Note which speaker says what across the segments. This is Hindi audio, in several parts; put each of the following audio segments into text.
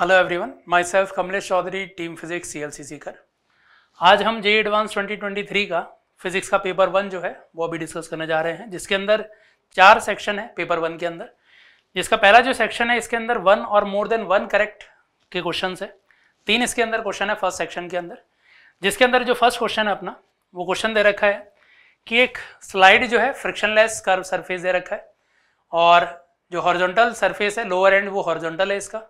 Speaker 1: Hello everyone my self Kamlesh Choudhary team physics C L C Sikar आज हम जे एडवांस 2023 का फिजिक्स का पेपर वन जो है वो अभी डिस्कस करने जा रहे हैं जिसके अंदर चार सेक्शन है पेपर वन के अंदर जिसका पहला जो सेक्शन है इसके अंदर वन और मोर देन वन करेक्ट के क्वेश्चन है तीन इसके अंदर क्वेश्चन है फर्स्ट सेक्शन के अंदर जिसके अंदर जो फर्स्ट क्वेश्चन है अपना वो क्वेश्चन दे रखा है कि एक स्लाइड जो है फ्रिक्शनलेस कर्व सरफेस दे रखा है और जो हॉर्जोंटल सरफेस है लोअर एंड वो हॉर्जोंटल है इसका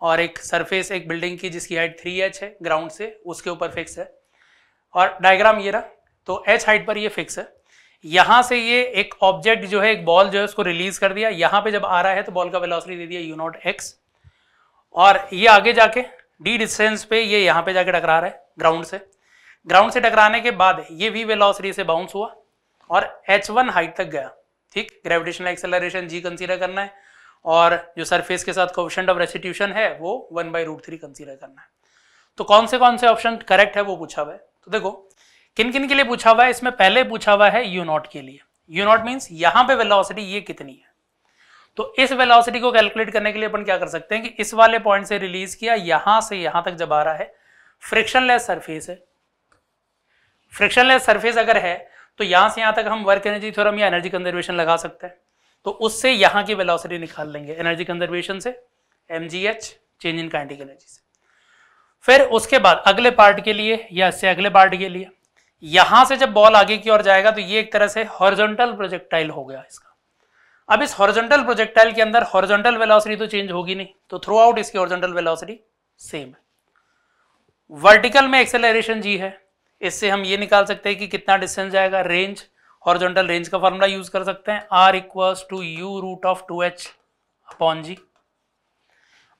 Speaker 1: और एक सरफेस एक बिल्डिंग की जिसकी हाइट थ्री एच है ग्राउंड से उसके ऊपर फिक्स है और डायग्राम ये रहा तो एच हाइट पर ये फिक्स है यहाँ से ये एक ऑब्जेक्ट जो है एक बॉल जो है उसको रिलीज कर दिया यहाँ पे जब आ रहा है तो बॉल का वेलोसिटी दे दिया यू नॉट एक्स और ये आगे जाके डी डिस्टेंस पे ये यहाँ पे जाके टकरा रहा है ग्राउंड से ग्राउंड से टकराने के बाद ये वी वेलोसिटी से बाउंस हुआ और एच वन हाइट तक गया ठीक ग्रेविटेशनल एक्सेलरेशन जी कंसीडर करना है और जो सरफेस के साथ कोविशेंट ऑफ रेस्टिट्यूशन है वो one by root three consider करना है तो कौन से कौन से ऑप्शन करेक्ट है वो पूछा हुआ है तो देखो किन किन के लिए पूछा हुआ है इसमें पहले पूछा हुआ है यू नॉट के लिए यू नॉट मीन्स यहाँ पे वेलोसिटी ये कितनी है तो इस वेलोसिटी को कैलकुलेट करने के लिए अपन क्या कर सकते हैं कि इस वाले पॉइंट से रिलीज किया यहां से यहां तक जब आ रहा है फ्रिक्शनलेस सरफेस है फ्रिक्शनलेस सरफेस अगर है तो यहां से यहां तक हम वर्क एनर्जी थ्योरम या एनर्जी कंजर्वेशन लगा सकते हैं तो उससे यहाँ की वेलोसिटी निकाल लेंगे एनर्जी कंजर्वेशन से M G H change in kinetic energy से फिर उसके बाद अगले पार्ट के लिए या इससे अगले पार्ट के लिए यहां से जब बॉल आगे की ओर जाएगा तो ये एक तरह से हॉरिजॉन्टल प्रोजेक्टाइल हो गया इसका अब इस हॉरिजॉन्टल प्रोजेक्टाइल के अंदर हॉरिजॉन्टल वेलोसिटी तो चेंज होगी नहीं तो थ्रू आउट इसकी हॉरिजॉन्टल वेलोसिटी सेम है वर्टिकल में एक्सेलरेशन जी है इससे हम ये निकाल सकते हैं कि कितना डिस्टेंस जाएगा रेंज हॉरिजॉन्टल रेंज का फॉर्मूला यूज कर सकते हैं R equals to U root of two H upon G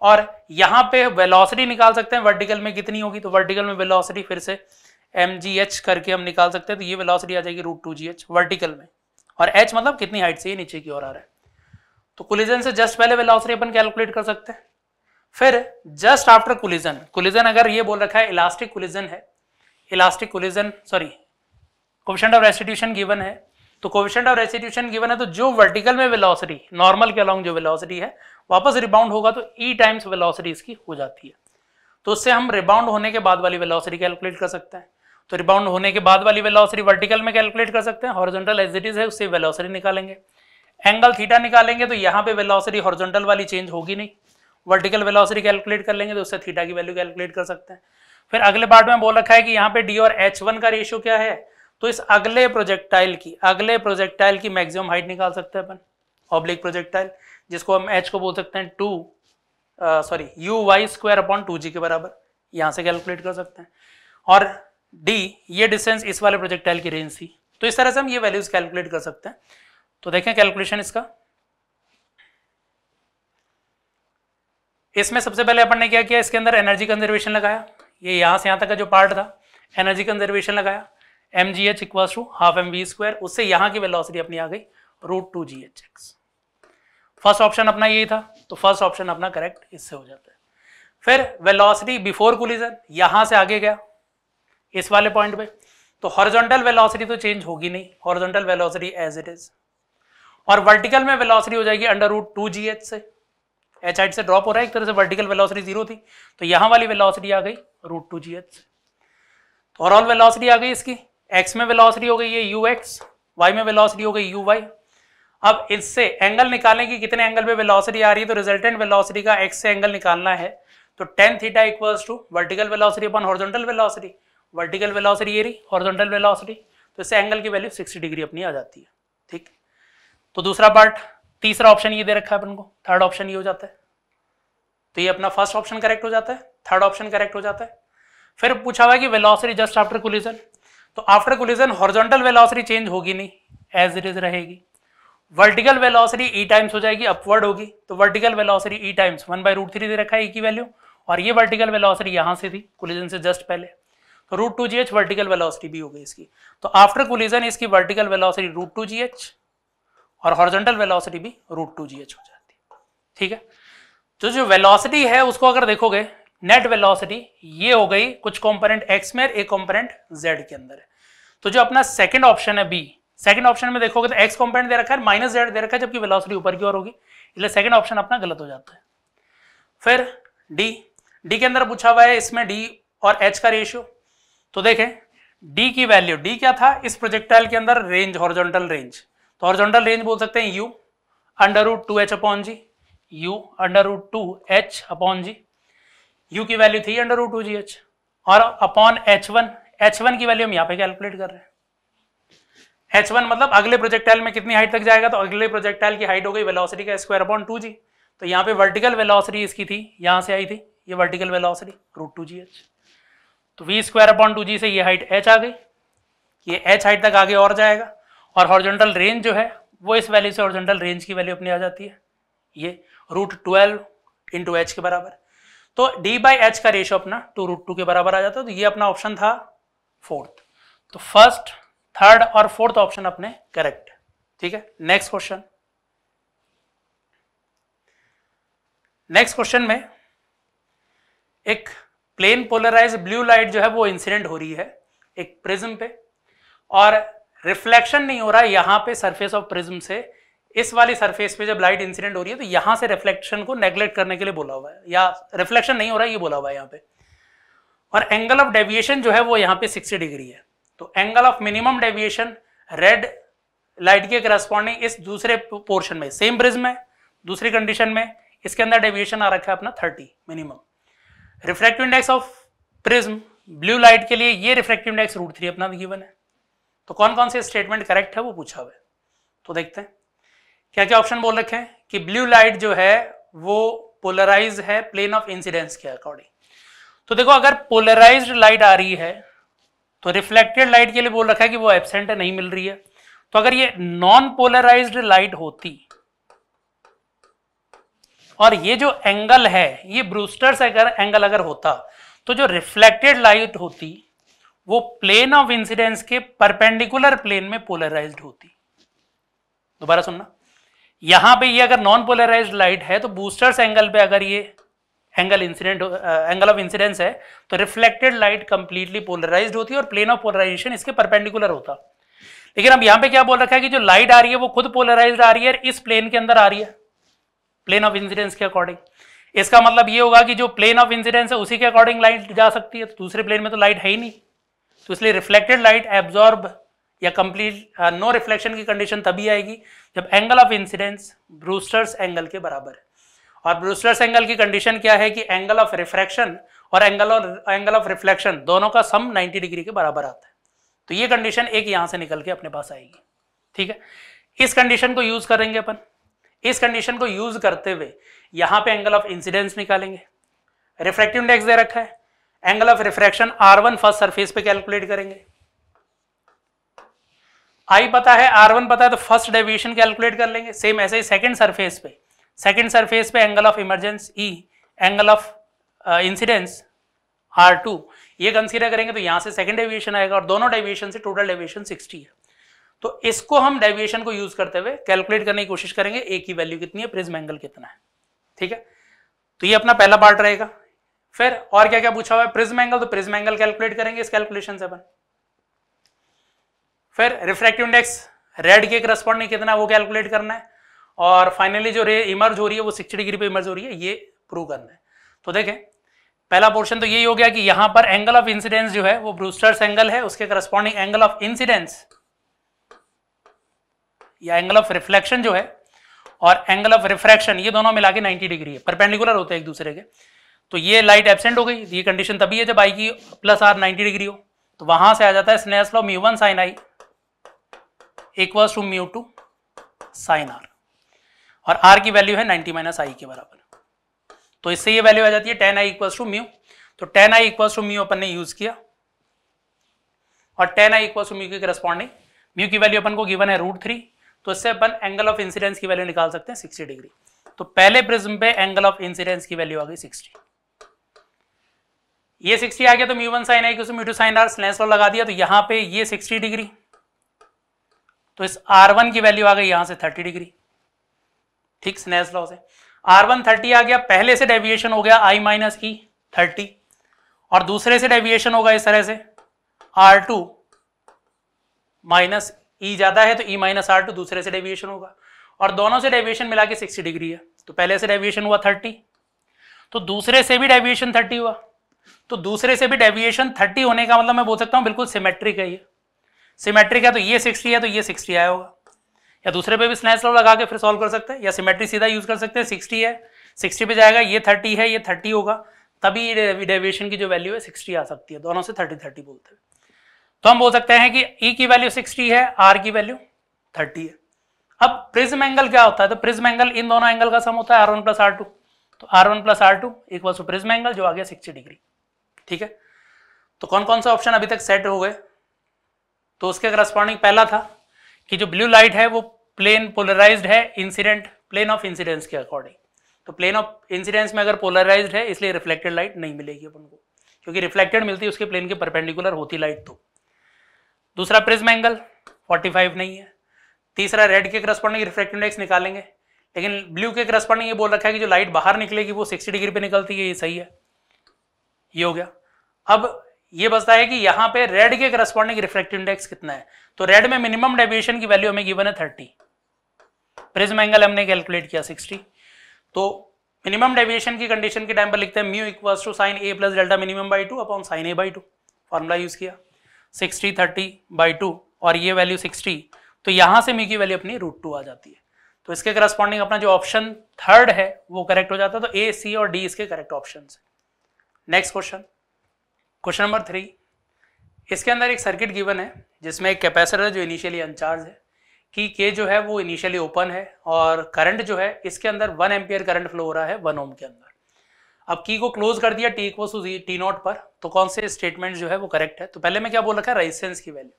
Speaker 1: और यहां पे वेलोसिटी निकाल सकते हैं वर्टिकल में कितनी होगी तो वर्टिकल में वेलोसिटी फिर से एम जी एच करके हम निकाल सकते हैं तो ये वेलोसिटी आ जाएगी root two G H vertical में और एच मतलब कितनी हाइट से ये नीचे की ओर आ रहा है तो कुलिजन से जस्ट पहले वेलोसिटी अपन कैलकुलेट कर सकते हैं फिर जस्ट आफ्टर कुलिजन कुलिजन अगर ये बोल रखा है इलास्टिक कुलिजन है elastic collision sorry coefficient of restitution given है तो कोविशेंट ऑफ रेस्टिट्यूशन गिवन है तो जो वर्टिकल में वेलोसिटी नॉर्मल के अलॉन्ग जो वेलोसिटी है वापस रिबाउंड होगा तो ई टाइम्स वेलोसिटी इसकी हो जाती है तो उससे हम रिबाउंड होने के बाद वाली वेलोसिटी कैलकुलेट कर सकते हैं तो रिबाउंड होने के बाद वाली वेलोसिटी वर्टिकल में कैलकुलेट कर सकते हैं हॉरिजॉन्टल एज इट इज है उससे वेलोसिटी निकालेंगे एंगल थीटा निकालेंगे तो यहाँ पे वेलोसिटी हॉरिजॉन्टल वाली चेंज होगी नहीं वर्टिकल वेलोसिटी कैलकुलेट कर लेंगे तो उससे थीटा की वैल्यू कैलकुलेट कर सकते हैं फिर अगले पार्ट में बोल रखा है कि यहाँ पे डी और एच वन का रेशियो क्या है तो इस अगले प्रोजेक्टाइल की अगले प्रोजेक्टाइल की मैक्सिमम हाइट निकाल सकते हैं अपन ऑब्लिक प्रोजेक्टाइल जिसको हम एच को बोल सकते हैं two sorry U Y square upon two G के बराबर यहाँ से कैलकुलेट कर सकते हैं और डी ये डिस्टेंस इस वाले प्रोजेक्टाइल की रेंज थी तो इस तरह से हम ये वैल्यूज कैलकुलेट कर सकते हैं तो देखें कैलकुलेशन इसका इसमें सबसे पहले अपन ने क्या किया इसके अंदर एनर्जी कंजर्वेशन लगाया ये यहाँ से यहाँ तक का जो पार्ट था एनर्जी कंजर्वेशन लगाया M G H equal to half M V square उससे यहां की वेलोसिटी अपनी आ गई root two G H X first option अपना यही था तो फर्स्ट ऑप्शन अपना करेक्ट इससे हो जाता है फिर वेलोसिटी बिफोर कोलिजन यहां से आगे गया इस वाले पॉइंट पे तो हॉरिजॉन्टल वेलोसिटी तो चेंज होगी नहीं horizontal velocity as it is और वर्टिकल में वेलोसिटी हो जाएगी under root two G H से एच हाइट से ड्रॉप हो रहा है एक तरह से वर्टिकल वेलोसिटी जीरो थी तो यहां वाली वेलोसिटी आ गई रूट टू जी एच से ऑल वेलोसिटी आ गई इसकी एक्स में वेलोसिटी हो गई है यू एक्स वाई में वेलोसिटी हो गई यू वाई अब इससे एंगल निकालने की कितने एंगल पे वेलोसिटी आ रही है तो रिजल्टेंट वेलोसिटी का एक्स से एंगल निकालना है तो tan theta equals to vertical velocity upon horizontal velocity vertical velocity ये रही हॉर्जोंटल वेलोसिटी तो इससे एंगल की वैल्यू सिक्सटी डिग्री अपनी आ जाती है ठीक तो दूसरा पार्ट तीसरा ऑप्शन ये दे रखा है अपन को थर्ड ऑप्शन ये हो जाता है तो ये अपना फर्स्ट ऑप्शन करेक्ट हो जाता है थर्ड ऑप्शन करेक्ट हो जाता है फिर पूछा हुआ है कि वेलोसिटी जस्ट आफ्टर कोलिजन तो after collision horizontal velocity change होगी नहीं एज इट इज रहेगी वर्टिकल वेलोसिटी ई टाइम्स हो जाएगी अपवर्ड होगी तो vertical velocity E times one by root three दे रखा है e की वैल्यू और ये वर्टिकल वेलोसिटी यहां से थी कोलिजन से जस्ट पहले तो root two G H vertical velocity भी हो गई इसकी तो आफ्टर कोलिजन इसकी vertical velocity root two G H और हॉर्जेंटल वेलोसिटी भी रूट टू जी एच हो जाती है ठीक है तो जो वेलोसिटी है उसको अगर देखोगे नेट वेलोसिटी ये हो गई कुछ कंपोनेंट एक्स में एक कंपोनेंट जेड के अंदर है तो जो अपना सेकंड ऑप्शन है बी सेकंड ऑप्शन में देखोगे तो एक्स कंपोनेंट दे रखा है माइनस जेड दे रखा है जबकि वेलोसिटी ऊपर की ओर होगी इसलिए सेकंड ऑप्शन अपना गलत हो जाता है फिर डी डी के अंदर पूछा हुआ है इसमें डी और एच का रेशियो तो देखें डी की वैल्यू डी क्या था इस प्रोजेक्टाइल के अंदर रेंज हॉर्जोंटल रेंज तो हॉर्जोंटल रेंज बोल सकते हैं U under root two H upon G U under root two H upon G U की वैल्यू थी under root two G H और upon H one H one की वैल्यू हम यहाँ पे कैलकुलेट कर रहे हैं एच वन मतलब अगले प्रोजेक्टाइल में कितनी हाइट तक जाएगा तो अगले प्रोजेक्टाइल की हाइट हो गई वेलोसिटी का स्क्वायर अपॉन टू जी तो यहाँ पे वर्टिकल वेलोसिटी इसकी थी यहाँ से आई थी ये vertical velocity root two G H तो V square upon two G से ये हाइट एच आ गई ये एच हाइट तक आगे और जाएगा और हॉर्जेंटल रेंज जो है वो इस वैल्यू से हॉर्जेंटल रेंज की वैल्यू अपनी आ जाती है ये रूट ट्वेल्व इंटू एच के बराबर तो d बाई एच का रेशो अपना टू रूट टू के बराबर आ जाता है तो ये अपना ऑप्शन था फोर्थ तो फर्स्ट थर्ड और फोर्थ ऑप्शन अपने करेक्ट ठीक है नेक्स्ट क्वेश्चन नेक्स्ट क्वेश्चन में एक प्लेन पोलराइज ब्लू लाइट जो है वो इंसिडेंट हो रही है एक प्रिज्म पे और रिफ्लेक्शन नहीं हो रहा है यहां पे सरफेस ऑफ प्रिज्म से इस वाली सरफेस पे जब लाइट इंसिडेंट हो रही है तो यहां से रिफ्लेक्शन को नेग्लेक्ट करने के लिए बोला हुआ है या रिफ्लेक्शन नहीं हो रहा है ये बोला हुआ है यहाँ पे और एंगल ऑफ डेविएशन जो है वो यहाँ पे 60 डिग्री है तो angle of minimum deviation red light के करस्पॉन्डिंग इस दूसरे पोर्शन में सेम ब्रिज में दूसरी कंडीशन में इसके अंदर डेविएशन आ रखा है अपना thirty minimum refractive index of prism blue light के लिए ये रिफ्रैक्टिव इंडेक्स रूट थ्री अपना गिवन है तो कौन कौन से स्टेटमेंट करेक्ट है वो पूछा हुआ है तो देखते हैं क्या क्या ऑप्शन बोल रखे हैं कि ब्लू लाइट जो है वो पोलराइज है प्लेन ऑफ इंसिडेंस के अकॉर्डिंग तो देखो अगर पोलराइज लाइट आ रही है तो रिफ्लेक्टेड लाइट के लिए बोल रखा है कि वो एबसेंट नहीं मिल रही है तो अगर ये नॉन पोलराइज लाइट होती और ये जो एंगल है ये से अगर एंगल अगर होता तो जो रिफ्लेक्टेड लाइट होती वो प्लेन ऑफ इंसिडेंस के परपेंडिकुलर प्लेन में पोलराइज्ड होती दोबारा सुनना यहां पे ये अगर नॉन पोलराइज लाइट है तो बूस्टर्स एंगल पे अगर ये angle incident angle of incidence है तो रिफ्लेक्टेड लाइट कंप्लीटली पोलराइज होती है और प्लेन ऑफ पोलराइजेशन इसके परपेंडिकुलर होता लेकिन अब यहां पे क्या बोल रखा है कि जो लाइट आ रही है वो खुद पोलराइज आ रही है इस प्लेन के अंदर आ रही है प्लेन ऑफ इंसिडेंस के अकॉर्डिंग इसका मतलब ये होगा कि जो प्लेन ऑफ इंसिडेंस है उसी के अकॉर्डिंग लाइट जा सकती है तो दूसरे प्लेन में तो लाइट है ही नहीं तो इसलिए रिफ्लेक्टेड लाइट एब्जॉर्ब या कंप्लीट नो रिफ्लेक्शन की कंडीशन तभी आएगी जब angle of incidence Brewster's angle के बराबर है और ब्रूस्टर्स एंगल की कंडीशन क्या है कि एंगल ऑफ रिफ्रैक्शन और एंगल और एंगल ऑफ रिफ्लेक्शन दोनों का सम 90 डिग्री के बराबर आता है तो ये कंडीशन एक यहां से निकल के अपने पास आएगी ठीक है इस कंडीशन को यूज करेंगे अपन इस कंडीशन को यूज करते हुए यहां पे एंगल ऑफ इंसिडेंस निकालेंगे रिफ्रैक्टिव इंडेक्स दे रखा है angle of refraction R one first surface पे कैलकुलेट करेंगे आई पता है आर वन पता है तो फर्स्ट डेविएशन कैलकुलेट कर लेंगे सेम ऐसे ही सेकेंड सरफेस पे सेकेंड सरफेस पे angle of emergence E angle of incidence R two ये कंसीडर करेंगे तो यहाँ से सेकेंड डेविएशन आएगा और दोनों डेविएशन से टोटल डेविएशन सिक्सटी है तो इसको हम डेविएशन को यूज करते हुए कैलकुलेट करने की कोशिश करेंगे ए की वैल्यू कितनी है प्रिज्म एंगल कितना है ठीक है तो ये अपना पहला पार्ट रहेगा फिर और क्या क्या पूछा हुआ है प्रिज्म एंगल तो प्रिज्म एंगल कैलकुलेट करेंगे इस कैलकुलेशन से अपन फिर रिफ्रैक्टिव इंडेक्स रेड के करस्पॉन्डिंग कितना वो कैलकुलेट करना है और फाइनली जो रे इमर्ज हो रही है वो सिक्सटी डिग्री पे इमर्ज हो रही है ये प्रूव करना है तो देखें पहला पोर्शन तो यही हो गया कि यहां पर एंगल ऑफ इंसिडेंस जो है वो ब्रूस्टर्स एंगल है उसके करस्पॉन्डिंग एंगल ऑफ इंसिडेंस या एंगल ऑफ रिफ्लेक्शन जो है और एंगल ऑफ रिफ्रैक्शन ये दोनों मिला के 90 डिग्री है परपेंडिकुलर होते हैं एक दूसरे के तो ये लाइट एबसेंट हो गई ये कंडीशन तभी है जब आई की प्लस आर 90 डिग्री हो तो वहां से आ जाता है Snell's law mu one sine I equals to mu two sine R और आर की वैल्यू है 90 माइनस आई के बराबर तो इससे ये वैल्यू आ जाती है tan I equals to mu तो tan I equals to mu अपन ने यूज किया और tan I equals to mu की करस्पॉन्डिंग म्यू की वैल्यू अपन को गिवन है रूट थ्री तो इससे अपन एंगल ऑफ इंसिडेंस की वैल्यू निकाल सकते हैं सिक्सटी डिग्री तो पहले प्रिज्म पे एंगल ऑफ इंसिडेंस की वैल्यू आ गई सिक्सटी ये 60 आ गया तो mu one sine I Q mu two sine R Snell's लगा दिया तो यहाँ पे ये 60 डिग्री तो इस आर वन की वैल्यू आ गई यहां से थर्टी डिग्री ठीक स्नेस लॉ से आर वन थर्टी आ गया पहले से डेविएशन हो गया आई माइनस ई थर्टी और दूसरे से डेविएशन होगा इस तरह से आर टू माइनस ई ज्यादा है तो ई माइनस आर टू दूसरे से डेविएशन होगा और दोनों से डेविएशन मिला के सिक्सटी डिग्री है तो पहले से डेविएशन हुआ थर्टी तो दूसरे से भी डेविएशन थर्टी हुआ तो दूसरे से भी डेविएशन थर्टी होने का मतलब मैं बोल सकता हूँ बिल्कुल सिमेट्रिक है ये सिमेट्रिक है तो ये सिक्सटी है तो ये सिक्सटी आया होगा या दूसरे पे भी स्नैच लॉ लगा के फिर सॉल्व कर सकते हैं या सिमेट्री सीधा यूज कर सकते हैं सिक्सटी है सिक्सटी पे जाएगा ये थर्टी है ये थर्टी होगा तभी डेविएशन की जो वैल्यू है सिक्सटी आ सकती है दोनों से थर्टी थर्टी बोलते हैं तो हम बोल सकते हैं कि ई e की वैल्यू सिक्सटी है आर की वैल्यू थर्टी है अब प्रिज्म एंगल क्या होता है तो प्रिज्म एंगल इन दोनों एंगल का सम होता है R one plus R two तो R one plus R two equal to prism angle जो आ गया सिक्सटी डिग्री ठीक है तो कौन कौन सा ऑप्शन अभी तक सेट हो गए तो उसके करस्पॉन्डिंग पहला था कि जो ब्लू लाइट है वो प्लेन पोलराइज्ड है इंसिडेंट प्लेन ऑफ इंसिडेंस के अकॉर्डिंग तो प्लेन ऑफ इंसिडेंस में अगर पोलराइज्ड है इसलिए रिफ्लेक्टेड लाइट नहीं मिलेगी अपन को क्योंकि रिफ्लेक्टेड मिलती है उसके प्लेन के परपेंडिकुलर होती लाइट तो दूसरा प्रिज्म एंगल 45 नहीं है तीसरा रेड के करस्पॉन्डिंग रिफ्लेक्ट इंडेक्स निकालेंगे लेकिन ब्लू के करस्पॉन्डिंग ये बोल रखा है कि जो लाइट बाहर निकलेगी वो 60 डिग्री पे निकलती है ये सही है ये हो गया अब ये बचता है कि यहां पे रेड के करस्पॉन्डिंग रिफ्लेक्टिव इंडेक्स कितना है तो रेड में मिनिमम डेविएशन की वैल्यू हमें गिवन है थर्टी प्रिज्म एंगल हमने कैलकुलेट किया सिक्सटी तो मिनिमम डेविएशन की कंडीशन के टाइम पर लिखते हैं mu equals to sine A plus delta minimum by two upon sine A by two formula use किया सिक्सटी थर्टी बाई टू और ये वैल्यू सिक्सटी तो यहाँ से म्यू की वैल्यू अपनी रूट टू आ जाती है तो इसके करस्पॉन्डिंग अपना जो ऑप्शन थर्ड है वो करेक्ट हो जाता है तो ए सी और डी इसके करेक्ट ऑप्शन है next question question number three इसके अंदर एक सर्किट गिवन है जिसमें एक कैपेसिटर है जो इनिशियली अनचार्ज है कि के जो है वो इनिशियली ओपन है और करंट जो है इसके अंदर वन एम्पियर करंट फ्लो हो रहा है वन ओम के अंदर अब की को क्लोज कर दिया टी को टू टी नॉट पर तो कौन से स्टेटमेंट जो है वो करेक्ट है तो पहले मैं क्या बोल रखा है रेजिस्टेंस की वैल्यू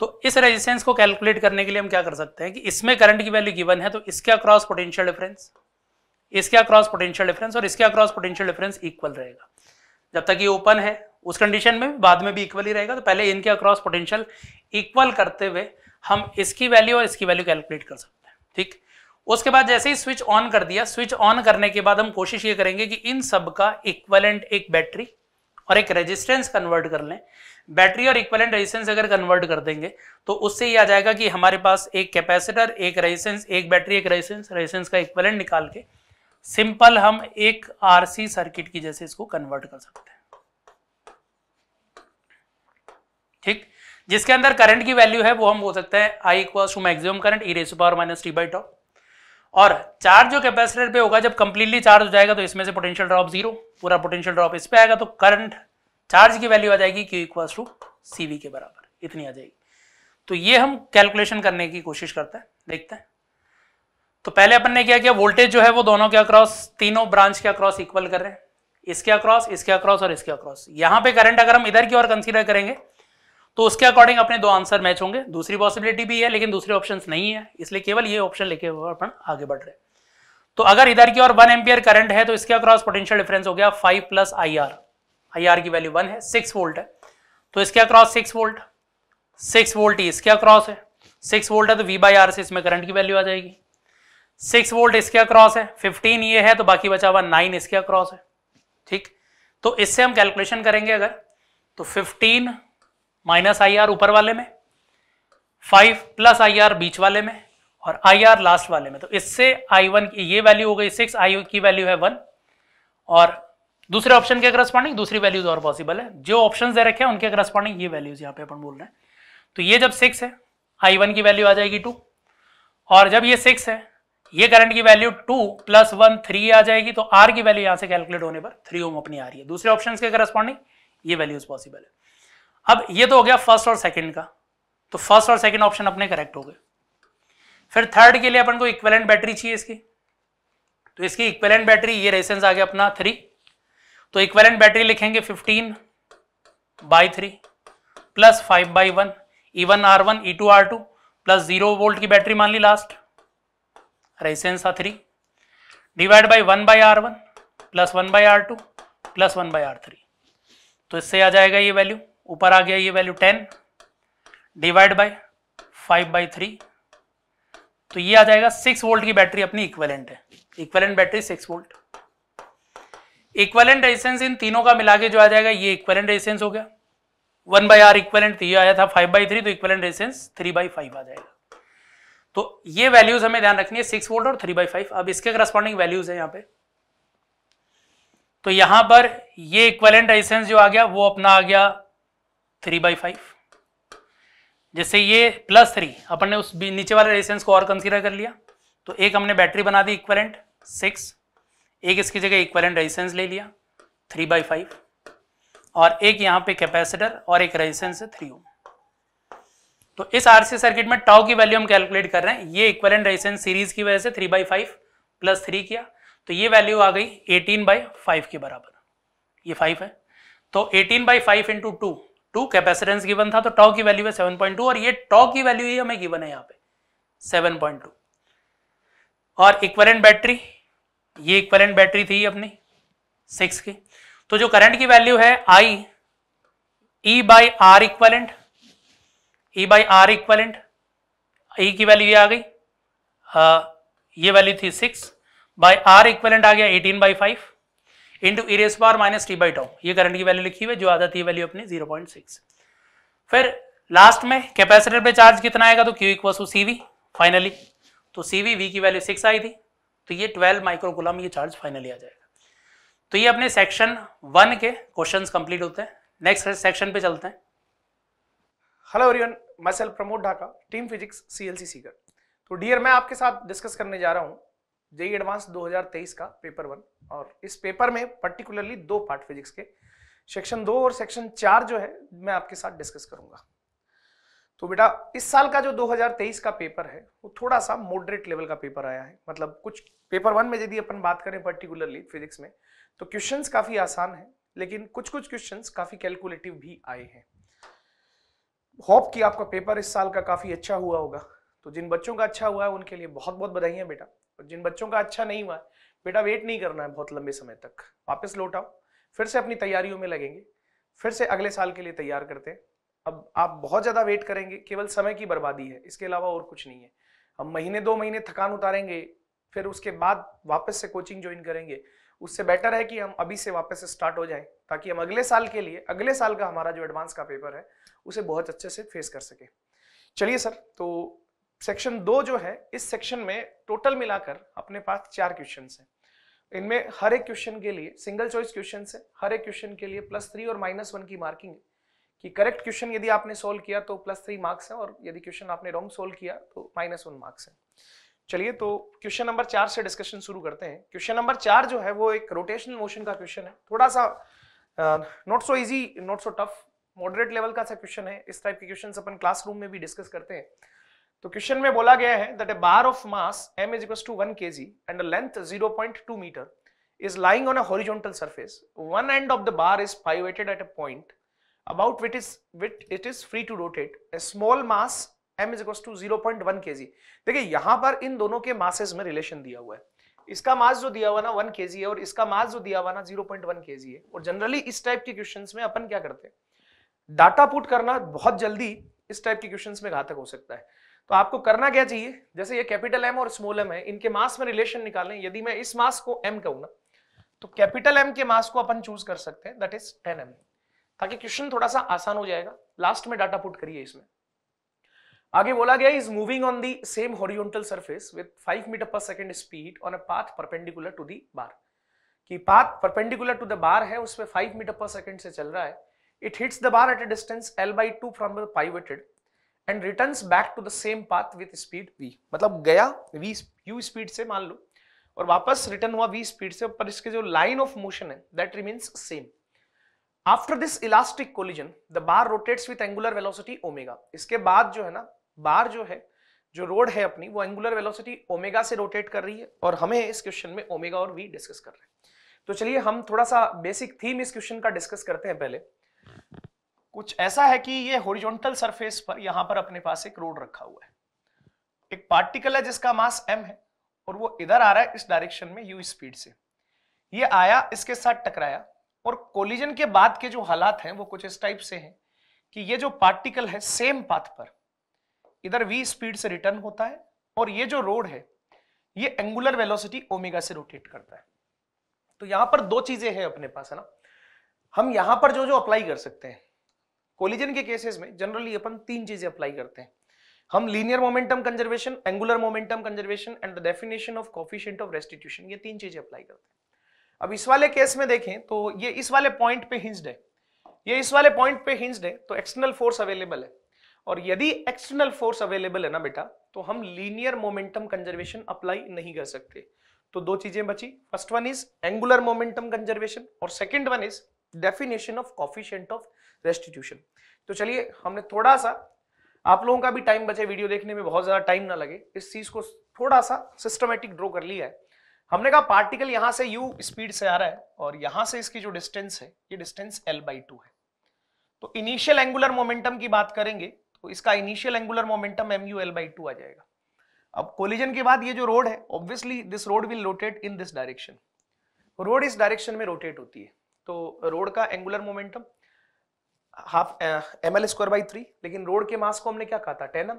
Speaker 1: तो इस रेजिस्टेंस को कैलकुलेट करने के लिए हम क्या कर सकते हैं कि इसमें करंट की वैल्यू गिवन है तो इसके अक्रॉस पोटेंशियल डिफरेंस इसके अक्रॉस पोटेंशियल डिफरेंस और इसके अक्रॉस पोटेंशियल डिफरेंस इक्वल रहेगा जब तक ये ओपन है उस कंडीशन में बाद में भी इक्वल ही रहेगा तो पहले इनके अक्रॉस पोटेंशियल इक्वल करते हुए हम इसकी वैल्यू और इसकी वैल्यू कैलकुलेट कर सकते हैं ठीक उसके बाद जैसे ही स्विच ऑन कर दिया स्विच ऑन करने के बाद हम कोशिश ये करेंगे कि इन सब का इक्वलेंट एक बैटरी और एक रेजिस्टेंस कन्वर्ट कर लें बैटरी और इक्वलेंट रेजिस्टेंस अगर कन्वर्ट कर देंगे तो उससे ये आ जाएगा कि हमारे पास एक कैपेसिटर एक रेजिस्टेंस एक बैटरी एक रेजिस्टेंस रेजिस्टेंस का इक्वलेंट निकाल के सिंपल हम एक आर सर्किट की जैसे इसको कन्वर्ट कर सकते हैं ठीक जिसके अंदर करंट की वैल्यू है वो हम बोल सकते हैं I equal to maximum current E raise power minus T by tau और चार्ज जो कैपेसिटर पे होगा जब कंप्लीटली चार्ज हो जाएगा तो इसमें से पोटेंशियल ड्रॉप जीरो पूरा पोटेंशियल ड्रॉप इस पर आएगा तो करंट चार्ज की वैल्यू आ जाएगी Q equal to C V के बराबर इतनी आ जाएगी तो ये हम कैलकुलेशन करने की कोशिश करते हैं देखते हैं तो पहले अपन ने क्या किया वोल्टेज जो है वो दोनों के अक्रॉस तीनों ब्रांच के अक्रॉस इक्वल कर रहे हैं इसके अक्रॉस इसके अक्रॉस और इसके अक्रॉस यहां पे करंट अगर हम इधर की ओर कंसीडर करेंगे तो उसके अकॉर्डिंग अपने दो आंसर मैच होंगे दूसरी पॉसिबिलिटी भी है लेकिन दूसरे ऑप्शन नहीं है इसलिए केवल ये ऑप्शन लेके अपन आगे बढ़ रहे तो अगर इधर की ओर वन एम्पियर करंट है तो इसके अक्रॉस पोटेंशियल डिफरेंस हो गया five plus I R I R की वैल्यू वन है सिक्स वोल्ट है तो इसके across six volt six volt ही इसके अक्रॉस है सिक्स वोल्ट है तो वी बाई आर से इसमें करंट की वैल्यू आ जाएगी सिक्स वोल्ट इसके अक्रॉस है फिफ्टीन ये है तो बाकी बचा हुआ नाइन इसके अक्रॉस है ठीक तो इससे हम कैलकुलेशन करेंगे अगर तो फिफ्टीन माइनस आई आर ऊपर वाले में फाइव प्लस आई आर बीच वाले में और आई आर लास्ट वाले में तो इससे आई वन ये वैल्यू हो गई सिक्स आई की वैल्यू है वन और दूसरे ऑप्शन के करस्पॉन्डिंग दूसरी वैल्यूज और पॉसिबल है जो ऑप्शन दे रखे हैं उनके करस्पॉन्डिंग ये वैल्यूज यहाँ पे अपन बोल रहे हैं तो ये जब सिक्स है आई वन की वैल्यू आ जाएगी टू और जब ये सिक्स है ये करंट की value two plus one three आ जाएगी तो आर की वैल्यू यहाँ से कैलकुलेट होने पर थ्री ओम अपनी आ रही है दूसरे ऑप्शन के करस्पॉन्डिंग ये वैल्यूज पॉसिबल है अब ये तो हो गया फर्स्ट और सेकंड का तो फर्स्ट और सेकंड ऑप्शन अपने करेक्ट हो गए फिर थर्ड के लिए अपन को इक्वेलेंट बैटरी चाहिए इसकी तो इसकी इक्वेलेंट बैटरी ये रेसेंस आ गया अपना थ्री तो इक्वेलेंट बैटरी लिखेंगे fifteen by three plus five by one E one R one E two R two plus zero volt की बैटरी मान ली लास्ट रेसेंस था three divide by one by R one plus one by R two plus one by R three तो इससे आ जाएगा ये वैल्यू ऊपर आ गया ये value ten divide by five by three तो ये आ जाएगा सिक्स वोल्ट की बैटरी अपनी इक्वेलेंट है equivalent battery six volt equivalent resistance इन तीनों का मिला के जो आ जाएगा ये इक्वेलेंट रेजिस्टेंस हो गया वन बाई आर इक्वेलेंट ये आया था फाइव बाई थ्री तो equivalent resistance three by five आ जाएगा तो ये वैल्यूज हमें ध्यान रखनी है सिक्स वोल्ट और थ्री बाई फाइव अब इसके करस्पॉन्डिंग वैल्यूज है यहाँ पे तो यहां पर ये इक्वेलेंट रेजिस्टेंस जो आ गया वो अपना आ गया थ्री बाई फाइव जैसे ये प्लस थ्री अपन ने उस नीचे वाले रेजिस्टेंस को और कंसीडर कर लिया तो एक हमने बैटरी बना दी इक्वलेंट सिक्स एक इसकी जगह इक्वलेंट रेजिस्टेंस ले लिया थ्री बाई फाइव और एक यहाँ पे कैपेसिटर और एक रेजिस्टेंस है थ्री ओम तो इस आरसी सर्किट में टाउ की वैल्यू हम कैलकुलेट कर रहे हैं ये इक्वलेंट रेजिस्टेंस सीरीज की वजह से three by five plus three किया तो ये वैल्यू आ गई एटीन बाई फाइव के बराबर ये फाइव है तो eighteen by five into two two capacitance given था तो टॉ की वैल्यू है सेवन पॉइंट टू और ये टॉ की वैल्यू ही हमें गिवन है यहाँ पे सेवन पॉइंट टू और इक्वलेंट बैटरी ये इक्वलेंट बैटरी थी अपनी सिक्स की तो जो करंट की वैल्यू है I E by R equivalent E by R equivalent E की वैल्यू ये आ गई आ, ये वैल्यू थी सिक्स बाई आर इक्वलेंट आ गया eighteen by five into E raise power minus T by tau ये करंट की वैल्यू लिखी हुई है जो आ जाती है वैल्यू अपनी जीरो पॉइंट सिक्स फिर लास्ट में कैपेसिटर पे चार्ज कितना आएगा तो Q equal to C finally तो सी वी की वैल्यू सिक्स आई थी तो ये ट्वेल्व माइक्रोकुलम ये चार्ज फाइनली आ जाएगा तो ये अपने सेक्शन वन के क्वेश्चन कंप्लीट होते हैं नेक्स्ट सेक्शन पे चलते हैं hello everyone myself Pramod Dhaka team physics CLC Sikar तो डियर मैं आपके
Speaker 2: साथ डिस्कस करने जा रहा हूँ जेई एडवांस 2023 का पेपर वन और इस पेपर में पर्टिकुलरली दो पार्ट फिजिक्स के सेक्शन दो और सेक्शन चार जो है मैं आपके साथ डिस्कस करूंगा तो बेटा इस साल का जो 2023 का पेपर है वो थोड़ा सा मॉडरेट लेवल का पेपर आया है मतलब कुछ पेपर वन में यदि अपन बात करें पर्टिकुलरली फिजिक्स में तो क्वेश्चंस काफ़ी आसान है लेकिन कुछ कुछ क्वेश्चंस काफ़ी कैलकुलेटिव भी आए हैं होप कि आपका पेपर इस साल का काफ़ी अच्छा हुआ होगा तो जिन बच्चों का अच्छा हुआ है उनके लिए बहुत बहुत बधाई है बेटा और जिन बच्चों का अच्छा नहीं हुआ है बेटा वेट नहीं करना है बहुत लंबे समय तक वापस लौट आओ फिर से अपनी तैयारियों में लगेंगे फिर से अगले साल के लिए तैयार करते हैं अब आप बहुत ज़्यादा वेट करेंगे केवल समय की बर्बादी है इसके अलावा और कुछ नहीं है हम महीने दो महीने थकान उतारेंगे फिर उसके बाद वापस से कोचिंग ज्वाइन करेंगे उससे बेटर है कि हम अभी से वापस से स्टार्ट हो जाएं ताकि हम अगले साल के लिए अगले साल का हमारा जो एडवांस का पेपर है उसे बहुत अच्छे से फेस कर सके चलिए सर तो सेक्शन दो जो है इस सेक्शन में टोटल मिलाकर अपने पास चार क्वेश्चन हैं इनमें हर एक क्वेश्चन के लिए सिंगल चॉइस क्वेश्चन है हर एक क्वेश्चन के लिए प्लस थ्री और माइनस वन की मार्किंग है कि करेक्ट क्वेश्चन यदि आपने सोल्व किया तो प्लस थ्री मार्क्स है और यदि क्वेश्चन आपने रॉन्ग सोल्व किया तो माइनस वन मार्क्स है चलिए तो क्वेश्चन नंबर चार से डिस्कशन शुरू करते हैं क्वेश्चन नंबर चार जो है वो एक रोटेशनल मोशन का क्वेश्चन है थोड़ा सा not so easy not so tough moderate level का सा क्वेश्चन है इस टाइप के क्वेश्चन अपन क्लासरूम में भी डिस्कस करते हैं तो क्वेश्चन में बोला गया है that a bar of mass m is equals to 1 kg and a length 0.2 metre is lying on a horizontal surface one end of the bar is pivoted at a point about which is which it is free to rotate a small mass m is equals to 0.1 kg देखिए यहां पर इन दोनों के मासेस में रिलेशन दिया हुआ है इसका मास जो दिया हुआ ना 1 kg है और इसका मास जो दिया हुआ ना 0.1 kg है और जनरली इस टाइप के क्वेश्चंस में अपन क्या करते हैं डाटा पुट करना बहुत जल्दी इस टाइप के क्वेश्चंस में घातक हो सकता है तो आपको करना क्या चाहिए जैसे ये कैपिटल एम और स्मॉल एम है इनके मास में रिलेशन निकालने यदि मैं इस मास को एम कहूँ ना तो कैपिटल एम के मास को अपन चूज कर सकते हैं दैट इज टेन एम ताकि क्वेश्चन थोड़ा सा आसान हो जाएगा लास्ट में डाटा पुट करिए इसमें आगे बोला गया is moving on the same horizontal surface with five metre per second speed on a path perpendicular to the bar कि path perpendicular to the bar है उस पर 5 मीटर पर सेकेंड से चल रहा है it hits the bar at a distance L by two from the pivoted end return back to the same path with speed V मतलब गया वी यू स्पीड से मान लो और वापस रिटर्न हुआ वी स्पीड से पर इसके जो लाइन ऑफ मोशन है that remains same after this elastic collision the bar rotates with angular velocity omega इसके बाद जो है ना बार जो है जो रोड है अपनी वो एंगुलर वेलोसिटी ओमेगा से रोटेट कर रही है और हमें इस क्वेश्चन में ओमेगा और वी डिस्कस कर रहे हैं तो चलिए हम थोड़ा सा बेसिक थीम इस क्वेश्चन का डिस्कस करते हैं पहले कुछ ऐसा है कि ये होरिजोनटल सरफेस पर यहां पर अपने पास एक रोड रखा हुआ है एक पार्टिकल है जिसका मास m है और वो इधर आ रहा है इस डायरेक्शन में u स्पीड से ये आया इसके साथ टकराया और कोलिजन के बाद के जो हालात हैं वो कुछ इस टाइप से हैं कि ये जो पार्टिकल है सेम पाथ पर इधर v स्पीड से रिटर्न होता है और ये जो रोड है ये एंगुलर वेलोसिटी ओमेगा से रोटेट करता है तो यहां पर दो चीजें हैं अपने पास है ना हम यहां पर जो जो अप्लाई कर सकते हैं कोलिजन के केसेस में जनरली अपन तीन चीजें अप्लाई करते हैं हम linear momentum conservation angular momentum conservation and the definition of coefficient of restitution ये तीन चीजें अप्लाई करते हैं अब इस वाले केस में देखें तो ये इस वाले पॉइंट पे हिंस्ड है ये इस वाले पॉइंट पे हिंस्ड है तो एक्सटर्नल फोर्स अवेलेबल है और यदि एक्सटर्नल फोर्स अवेलेबल है ना बेटा तो हम लीनियर मोमेंटम कंजर्वेशन अप्लाई नहीं कर सकते तो दो चीजें बची first one is angular momentum conservation और second one is definition of coefficient of restitution तो चलिए हमने थोड़ा सा आप लोगों का भी टाइम बचे वीडियो देखने में बहुत ज़्यादा टाइम ना लगे इस चीज़ को थोड़ा सा सिस्टमेटिक ड्रॉ कर लिया है हमने कहा पार्टिकल यहां से यू स्पीड से आ रहा है और यहां से इसकी जो डिस्टेंस है ये डिस्टेंस एल बाई टू है तो इनिशियल एंगुलर मोमेंटम की बात करेंगे तो इसका initial angular momentum M U L by two आ जाएगा अब कोलिजन के बाद ये जो रोड है obviously this rod will rotate in this direction rod इस डायरेक्शन में रोटेट होती है तो रोड का angular momentum half M L square by three लेकिन रोड के मास को हमने क्या कहा था टेन एम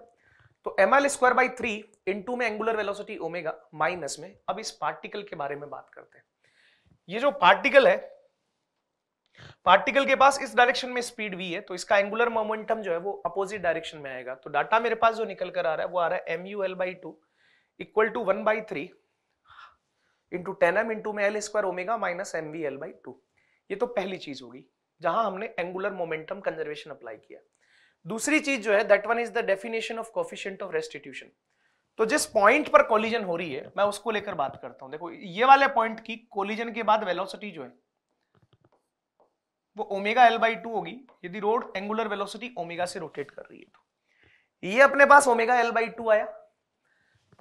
Speaker 2: तो M L square by three into में एंगुलर वेलोसिटी ओमेगा माइनस में अब इस पार्टिकल के बारे में बात करते हैं ये जो पार्टिकल है पार्टिकल के पास इस डायरेक्शन में स्पीड वी है तो इसका एंगुलर मोमेंटम जो है वो अपोजिट डायरेक्शन में आएगा तो डाटा मेरे पास जो निकल कर आ रहा है वो आ रहा है M U L by two equal to one by three into ten M into में L square omega minus M V L by two ये तो पहली चीज होगी जहां हमने एंगुलर मोमेंटम कंजर्वेशन अप्लाई किया दूसरी चीज जो है that one is the definition of coefficient of restitution तो जिस पॉइंट पर कोलिजन हो रही है मैं उसको लेकर बात करता हूं देखो ये वाले पॉइंट की कोलिजन के बाद वेलोसिटी जो है वो ओमेगा एल बाई टू होगी यदि रोड एंगुलर वेलोसिटी ओमेगा से रोटेट कर रही है तो ये अपने पास ओमेगा एल बाई टू आया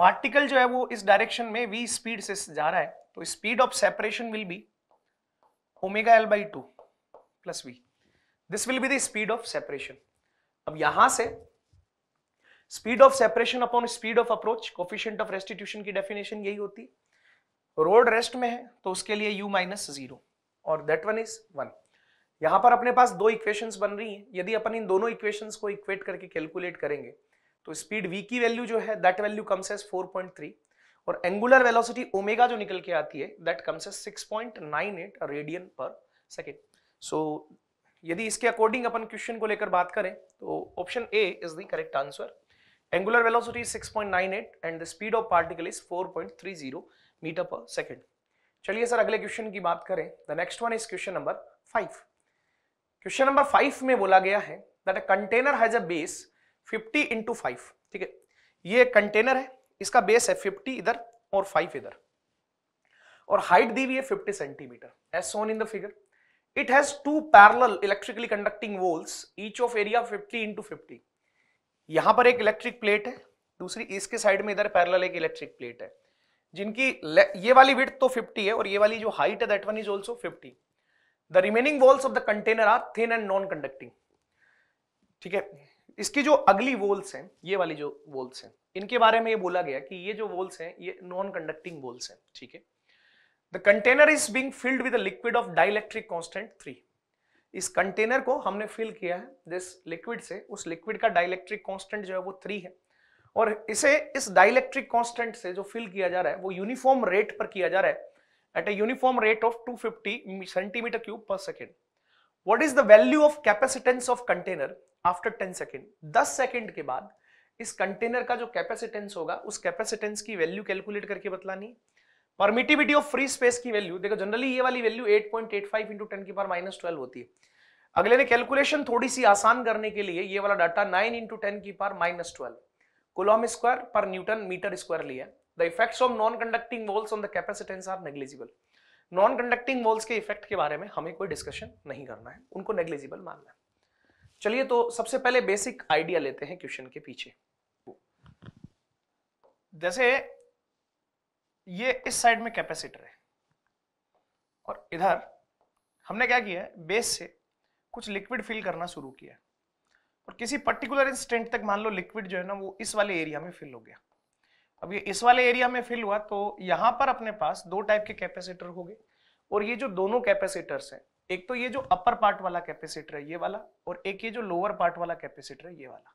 Speaker 2: पार्टिकल जो है वो इस डायरेक्शन में वी स्पीड से जा रहा है तो speed of separation will be omega L by two plus V this will be the speed of separation अब यहां से speed of separation upon speed of approach coefficient of restitution की डेफिनेशन यही होती है रोड रेस्ट में है तो उसके लिए यू माइनस जीरो और दैट वन इज वन यहां पर अपने पास दो इक्वेशंस बन रही हैं यदि अपन इन दोनों इक्वेशंस को इक्वेट करके कैलकुलेट करेंगे तो स्पीड वी की वैल्यू जो है that value comes as three और एंगुलर वेलोसिटी ओमेगा जो निकल के आती है that comes as eight radian पर सेकेंड सो so, यदि इसके अकॉर्डिंग अपन क्वेश्चन को लेकर बात करें तो option A is the correct answer angular velocity 6.98 and the speed of particle is 4.30 metre per second चलिए सर अगले क्वेश्चन की बात करें the next one is question number five question number five में बोला गया है that a container has a base 50 into ठीक है ये कंटेनर है इसका बेस है 50 इधर और 5 इधर और हाइट दी हुई है 50 centimetre as shown in the figure It has two parallel electrically conducting walls, each of area 50 into 50. यहां पर एक इलेक्ट्रिक प्लेट है दूसरी इसके साइड में इधर पैरेलल एक इलेक्ट्रिक प्लेट है जिनकी ये वाली विथ तो 50 है और ये वाली जो हाइट है that one is also 50. The remaining walls of the container are thin and non conducting ठीक है इसकी जो अगली वॉल्स हैं ये वाली जो वॉल्स हैं इनके बारे में ये बोला गया कि ये जो वॉल्स हैं ये नॉन कंडक्टिंग वॉल्स हैं ठीक है the container is being filled with liquid of dielectric constant three इस कंटेनर को हमने फिल किया है जिस लिक्विड से उस लिक्विड का डाइलेक्ट्रिक कॉन्स्टेंट जो है वो थ्री है और इसे इस डाइलेक्ट्रिक कॉन्स्टेंट से जो फिल किया जा रहा है वो यूनिफॉर्म रेट पर किया जा रहा है at a uniform rate of 250 centimetre cube per second what is the value of capacitance of container after 10 second 10 second के बाद इस कंटेनर का जो कैपेसिटेंस होगा उस कैपेसिटेंस की वैल्यू कैलकुलेट करके बतलानी है परमिटिविटी ऑफ फ्री स्पेस की वैल्यू देखो जनरली ये वाली value 8.85 point eight five into ten की पार माइनस ट्वेल्व होती है अगले ने कैलकुलेशन थोड़ी सी आसान करने के लिए ये वाला डाटा 9 इंटू टेन की पार minus twelve coulomb square per newton metre square लिया the effects of non conducting walls on the capacitance are negligible non conducting walls के इफेक्ट के बारे में हमें कोई डिस्कशन नहीं करना है उनको नेग्लिजिबल मानना है चलिए तो सबसे पहले बेसिक आइडिया लेते हैं क्वेश्चन के पीछे जैसे ये इस साइड में कैपेसिटर है और इधर हमने क्या किया है बेस से कुछ लिक्विड फिल करना शुरू किया और किसी पर्टिकुलर इंस्टेंट तक मान लो लिक्विड जो है ना वो इस वाले एरिया में फिल हो गया अब ये इस वाले एरिया में फिल हुआ तो यहां पर अपने पास दो टाइप के कैपेसिटर हो गए और ये जो दोनों कैपेसिटर्स हैं एक तो ये जो अपर पार्ट वाला कैपेसिटर है ये वाला और एक ये जो लोअर पार्ट वाला कैपेसिटर है ये वाला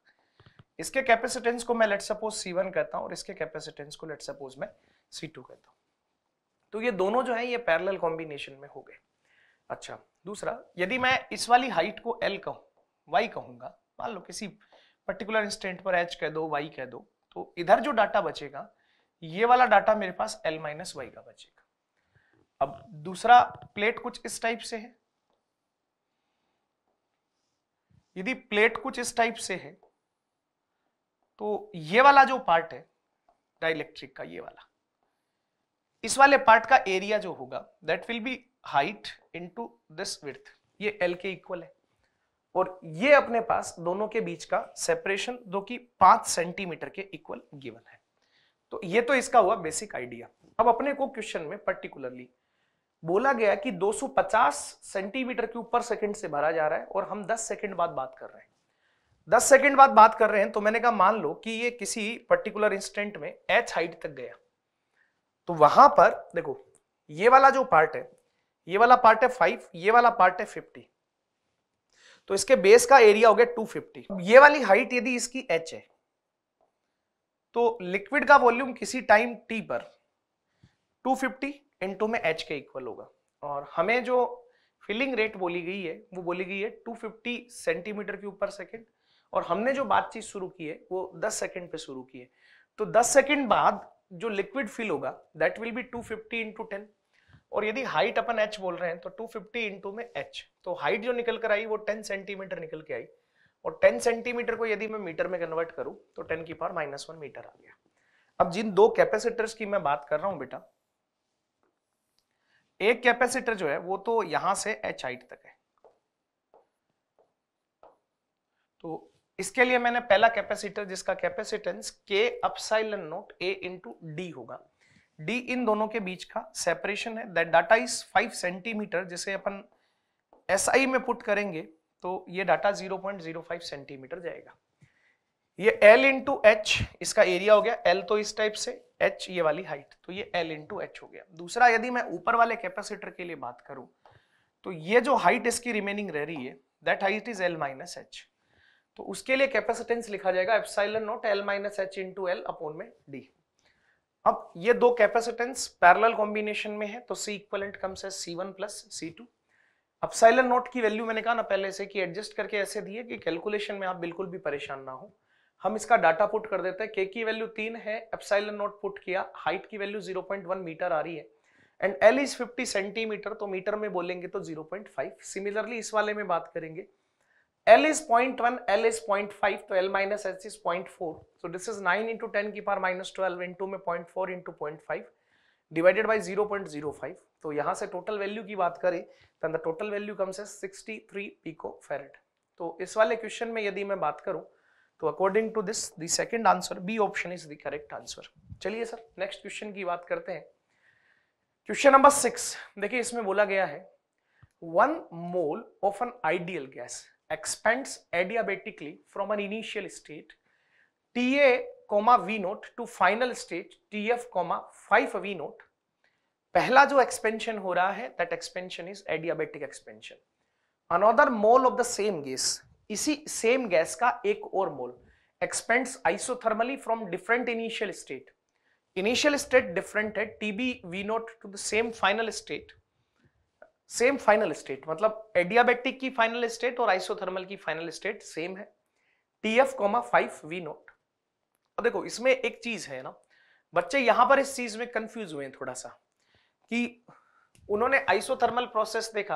Speaker 2: इसके कैपेसिटेंस को मैं लेट सपोज C1 कहता हूँ और इसके कैपेसिटेंस को लेट सपोज मैं सी टू कहता हूँ तो ये दोनों जो है ये पैरेलल कॉम्बिनेशन में हो गए अच्छा दूसरा यदि मैं इस वाली हाइट को एल कहूँ वाई कहूंगा मान लो किसी पर्टिकुलर इंस्टेंट पर एच कह दो वाई कह दो तो इधर जो डाटा बचेगा ये वाला डाटा मेरे पास एल माइनस वाई का बचेगा अब दूसरा प्लेट कुछ इस टाइप से है यदि प्लेट कुछ इस टाइप से है तो ये वाला जो पार्ट है डाइलेक्ट्रिक का ये वाला इस वाले पार्ट का एरिया जो होगा that will be height into this width ये एल के इक्वल है और ये अपने पास दोनों के बीच का सेपरेशन जो कि पांच सेंटीमीटर के इक्वल गिवन है तो ये तो इसका हुआ बेसिक आइडिया अब अपने को क्वेश्चन में पर्टिकुलरली बोला गया कि 250 सेंटीमीटर के ऊपर सेकंड से भरा जा रहा है और हम 10 सेकंड बाद बात कर रहे हैं 10 सेकंड बाद बात कर रहे हैं तो मैंने कहा मान लो कि ये किसी पर्टिकुलर इंस्टेंट में एच हाइट तक गया तो वहां पर देखो ये वाला जो पार्ट है ये वाला पार्ट है फाइव ये वाला पार्ट है फिफ्टी तो इसके बेस का एरिया हो गया टू फिफ्टी ये वाली हाइट यदि इसकी एच है तो लिक्विड का वॉल्यूम किसी टाइम टी पर 250 फिफ्टी इंटू में एच के इक्वल होगा और हमें जो फिलिंग रेट बोली गई है वो बोली गई है 250 सेंटीमीटर क्यूब पर सेकेंड और हमने जो बातचीत शुरू की है वो 10 सेकंड पे शुरू की है तो 10 सेकंड बाद जो लिक्विड फील होगा that will be 250 fifty into ten और यदि हाइट अपन एच बोल रहे हैं तो 250 फिफ्टी इंटू में एच तो हाइट जो निकल कर आई वो 10 सेंटीमीटर निकल के आई और 10 सेंटीमीटर को यदि मैं मीटर में कन्वर्ट करूं तो 10 की पावर माइनस वन मीटर आ गया अब जिन दो कैपेसिटर्स की मैं बात कर रहा हूं बेटा एक कैपेसिटर जो है वो तो यहां से एच हाइट तक है तो इसके लिए मैंने पहला कैपेसिटर जिसका capacitance K epsilon naught A into D होगा डी इन दोनों के बीच का सेपरेशन है that data is five centimetre जिसे अपन एस SI में पुट करेंगे तो ये डाटा 0.05 सेंटीमीटर जाएगा ये एल इंटू एच इसका एरिया हो गया एल तो इस टाइप से एच ये वाली हाइट तो ये एल इंटू एच हो गया दूसरा यदि मैं ऊपर वाले कैपेसिटर के लिए बात करूं तो ये जो हाइट इसकी रिमेनिंग रह रही है that height is L minus H तो उसके लिए कैपेसिटेंस लिखा जाएगा epsilon naught L minus H into L upon में डी अब ये दो कैपेसिटेंस पैरल कॉम्बिनेशन में है तो सी इक्वलेंट कम्स है C one plus C two epsilon naught की वैल्यू मैंने कहा ना पहले से कि एडजस्ट करके ऐसे दिए कि कैलकुलेशन में आप बिल्कुल भी परेशान ना हो हम इसका डाटा पुट कर देते हैं के की वैल्यू तीन है एप्साइलन नोट पुट किया हाइट की वैल्यू 0.1 मीटर आ रही है एंड एल इज 50 सेंटीमीटर तो मीटर में बोलेंगे तो 0.5 सिमिलरली इस वाले में बात करेंगे L is 0.1, L is 0.5, तो L minus H is 0.4. So this is 9 into 10 की पावर minus 12 into में 0.4 into 0.5 divided by 0.05. तो यहाँ से टोटल वैल्यू की बात करें तो द टोटल वैल्यू कम से 63 पिको फेरेट तो इस वाले क्वेश्चन में यदि मैं बात करूँ तो according to this the second answer B option is the correct answer चलिए सर नेक्स्ट क्वेश्चन की बात करते हैं क्वेश्चन नंबर सिक्स देखिए इसमें बोला गया है one mole of an ideal gas expands adiabatically from an initial state Ta comma V note to final state Tf comma 5 V note पहला जो एक्सपेंशन हो रहा है that expansion is adiabatic expansion another mole of the same gas इसी सेम गैस का एक और mole expands isothermally from different initial state initial state different है TB V naught to the same final state same final state मतलब एडियाबेटिक की फाइनल स्टेट और आइसोथर्मल की फाइनल स्टेट सेम है T F comma five V naught अब देखो इसमें एक चीज है ना बच्चे यहां पर इस चीज में कंफ्यूज हुए हैं थोड़ा सा कि उन्होंने आइसोथर्मल प्रोसेस देखा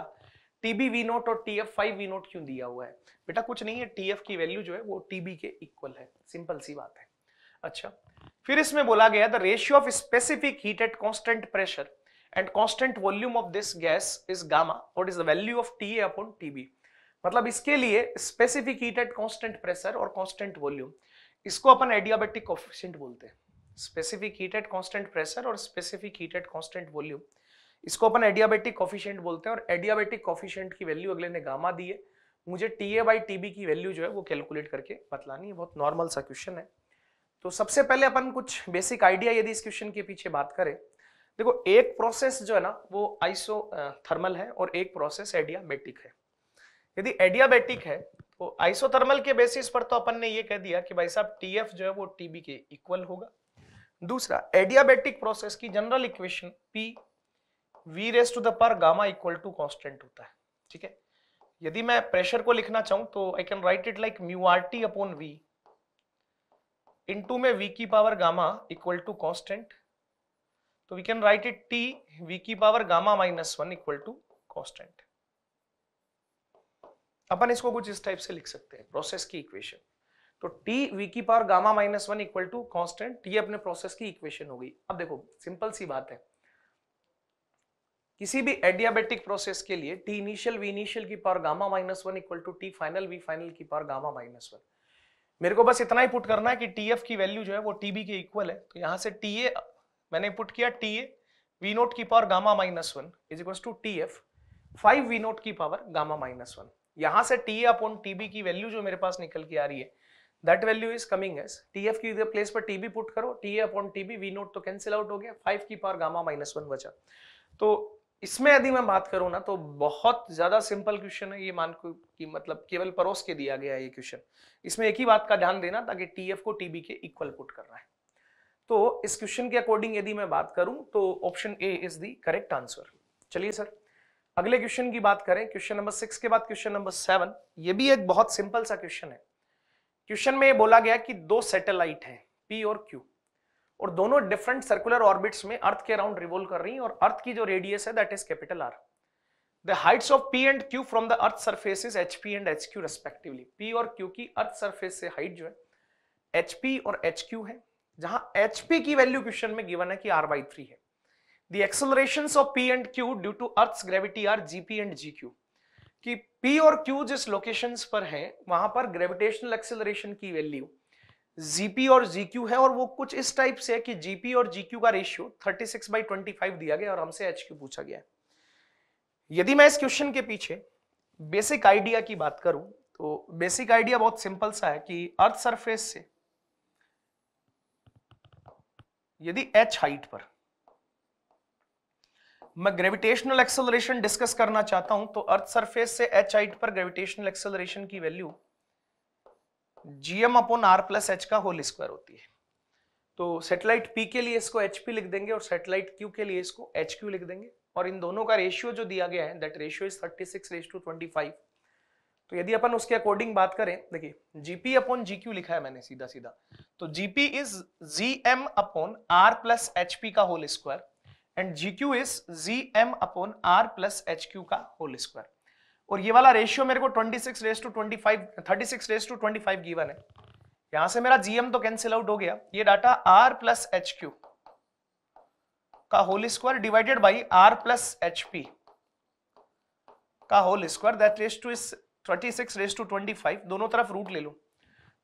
Speaker 2: टीबी वी नोट और T F five V naught क्यों दिया हुआ है बेटा कुछ नहीं है टी एफ की वैल्यू जो है वो टीबी के इक्वल है सिंपल सी बात है अच्छा फिर इसमें बोला गया the ratio of specific heat at constant pressure and constant volume of this gas is gamma. What is the value of TA T B मतलब इसके लिए स्पेसिफिक हीट एट प्रेशर और कॉन्स्टेंट वॉल्यूम इसको अपन एडियाबेटिक कोफिशिएंट बोलते हैं स्पेसिफिक हीट एट प्रेशर और स्पेसिफिक हीट एट वॉल्यूम इसको अपन एडियाबेटिक कोफिशिएंट बोलते हैं और एडियाबेटिक कोफिशिएंट की वैल्यू अगले ने गामा दी है मुझे T A by T B की वैल्यू जो है वो कैलकुलेट करके बतलानी है बहुत नॉर्मल सा क्वेश्चन है तो सबसे पहले अपन कुछ बेसिक आइडिया यदि इस क्वेश्चन के पीछे बात करें देखो एक प्रोसेस जो है ना वो आइसो थर्मल है और एक प्रोसेस एडियाबेटिक है यदि एडियाबेटिक है तो आइसोथर्मल के बेसिस पर तो अपन ने ये कह दिया कि भाई साहब टीएफ जो है वो टीबी के इक्वल होगा दूसरा एडियाबेटिक प्रोसेस की general equation P V raise to the gamma equal to constant होता है ठीक है यदि मैं प्रेशर को लिखना चाहूं तो I can write it like mu R T upon V into में वी की power gamma equal to constant तो we can write it t v की power gamma minus one equal to constant अपन इसको कुछ इस टाइप से लिख सकते हैं प्रोसेस की इक्वेशन तो t v की power gamma minus one equal to constant ये अपने प्रोसेस की इक्वेशन हो गई अब देखो सिंपल सी बात है किसी भी एडियाबेटिक प्रोसेस के लिए टी इनिशियल वी इनिशियल की power gamma minus one equal to T final V final की पावर गामा माइनस वन मेरे को बस इतना ही पुट करना है कि टी एफ की वैल्यू जो है वो टी बी के इक्वल है तो यहां से टी ए मैंने पुट किया टी ए वी नोट की power gamma minus one is equal to T F five V naught की पावर गामा माइनस वन यहां से T A upon T B की वैल्यू जो मेरे पास निकल के आ रही है that value is coming as T F की प्लेस पर टी बी पुट करो T A upon T B V naught तो कैंसिल आउट हो गया फाइव की पावर गामा माइनस वन बचा तो इसमें यदि मैं बात करूं ना तो बहुत ज्यादा सिंपल क्वेश्चन है ये मान को कि मतलब केवल परोस के दिया गया है ये क्वेश्चन इसमें एक ही बात का ध्यान देना ताकि टी एफ को टीबी के इक्वल पुट करना है तो इस क्वेश्चन के अकॉर्डिंग यदि मैं बात करूं तो option A is the correct answer चलिए सर अगले क्वेश्चन की बात करें क्वेश्चन नंबर सिक्स के बाद क्वेश्चन नंबर सेवन ये भी एक बहुत सिंपल सा क्वेश्चन है क्वेश्चन में ये बोला गया कि दो सैटेलाइट हैं पी और क्यू और दोनों डिफरेंट सर्कुलर ऑर्बिट्स में अर्थ के अराउंड रिवोल्व कर रही हैं और अर्थ की जो रेडियस है that is capital R the heights of P and Q from the earth surface is H and H Q respectively P और क्यू की अर्थ सर्फेस से हाइट जो है एच और एच है जहां HP की वैल्यू क्वेश्चन में गिवन है कि R by 3 है The accelerations of P and Q due to Earth's gravity are GP and GQ. कि P और Q जिस लोकेशन पर हैं, वहां पर ग्रेविटेशनल एक्सेलरेशन की वैल्यू GP और GQ है और वो कुछ इस टाइप से है कि GP और GQ का रेशियो 36 बाई 25 दिया गया और हमसे HQ पूछा गया है यदि मैं इस क्वेश्चन के पीछे बेसिक आइडिया की बात करूं तो बेसिक आइडिया बहुत सिंपल सा है कि अर्थ सरफेस से यदि h हाइट पर मैं ग्रेविटेशनल एक्सेलरेशन डिस्कस करना चाहता हूं तो अर्थ सरफेस से h हाइट पर ग्रेविटेशनल एक्सेलरेशन की value gm upon R plus H का होल स्क्वायर होती है तो सेटेलाइट p के लिए इसको एच लिख देंगे और सेटेलाइट q के लिए इसको एच लिख देंगे और इन दोनों का रेशियो जो दिया गया है that ratio is thirty six raise to twenty five तो यदि अपन उसके अकॉर्डिंग बात करें देखिए जीपी अपॉन जी क्यू लिखा है मैंने सीधा सीधा तो G P is G M upon R plus H P का whole square and G Q is G M upon R plus H Q का होल स्क्वायर और ये वाला रेशियो मेरे को 26 raise to 25 36 raise to 25 given है यहां से मेरा जीएम तो कैंसिल आउट हो गया ये data R plus H Q का whole square divided by R plus H P का whole square that raise to is thirty six raise to twenty five दोनों तरफ रूट ले लो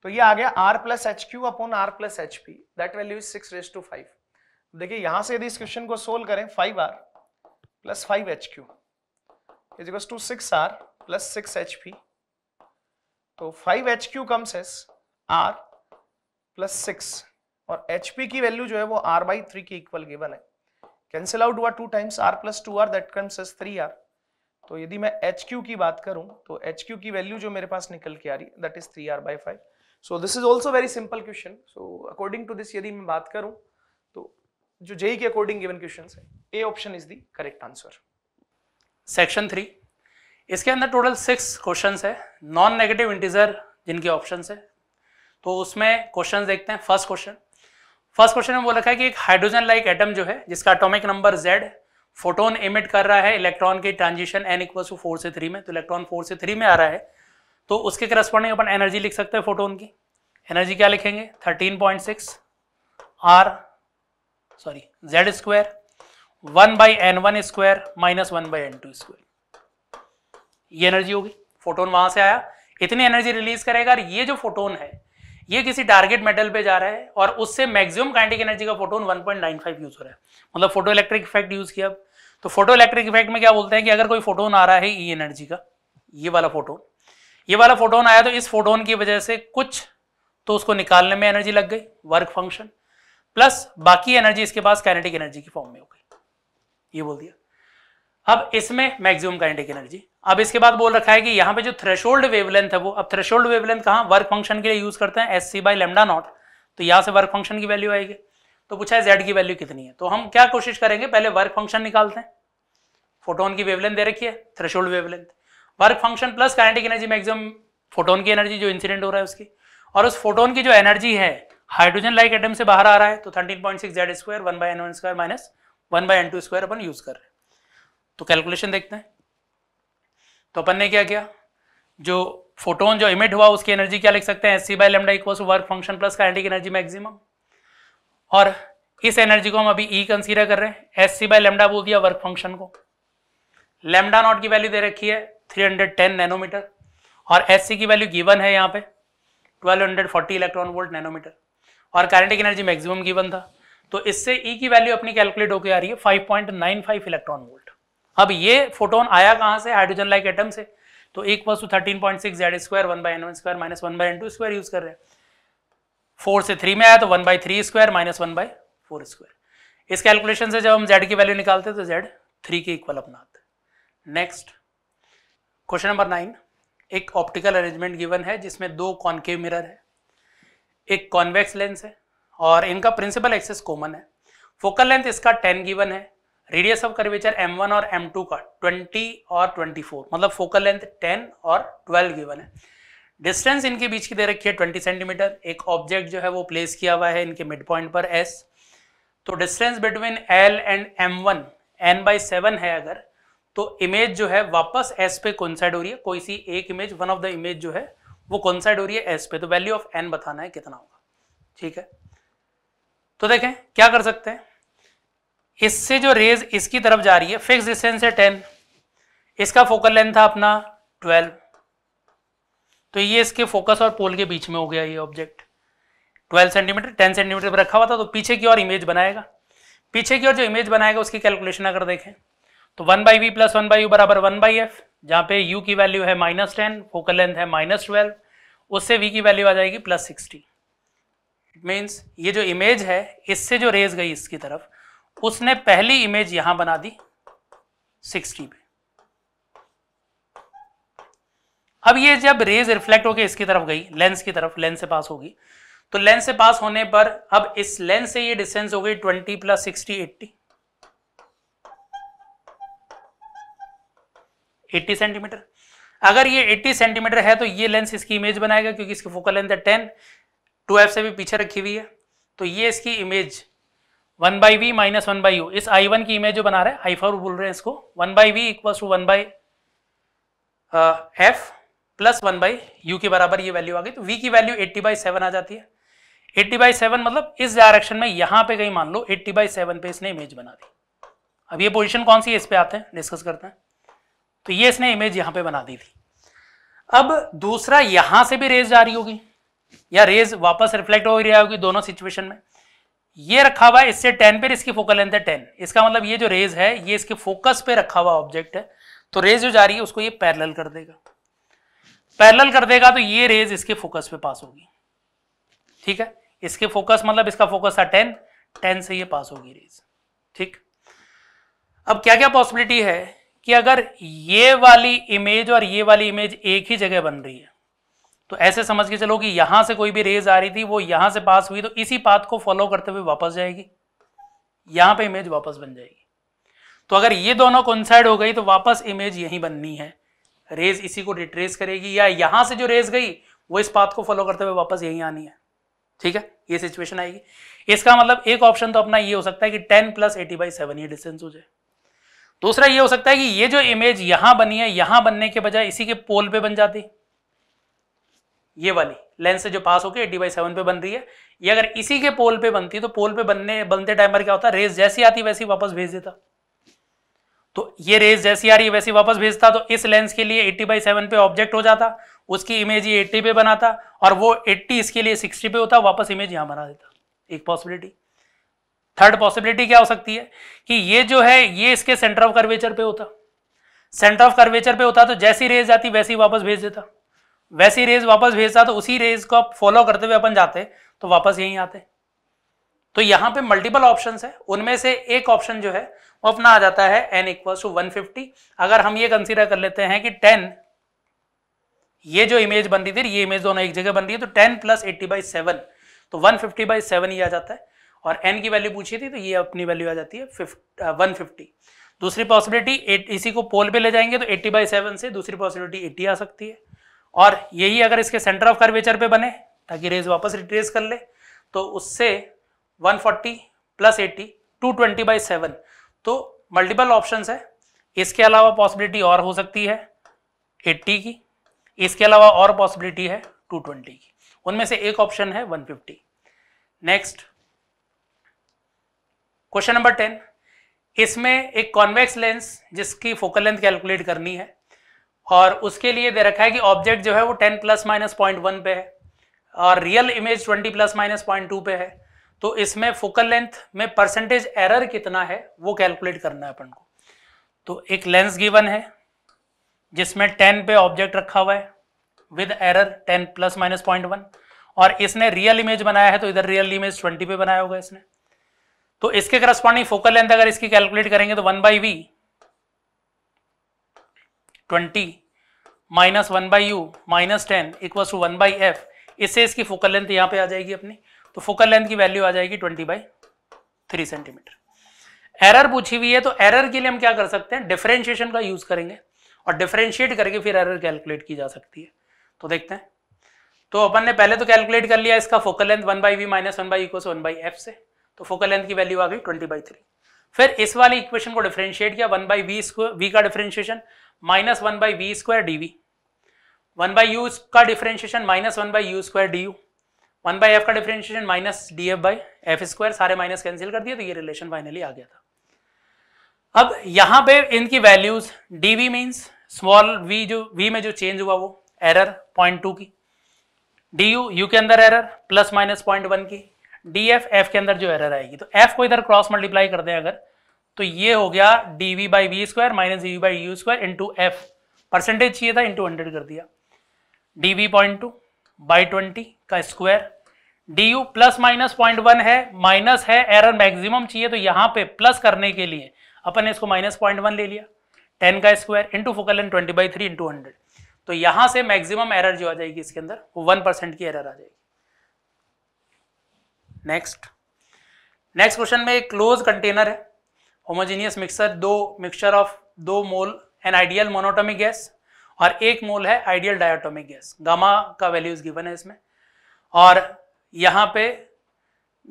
Speaker 2: तो ये आ गया R plus H Q upon R plus H P that value is six raise to five देखिए यहां से यदि इस क्वेश्चन को सोल्व करें five R plus five H Q equals to six R plus six H P तो five H Q comes as R plus six और एच पी की वैल्यू जो है वो आर बाई थ्री के इक्वल गिवन है कैंसिल आउट हुआ two times R plus two R that comes as three R तो यदि मैं एच क्यू की बात करूं तो एच क्यू की वैल्यू जो मेरे पास निकल के आ रही है that is three R by five so this is also very simple question so according to this यदि मैं बात करूं तो जो जेई e के अकॉर्डिंग गिवन क्वेश्चन है A option is the correct answer
Speaker 1: section three इसके अंदर टोटल सिक्स क्वेश्चन है नॉन नेगेटिव इंटीजर जिनके ऑप्शन है तो उसमें क्वेश्चन देखते हैं फर्स्ट क्वेश्चन फर्स्ट क्वेश्चन में रखा है कि एक हाइड्रोजन लाइक एटम जो है जिसका atomic number Z photon emit कर रहा है इलेक्ट्रॉन के transition N equal to four से थ्री में तो इलेक्ट्रॉन फोर से थ्री में आ रहा है तो उसके करस्पॉन्डिंग अपन एनर्जी लिख सकते हैं फोटोन की एनर्जी क्या लिखेंगे thirteen point six or sorry Z square one by N one square minus one by N two square ये एनर्जी होगी फोटोन वहां से आया इतनी एनर्जी रिलीज करेगा और ये जो फोटोन है ये किसी टारगेट मेटल पे जा रहा है और उससे मैक्सिमम काइनेटिक एनर्जी का फोटोन 1.95 यूज हो रहा है मतलब फोटो इलेक्ट्रिक इफेक्ट यूज किया तो फोटो इलेक्ट्रिक इफेक्ट में क्या बोलते हैं कि अगर कोई फोटोन आ रहा है ई e एनर्जी का ये वाला फोटोन ये वाला फोटोन आया तो इस फोटोन की वजह से कुछ तो उसको निकालने में एनर्जी लग गई वर्क फंक्शन प्लस बाकी एनर्जी इसके पास कैनेटिक एनर्जी की फॉर्म में हो गई ये बोल दिया अब इसमें मैक्सिमम कैनेटिक एनर्जी अब इसके बाद बोल रखा है कि यहां पे जो थ्रेशोल्ड वेवलेंथ है वो अब थ्रेशोल्ड वेवलेंथ कहां वर्क फंक्शन के लिए यूज करते हैं S C by lambda naught तो यहां से वर्क फंक्शन की वैल्यू आएगी तो पूछा है जेड की वैल्यू कितनी है तो हम क्या कोशिश करेंगे पहले वर्क फंक्शन निकालते हैं फोटोन की वेवलेंथ दे रखी है threshold wavelength work function plus kinetic energy maximum photon की एनर्जी जो इंसिडेंट हो रहा है उसकी और उस फोटोन की जो एनर्जी है हाइड्रोजन लाइक एटम से बाहर आ रहा है तो thirteen point six Z square one by N one square minus one by N two square अपन यूज कर रहे हैं तो कैलकुलेशन देखते हैं तो अपन ने क्या किया जो फोटोन जो इमिट हुआ उसकी एनर्जी क्या लिख सकते हैं S C by lambda equal work function plus kinetic energy maximum और इस एनर्जी को हम अभी ई e कंसीडर कर रहे हैं एस सी बाय लेमडा बोल दिया वर्क फंक्शन को लेमडा नॉट की वैल्यू दे रखी है 310 नैनोमीटर और एस सी की वैल्यू गिवन है यहाँ पे 1240 इलेक्ट्रॉन वोल्ट नैनोमीटर और कैरेंटिक एनर्जी मैक्सिमम गिवन था तो इससे ई e की वैल्यू अपनी कैलकुलेट होकर आ रही है 5.95 इलेक्ट्रॉन वोल्ट अब ये फोटोन आया कहाँ से हाइड्रोजन लाइक एटम से तो एक वस्तु thirteen point six Z square one by N one square minus one by N two square use कर रहे हैं फोर से थ्री में आया तो one by three square minus one by four square इस कैलकुलेशन से जब हम जेड की वैल्यू निकालते हैं तो जेड थ्री के इक्वल अपना आते नेक्स्ट क्वेश्चन नंबर नाइन एक ऑप्टिकल अरेंजमेंट गिवन है जिसमें दो कॉन्केव मिरर है एक कॉन्वेक्स लेंस है और इनका प्रिंसिपल एक्सेस कॉमन है फोकल लेंथ इसका टेन गिवन है रेडियस ऑफ कर्वेचर M1 और M2 का 20 और 24 मतलब फोकल लेंथ 10 और 12 गिवन है डिस्टेंस इनके बीच की दे रखी है ट्वेंटी सेंटीमीटर एक ऑब्जेक्ट जो है वो प्लेस किया हुआ है इनके मिड पॉइंट पर एस तो distance between L and M one N by seven है अगर तो इमेज जो है वापस एस पे कॉन्साइड हो रही है कोई सी एक image one of the image जो है वो कॉन्साइड हो रही है एस पे तो वैल्यू ऑफ एन बताना है कितना होगा ठीक है तो देखें क्या कर सकते हैं इससे जो रेज इसकी तरफ जा रही है फिक्स डिस्टेंस है टेन इसका फोकल लेंथ था अपना ट्वेल्व तो ये इसके फोकस और पोल के बीच में हो गया ये ऑब्जेक्ट 12 सेंटीमीटर 10 सेंटीमीटर पर रखा हुआ था तो पीछे की ओर इमेज बनाएगा पीछे की ओर जो इमेज बनाएगा उसकी कैलकुलेशन अगर देखें तो one by V plus one by U बराबर वन बाई एफ जहाँ पे यू की वैल्यू है माइनस टेन फोकल लेंथ है माइनस ट्वेल्व उससे वी की वैल्यू आ जाएगी प्लस सिक्सटी इट मीन्स ये जो इमेज है इससे जो रेज गई इसकी तरफ उसने पहली इमेज यहाँ बना दी सिक्सटी पे अब ये जब रेज रिफ्लेक्ट होकर इसकी तरफ गई लेंस की तरफ लेंस से पास होगी तो लेंस से पास होने पर अब इस लेंस से ये डिस्टेंस हो गई twenty plus sixty eighty eighty centimetre अगर ये 80 सेंटीमीटर है तो ये लेंस इसकी इमेज बनाएगा क्योंकि इसकी फोकल लेंथ है 10 2f से भी पीछे रखी हुई है तो ये इसकी image one by V minus one by U इस आई वन की इमेज जो बना रहा है आई फोर बोल रहे हैं इसको one by V equal to one by F plus one by U के बराबर ये वैल्यू आ गई तो वी की वैल्यू एट्टी बाई सेवन आ जाती है एट्टी बाई सेवन मतलब इस डायरेक्शन में यहां पे कहीं मान लो एट्टी बाई सेवन पे इसने इमेज बना दी अब ये पोजीशन कौन सी है इस पे आते हैं डिस्कस करते हैं तो ये इसने इमेज यहां पे बना दी थी अब दूसरा यहां से भी रेज जा रही होगी या रेज वापस रिफ्लेक्ट हो रही होगी दोनों सिचुएशन में ये रखा हुआ है इससे टेन पर इसकी फोकल लेंथ है टेन इसका मतलब ये जो रेज है ये इसके फोकस पे रखा हुआ ऑब्जेक्ट है तो रेज जो जा रही है उसको ये पैरल कर देगा पैरल कर देगा तो ये रेज इसके फोकस पे पास होगी ठीक है इसके फोकस मतलब इसका फोकस था टेन टेन से ये पास होगी रेज ठीक अब क्या क्या पॉसिबिलिटी है कि अगर ये वाली इमेज और ये वाली इमेज एक ही जगह बन रही है तो ऐसे समझ के चलो कि यहां से कोई भी रेज आ रही थी वो यहां से पास हुई तो इसी पाथ को फॉलो करते हुए वापस जाएगी यहां पे इमेज वापस बन जाएगी तो अगर ये दोनों कोइंसाइड हो गई तो वापस इमेज यहीं बननी है रेज इसी को रिट्रेस करेगी या यहां से जो रेज गई वो इस पाथ को फॉलो करते हुए वापस यहीं आनी है ठीक है ये सिचुएशन आएगी इसका मतलब एक ऑप्शन तो अपना ये हो सकता है कि ten plus eighty by seven ये डिस्टेंस हो जाए दूसरा ये हो सकता है कि ये जो इमेज यहां बनी है यहां बनने के बजाय इसी के पोल पे बन जाती ये वाली लेंस से जो पास होकर एटी बाई सेवन पे बन रही है ये अगर इसी के पोल पे बनती तो पोल पे बनने बनते टाइम पर क्या होता रेस जैसी आती वैसी वापस भेज देता तो ये रेज जैसी आ रही है वैसी वापस भेजता तो इस लेंस के लिए 80 बाई सेवन पे ऑब्जेक्ट हो जाता उसकी इमेज ये 80 पे बनाता और वो 80 इसके लिए 60 पे होता वापस इमेज यहां बना देता एक पॉसिबिलिटी थर्ड पॉसिबिलिटी क्या हो सकती है कि ये जो है ये इसके सेंटर ऑफ कर्वेचर पे होता सेंटर ऑफ कर्वेचर पे होता तो जैसी रेज जाती वैसी वापस भेज देता वैसी रेज वापस भेजता तो उसी रेज को आप फॉलो करते हुए अपन जाते तो वापस यहीं आते तो यहां पे मल्टीपल ऑप्शंस है उनमें से एक ऑप्शन जो है वो अपना आ जाता है एन इक्वल टू वन अगर हम ये कंसिडर कर लेते हैं कि टेन ये जो इमेज बन रही थी ये इमेज दोनों एक जगह बन रही है तो ten plus eighty by seven तो वन फिफ्टी बाई सेवन ही आ जाता है और एन की वैल्यू पूछी थी तो ये अपनी वैल्यू आ जाती है वन फिफ्टी uh, दूसरी पॉसिबिलिटी इसी को पोल पे ले जाएंगे तो एट्टी बाई सेवन से दूसरी पॉसिबिलिटी एट्टी आ सकती है और यही अगर इसके सेंटर ऑफ कर्वेचर पे बने ताकि रेज वापस रिट्रेस कर ले तो उससे 140 forty plus eighty to twenty by seven तो मल्टीपल ऑप्शन है इसके अलावा पॉसिबिलिटी और हो सकती है 80 की इसके अलावा और पॉसिबिलिटी है 220 की उनमें से एक ऑप्शन है 150 नेक्स्ट क्वेश्चन नंबर टेन इसमें एक कॉन्वेक्स लेंस जिसकी फोकल लेंथ कैलकुलेट करनी है और उसके लिए दे रखा है कि ऑब्जेक्ट जो है वो 10 प्लस माइनस पॉइंट वन पे है और real image 20 plus minus point two पे है तो इसमें फोकल लेंथ में परसेंटेज एरर कितना है वो कैलकुलेट करना है अपन को तो एक लेंस गिवन है जिसमें टेन पे ऑब्जेक्ट रखा हुआ है with error ten plus minus point one और इसने रियल इमेज बनाया है तो इधर रियल इमेज ट्वेंटी पे बनाया होगा इसने तो इसके करस्पॉन्डिंग फोकल लेंथ अगर इसकी कैलकुलेट करेंगे तो one by V twenty minus one by U minus ten equal to one by F इससे इसकी फोकल लेंथ यहां पे आ जाएगी अपनी तो फोकल लेंथ की वैल्यू आ जाएगी twenty by three centimetre error पूछी हुई है तो एरर के लिए हम क्या कर सकते हैं डिफरेंशिएशन का यूज करेंगे और डिफरेंशिएट करके फिर एरर कैलकुलेट की जा सकती है तो देखते हैं तो अपन ने पहले तो कैलकुलेट कर लिया इसका focal length one by V minus one by one by F से तो फोकल लेंथ की वैल्यू आ गई ट्वेंटी बाई थ्री फिर इस वाली इक्वेशन को डिफरेंशिएट किया one by V square V का differentiation minus one by V square D V one by U का differentiation minus one by U square D U one by F का differentiation minus D F by F square सारे माइनस कैंसिल कर दिए तो ये रिलेशन फाइनली आ गया था अब यहां पे इनकी values D V means small V जो वी में जो चेंज हुआ वो एरर पॉइंट टू की डी यू यू के अंदर error plus minus point one की डी एफ एफ के अंदर जो एरर आएगी तो एफ को इधर क्रॉस मल्टीप्लाई कर दें अगर तो ये हो गया D V by V square minus D V by U square into F percentage चाहिए था इंटू हंड्रेड कर दिया D V point two by twenty का square D U plus minus point one है माइनस है एरर मैक्सिमम चाहिए तो यहाँ पे प्लस करने के लिए अपन ने इसको माइनस पॉइंट वन ले लिया टेन का square into focal and twenty by three into hundred तो यहाँ से मैक्सिमम एरर जो आ जाएगी इसके अंदर वो वन परसेंट की एरर आ जाएगी नेक्स्ट नेक्स्ट क्वेश्चन में एक क्लोज कंटेनर है होमोजीनियस मिक्सर दो मिक्सचर ऑफ दो mole an ideal monoatomic gas और एक मोल है आइडियल डायोटोमिक गैस गामा का वैल्यूज गिवन है इसमें और यहाँ पे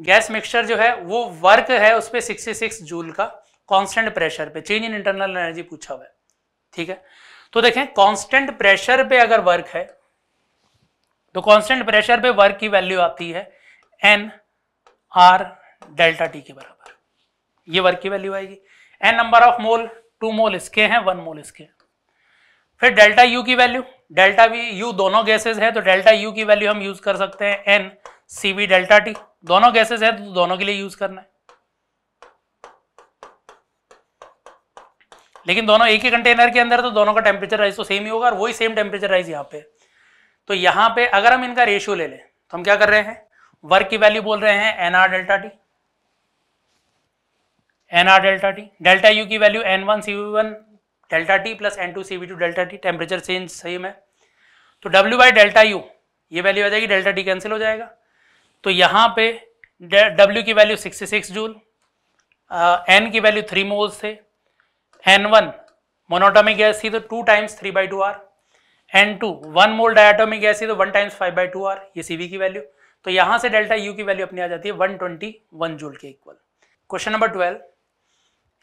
Speaker 1: गैस मिक्सचर जो है वो वर्क है उस पर सिक्सटी सिक्स जूल का कांस्टेंट प्रेशर पे चेंज इन इंटरनल एनर्जी पूछा हुआ है ठीक है तो देखें कांस्टेंट प्रेशर पे अगर वर्क है तो कांस्टेंट प्रेशर पे वर्क की वैल्यू आती है एन आर डेल्टा टी के बराबर ये वर्क की वैल्यू आएगी N number of mole two mole इसके हैं वन मोल इसके फिर डेल्टा यू की वैल्यू डेल्टा वी यू दोनों गैसेज है तो डेल्टा यू की वैल्यू हम यूज कर सकते हैं एन सीवी डेल्टा टी दोनों गैसेस है तो दोनों के लिए यूज करना है लेकिन दोनों एक ही कंटेनर के अंदर तो दोनों का टेम्परेचर राइज तो सेम ही होगा और वही सेम टेम्परेचर राइज यहाँ पे तो यहां पे अगर हम इनका रेशियो ले लें तो हम क्या कर रहे हैं वर्क की वैल्यू बोल रहे हैं N R delta T N R delta T delta U की value N one C V one delta T plus N two C V two delta T temperature change same है तो डब्ल्यू बाई डेल्टा यू ये वैल्यू आ जाएगी डेल्टा टी कैंसिल हो जाएगा तो यहाँ पे W की वैल्यू 66 जूल N की वैल्यू 3 मोल्स थे N1 वन मोनोटोमिक गैस थी तो two times three by two R N two one mole diatomic gas थी तो one times five by two R ये सी की वैल्यू तो यहाँ से डेल्टा U की वैल्यू अपनी आ जाती है 121 जूल के इक्वल क्वेश्चन नंबर 12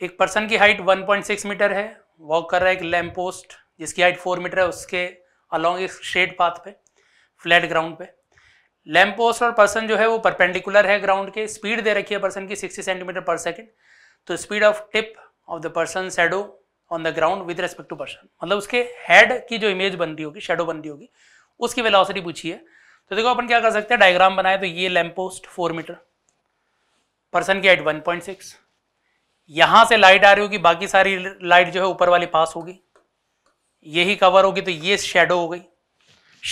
Speaker 1: एक पर्सन की हाइट 1.6 मीटर है वॉक कर रहा है एक लैम्प पोस्ट जिसकी हाइट फोर मीटर है उसके अलॉन्ग एक स्ट्रेट पाथ पे फ्लैट ग्राउंड पे लैम्प पोस्ट और पर्सन जो है वो परपेंडिकुलर है ग्राउंड के स्पीड दे रखी है पर्सन की 60 सेंटीमीटर पर सेकेंड तो speed of tip of the person shadow on the ground with respect to person मतलब उसके हेड की जो इमेज बन रही होगी शेडो बन रही होगी उसकी वेलोसिटी पूछी है तो देखो अपन क्या कर सकते हैं डायग्राम बनाए तो ये lamp post four metre person की हाइट वन पॉइंट सिक्स यहाँ से लाइट आ रही होगी बाकी सारी लाइट जो है ऊपर वाली पास होगी यही कवर होगी तो ये शेडो हो गई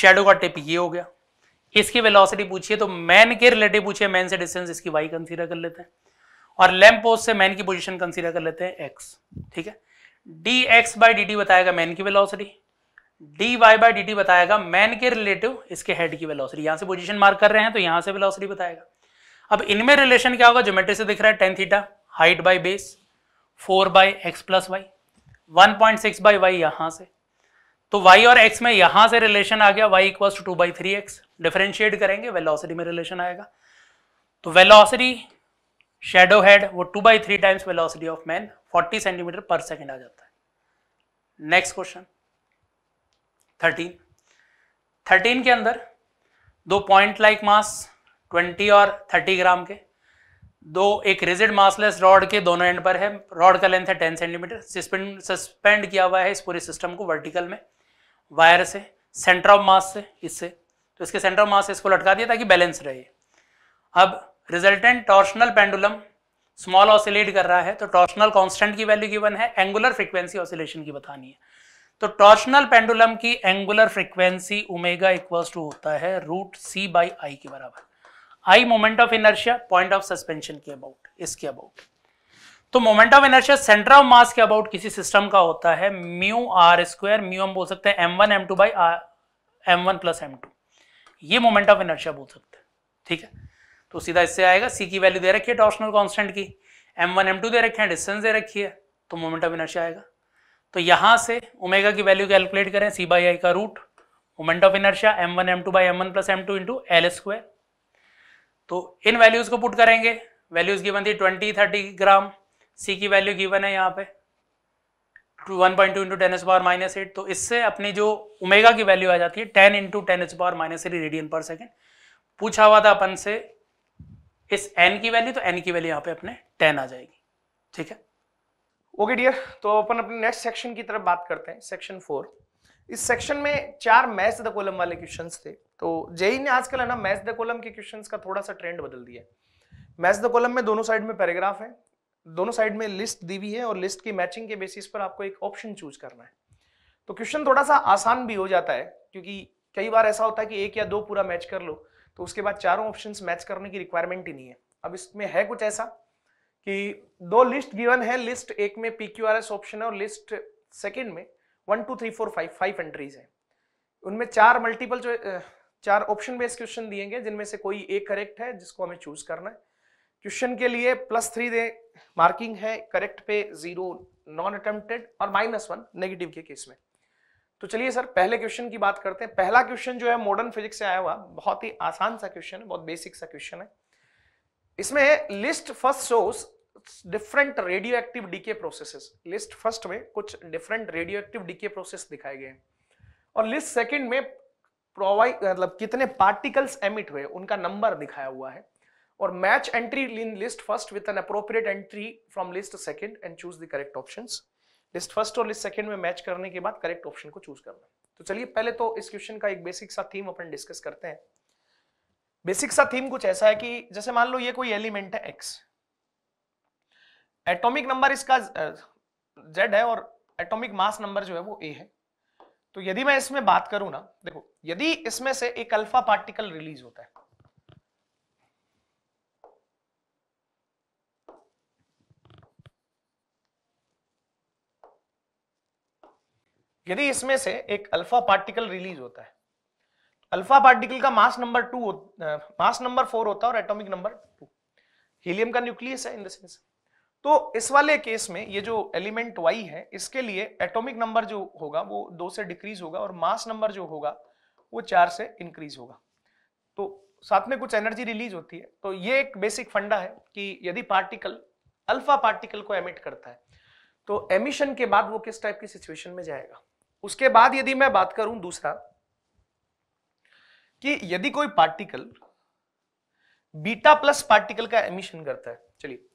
Speaker 1: शेडो का टिप ये हो गया इसकी वेलोसिटी पूछिए तो मैन के रिलेटिव पूछिए मैन से डिस्टेंस इसकी वाई कंसीडर कर लेते हैं और लैम्प पोस्ट से मैन की पोजीशन कंसीडर कर लेते हैं एक्स ठीक है d x by d t बताएगा मैन की velocity d y by d t बताएगा मैन के रिलेटिव इसके हेड की वेलोसिटी यहां से पोजिशन मार्क कर रहे हैं तो यहां से वेलोसिटी बताएगा अब इनमें रिलेशन क्या होगा ज्योमेट्री से दिख रहा है tan theta height by base four by x plus y one point six by y यहां से तो y और x में यहां से रिलेशन आ गया y equals to two by three x differentiate करेंगे वेलोसिटी में रिलेशन आएगा तो वेलोसिटी शेडो हेड वो two by three times velocity of man 40 centimetre पर सेकेंड आ जाता है नेक्स्ट क्वेश्चन 13 13 के अंदर दो पॉइंट लाइक मास 20 और 30 ग्राम के दो एक रिजिड मासलेस रॉड के दोनों एंड पर है रॉड का लेंथ है 10 सेंटीमीटर सस्पेंड सस्पेंड किया हुआ है इस पूरे सिस्टम को वर्टिकल में वायर से सेंटर ऑफ मास से इससे तो इसके सेंटर मास इसको लटका दिया ताकि बैलेंस रहे अब resultant torsional pendulum small oscillate कर रहा है तो टॉर्शनल कांस्टेंट की वैल्यू गिवन है एंगुलर फ्रीक्वेंसी ऑसिलेशन की बतानी है तो टॉर्शनल पेंडुलम की angular frequency omega equals to होता है रूट सी बाई आई के बराबर I moment of inertia point of suspension के अबाउट इसके अबाउट तो moment of inertia centre of mass के अबाउट किसी सिस्टम का होता है म्यू आर स्क्वायर म्यू हम बोल सकते हैं m one m two by m one plus m two ये मोमेंट ऑफ इनर्शिया बोल सकते हैं ठीक है तो सीधा इससे आएगा सी की वैल्यू दे रखी है टॉर्शनल कॉन्स्टेंट की एम वन दे रखे हैं डिस्टेंस दे रखी है तो मोमेंट ऑफ इनर्शिया आएगा तो यहां से ओमेगा की वैल्यू कैलकुलेट करें सी बाई आई का root moment of inertia m one m two by m one plus m two into l square तो इन वैल्यूज को पुट करेंगे वैल्यूज गिवन थी ट्वेंटी थर्टी ग्राम सी की वैल्यू गिवन है यहाँ पे one point two into ten power minus eight तो इससे अपनी जो की वैल्यू आ जाती है ten into ten power minus radian पर सेकेंड पूछा हुआ था अपन से इस एन की वैल्यू तो एन की वैल्यू यहाँ पे अपने टेन आ जाएगी ठीक है ओके डियर तो अपन अपने नेक्स्ट सेक्शन की तरफ बात करते हैं सेक्शन फोर
Speaker 2: इस सेक्शन में चार मैच द वाले क्वेश्चन थे तो जेई ने आजकल है ना मैच द के क्वेश्चन का थोड़ा सा ट्रेंड बदल दिया मैच द में दोनों साइड में पैराग्राफ है दोनों साइड में लिस्ट दी हुई है और लिस्ट की मैचिंग के बेसिस पर आपको एक ऑप्शन चूज करना है तो क्वेश्चन थोड़ा सा आसान भी हो जाता है क्योंकि कई बार ऐसा होता है कि एक या दो पूरा मैच कर लो तो उसके बाद चारों ऑप्शंस मैच करने की रिक्वायरमेंट ही नहीं है अब इसमें है कुछ ऐसा कि दो लिस्ट गिवन है लिस्ट एक में P Q R S option है और लिस्ट सेकेंड में one two three four five five entries है उनमें चार मल्टीपल जो चार ऑप्शन बेस्ड क्वेश्चन दिए गए जिनमें से कोई एक करेक्ट है जिसको हमें चूज करना है क्वेश्चन के लिए प्लस थ्री दे मार्किंग है करेक्ट पे जीरो नॉन अटेम्प्टेड और माइनस वन नेगेटिव के केस में तो चलिए सर पहले क्वेश्चन की बात करते हैं पहला क्वेश्चन जो है मॉडर्न फिजिक्स से आया हुआ बहुत ही आसान सा क्वेश्चन है बहुत बेसिक सा क्वेश्चन है इसमें list first source different radioactive decay processes list first में कुछ different radioactive decay process दिखाए गए हैं और लिस्ट सेकेंड में प्रोवाइड मतलब कितने पार्टिकल्स एमिट हुए उनका नंबर दिखाया हुआ है और match entry in list first with an appropriate entry from list second and choose the correct options. List first और लिस्ट सेकंड में मैच करने के बाद करेक्ट ऑप्शन को चूज करना तो चलिए पहले तो इस क्वेश्चन का एक बेसिक सा थीम अपन डिस्कस करते हैं बेसिक सा थीम कुछ ऐसा है कि जैसे मान लो ये कोई एलिमेंट है एक्स एटॉमिक नंबर इसका जेड है और एटॉमिक मास नंबर जो है वो ए है तो यदि मैं इसमें बात करूं ना देखो यदि इसमें से एक अल्फा पार्टिकल रिलीज होता है यदि इसमें से एक अल्फा पार्टिकल रिलीज होता है अल्फा पार्टिकल का mass number two mass number four होता है और एटॉमिक नंबर टू हीलियम का न्यूक्लियस है इन द सेंस तो इस वाले केस में ये जो एलिमेंट वाई है इसके लिए एटॉमिक नंबर जो होगा वो दो से डिक्रीज होगा और मास नंबर जो होगा वो चार से इंक्रीज होगा तो साथ में कुछ एनर्जी रिलीज होती है तो ये एक बेसिक फंडा है कि यदि पार्टिकल अल्फा पार्टिकल को एमिट करता है तो एमिशन के बाद वो किस टाइप की सिचुएशन में जाएगा उसके बाद यदि मैं बात करूं दूसरा कि यदि कोई पार्टिकल बीटा प्लस पार्टिकल का एमिशन करता है चलिए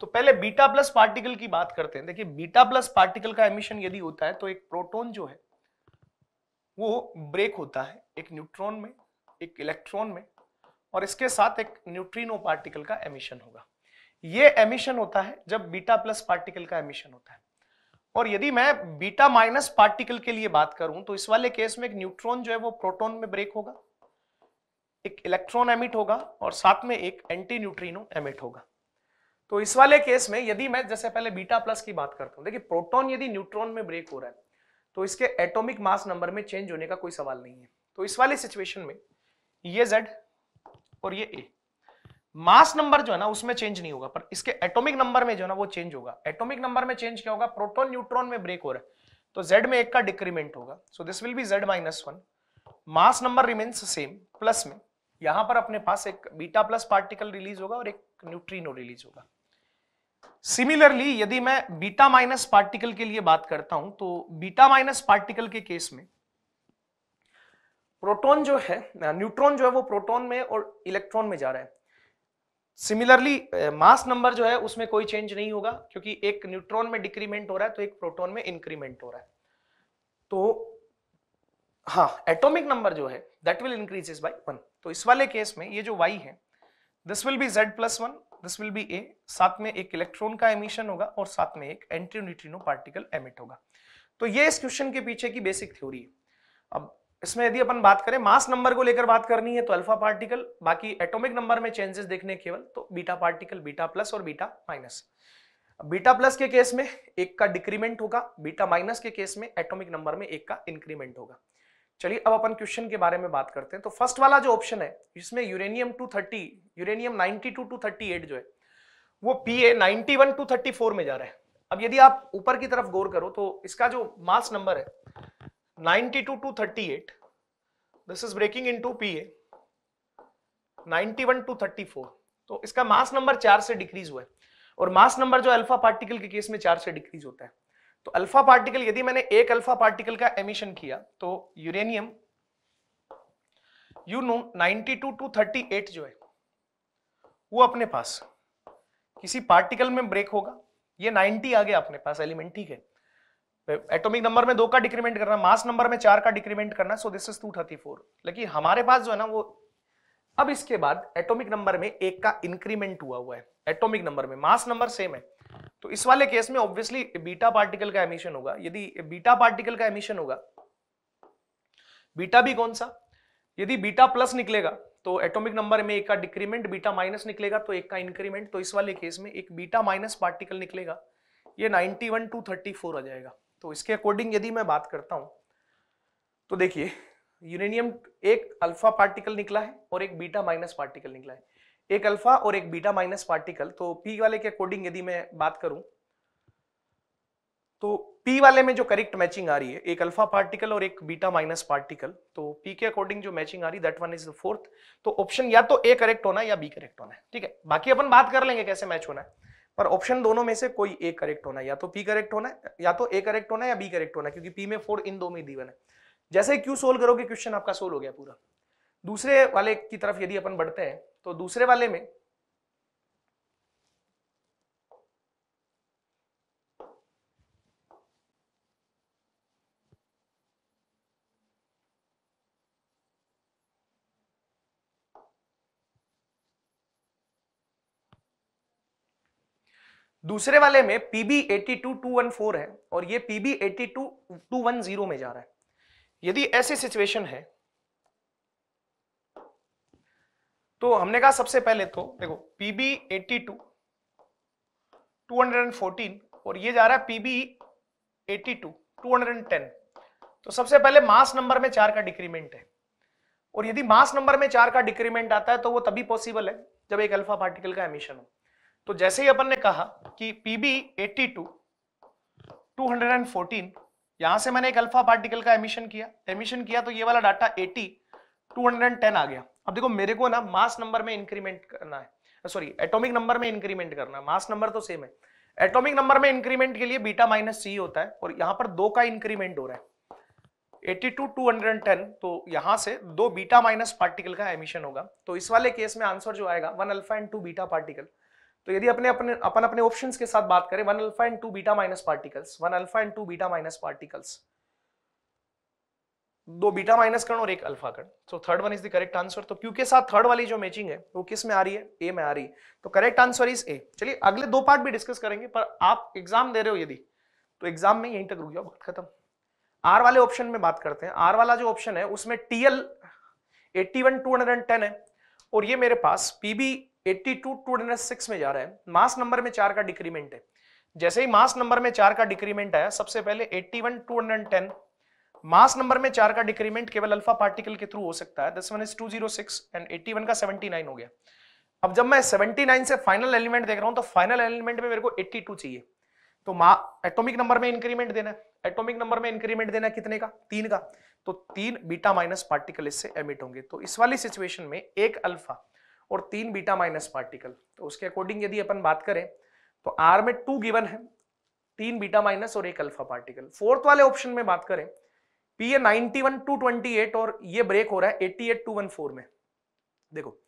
Speaker 2: तो पहले बीटा प्लस पार्टिकल की बात करते हैं देखिए बीटा प्लस पार्टिकल का एमिशन यदि होता है तो एक प्रोटॉन जो है वो ब्रेक होता है एक न्यूट्रॉन में एक इलेक्ट्रॉन में और इसके साथ एक न्यूट्रिनो पार्टिकल का एमिशन होगा ये एमिशन होता है जब बीटा प्लस पार्टिकल का एमिशन होता है और यदि मैं बीटा माइनस पार्टिकल के लिए बात करूं तो इस वाले केस में एक न्यूट्रॉन जो है वो प्रोटॉन में ब्रेक होगा एक इलेक्ट्रॉन एमिट होगा और साथ में एक एंटी न्यूट्रीनो एमिट होगा तो इस वाले केस में यदि मैं जैसे पहले बीटा प्लस की बात करता हूं देखिए प्रोटॉन यदि न्यूट्रॉन में ब्रेक हो रहा है तो इसके एटोमिक मास नंबर में चेंज होने का कोई सवाल नहीं है तो इस वाले सिचुएशन में ये जेड और ये ए मास नंबर जो है ना उसमें चेंज नहीं होगा पर इसके एटॉमिक नंबर में जो है ना वो चेंज होगा एटॉमिक नंबर में चेंज क्या होगा प्रोटॉन न्यूट्रॉन में ब्रेक हो रहा है तो जेड में एक का डिक्रीमेंट होगा so this will be Z minus one mass number remains same plus में यहां पर अपने पास एक बीटा प्लस पार्टिकल रिलीज होगा और एक न्यूट्रीनो रिलीज होगा सिमिलरली यदि मैं बीटा माइनस पार्टिकल के लिए बात करता हूं तो बीटा माइनस पार्टिकल के केस में प्रोटॉन जो है न्यूट्रॉन जो है वो प्रोटॉन में और इलेक्ट्रॉन में जा रहा है सिमिलरली मास नंबर जो है उसमें कोई चेंज नहीं होगा क्योंकि एक न्यूट्रॉन में डिक्रीमेंट हो रहा है तो एक प्रोटोन में इंक्रीमेंट हो रहा है तो हाँ एटोमिक नंबर जो है that will is by one तो इस वाले केस में ये जो वाई है this will be Z plus one this will be A साथ में एक इलेक्ट्रॉन का एमिशन होगा और साथ में एक एंटी न्यूट्रीनो पार्टिकल एमिट होगा तो ये इस क्वेश्चन के पीछे की बेसिक थ्योरी है अब इसमें यदि अपन बात करें मास नंबर को लेकर बात करनी है तो अल्फा पार्टिकल बाकी एटॉमिक नंबर में चेंजेस देखने केवल तो बीटा पार्टिकल बीटा प्लस और बीटा माइनस बीटा प्लस के केस में एक का डिक्रीमेंट होगा बीटा माइनस के केस में एटॉमिक नंबर में एक का इंक्रीमेंट होगा चलिए अब अपन क्वेश्चन के बारे में बात करते हैं तो फर्स्ट वाला जो ऑप्शन है इसमें यूरेनियम 230 यूरेनियम नाइनटी टू 238 जो है वो P A ninety two thirty में जा रहा है अब यदि आप ऊपर की तरफ गौर करो तो इसका जो मास नंबर है 92 to 38 this is breaking into pa 91 to 34 तो इसका मास नंबर चार से डिक्रीज हुआ है और मास नंबर जो अल्फा पार्टिकल के केस में चार से डिक्रीज होता है तो अल्फा पार्टिकल यदि मैंने एक अल्फा पार्टिकल का एमिशन किया तो यूरेनियम यू नो 92 टू 38 जो है वो अपने पास किसी पार्टिकल में ब्रेक होगा ये 90 आ गया अपने पास एलिमेंट ठीक है एटॉमिक नंबर में दो का डिक्रीमेंट करना मास नंबर में चार का डिक्रीमेंट करना so this is two thirty four लेकिन हमारे पास जो है ना वो अब इसके बाद एटॉमिक नंबर में एक का इंक्रीमेंट हुआ हुआ है एटॉमिक नंबर में मास नंबर सेम है तो इस वाले केस में ऑब्वियसली बीटा पार्टिकल का एमिशन होगा यदि बीटा पार्टिकल का एमिशन होगा बीटा भी कौन सा यदि बीटा प्लस निकलेगा तो एटॉमिक नंबर में एक का डिक्रीमेंट बीटा माइनस निकलेगा तो एक का इंक्रीमेंट तो इस वाले केस में एक बीटा माइनस पार्टिकल निकलेगा ये 91 टू 34 आ जाएगा तो इसके अकॉर्डिंग यदि मैं बात करता हूं तो देखिए यूरेनियम एक अल्फा पार्टिकल निकला है और एक बीटा माइनस पार्टिकल निकला है एक अल्फा और एक बीटा माइनस पार्टिकल तो पी वाले के अकॉर्डिंग यदि मैं बात करूं तो पी वाले में जो करेक्ट मैचिंग आ रही है एक अल्फा पार्टिकल और एक बीटा माइनस पार्टिकल तो पी के अकॉर्डिंग जो मैचिंग आ रही that one is the fourth तो ऑप्शन या तो ए करेक्ट होना है या बी करेक्ट होना है ठीक है बाकी अपन बात कर लेंगे कैसे मैच होना है पर ऑप्शन दोनों में से कोई ए करेक्ट होना है या तो पी करेक्ट होना है या तो ए करेक्ट होना है या बी करेक्ट होना है क्योंकि पी में फोर इन दो में दीवन है जैसे क्यू सोल्व करोगे क्वेश्चन आपका सोल्व हो गया पूरा दूसरे वाले की तरफ यदि अपन बढ़ते हैं तो दूसरे वाले में दूसरे वाले में Pb eighty two two one four है और ये Pb eighty two two one zero में जा रहा है यदि ऐसी सिचुएशन है तो हमने कहा सबसे पहले तो देखो Pb eighty two two hundred and fourteen और ये जा रहा है Pb eighty two two hundred and ten तो सबसे पहले मास नंबर में चार का डिक्रीमेंट है और यदि मास नंबर में चार का डिक्रीमेंट आता है तो वो तभी पॉसिबल है जब एक अल्फा पार्टिकल का एमिशन हो तो जैसे ही अपन ने कहा कि पीबी 82 214 यहां से मैंने एक अल्फा पार्टिकल का एमिशन किया एमिशन किया तो ये वाला डाटा 80 210 आ गया अब देखो मेरे को ना मास नंबर में इंक्रीमेंट करना है सॉरी एटॉमिक नंबर में इंक्रीमेंट करना है मास नंबर तो सेम है एटॉमिक नंबर में इंक्रीमेंट के लिए बीटा माइनस सी होता है और यहां पर दो का इंक्रीमेंट हो रहा है 82 210 तो यहां से दो बीटा माइनस पार्टिकल का एमिशन होगा तो इस वाले केस में आंसर जो आएगा one alpha and two beta particle तो यदि अपने अपने अपन अपने ऑप्शन के साथ बात करें one alpha and two beta minus particles one alpha and two beta minus particles दो बीटा माइनस कर्ण और एक अल्फा कर्ण so third one is the correct answer तो क्यू के साथ थर्ड वाली जो मैचिंग है वो किस में आ रही है ए में आ रही है तो करेक्ट आंसर इज ए चलिए अगले दो पार्ट भी डिस्कस करेंगे पर आप एग्जाम दे रहे हो यदि तो एग्जाम में यहीं तक रुक जाओ बात खत्म आर वाले ऑप्शन में बात करते हैं आर वाला जो ऑप्शन है उसमें Tl eighty one two hundred and ten है और ये मेरे पास Pb eighty two two hundred six में जा रहा है मास नंबर में चार का डिक्रीमेंट है जैसे ही मास नंबर में चार का डिक्रीमेंट आया सबसे पहले eighty one two hundred ten mass number में चार का डिक्रीमेंट केवल अल्फा पार्टिकल के थ्रू हो सकता है this one is two zero six and eighty one का सेवेंटी नाइन हो गया अब जब मैं 79 से फाइनल एलिमेंट देख रहा हूं तो फाइनल एलिमेंट में मेरे को 82 चाहिए तो मा एटॉमिक नंबर में इंक्रीमेंट देना है एटॉमिक नंबर में इंक्रीमेंट देना है कितने का तीन का तो तीन बीटा माइनस पार्टिकल इससे एमिट होंगे तो इस वाली सिचुएशन में एक अल्फा और तीन बीटा माइनस पार्टिकल तो उसके अकॉर्डिंग यदि अपन बात करें तो आर में टू गिवन है तीन बीटा माइनस और एक अल्फा पार्टिकल फोर्थ वाले ऑप्शन में बात करें P A ninety one two twenty eight और ये ब्रेक हो रहा है eighty eight two one four में देखो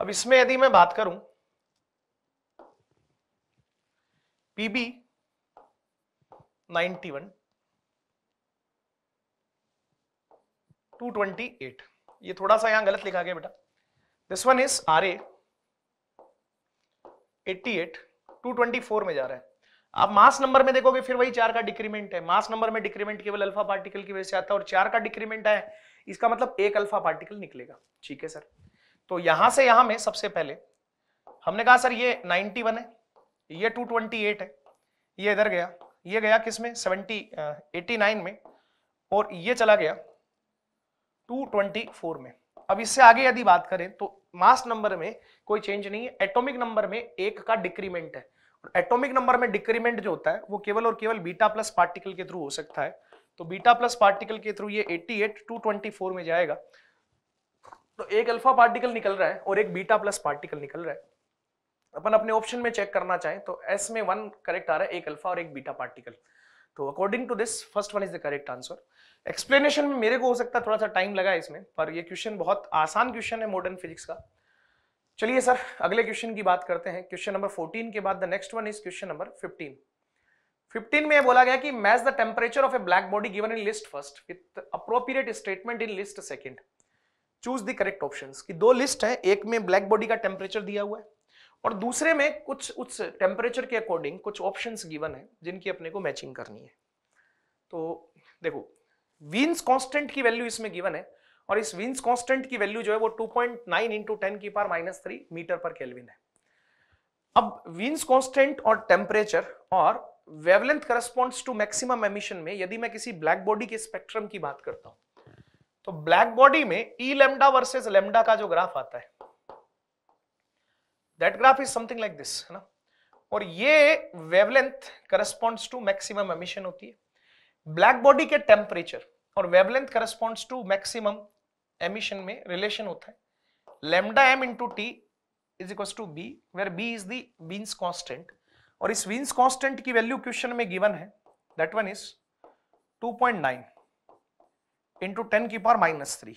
Speaker 2: अब इसमें यदि मैं बात करूं पीबी 91 228 ये थोड़ा सा यहां गलत लिखा गया बेटा this one is R A eighty eight two twenty four में जा रहा है आप मास नंबर में देखोगे फिर वही चार का डिक्रीमेंट है मास नंबर में डिक्रीमेंट केवल अल्फा पार्टिकल की वजह से आता है और चार का डिक्रीमेंट आया इसका मतलब एक अल्फा पार्टिकल निकलेगा ठीक है सर तो यहां से यहां में सबसे पहले हमने कहा सर ये 91 है ये 228 है ये इधर गया ये गया किस में 89 में और ये चला गया 224 में अब इससे आगे यदि बात करें तो मास नंबर में कोई चेंज नहीं है एटॉमिक नंबर में एक का डिक्रीमेंट है एटॉमिक नंबर में डिक्रीमेंट जो होता है वो केवल और केवल बीटा प्लस पार्टिकल के थ्रू हो सकता है तो बीटा प्लस पार्टिकल के थ्रू ये 88 224 में जाएगा तो एक अल्फा पार्टिकल निकल रहा है और एक बीटा प्लस पार्टिकल निकल रहा है अपन अपने ऑप्शन में चेक करना चाहें तो एस में वन करेक्ट आ रहा है एक अल्फा और एक बीटा पार्टिकल तो according to this first one is the correct answer explanation में मेरे को हो सकता है थोड़ा सा टाइम लगा इसमें पर ये क्वेश्चन बहुत आसान क्वेश्चन है मॉडर्न फिजिक्स का चलिए सर अगले क्वेश्चन की बात करते हैं क्वेश्चन नंबर 14 के बाद the next one is question number 15 15 में बोला गया कि match the temperature of a black body given in list first with appropriate statement in list second choose the correct option की दो लिस्ट है एक में ब्लैक बॉडी का टेम्परेचर दिया हुआ है और दूसरे में कुछ उस टेम्परेचर के अकॉर्डिंग कुछ ऑप्शन गिवन है जिनकी अपने को मैचिंग करनी है तो देखो वीन्स कॉन्स्टेंट की वैल्यू इसमें गिवन है और इस वीन्स कॉन्स्टेंट की वैल्यू जो है वो 2.9 पॉइंट नाइन इंटू टेन की पार माइनस थ्री मीटर पर केल्विन है अब वीन्स कॉन्स्टेंट और टेम्परेचर और wavelength corresponds to maximum emission में यदि मैं किसी ब्लैक बॉडी के स्पेक्ट्रम की बात करता हूं तो ब्लैक बॉडी में ई लेमडा वर्सेज लेमडा का जो ग्राफ आता है that graph is something like this है ना और ये wavelength corresponds to maximum emission होती है ब्लैक बॉडी के टेम्परेचर और wavelength corresponds to maximum emission में रिलेशन होता है lambda m into T is equal to b where b is the Wien's constant और इस वीन्स कॉन्स्टेंट की वैल्यू क्वेश्चन में गिवन है that one is two point nine into ten की power minus three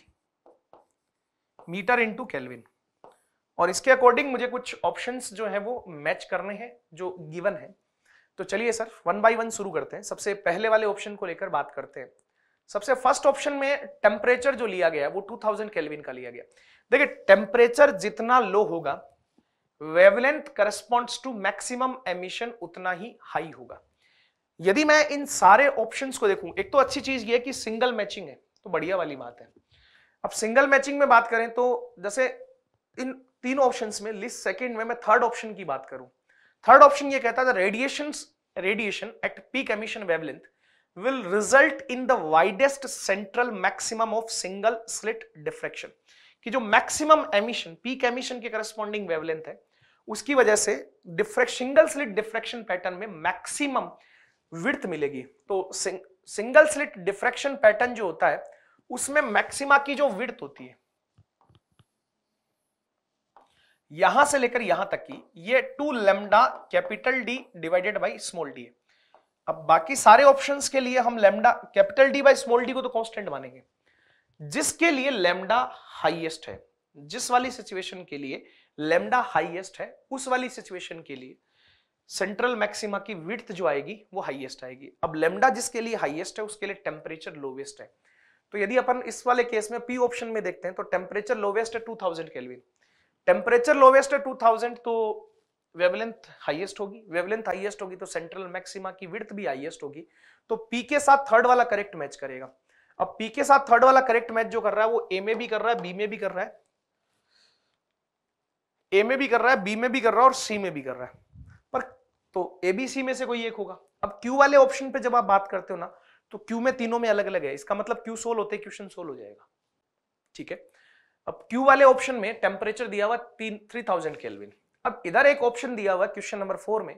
Speaker 2: metre into kelvin और इसके अकॉर्डिंग मुझे कुछ ऑप्शंस जो है वो मैच करने हैं जो गिवन है तो चलिए सर वन बाय वन शुरू करते हैं सबसे पहले वाले ऑप्शन को लेकर बात करते हैं सबसे फर्स्ट ऑप्शन में टेम्परेचर जो लिया गया वो 2000 केल्विन का लिया गया देखिए टेम्परेचर जितना लो होगा wavelength corresponds to maximum emission उतना ही हाई होगा यदि मैं इन सारे ऑप्शंस को देखूं एक तो अच्छी चीज ये कि सिंगल मैचिंग है तो बढ़िया वाली बात है अब सिंगल मैचिंग में बात करें तो जैसे इन तीन ऑप्शंस में लिस्ट सेकंड में मैं थर्ड ऑप्शन की बात करूं थर्ड ऑप्शन ये कहता है radiation radiation at peak emission wavelength will result in the widest central maximum of single slit diffraction कि जो मैक्सिमम एमिशन पीक एमिशन के करस्पॉन्डिंग वेवलेंथ है उसकी वजह से diffraction single slit diffraction pattern में मैक्सिमम विड्थ मिलेगी तो सिंगल स्लिट डिफ्रेक्शन पैटर्न जो होता है उसमें मैक्सिमा की जो विड्थ होती है यहां से लेकर यहां तक की ये two lambda capital D divided by small d है अब बाकी सारे ऑप्शंस के लिए हम lambda capital D by small d को तो कांस्टेंट मानेंगे जिसके लिए लेमडा हाईएस्ट है जिस वाली सिचुएशन के लिए लेमडा हाईएस्ट है उस वाली सिचुएशन के लिए सेंट्रल मैक्सिमा की विड्थ जो आएगी वो हाईएस्ट आएगी अब लेमडा जिसके लिए हाईएस्ट है उसके लिए टेम्परेचर लोवेस्ट है तो यदि अपन इस वाले केस में पी ऑप्शन में देखते हैं तो टेम्परेचर लोवेस्ट है two thousand kelvin temperature lowest है टू थाउजेंड तो वेवलेंथ हाईएस्ट होगी वेवलेंथ हाईएस्ट होगी तो सेंट्रल मैक्सिमा की विड्थ भी हाईएस्ट होगी तो पी के साथ थर्ड वाला करेक्ट मैच करेगा अब पी के साथ थर्ड वाला करेक्ट मैच जो कर रहा है वो ए में भी कर रहा है बी में भी कर रहा है ए में भी कर रहा है बी में भी कर रहा है और सी में भी कर रहा है पर तो एबीसी में से कोई एक होगा अब क्यू वाले ऑप्शन पे जब आप बात करते हो ना तो क्यू में तीनों में अलग अलग है इसका मतलब क्यू सोल्व होते क्वेश्चन सोल्व हो जाएगा ठीक है अब क्यू वाले ऑप्शन में टेम्परेचर दिया हुआ थ्री थाउजेंड केल्विन अब इधर एक ऑप्शन दिया हुआ क्वेश्चन नंबर फोर में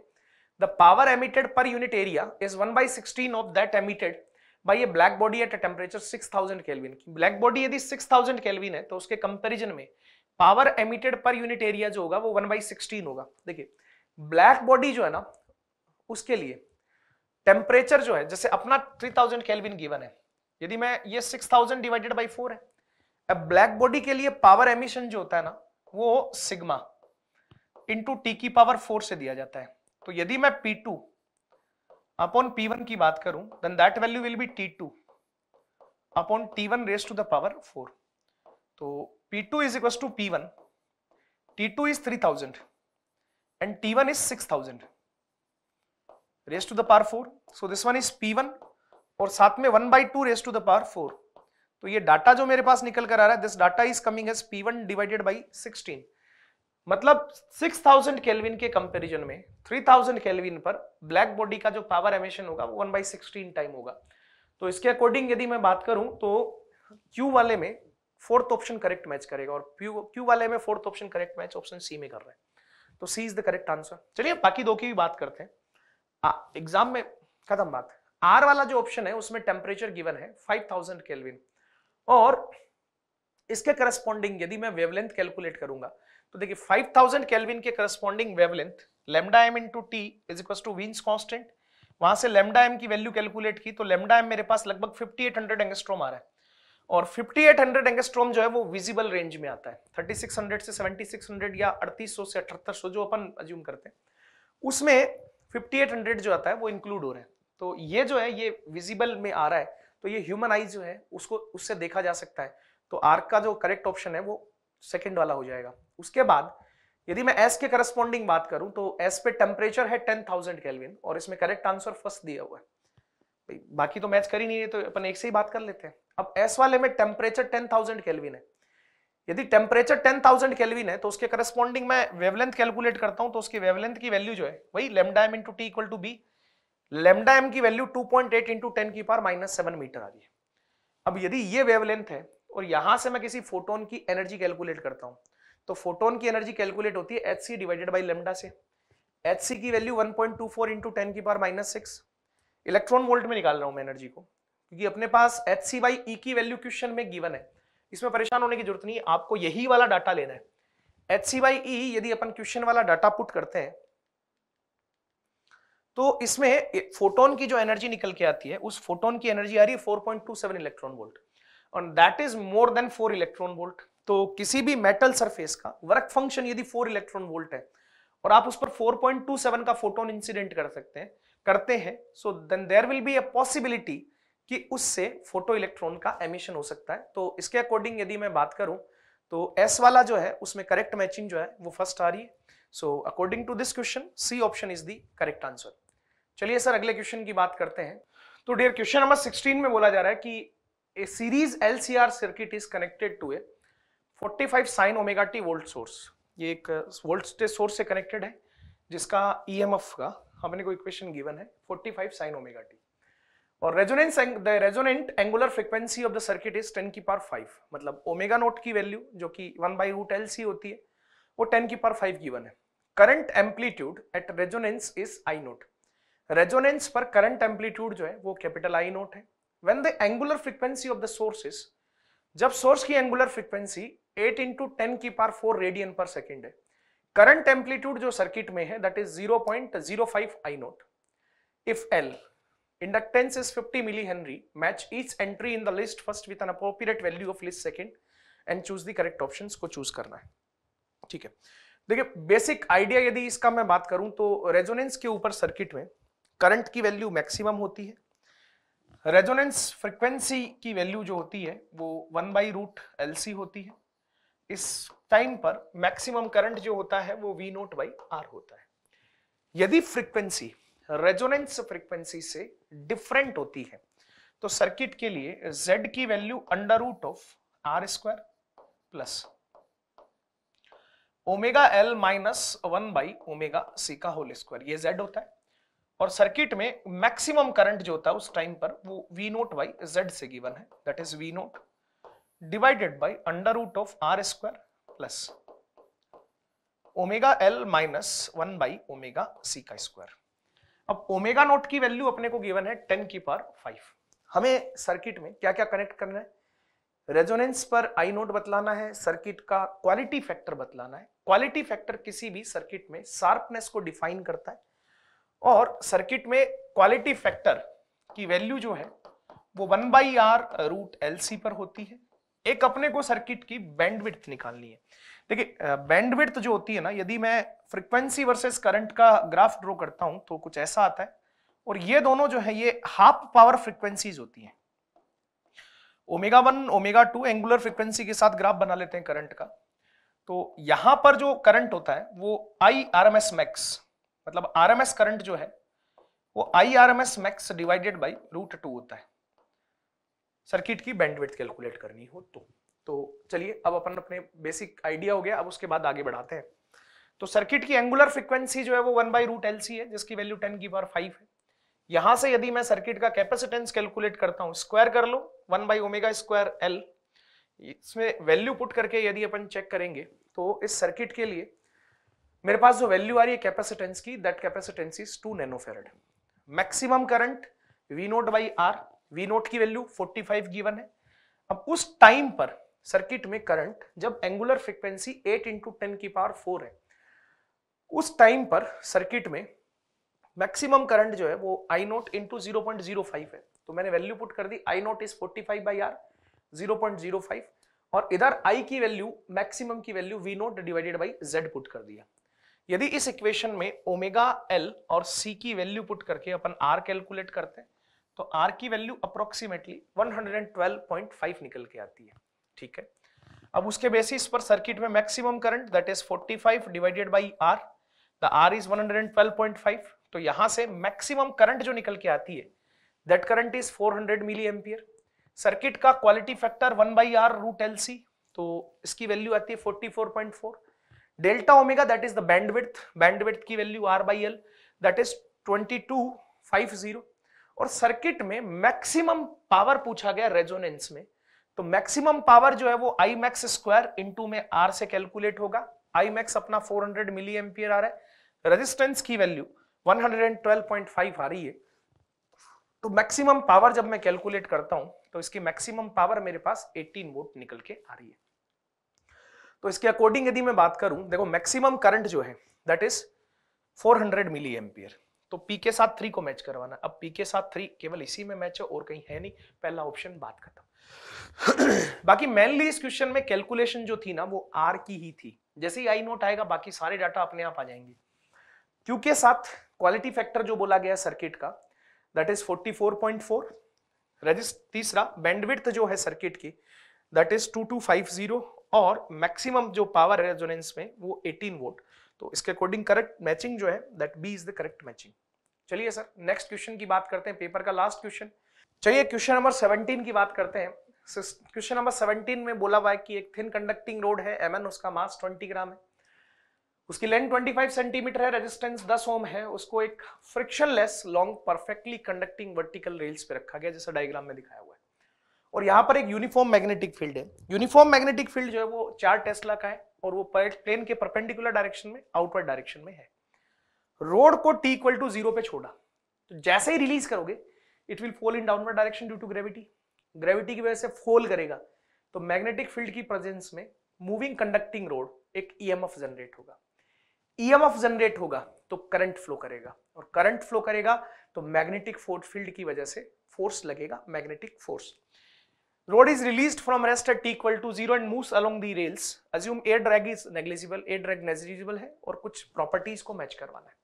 Speaker 2: the power emitted per unit area is one by sixteen of that emitted by a black body at a temperature six thousand kelvin black body यदि सिक्स थाउजेंड केल्विन है तो उसके कंपेरिजन में power emitted per unit area जो होगा वो वन बाई सिक्सटीन होगा देखिए ब्लैक बॉडी जो है ना उसके लिए टेम्परेचर जो है जैसे अपना 3000 थाउजेंड केल्विन गिवन है यदि मैं ये 6000 थाउजेंड डिवाइडेड बाई फोर है अब ब्लैक बॉडी के लिए पावर एमिशन जो होता है ना वो सिग्मा इंटू टी की पावर फोर से दिया जाता है तो यदि मैं P two upon P one की बात करूं then that value will be T two upon T one raise to the power four तो P two is equal to P one T two is three thousand and T one is six thousand raise to the power four so this one is P one और साथ में one by two raise to the power four तो ये डाटा जो मेरे पास निकल कर आ रहा है this data is coming as P one divided by sixteen मतलब 6000 थाउजेंड केलविन के कंपेरिजन में 3000 थाउजेंड केलविन पर ब्लैक बॉडी का जो पावर एमिशन होगा वो वन बाई सिक्सटीन टाइम होगा तो इसके अकॉर्डिंग यदि मैं बात करूं तो क्यू वाले में फोर्थ ऑप्शन करेक्ट मैच करेगा और क्यू वाले में fourth option correct match option C में कर रहे हैं तो C is the correct answer चलिए बाकी दो की भी बात करते हैं एग्जाम में खत्म बात आर वाला जो ऑप्शन है उसमें टेम्परेचर गिवन है 5000 थाउजेंड केल्विन और इसके करस्पॉन्डिंग यदि मैं वेवलेंथ कैलकुलेट करूंगा तो देखिए 5000 थाउजेंड केल्विन के corresponding wavelength lambda m into T is equal to Wien's constant वहां से लेमडा एम की वैल्यू कैलकुलेट की तो लेमडा एम मेरे पास लगभग फिफ्टी एट हंड्रेड एंगस्ट्रोम आ रहा है और 5800 एंगस्ट्रोम जो है वो विजिबल रेंज में आता है 3600 से 7600 या 3800 से 7800 जो अपन अज्यूम करते हैं उसमें 5800 जो आता है वो इंक्लूड हो रहा है तो ये जो है ये विजिबल में आ रहा है तो ये ह्यूमन आईज जो है उसको उससे देखा जा सकता है तो आर का जो करेक्ट ऑप्शन है वो सेकेंड वाला हो जाएगा उसके बाद यदि मैं एस के करस्पॉन्डिंग बात करूं तो एस पे टेम्परेचर है टेन थाउजेंड और इसमें करेक्ट आंसर फर्स्ट दिया हुआ है बाकी तो मैच कर ही नहीं है तो अपन एक से ही बात कर लेते हैं अब एस वाले में टेम्परेचर टेन थाउजेंड केल्विन है यदि टेम्परेचर 10,000 केलविन है तो उसके करस्पॉन्डिंग मैं वेवलेंथ कैलकुलेट करता हूं तो उसकी वेवलेंथ की वैल्यू जो है वही lambda m into T equal to b lambda m की value 2.8 point eight into ten की पार माइनस सेवन मीटर आ रही है अब यदि ये वेवलेंथ है और यहां से मैं किसी फोटोन की एनर्जी कैलकुलेट करता हूं तो फोटोन की एनर्जी कैलकुलेट होती है h c divided by lambda से एच सी की value one point two four into ten की पार माइनस सिक्स इलेक्ट्रॉन वोल्ट में निकाल रहा हूं मैं एनर्जी को क्योंकि अपने पास एच सी बाई ई की वैल्यू क्वेश्चन में गिवन है इसमें परेशान होने की जरूरत नहीं है आपको यही वाला डाटा लेना है एच सी बाई ई यदि अपन क्वेश्चन वाला डाटा पुट करते हैं तो इसमें फोटोन की जो एनर्जी निकल के आती है उस फोटोन की एनर्जी आ रही है 4.27 इलेक्ट्रॉन वोल्ट और that is more than 4 electron volt तो किसी भी मेटल सरफेस का वर्क फंक्शन यदि 4 इलेक्ट्रॉन वोल्ट है और आप उस पर 4.27 का फोटोन इंसिडेंट कर सकते हैं करते हैं so then there will be a possibility कि उससे फोटो इलेक्ट्रॉन का एमिशन हो सकता है तो इसके अकॉर्डिंग यदि मैं बात करूं तो एस वाला जो है उसमें करेक्ट मैचिंग जो है वो फर्स्ट आ रही है so according to this question C option is the correct answer चलिए सर अगले क्वेश्चन की बात करते हैं तो डियर क्वेश्चन नंबर 16 में बोला जा रहा है कि a series LCR circuit is connected to a 45 sine omega t volt source ये एक वोल्टेज uh, सोर्स से कनेक्टेड है जिसका ईएमएफ e का हमने कोई इक्वेशन गिवन है 45 साइन ओमेगा टी और resonance the resonant angular frequency of the circuit is 10 की पावर 5 मतलब ओमेगा नोट की वैल्यू जो कि 1 बाई रूट एल सी होती है वो 10 की पावर 5 गिवन है current amplitude at resonance is I naught resonance पर करंट एम्पलीट्यूड जो है वो कैपिटल आई नोट है when the angular frequency of the source is जब सोर्स की एंगुलर फ्रिक्वेंसी 8 इंटू टेन की पार फोर रेडियन पर सेकेंड है करंट एम्पलीट्यूड जो सर्किट में है that is zero zero point five I naught if L Inductance is 50 millihenry. Match each entry in the list first with an appropriate value of list second and choose the correct options ko choose karna hai theek hai देखिए बेसिक आइडिया यदि इसका मैं बात करूं तो रेजोनेंस के ऊपर सर्किट में करंट की वैल्यू मैक्सिमम होती है रेजोनेंस फ्रीक्वेंसी की वैल्यू जो होती है वो वन बाई रूट एल होती है इस टाइम पर मैक्सिमम करंट जो होता है वो वी नोट बाई आर होता है यदि फ्रीक्वेंसी रेजोनेंस फ्रीक्वेंसी से डिफरेंट होती है तो सर्किट के लिए z की value under root of R square plus omega L minus one by omega C का होल स्क्वायर ये z होता है और सर्किट में मैक्सिमम करंट जो होता है उस टाइम पर वो V नोट बाई Z से गिवन है that is V naught divided by under root of R square plus omega L minus one by omega C का स्क्वायर अब ओमेगा नोट की वैल्यू अपने को गिवन है टेन की पार फाइव हमें सर्किट में क्या क्या कनेक्ट करना है रेजोनेंस पर आई नोट बतलाना है सर्किट का क्वालिटी फैक्टर बतलाना है क्वालिटी फैक्टर किसी भी सर्किट में शार्पनेस को डिफाइन करता है और सर्किट में क्वालिटी फैक्टर की वैल्यू जो है वो one by R root L पर होती है एक अपने को सर्किट की बैंडविड्थ निकालनी है देखिए बैंडविड्थ जो होती है ना यदि मैं फ्रीक्वेंसी वर्सेस करंट का ग्राफ ड्रॉ करता हूं तो कुछ ऐसा आता है और ये दोनों जो है ये हाफ पावर फ्रीक्वेंसीज होती हैं omega one omega two angular frequency के साथ ग्राफ बना लेते हैं करंट का तो यहां पर जो करंट होता है वो I R M S max मतलब आर एम एस करंट जो है वो I R M S max divided by root two होता है सर्किट की बैंडविड्थ कैलकुलेट करनी हो तो तो चलिए अब अपन अपने बेसिक आइडिया हो गया अब उसके बाद आगे बढ़ाते हैं तो सर्किट की एंगुलर फ्रिक्वेंसी जो है वो one by root L C है जिसकी वैल्यू टेन की पावर फाइव है यहां से यदि मैं सर्किट का कैपेसिटेंस कैलकुलेट करता हूँ स्क्वायर कर लो one by omega square L इसमें वैल्यू पुट करके यदि अपन चेक करेंगे तो इस सर्किट के लिए मेरे पास जो वैल्यू आ रही है कैपेसिटेंस की that capacitance is two nanofarad maximum current V naught by R V naught की वैल्यू फोर्टी फाइव गिवन है अब उस टाइम पर सर्किट में करंट जब एंगुलर फ्रिक्वेंसी 8 इंटू टेन की पावर 4 है उस टाइम पर सर्किट में मैक्सिमम करंट जो है वो I naught into zero point zero five है तो मैंने वैल्यू पुट कर दी I naught is forty five by R zero point zero five और इधर आई की वैल्यू मैक्सिमम की value V naught divided by Z put कर दिया यदि इस इक्वेशन में ओमेगा एल और सी की वैल्यू पुट करके अपन आर कैलकुलेट करते हैं तो आर की वैल्यू अप्रोक्सीमेटली फाइव निकल के आती है ठीक है अब उसके बेसिस पर सर्किट में maximum current that is 45 divided by R the R is 112.5 तो यहां से मैक्सिमम करंट जो निकल के आती है that current is 400 milliampere circuit का quality factor 1 by R root L C तो इसकी वैल्यू आती है 44.4 delta omega that is the bandwidth bandwidth की value R by L that is 2250 और सर्किट में मैक्सिमम पावर पूछा गया रेजोनेंस में तो मैक्सिमम पावर जो है वो आई मैक्स स्क्वायर इंटू में आर से कैलकुलेट होगा आई मैक्स अपना 400 मिली एम्पियर आ रहा है रेजिस्टेंस की वैल्यू 112.5 आ रही है तो मैक्सिमम पावर जब मैं कैलकुलेट करता हूं तो इसकी मैक्सिमम पावर मेरे पास 18 वोट निकल के आ रही है तो इसके अकॉर्डिंग यदि मैं बात करूं देखो मैक्सिमम करंट जो है दैट इज 400 मिली एम्पियर तो पी के साथ थ्री को मैच करवाना अब पी के साथ थ्री केवल इसी में मैच है और कहीं है नहीं पहला ऑप्शन बात खत्म बाकी मेनली इस क्वेश्चन में कैलकुलेशन जो थी ना वो आर की ही थी जैसे ही आई नोट आएगा बाकी सारे डाटा अपने आप आ जाएंगे क्यू के साथ क्वालिटी फैक्टर जो बोला गया सर्किट का दैट इज 44.4 रजिस्ट तीसरा बैंडविड्थ जो है सर्किट की दैट इज 2250 और मैक्सिमम जो पावर है रेजोनेंस में वो 18 वोट तो इसके अकॉर्डिंग करेक्ट मैचिंग जो है that B is the correct matching चलिए सर नेक्स्ट क्वेश्चन की बात करते हैं पेपर का लास्ट क्वेश्चन चलिए क्वेश्चन नंबर 17 की बात करते हैं क्वेश्चन नंबर 17 में बोला हुआ है कि एक थिन कंडक्टिंग रोड है एम उसका मास 20 ग्राम है उसकी लेंथ 25 सेंटीमीटर है रेजिस्टेंस 10 ओम है उसको एक frictionless long perfectly conducting vertical rails पे रखा गया जैसे डायग्राम में दिखाया हुआ है और यहाँ पर एक यूनिफॉर्म मैग्नेटिक फील्ड है यूनिफॉर्म मैग्नेटिक फील्ड जो है वो चार टेस्ला का है और वो प्लेन के परपेंडिकुलर डायरेक्शन में आउटवर्ड डायरेक्शन में है रोड को टी इक्वल टू जीरो पे छोड़ा तो जैसे ही रिलीज करोगे it will fall in downward direction due to gravity gravity की वजह से फोल करेगा तो मैग्नेटिक फील्ड की प्रेजेंस में मूविंग कंडक्टिंग रोड एक ईएमएफ जनरेट होगा ईएमएफ जनरेट होगा तो करंट फ्लो करेगा और करंट फ्लो करेगा तो मैग्नेटिक फोर्स फील्ड की वजह से फोर्स लगेगा magnetic force rod is release from rest at equal to zero and and along the rails assume air drag is negligible air drag negligible है और कुछ प्रॉपर्टीज को मैच करवाना है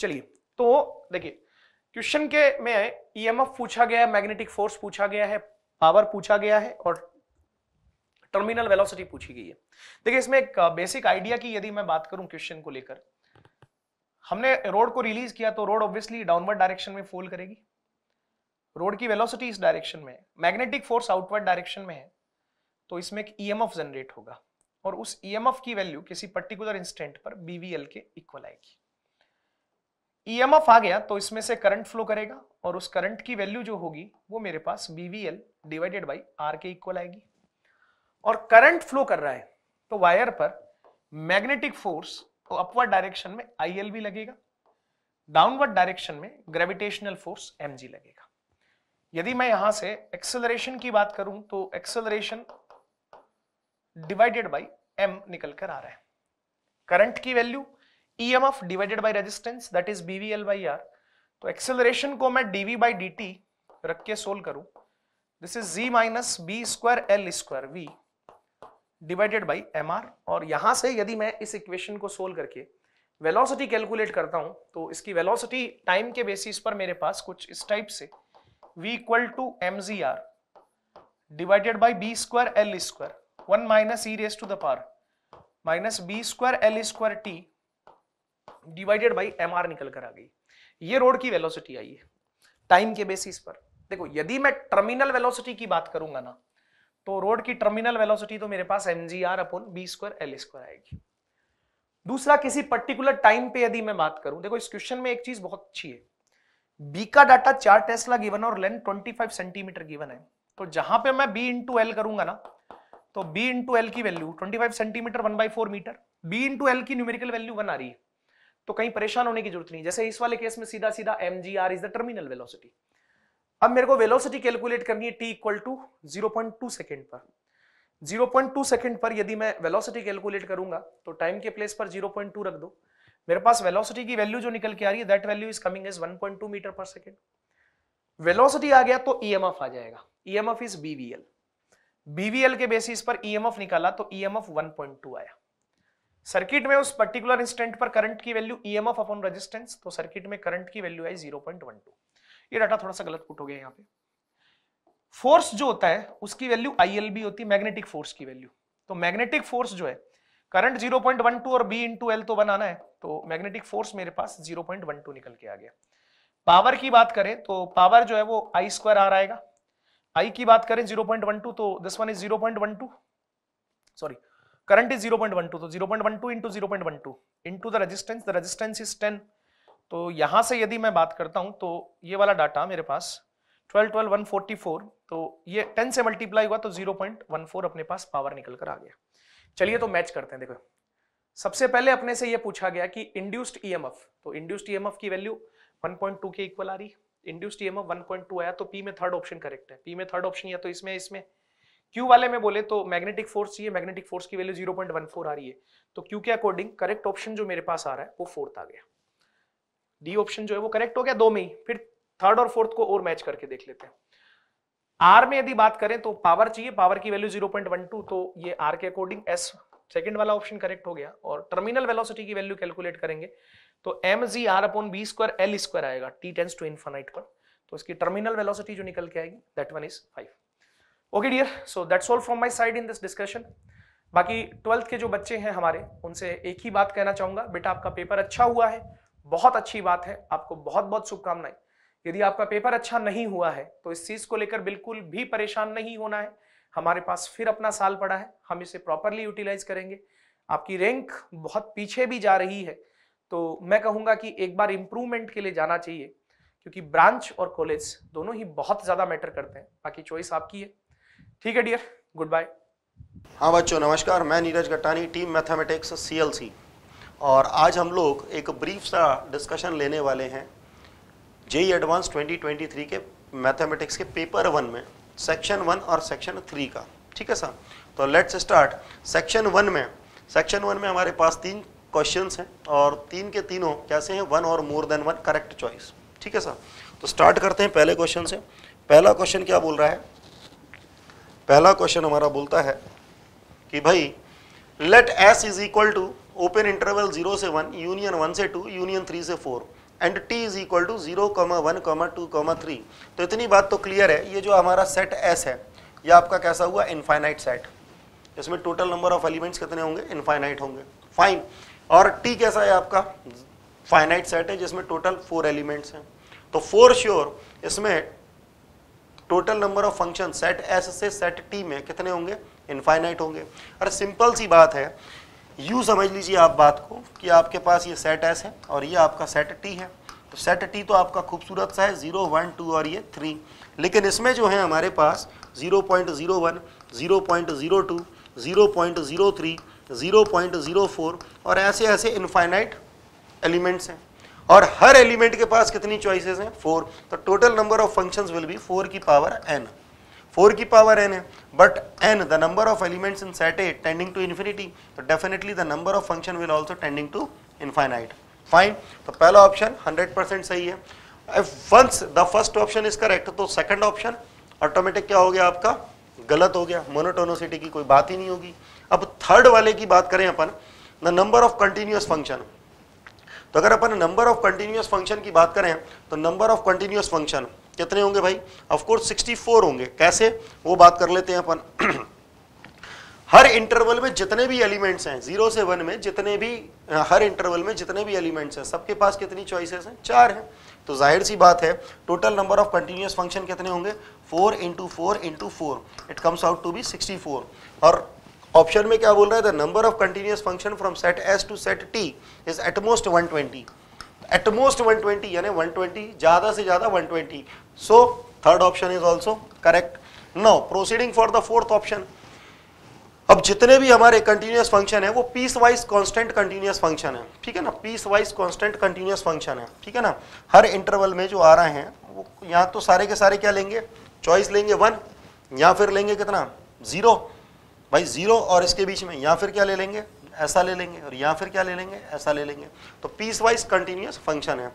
Speaker 2: चलिए तो देखिए क्वेश्चन के में ईएमएफ पूछा गया है मैग्नेटिक फोर्स पूछा गया है पावर पूछा गया है और टर्मिनल वेलोसिटी पूछी गई है देखिए इसमें एक बेसिक आइडिया की यदि मैं बात करूं क्वेश्चन को लेकर हमने रोड को रिलीज किया तो रोड ऑब्वियसली डाउनवर्ड डायरेक्शन में फोल करेगी रोड की वेलोसिटी इस डायरेक्शन में मैग्नेटिक फोर्स आउटवर्ड डायरेक्शन में है तो इसमें एक ईएमएफ e जनरेट होगा और उस ईएमएफ e की वैल्यू किसी पर्टिकुलर इंस्टेंट पर बीवीएल के इक्वल आएगी ईएमएफ e आ गया तो इसमें से करंट फ्लो करेगा और उस करंट की वैल्यू जो होगी वो मेरे पास बीवीएल डिवाइडेड बाई आर के इक्वल आएगी और करंट फ्लो कर रहा है तो वायर पर मैग्नेटिक फोर्स तो अपवर्ड डायरेक्शन में आई भी लगेगा डाउनवर्ड डायरेक्शन में ग्रेविटेशनल फोर्स एम लगेगा यदि मैं यहां से एक्सेलरेशन की बात करूं तो एक्सेलरेशन डिवाइडेड बाई एम निकल कर आ रहा है करंट की value emf divided by resistance that is bvl by r तो एक्सेलरेशन को मैं dv by dt रख के सोल्व करूं this is z minus B square L square V divided by M R और यहां से यदि मैं इस इक्वेशन को सोल्व करके वेलोसिटी कैलकुलेट करता हूं तो इसकी वेलोसिटी टाइम के बेसिस पर मेरे पास कुछ इस टाइप से v equal to M G R divided by B square L square one minus E raise to the power minus B square L square T divided by M निकल कर आ गई ये रोड की वेलोसिटी आई है टाइम के बेसिस पर देखो यदि मैं टर्मिनल वेलोसिटी की बात करूंगा ना तो रोड की टर्मिनल वेलोसिटी तो मेरे पास M G R upon B square L square आएगी दूसरा किसी पर्टिकुलर टाइम पे यदि मैं बात करूं देखो इस क्वेश्चन में एक चीज बहुत अच्छी है बी का डाटा चार टेस्ला गिवन और लेंथ 25 सेंटीमीटर गिवन है तो जहां पे मैं बी इंटू एल करूंगा ना तो बी इंटू एल की value 25 centimetre 1 by four metre B into L की न्यूमेरिकल वैल्यू वन आ रही है तो कहीं परेशान होने की जरूरत नहीं जैसे इस वाले केस में सीधा सीधा M G R is the terminal velocity अब मेरे को वेलोसिटी कैलकुलेट करनी है T equal to zero point two second पर जीरो पॉइंट टू सेकेंड पर यदि मैं वेलोसिटी कैलकुलेट करूंगा तो टाइम के प्लेस पर जीरो पॉइंट टू रख दो मेरे पास वेलोसिटी की वैल्यू जो निकल के आ रही है that value is coming as one point two metre per second velocity आ गया तो ई एम एफ आ जाएगा E M F is BVL BVL के बेसिस पर ई एम एफ निकाला तो E M F one point two आया सर्किट में उस पर्टिकुलर इंस्टेंट पर करंट की value E M F upon resistance तो सर्किट में करंट की वैल्यू आई जीरो पॉइंट वन टू ये डाटा थोड़ा सा गलत पुट हो गया यहाँ पे फोर्स जो होता है उसकी वैल्यू आई एल बी होती है मैग्नेटिक फोर्स की वैल्यू तो मैग्नेटिक फोर्स जो है current zero point one two और बी इंटू एल तो वन आना है तो मैग्नेटिक फोर्स मेरे पास जीरो पॉइंट वन टू निकल के आ गया पावर की बात करें तो पावर जो है वो आई स्क्वायर आर आएगा आई की बात करें जीरो पॉइंट वन टू तो this one is zero point one two sorry current is 0.12 तो 0.12 वन टू तो into the resistance the resistance is 10 तो यहां से यदि मैं बात करता हूं तो ये वाला डाटा मेरे पास 12 12 144 तो ये 10 से मल्टीप्लाई हुआ तो 0.14 अपने पास पावर निकल कर आ गया चलिए तो मैच करते हैं देखो सबसे पहले अपने से ये पूछा गया कि इंड्यूस्ड ईएमएफ e तो इंड्यूस्ड ईएमएफ e की वैल्यू टू के इक्वल आ रही है इंड्यूस्ड ईएमएफ 1.2 आया तो पी में थर्ड ऑप्शन करेक्ट है पी में थर्ड ऑप्शन या तो इसमें इसमें क्यू वाले में बोले तो मैग्नेटिक फोर्स चाहिए मैग्नेटिक फोर्स की value zero point one four आ रही है तो क्यू के अकॉर्डिंग करेक्ट ऑप्शन जो मेरे पास आ रहा है वो फोर्थ आ गया डी ऑप्शन जो है वो करेक्ट हो गया दो में ही फिर थर्ड और फोर्थ को और मैच करके देख लेते हैं आर में यदि बात करें तो पावर चाहिए पावर की वैल्यू टू तो ये आर के अकॉर्डिंग एस सेकेंड वाला ऑप्शन करेक्ट हो गया और टर्मिनल वेलोसिटी की वैल्यू कैलकुलेट करेंगे तो M G R upon B square L square आएगा टी टेंस टू इन्फाइनाइट पर तो इसकी टर्मिनल वेलोसिटी जो निकल के आएगी that one is five okay dear so that's all from my side in this discussion बाकी ट्वेल्थ के जो बच्चे हैं हमारे उनसे एक ही बात कहना चाहूँगा बेटा आपका पेपर अच्छा हुआ है बहुत अच्छी बात है आपको बहुत बहुत शुभकामनाएं यदि आपका पेपर अच्छा नहीं हुआ है तो इस चीज़ को लेकर बिल्कुल भी परेशान नहीं होना है हमारे पास फिर अपना साल पड़ा है हम इसे प्रॉपरली यूटिलाइज करेंगे आपकी रैंक बहुत पीछे भी जा रही है तो मैं कहूँगा कि एक बार इम्प्रूवमेंट के लिए जाना चाहिए क्योंकि ब्रांच और कॉलेज दोनों ही बहुत ज़्यादा मैटर करते हैं बाकी चॉइस आपकी है ठीक है डियर गुड बाय
Speaker 3: हाँ बच्चों नमस्कार मैं Neeraj Gattani team mathematics CLC और आज हम लोग एक ब्रीफ सा डिस्कशन लेने वाले हैं जेई एडवांस 2023 के मैथमेटिक्स के पेपर वन में सेक्शन वन और सेक्शन थ्री का ठीक है सर तो लेट्स स्टार्ट सेक्शन वन में सेक्शन वन में हमारे पास तीन क्वेश्चंस हैं और तीन के तीनों कैसे हैं वन और more than one correct choice ठीक है सर तो स्टार्ट करते हैं पहले क्वेश्चन से पहला क्वेश्चन क्या बोल रहा है पहला क्वेश्चन हमारा बोलता है कि भाई let S is equal to open interval zero से वन यूनियन वन से टू यूनियन थ्री से four and T is equal to zero comma one comma two comma three तो इतनी बात तो क्लियर है ये जो हमारा सेट एस है ये आपका कैसा हुआ इनफाइनाइट सेट इसमें टोटल नंबर ऑफ एलिमेंट्स कितने होंगे इनफाइनाइट होंगे फाइन और टी कैसा है आपका फाइनाइट सेट है जिसमें टोटल फोर एलिमेंट्स हैं तो फोर श्योर sure, इसमें total number of function set S से सेट टी में कितने होंगे इनफाइनाइट होंगे अरे सिंपल सी बात है यू समझ लीजिए आप बात को कि आपके पास ये सेट एस है और ये आपका सेट टी है तो सेट टी तो आपका खूबसूरत सा है जीरो वन टू और ये थ्री लेकिन इसमें जो है हमारे पास zero point zero one zero point zero two zero point zero three zero point zero four और ऐसे ऐसे इनफाइनाइट एलिमेंट्स हैं और हर एलिमेंट के पास कितनी चॉइसेस हैं फोर तो total number of functions will be four की पावर एन फोर की पावर एन है but N the number of elements in set A tending to infinity तो definitely the number of function will also tending to infinite fine तो पहला ऑप्शन हंड्रेड सही है if once the first option is correct तो सेकंड ऑप्शन ऑटोमेटिक क्या हो गया आपका गलत हो गया मोनोटोनोसिटी की कोई बात ही नहीं होगी अब थर्ड वाले की बात करें अपन the number of continuous function तो अगर अपन नंबर ऑफ कंटिन्यूस फंक्शन की बात करें तो नंबर ऑफ कंटिन्यूस फंक्शन कितने होंगे भाई ऑफकोर्स सिक्सटी फोर होंगे कैसे वो बात कर लेते हैं अपन हर इंटरवल में जितने भी एलिमेंट्स हैं जीरो से वन में जितने भी हर इंटरवल में जितने भी एलिमेंट्स हैं सबके पास कितनी चॉइसेस हैं चार हैं तो जाहिर सी बात है total number of continuous function कितने होंगे four into four into four it comes out to be sixty four और ऑप्शन में क्या बोल रहा है the number of continuous function from set S to set T is at most 120 at most 120 यानी 120 ज्यादा से ज्यादा 120 so third option is also correct now proceeding for the fourth option अब जितने भी हमारे कंटिन्यूस फंक्शन है वो piecewise constant continuous function है ठीक है ना piecewise constant continuous function है ठीक है ना हर इंटरवल में जो आ रहे हैं वो यहाँ तो सारे के सारे क्या लेंगे चॉइस लेंगे वन या फिर लेंगे कितना जीरो भाई ज़ीरो और इसके बीच में या फिर क्या ले लेंगे ऐसा ले लेंगे और या फिर क्या ले लेंगे ऐसा ले लेंगे तो पीस वाइज कंटिन्यूस फंक्शन है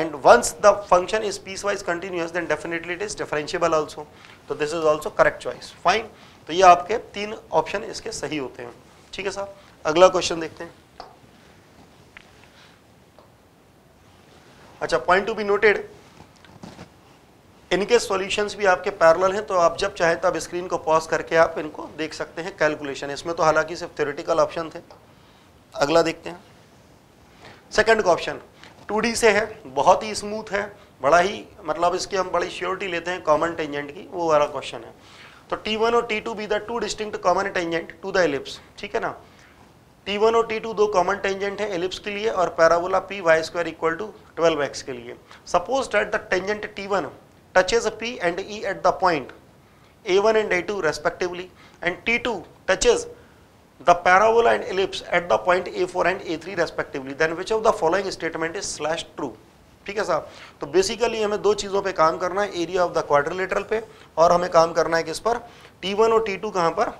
Speaker 3: and once the function is piecewise continuous then definitely it is differentiable also तो this is also correct choice fine तो ये आपके तीन ऑप्शन इसके सही होते हैं ठीक है साहब अगला क्वेश्चन देखते हैं अच्छा पॉइंट टू बी नोटेड इनके सॉल्यूशंस भी आपके पैरेलल हैं तो आप जब चाहें तब स्क्रीन को पॉज करके आप इनको देख सकते हैं कैलकुलेशन इसमें तो हालांकि सिर्फ थ्योरेटिकल ऑप्शन थे अगला देखते हैं सेकंड का ऑप्शन डी से है बहुत ही स्मूथ है बड़ा ही मतलब इसकी हम बड़ी श्योरिटी लेते हैं कॉमन टेंजेंट की वो वाला क्वेश्चन है तो वन और T two be the two distinct common tangent to the ellipse ठीक है ना T1 और T2 दो कॉमन टेंजेंट है एलिप्स के लिए और parabola P Y square equal to twelve X के लिए suppose that the tangent T1 touches P and E at the point A1 and A2 respectively and T2 touches the parabola and ellipse at the point A4 and A3 respectively then which of the following statement is slash true ठीक है साहब तो बेसिकली हमें दो चीज़ों पे काम करना है एरिया ऑफ द क्वाड्रिलेटरल पे और हमें काम करना है किस पर T1 और T2 टू कहाँ पर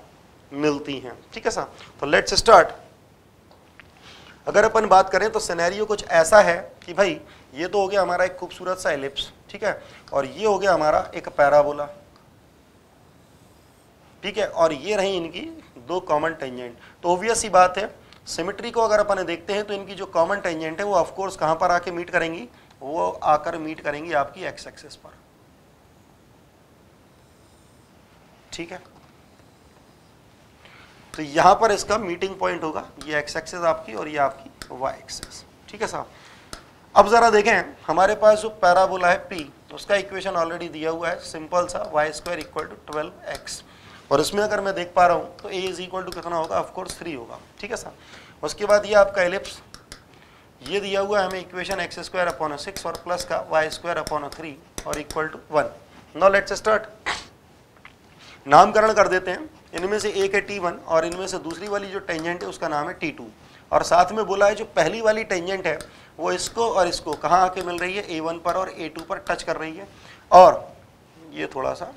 Speaker 3: मिलती हैं ठीक है साहब तो लेट्स स्टार्ट अगर अपन बात करें तो सिनेरियो कुछ ऐसा है कि भाई ये तो हो गया हमारा एक खूबसूरत सा एलिप्स ठीक है और ये हो गया हमारा एक पैराबोला ठीक है और ये रही इनकी दो कॉमन टेंजेंट तो ऑब्वियस ही बात है सिमेट्री को अगर अपन देखते हैं तो इनकी जो कॉमन टेंजेंट है वो ऑफकोर्स कहाँ पर आके मीट करेंगी वो आकर मीट करेंगी आपकी एक्स एक्सेस पर ठीक है तो यहां पर इसका मीटिंग पॉइंट होगा ये एक्स एक्सेस आपकी और ये आपकी वाई एक्सेस ठीक है साहब अब ज़रा देखें हमारे पास जो पैराबोला है पी उसका इक्वेशन ऑलरेडी दिया हुआ है सिंपल सा Y square equal to twelve X और इसमें अगर मैं देख पा रहा हूँ तो ए इज इक्वल टू कितना होगा ऑफकोर्स थ्री होगा ठीक है सर उसके बाद ये आपका एलिप्स ये दिया हुआ है हमें equation X square upon six और प्लस का वाई स्क्वायर अपॉन थ्री और equal to one now let's start नामकरण कर देते हैं इनमें से एक है टी वन और इनमें से दूसरी वाली जो टेंजेंट है उसका नाम है टी टू और साथ में बोला है जो पहली वाली टेंजेंट है वो इसको और इसको कहाँ आके मिल रही है ए वन पर और ए टू पर टच कर रही है और ये थोड़ा सा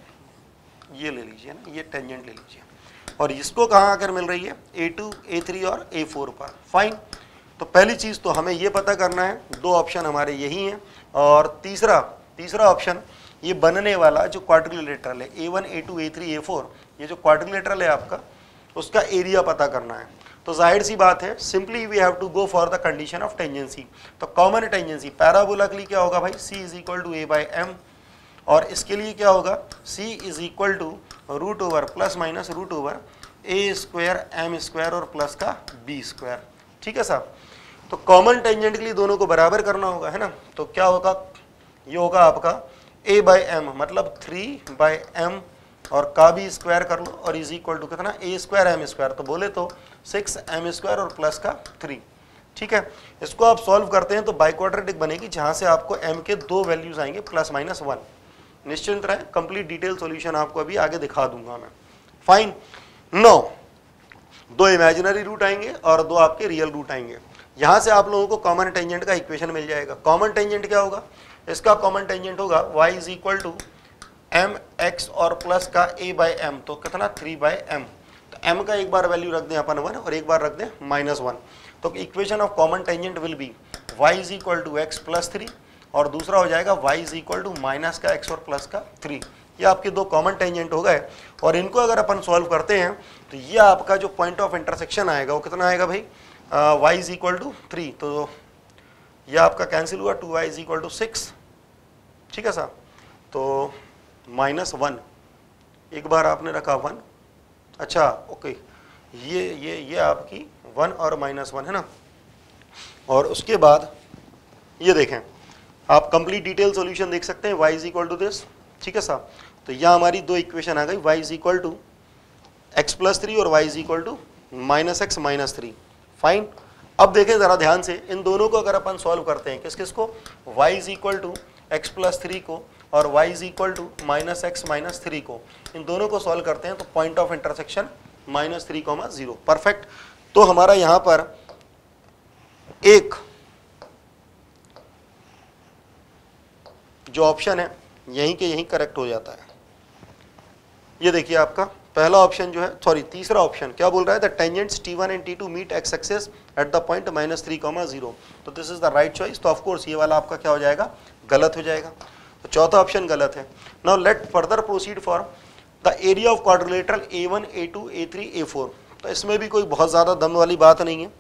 Speaker 3: ये ले लीजिए ना ये टेंजेंट ले लीजिए और इसको कहाँ आकर मिल रही है ए टू ए थ्री और ए फोर पर फाइन तो पहली चीज़ तो हमें ये पता करना है दो ऑप्शन हमारे यही हैं और तीसरा तीसरा ऑप्शन ये बनने वाला जो क्वार्टरलेटरल है A one A two A three A four ये जो क्वार्टरलेटरल है आपका उसका एरिया पता करना है तो जाहिर सी बात है simply we have to go for the condition of tangency तो कॉमन टेंजेंसी पैराबोला के लिए क्या होगा भाई C is equal to A by M और इसके लिए क्या होगा C is equal to root over plus minus root over A square M square और प्लस का बी स्क्वायर ठीक है साहब तो कॉमन टेंजेंट के लिए दोनों को बराबर करना होगा है ना तो क्या होगा ये होगा आपका ए बाई एम मतलब थ्री बाई एम और का भी स्क्वायर कर लो और इज इक्वल टू कितना ए स्क्वायर एम स्क्वायर तो बोले तो सिक्स एम स्क्वायर और प्लस का थ्री ठीक है इसको आप सॉल्व करते हैं तो बाइक्वाड्रेटिक बनेगी जहाँ से आपको एम के दो वैल्यूज आएंगे प्लस माइनस वन निश्चिंत रहें कंप्लीट डिटेल सोल्यूशन आपको अभी आगे दिखा दूंगा मैं फाइन नो दो इमेजिनरी रूट आएंगे और दो आपके रियल रूट आएंगे यहाँ से आप लोगों को कॉमन टेंजेंट का इक्वेशन मिल जाएगा कॉमन टेंजेंट क्या होगा इसका कॉमन टेंजेंट होगा y is equal to M X और प्लस का ए बाई एम तो कितना थ्री बाई एम तो एम का एक बार वैल्यू रख दें अपन वन और एक बार रख दें माइनस वन तो equation of common tangent will be Y is equal to x plus three और दूसरा हो जाएगा Y is equal to minus का एक्स और प्लस का थ्री ये आपके दो कॉमन टेंजेंट हो गए और इनको अगर अपन सॉल्व करते हैं तो ये आपका जो पॉइंट ऑफ इंटरसेक्शन आएगा वो कितना आएगा भाई Y is equal to three तो ये आपका कैंसिल हुआ two Y is equal to six ठीक है सर तो माइनस वन एक बार आपने रखा वन अच्छा ओके ये ये ये आपकी वन और माइनस वन है ना और उसके बाद ये देखें आप कंप्लीट डिटेल सॉल्यूशन देख सकते हैं y is equal to this ठीक है साहब तो यहाँ हमारी दो इक्वेशन आ गई y is equal to x plus three और y is equal to minus x minus three fine अब देखें ज़रा ध्यान से इन दोनों को अगर अपन सॉल्व करते हैं किस किस को y is equal to x plus three को और y is equal to minus x minus three को इन दोनों को सॉल्व करते हैं तो point of intersection minus three comma zero perfect तो हमारा यहाँ पर एक जो ऑप्शन है यहीं के यहीं करेक्ट हो जाता है ये देखिए आपका पहला ऑप्शन जो है सॉरी तीसरा ऑप्शन क्या बोल रहा है tangents T one and T two meet x axis at the point minus three comma zero तो this is the right choice तो ऑफकोर्स ये वाला आपका क्या हो जाएगा गलत हो जाएगा तो चौथा ऑप्शन गलत है now let further proceed for the area of quadrilateral A one A two A three A four तो इसमें भी कोई बहुत ज़्यादा दम वाली बात नहीं है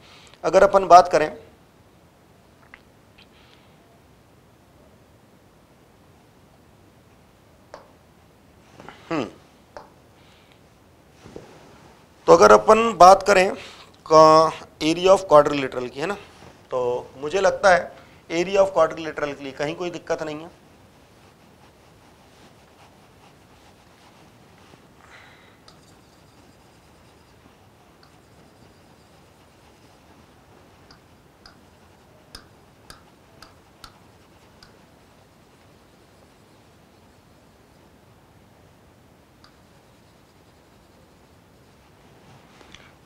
Speaker 3: अगर अपन बात करें हम्म, तो अगर अपन बात करें एरिया ऑफ क्वाड्रिलेटरल की है ना तो मुझे लगता है एरिया ऑफ क्वाड्रिलेटरल के लिए कहीं कोई दिक्कत नहीं है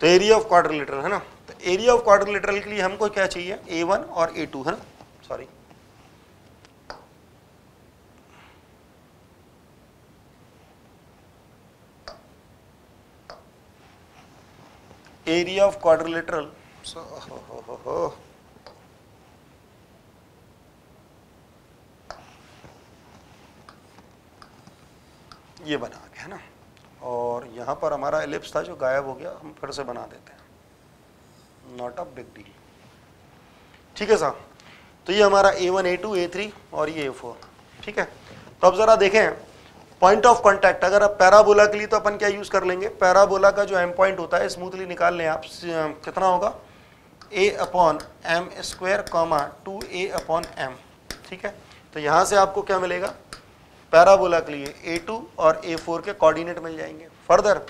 Speaker 3: तो एरिया ऑफ क्वाड्रिलेटरल है ना तो एरिया ऑफ क्वाड्रिलेटरल के लिए हमको क्या चाहिए ए वन और ए टू है ना सॉरी एरिया ऑफ क्वार्टर ये बना गया है ना और यहाँ पर हमारा एलिप्स था जो गायब हो गया हम फिर से बना देते हैं नॉट अ बिग डील ठीक है साहब तो ये हमारा A one A two A three और ये ए फोर ठीक है तो अब ज़रा देखें पॉइंट ऑफ कॉन्टैक्ट अगर आप पैराबोला के लिए तो अपन क्या यूज़ कर लेंगे पैराबोला का जो एम पॉइंट होता है स्मूथली निकाल लें आप कितना होगा A upon M square comma two A upon M ठीक है तो यहाँ से आपको क्या मिलेगा पैराबोला के लिए टू और फोर के कोऑर्डिनेट मिल जाएंगे फर्दर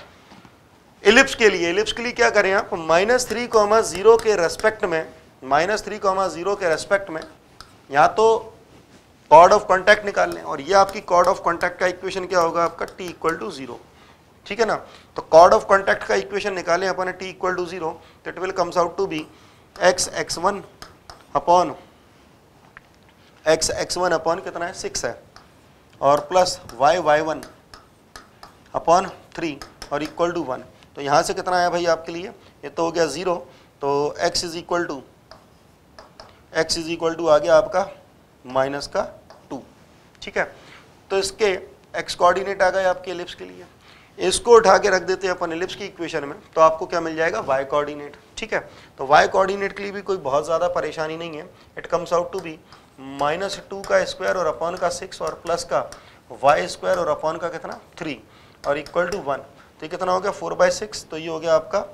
Speaker 3: इलिप्स के लिए इलिप्स के लिए क्या करें आप माइनस थ्री कॉमा ज़ीरो के रेस्पेक्ट में माइनस थ्री कॉमा ज़ीरो के रेस्पेक्ट में यहाँ तो कॉर्ड ऑफ कॉन्टैक्ट निकाल लें और ये आपकी कॉर्ड ऑफ कॉन्टैक्ट का इक्वेशन क्या होगा आपका टी इक्वल टू ज़ीरो ठीक है ना तो कॉर्ड ऑफ कॉन्टैक्ट का इक्वेशन निकालें अपन टी इक्वल टू ज़ीरो तो it will comes out to be x x one upon x x one upon कितना है सिक्स है और plus y y one upon three और इक्वल टू वन तो यहाँ से कितना आया भाई आपके लिए ये तो हो गया ज़ीरो तो x is equal to x is equal to आ गया आपका माइनस का टू ठीक है तो इसके एक्स कोऑर्डिनेट आ गए आपके एलिप्स के लिए इसको उठा के रख देते हैं अपन एलिप्स की इक्वेशन में तो आपको क्या मिल जाएगा वाई कोऑर्डिनेट ठीक है तो वाई कोऑर्डिनेट के लिए भी कोई बहुत ज़्यादा परेशानी नहीं है it comes out to be minus two का स्क्वायर और अपॉन का सिक्स और प्लस का वाई स्क्वायर और अपॉन का कितना थ्री और इक्वल टू वन तो ये कितना हो गया फोर बाई सिक्स तो ये हो गया आपका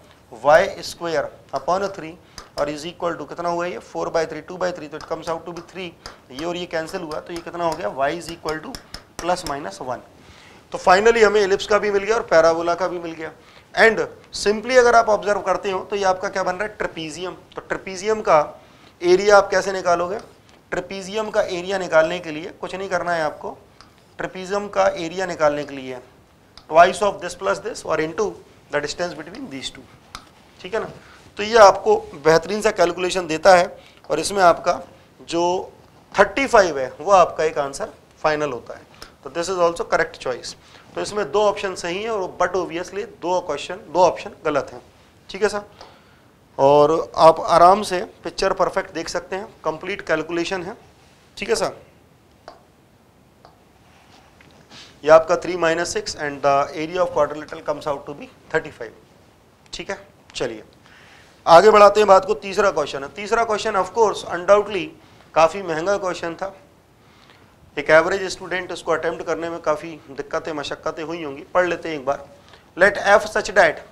Speaker 3: वाई स्क्वायर अपॉन थ्री और इज इक्वल टू कितना हुआ ये four by three two by three तो it comes out to be three ये और ये कैंसिल हुआ तो ये कितना हो गया y is equal to plus minus one तो फाइनली हमें एलिप्स का भी मिल गया और पैराबोला का भी मिल गया एंड सिंपली अगर आप ऑब्जर्व करते हो तो ये आपका क्या बन रहा है ट्रपीजियम तो ट्रपीजियम का एरिया आप कैसे निकालोगे ट्रपीजियम का एरिया निकालने के लिए कुछ नहीं करना है आपको ट्रपीजियम का एरिया निकालने के लिए twice of this plus this और into the distance between this two ठीक है ना तो ये आपको बेहतरीन सा कैलकुलेशन देता है और इसमें आपका जो 35 है वो आपका एक आंसर फाइनल होता है तो this is also correct choice तो इसमें दो ऑप्शन सही हैं और बट ओबियसली दो क्वेश्चन दो ऑप्शन गलत हैं ठीक है सर और आप आराम से पिक्चर परफेक्ट देख सकते हैं कंप्लीट कैलकुलेशन है ठीक है सर ये आपका three minus six and the area of little comes out to be thirty five ठीक है चलिए आगे बढ़ाते हैं बात को तीसरा क्वेश्चन है तीसरा क्वेश्चन ऑफकोर्स अनडाउटली काफ़ी महंगा क्वेश्चन था एक एवरेज स्टूडेंट इसको अटैम्प्ट करने में काफ़ी दिक्कतें मशक्क़तें हुई होंगी पढ़ लेते हैं एक बार let f such that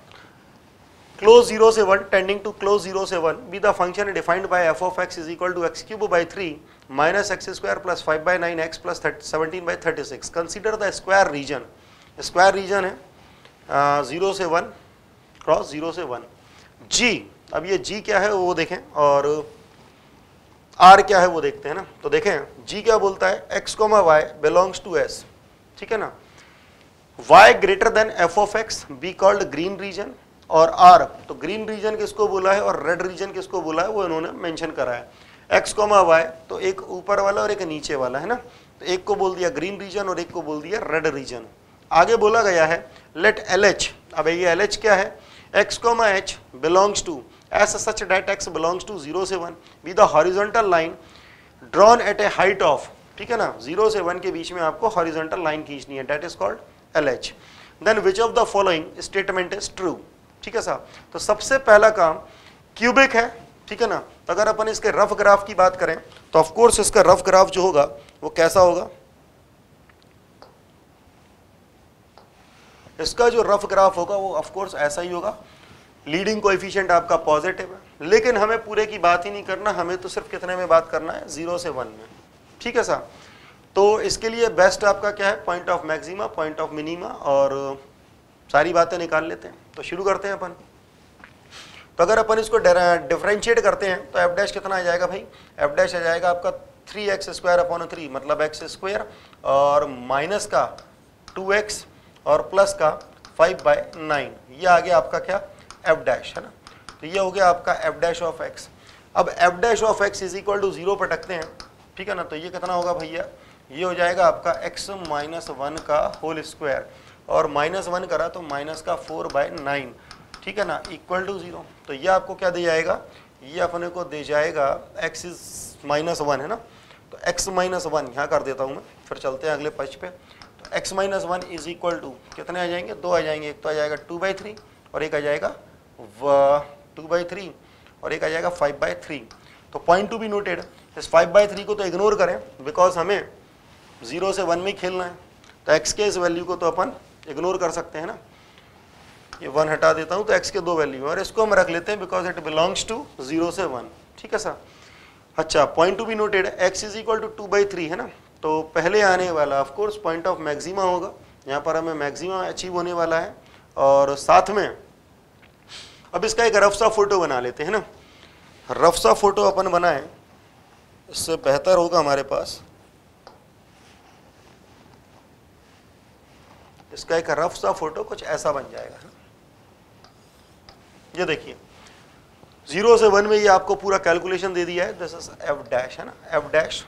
Speaker 3: close 0 say 1 tending to close 0 say 1 be the function defined by f of x is equal to x cube by 3 minus x square plus 5 by 9 x plus 30, 17 by 36 consider the square region square region है आ, 0 से 1 क्रॉस 0 से 1 g अब ये g क्या है वो देखें और r क्या है वो देखते हैं ना तो देखें g क्या बोलता है x comma y belongs to s ठीक है ना y greater than f of x be called green region और आर तो ग्रीन रीजन किसको बोला है और रेड रीजन किसको बोला है वो इन्होंने मेंशन करा है एक्स कोमा वाई तो एक ऊपर वाला और एक नीचे वाला है ना तो एक को बोल दिया ग्रीन रीजन और एक को बोल दिया रेड रीजन आगे बोला गया है लेट एल एच अब ये एल एच क्या है x comma H belongs to S such that x belongs to zero से one with horizontal line drawn at a height of ठीक है ना जीरो से वन के बीच में आपको हॉरिजोंटल लाइन खींचनी है that is called L H then which of the following statement is true ठीक है साहब तो सबसे पहला काम क्यूबिक है ठीक है ना अगर अपन इसके रफ ग्राफ की बात करें तो ऑफकोर्स इसका रफ ग्राफ जो होगा वो कैसा होगा इसका जो रफ ग्राफ होगा वो ऑफकोर्स ऐसा ही होगा लीडिंग कोएफिशिएंट आपका पॉजिटिव है लेकिन हमें पूरे की बात ही नहीं करना हमें तो सिर्फ कितने में बात करना है जीरो से वन में ठीक है साहब तो इसके लिए बेस्ट आपका क्या है point of maxima point of minima और सारी बातें निकाल लेते हैं तो शुरू करते हैं अपन तो अगर अपन इसको डिफ्रेंशिएट करते हैं तो एफ डैश कितना आ जाएगा भाई एफ डैश आ जाएगा आपका three x square upon three मतलब एक्स स्क्वायर और माइनस का टू एक्स और प्लस का फाइव बाय नाइन ये आ गया आपका क्या एफ डैश है ना तो ये हो गया आपका एफ डैश ऑफ एक्स अब f dash of x is equal to zero पटकते हैं ठीक है ना तो ये कितना होगा भैया ये हो जाएगा आपका एक्स माइनस वन का होल स्क्वायर और माइनस वन करा तो माइनस का फोर बाय नाइन ठीक है ना इक्वल टू ज़ीरो तो ये आपको क्या दे जाएगा ये अपने को दे जाएगा एक्स इज माइनस वन है ना तो एक्स माइनस वन यहाँ कर देता हूँ मैं फिर चलते हैं अगले पक्ष पे तो x minus one is equal to कितने आ जाएंगे दो आ जाएंगे एक तो आ जाएगा टू बाई थ्री और एक आ जाएगा व टू बाई थ्री और एक आ जाएगा फाइव बाई थ्री तो पॉइंट टू भी नोटेड इस फाइव बाई थ्री को तो इग्नोर करें बिकॉज हमें जीरो से वन में खेलना है तो एक्स के इस वैल्यू को तो अपन इग्नोर कर सकते हैं ना ये वन हटा देता हूँ तो एक्स के दो वैल्यू और इसको हम रख लेते हैं because it belongs to zero से वन ठीक है सर अच्छा point to be noted x is equal to two by three है ना तो पहले आने वाला ऑफकोर्स पॉइंट ऑफ मैक्सिमा होगा यहाँ पर हमें मैक्सिमा अचीव होने वाला है और साथ में अब इसका एक रफ सा फोटो बना लेते हैं ना रफ सा फोटो अपन बनाए इससे बेहतर होगा हमारे पास इसका एक रफ सा फोटो कुछ ऐसा बन जाएगा ये देखिए जीरो से वन में ये आपको पूरा कैलकुलेशन दे दिया है दिस इज एफ डैश है ना एफ डैश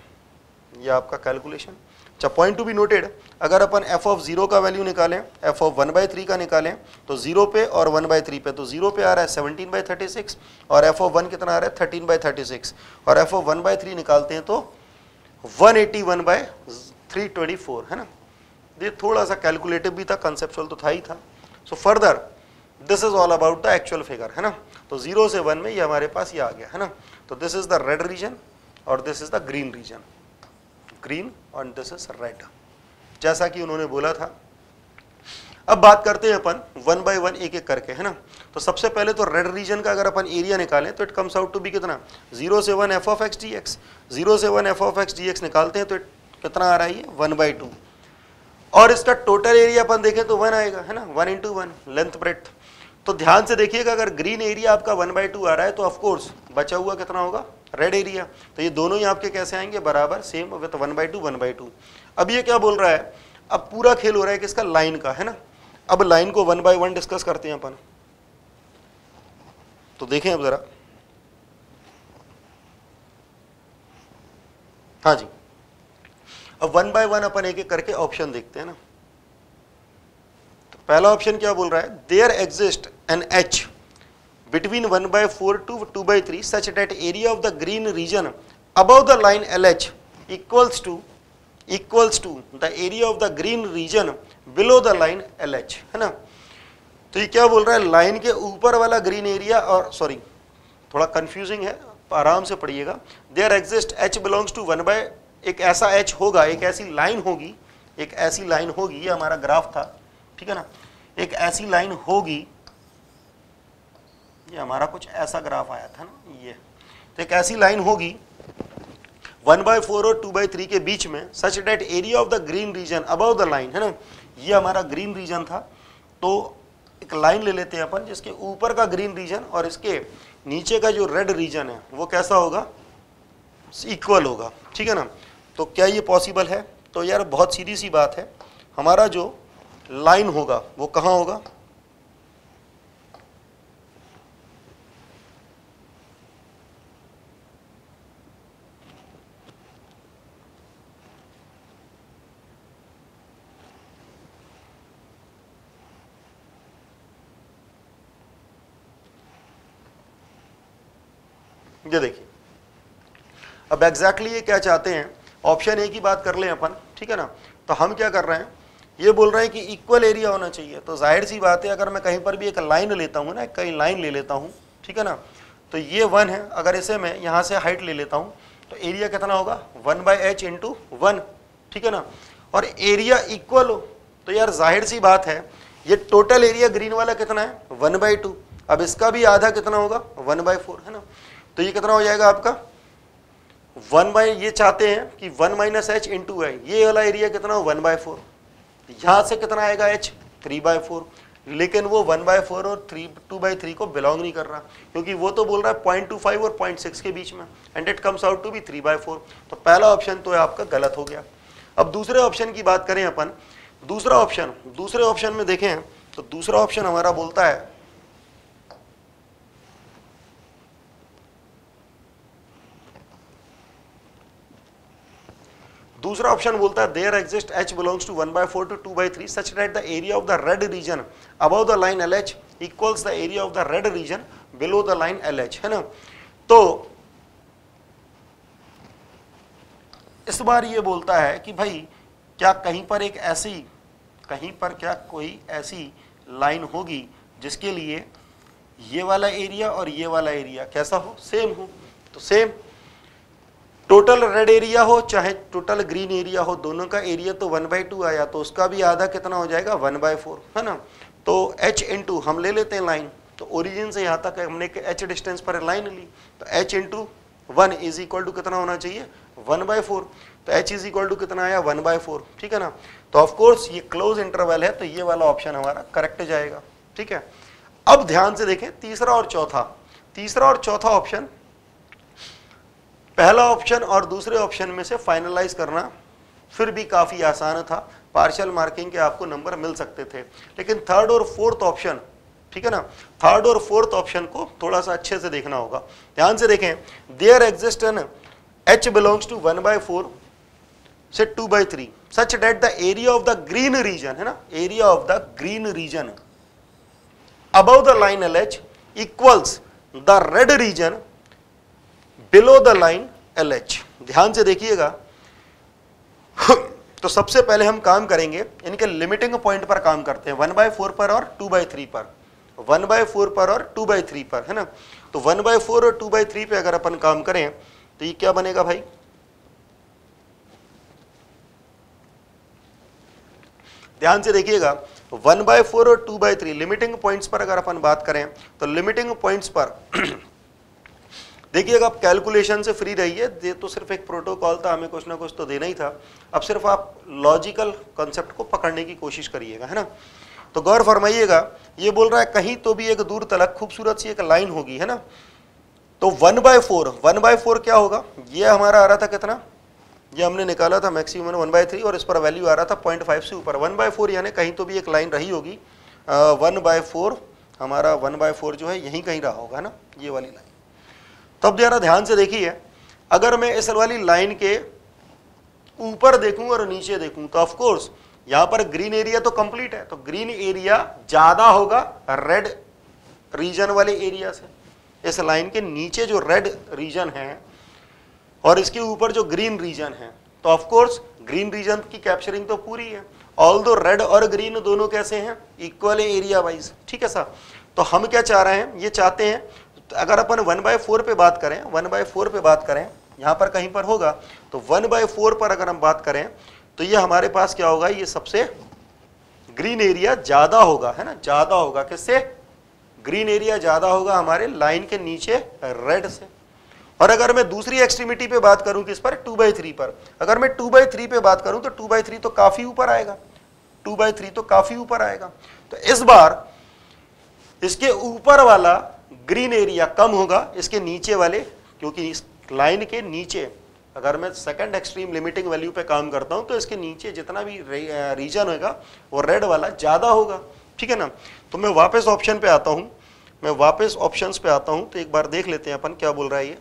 Speaker 3: ये आपका कैलकुलेशन अच्छा पॉइंट टू बी नोटेड अगर अपन एफ ऑफ जीरो का वैल्यू निकालें f of one by three का निकालें तो जीरो पे और वन बाई थ्री पे तो जीरो पे आ रहा है सेवनटीन बाई थर्टी सिक्स और एफ ऑफ वन कितना आ रहा है थर्टीन बाई थर्टी सिक्स और f of one by three निकालते हैं तो one eighty one by three twenty four है ना ये थोड़ा सा कैलकुलेटिव भी था कंसेप्चुअल तो था ही था so further this is all about the actual figure है ना तो जीरो से वन में ये हमारे पास ये आ गया है ना तो this is the red region और this is the green region green और दिस इज रेड जैसा कि उन्होंने बोला था अब बात करते हैं अपन वन बाई वन एक एक करके है ना तो सबसे पहले तो रेड रीजन का अगर अपन एरिया निकालें तो it comes out to be कितना जीरो से one f of x d x zero से one f of x d x निकालते हैं तो इट कितना आ रहा है वन बाई टू और इसका टोटल एरिया अपन देखें तो वन आएगा है ना one into one length breadth तो ध्यान से देखिएगा अगर ग्रीन एरिया आपका वन बाई टू आ रहा है तो ऑफकोर्स बचा हुआ कितना होगा रेड एरिया तो ये दोनों ही आपके कैसे आएंगे बराबर same with one by two one by two अब ये क्या बोल रहा है अब पूरा खेल हो रहा है किसका लाइन का है ना अब लाइन को वन बाई वन डिस्कस करते हैं अपन तो देखें अब ज़रा हाँ जी अब वन बाय वन अपन एक एक करके ऑप्शन देखते हैं ना तो पहला ऑप्शन क्या बोल रहा है there exist an H between one by four to two by three such that area of the green region green the line L H equals to equals to the area of the green region below the line L H है ना तो ये क्या बोल रहा है लाइन के ऊपर वाला ग्रीन एरिया और सॉरी थोड़ा कंफ्यूजिंग है आराम से पढ़िएगा there exist H belongs to one by एक ऐसा एच होगा एक ऐसी लाइन होगी एक ऐसी लाइन होगी ये हमारा ग्राफ था ठीक है ना एक ऐसी लाइन होगी ये हमारा कुछ ऐसा ग्राफ आया था ना ये तो एक ऐसी लाइन होगी वन बाई फोर और टू बाई थ्री के बीच में such that area of the green region above the line है ना ये हमारा ग्रीन रीजन था तो एक लाइन ले लेते हैं अपन जिसके ऊपर का ग्रीन रीजन और इसके नीचे का जो रेड रीजन है वो कैसा होगा इक्वल होगा ठीक है ना तो क्या ये पॉसिबल है तो यार बहुत सीधी सी बात है हमारा जो लाइन होगा वो कहाँ होगा ये देखिए अब एग्जैक्टली exactly ये क्या चाहते हैं ऑप्शन ए की बात कर लें अपन ठीक है ना तो हम क्या कर रहे हैं ये बोल रहे हैं कि इक्वल एरिया होना चाहिए तो जाहिर सी बात है अगर मैं कहीं पर भी एक लाइन लेता हूँ ना कहीं लाइन ले लेता हूँ ठीक है ना तो ये वन है अगर इसे मैं यहाँ से हाइट ले लेता हूँ तो एरिया कितना होगा one by H into one ठीक है ना और एरिया इक्वल हो तो यार जाहिर सी बात है ये टोटल एरिया ग्रीन वाला कितना है वन बाई टू अब इसका भी आधा कितना होगा वन बाई फोर है ना तो ये कितना हो जाएगा आपका वन बाई ये चाहते हैं कि वन माइनस एच टू है ये वाला एरिया कितना वन बाय फोर यहाँ से कितना आएगा एच थ्री बाय फोर लेकिन वो वन बाय फोर और थ्री टू बाई थ्री को बिलोंग नहीं कर रहा क्योंकि वो तो बोल रहा है पॉइंट टू फाइव और पॉइंट सिक्स के बीच में and it comes out to be three by four तो पहला ऑप्शन तो है आपका गलत हो गया अब दूसरे ऑप्शन की बात करें अपन दूसरा ऑप्शन दूसरे ऑप्शन में देखें तो दूसरा ऑप्शन हमारा बोलता है दूसरा ऑप्शन बोलता है there exist H belongs to one by four to two by three such that the area of the red region above the line L H equals the area of the red region below the line L H है ना तो इस बार ये बोलता है कि भाई क्या कहीं पर एक ऐसी कहीं पर क्या कोई ऐसी लाइन होगी जिसके लिए ये वाला एरिया और ये वाला एरिया कैसा हो सेम हो तो सेम टोटल रेड एरिया हो चाहे टोटल ग्रीन एरिया हो दोनों का एरिया तो वन बाई टू आया तो उसका भी आधा कितना हो जाएगा वन बाई फोर है ना तो एच टू हम ले लेते हैं लाइन तो ओरिजिन से यहाँ तक हमने एच डिस्टेंस पर लाइन ली तो H into one is equal to कितना होना चाहिए वन बाय फोर तो एच इज इक्वल टू कितना आया वन बाय फोर ठीक है ना तो ऑफकोर्स ये क्लोज इंटरवल है तो ये वाला ऑप्शन हमारा करेक्ट जाएगा ठीक है अब ध्यान से देखें तीसरा और चौथा तीसरा और चौथा ऑप्शन पहला ऑप्शन और दूसरे ऑप्शन में से फाइनलाइज करना फिर भी काफ़ी आसान था पार्शियल मार्किंग के आपको नंबर मिल सकते थे लेकिन थर्ड और फोर्थ ऑप्शन ठीक है ना थर्ड और फोर्थ ऑप्शन को थोड़ा सा अच्छे से देखना होगा ध्यान से देखें there exist an H belongs to one by four से two by three such that the area of the green region है ना area of the green region the line L H equals the red region below the line L H ध्यान से देखिएगा तो सबसे पहले हम काम करेंगे इनके लिमिटिंग पॉइंट पर काम करते हैं वन बाय फोर पर और टू बाई थ्री पर वन बाय फोर पर और टू बाई थ्री पर है ना तो वन बाय फोर और टू बाई थ्री पर अगर अपन काम करें तो ये क्या बनेगा भाई ध्यान से देखिएगा वन बाय फोर और two by three limiting points पर अगर अपन बात करें तो लिमिटिंग पॉइंट्स पर देखिए अगर आप कैलकुलेशन से फ्री रहिए ये तो सिर्फ एक प्रोटोकॉल था हमें कुछ ना कुछ तो देना ही था अब सिर्फ आप लॉजिकल कंसेप्ट को पकड़ने की कोशिश करिएगा है ना तो गौर फरमाइएगा ये बोल रहा है कहीं तो भी एक दूर तलक खूबसूरत सी एक लाइन होगी है ना तो one by four one by four क्या होगा ये हमारा आ रहा था कितना ये हमने निकाला था मैक्सिमम वन बाय थ्री और इस पर वैल्यू आ रहा था पॉइंट फाइव से ऊपर वन बाय फोर यानी कहीं तो भी एक लाइन रही होगी वन बाय फोर हमारा वन बाय फोर जो है यहीं कहीं रहा होगा ना ये वाली लाइन तो अब ज़रा ध्यान से देखिए अगर मैं इस वाली लाइन के ऊपर देखूं और नीचे देखूं तो ऑफकोर्स यहां पर ग्रीन एरिया तो कंप्लीट है तो ग्रीन एरिया ज़्यादा होगा रेड रीजन वाले एरिया से इस लाइन के नीचे जो रेड रीजन है और इसके ऊपर जो ग्रीन रीजन है तो ऑफकोर्स ग्रीन रीजन की कैप्चरिंग तो पूरी है ऑल दो रेड और ग्रीन दोनों कैसे हैं इक्वल एरिया वाइज ठीक है सर तो हम क्या चाह रहे हैं ये चाहते हैं तो अगर अपन वन बाय फोर पर बात करें वन बाय फोर पर बात करें यहाँ पर कहीं पर होगा तो वन बाय फोर पर अगर हम बात करें तो ये हमारे पास क्या होगा ये सबसे ग्रीन एरिया ज़्यादा होगा है ना ज़्यादा होगा किससे ग्रीन एरिया ज़्यादा होगा हमारे लाइन के नीचे रेड से और अगर मैं दूसरी एक्सट्रीमिटी पे बात करूं किस पर टू बाई थ्री पर अगर मैं टू बाई थ्री पे बात करूं तो टू बाई थ्री तो काफ़ी ऊपर आएगा टू बाई थ्री तो काफ़ी ऊपर आएगा तो इस बार इसके ऊपर वाला ग्रीन एरिया कम होगा इसके नीचे वाले क्योंकि इस लाइन के नीचे अगर मैं सेकंड एक्सट्रीम लिमिटिंग वैल्यू पे काम करता हूँ तो इसके नीचे जितना भी रीजन होगा वो रेड वाला ज़्यादा होगा ठीक है ना तो मैं वापस ऑप्शन पे आता हूँ मैं वापस ऑप्शंस पे आता हूँ तो एक बार देख लेते हैं अपन क्या बोल रहा है ये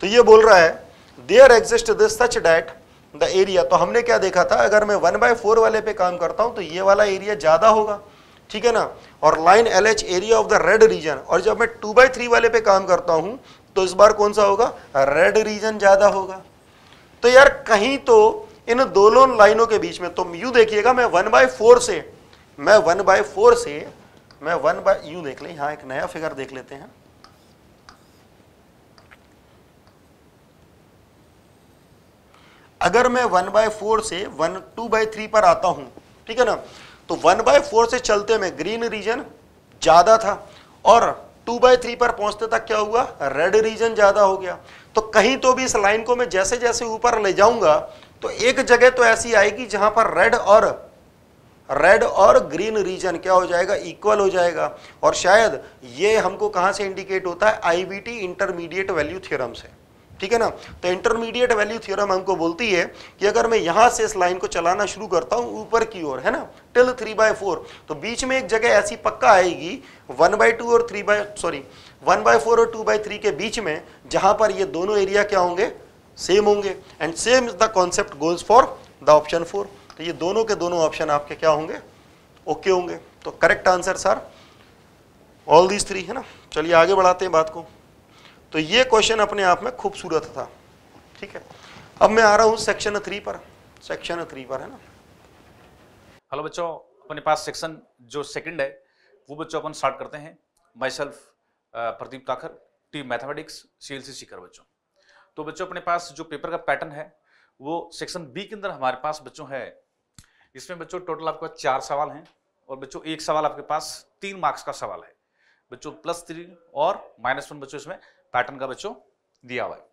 Speaker 3: तो ये बोल रहा है there exist this such that the area तो हमने क्या देखा था अगर मैं वन बाय फोर वाले पे काम करता हूँ तो ये वाला एरिया ज़्यादा होगा ठीक है ना और line L H area of the red region और जब मैं टू बाई थ्री वाले पे काम करता हूं तो इस बार कौन सा होगा रेड रीजन ज़्यादा होगा तो यार कहीं तो इन दोनों लाइनों के बीच में तो यू देखिएगा मैं वन बाय फोर से मैं वन बाय फोर से मैं वन बाय यू देख ले यहां एक नया फिगर देख लेते हैं अगर मैं वन बाय फोर से वन टू बाय थ्री पर आता हूं ठीक है ना तो वन बाय फोर से चलते में ग्रीन रीजन ज़्यादा था और टू बाय थ्री पर पहुंचते तक क्या हुआ रेड रीजन ज़्यादा हो गया तो कहीं तो भी इस लाइन को मैं जैसे जैसे ऊपर ले जाऊंगा तो एक जगह तो ऐसी आएगी जहां पर रेड और रेड और ग्रीन रीजन क्या हो जाएगा इक्वल हो जाएगा और शायद ये हमको कहां से इंडिकेट होता है आईबीटी इंटरमीडिएट वैल्यू थ्योरम से ठीक है ना तो इंटरमीडिएट वैल्यू थ्योरम हमको बोलती है कि अगर मैं यहां से इस लाइन को चलाना शुरू करता हूँ ऊपर की ओर है ना टिल थ्री बाय फोर तो बीच में एक जगह ऐसी पक्का आएगी वन बाय टू और three by sorry one by four और टू बाय थ्री के बीच में जहां पर ये दोनों एरिया क्या होंगे सेम होंगे and same is the concept goals for the option four तो ये दोनों के दोनों ऑप्शन आपके क्या होंगे ओके होंगे तो correct answer sir all these three है ना चलिए आगे बढ़ाते हैं बात को तो ये क्वेश्चन अपने आप में खूबसूरत था ठीक है अब मैं आ रहा हूं सेक्शन थ्री पर सेक्शन थ्री पर है ना हेलो बच्चों अपने पास सेक्शन
Speaker 4: जो सेकंड है वो बच्चों अपन स्टार्ट करते हैं myself Pradeep Takhar team mathematics C L C Sikar बच्चों तो बच्चों अपने पास जो पेपर का पैटर्न है वो सेक्शन बी के अंदर हमारे पास बच्चों है इसमें बच्चों टोटल आपके पास चार सवाल हैं और बच्चों एक सवाल आपके पास तीन मार्क्स का सवाल है बच्चों प्लस थ्री और माइनस वन बच्चों इसमें पैटर्न का बच्चों दिया हुआ है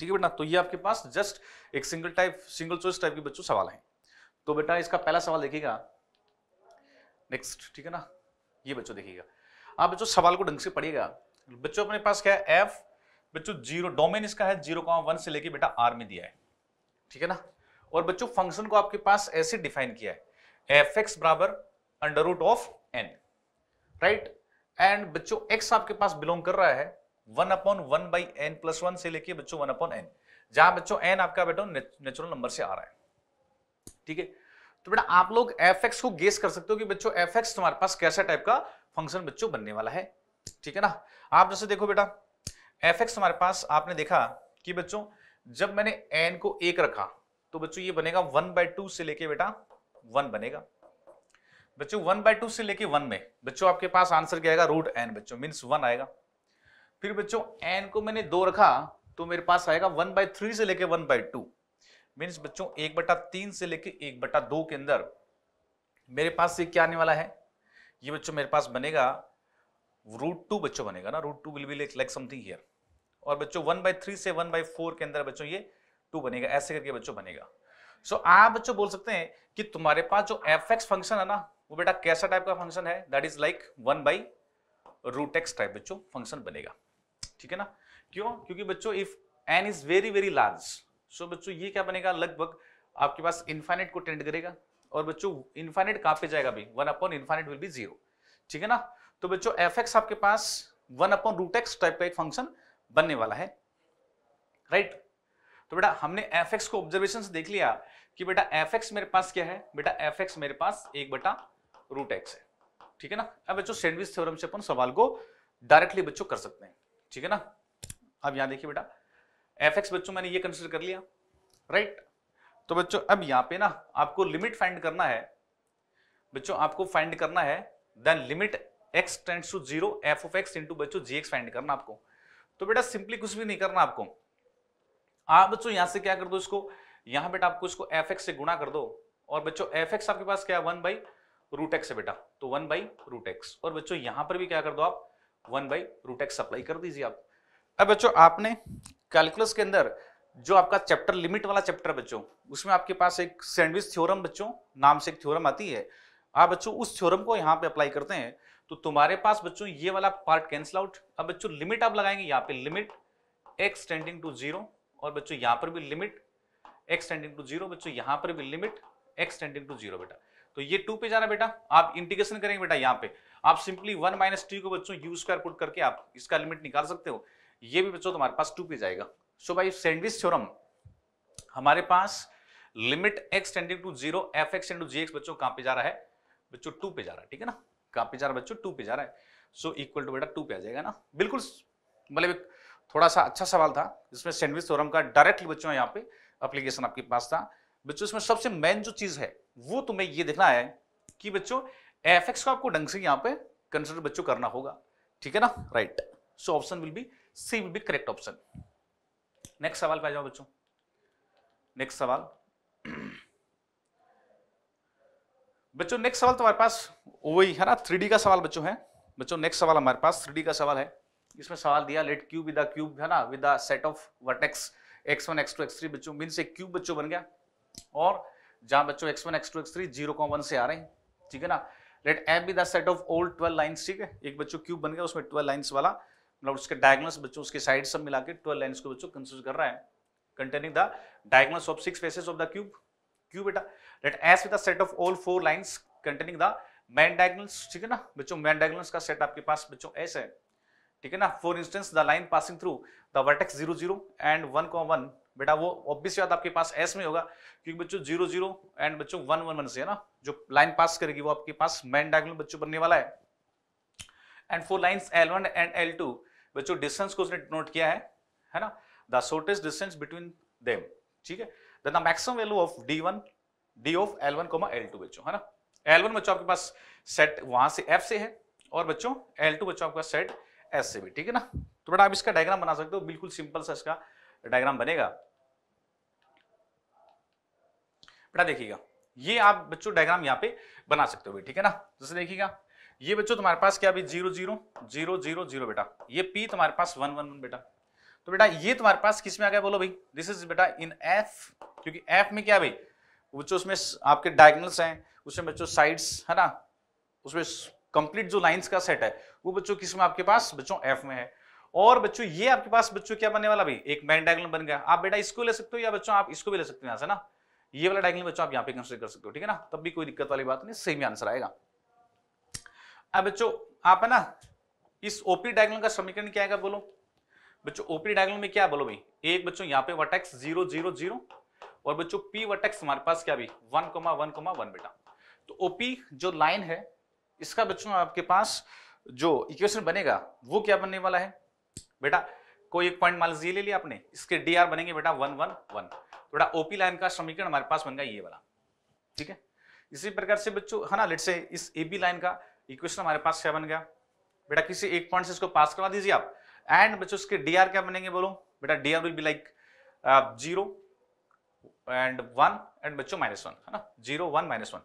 Speaker 4: ठीक है बेटा तो ये आपके पास जस्ट एक single type single choice type के बच्चों सवाल है तो बेटा इसका पहला सवाल देखिएगा नेक्स्ट ठीक है ना ये बच्चों देखिएगा आप बच्चों सवाल को ढंग से पढ़िएगा बच्चों अपने पास क्या है एफ बच्चों जीरो डोमेन इसका है जीरो कॉमा वन से लेके बेटा आर में दिया है ठीक है ना और बच्चों फंक्शन को आपके पास ऐसे डिफाइन किया है एफ एक्स बराबर under root of n right and बच्चों एक्स आपके पास बिलोंग कर रहा है one upon one by n plus one से लेके बच्चों वन अपॉन एन जहां बच्चों एन आपका बेटा नेचुरल नंबर से आ रहा है ठीक है तो बेटा आप लोग एफ एक्स को गेस कर सकते हो कि बच्चों एफ एक्स तुम्हारे पास कैसा टाइप का फंक्शन बच्चों बनने वाला है ठीक है ना आप जैसे देखो बेटा एफ एक्स हमारे पास आपने देखा कि बच्चों जब मैंने एन को एक रखा तो बच्चों ये बनेगा वन बाय टू से लेके बेटा वन बनेगा बच्चों वन बाय टू से लेके वन में बच्चों आपके पास आंसर क्या आएगा रूट एन बच्चों मीन्स वन आएगा फिर बच्चों एन को मैंने दो रखा तो मेरे पास आएगा वन बाई थ्री से लेके वन बाई टू मीन्स बच्चों एक बटा तीन से लेके एक बटा दो के अंदर मेरे पास से क्या आने वाला है ये बच्चों मेरे पास बनेगा रूट टू बच्चों बनेगा ना root two will be like something here और बच्चों वन बाई थ्री से वन बाई फोर के अंदर बच्चों ये टू बनेगा ऐसे करके बच्चों बनेगा सो so, आप बच्चों बोल सकते हैं कि तुम्हारे पास जो एफ एक्स फंक्शन है ना वो बेटा कैसा टाइप का फंक्शन है that is like one by root x type बच्चों फंक्शन बनेगा ठीक है ना क्यों क्योंकि बच्चों if n is very very large so बच्चों ये क्या बनेगा लगभग आपके पास इन्फाइनेट को टेंड करेगा और बच्चों इन्फाइनेट कहाँ पे जाएगा भी one upon infinite will be zero ठीक है ना तो बच्चों एफ एक्स आपके पास one upon root x type का एक फंक्शन बनने वाला है राइट right? तो बेटा हमने एफ एक्स को ऑब्जर्वेशन देख लिया कि बेटा एफ एक्स मेरे पास क्या है बेटा एफ एक्स मेरे पास एक बटा रूट एक्स है ठीक है ना अब बच्चों सैंडविच थ्योरम से अपन सवाल को डायरेक्टली बच्चों कर सकते हैं ठीक है ना अब यहां देखिए बेटा एफ एक्स बच्चों मैंने ये कंसिडर कर लिया राइट तो बच्चों अब यहां पे ना आपको लिमिट फाइंड करना है बच्चों आपको फाइंड करना है then limit x tends to zero f of x into बच्चों जी एक्स फाइंड करना आपको तो बेटा सिंपली कुछ भी नहीं करना आपको आप बच्चों यहां से क्या कर दो इसको यहां बेटा आपको इसको एफ एक्स से गुणा कर दो और बच्चों एफ एक्स आपके पास क्या वन बाई रूट एक्स है बेटा तो वन बाई रूट एक्स और बच्चों यहां पर भी क्या कर दो आप one by root x apply कर दीजिए आप अब बच्चों आपने कैलकुलस के अंदर जो आपका चैप्टर लिमिट वाला चैप्टर बच्चों उसमें आपके पास एक सैंडविच थ्योरम बच्चों नाम से एक थ्योरम आती है आप बच्चों उस थ्योरम को यहाँ पे अप्लाई करते हैं तो तुम्हारे पास बच्चों ये वाला पार्ट कैंसिल आउट अब बच्चों लिमिट आप लगाएंगे यहाँ पे limit x tending to zero और बच्चों यहाँ पर भी limit x tending to zero बच्चों यहाँ पर भी limit x tending to zero बेटा तो ये टू पे जा रहा है बेटा आप इंटीग्रेशन करेंगे बेटा यहाँ पे आप सिंपली वन माइनस टी को बच्चों यू स्क्वायर पुट करके आप इसका लिमिट निकाल सकते हो ये भी बच्चों तुम्हारे पास टू पे जाएगा सो भाई सैंडविच थ्योरम हमारे पास limit x tending to zero f x tending to g x बच्चों कहां पे जा रहा है बच्चों टू पे जा रहा है ठीक है ना कहां पे जा रहा है बच्चों टू पे जा रहा है सो इक्वल टू बेटा टू पे आ जाएगा ना बिल्कुल मतलब थोड़ा सा अच्छा सवाल था जिसमें सैंडविच थ्योरम का डायरेक्टली बच्चों यहाँ पे अप्लीकेशन आपके पास था बच्चों इसमें सबसे मेन जो चीज है वो तुम्हें ये देखना है कि बच्चों एफ एक्स को आपको ढंग से यहां पे कंसिडर बच्चों करना होगा ठीक है ना right so option will be C will be correct option next सवाल पे आ जाओ बच्चों नेक्स्ट सवाल बच्चों नेक्स्ट सवाल तुम्हारे पास वही है ना थ्री का सवाल बच्चों है बच्चों नेक्स्ट सवाल हमारे पास थ्री का सवाल है इसमें सवाल दिया लेट क्यूब विद क्यूब है ना with set of vertex x one x two x three बच्चों मीन्स एक क्यूब बच्चों बन गया और जहां बच्चों x one x two x three zero common से आ रहे हैं ठीक है ना let f be the set of all twelve lines ठीक है एक बच्चों क्यूब बन गया उसमें ट्वेल्व लाइन्स वाला मतलब उसके डायगनल्स बच्चों उसके साइड सब मिला के ट्वेल्व लाइन्स को बच्चों कंसिडर कर रहा है containing the diagonals of six faces of the cube cube बेटा let s with set of all four lines containing the main diagonals ठीक है ना बच्चों मैन डायगनल्स का सेट आपके पास बच्चों एस है ठीक है ना for instance the line passing through the vertex zero zero and one one बेटा वो ऑब्वियस बात आपके पास एस में होगा क्योंकि बच्चों जीरो जीरो एंड बच्चों वन वन वन से है ना जो लाइन पास करेगी वो आपके पास मैन डायगोनल बच्चों बनने वाला है and four line l one and l two बच्चों डिस्टेंस को उसने नोट किया है है ना the shortest distance between them ठीक है then the maximum value of d one d of l one comma l two बच्चों है ना एल वन बच्चों आपके पास सेट वहां से एफ से है और बच्चों एल टू बच्चों आपका सेट एस से भी ठीक है ना तो बेटा आप इसका डायग्राम बना सकते हो बिल्कुल सिंपल सा इसका डायग्राम बनेगा बेटा देखिएगा ये आप बच्चों डायग्राम यहाँ पे बना सकते हो ठीक है ना जैसे देखिएगा ये बच्चों तुम्हारे पास क्या अभी zero zero zero zero zero बेटा ये पी तुम्हारे पास वन वन वन बेटा तो बेटा ये तुम्हारे पास किस में आ गया बोलो भाई दिस इज बेटा इन एफ क्योंकि एफ में क्या भाई बच्चों उसमें आपके डायगनल्स हैं उसमें बच्चों साइड्स है ना उसमें कंप्लीट जो लाइंस का सेट है वो बच्चों किस में आपके पास बच्चों एफ में है और बच्चों ये आपके पास बच्चों क्या बनने वाला भाई एक मैन डायगोनल बन गया आप बेटा इसको ले सकते हो या बच्चों आप इसको भी ले सकते हो यहाँ से ना ये वाला डायगोनल बच्चों आप यहाँ पे कंसिडर कर सकते हो ठीक है ना तब भी कोई दिक्कत वाली बात नहीं सही आंसर आएगा अब बच्चों आप है ना इस ओपी डायगोनल का समीकरण क्या आएगा बोलो बच्चों ओपी डायगोनल में क्या बोलो भाई एक बच्चों यहाँ पे वर्टेक्स जीरो जीरो जीरो और बच्चों पी वर्टेक्स हमारे पास क्या one comma one comma one बेटा तो ओपी जो लाइन है इसका बच्चों आपके पास जो इक्वेशन बनेगा वो क्या बनने वाला है बेटा कोई एक पॉइंट मान लीजिए ले लिया आपने इसके डी आर बनेंगे बेटा वन वन वन बेटा ओपी लाइन का समीकरण हमारे पास बन गया ये वाला ठीक है इसी प्रकार से बच्चों है ना लेट से इस ए बी लाइन का इक्वेशन हमारे पास क्या बन गया बेटा किसी एक पॉइंट से इसको पास करवा दीजिए आप एंड बच्चों इसके डी आर क्या बनेंगे बोलो बेटा d r will be like zero and one and बच्चों माइनस वन है ना zero one minus one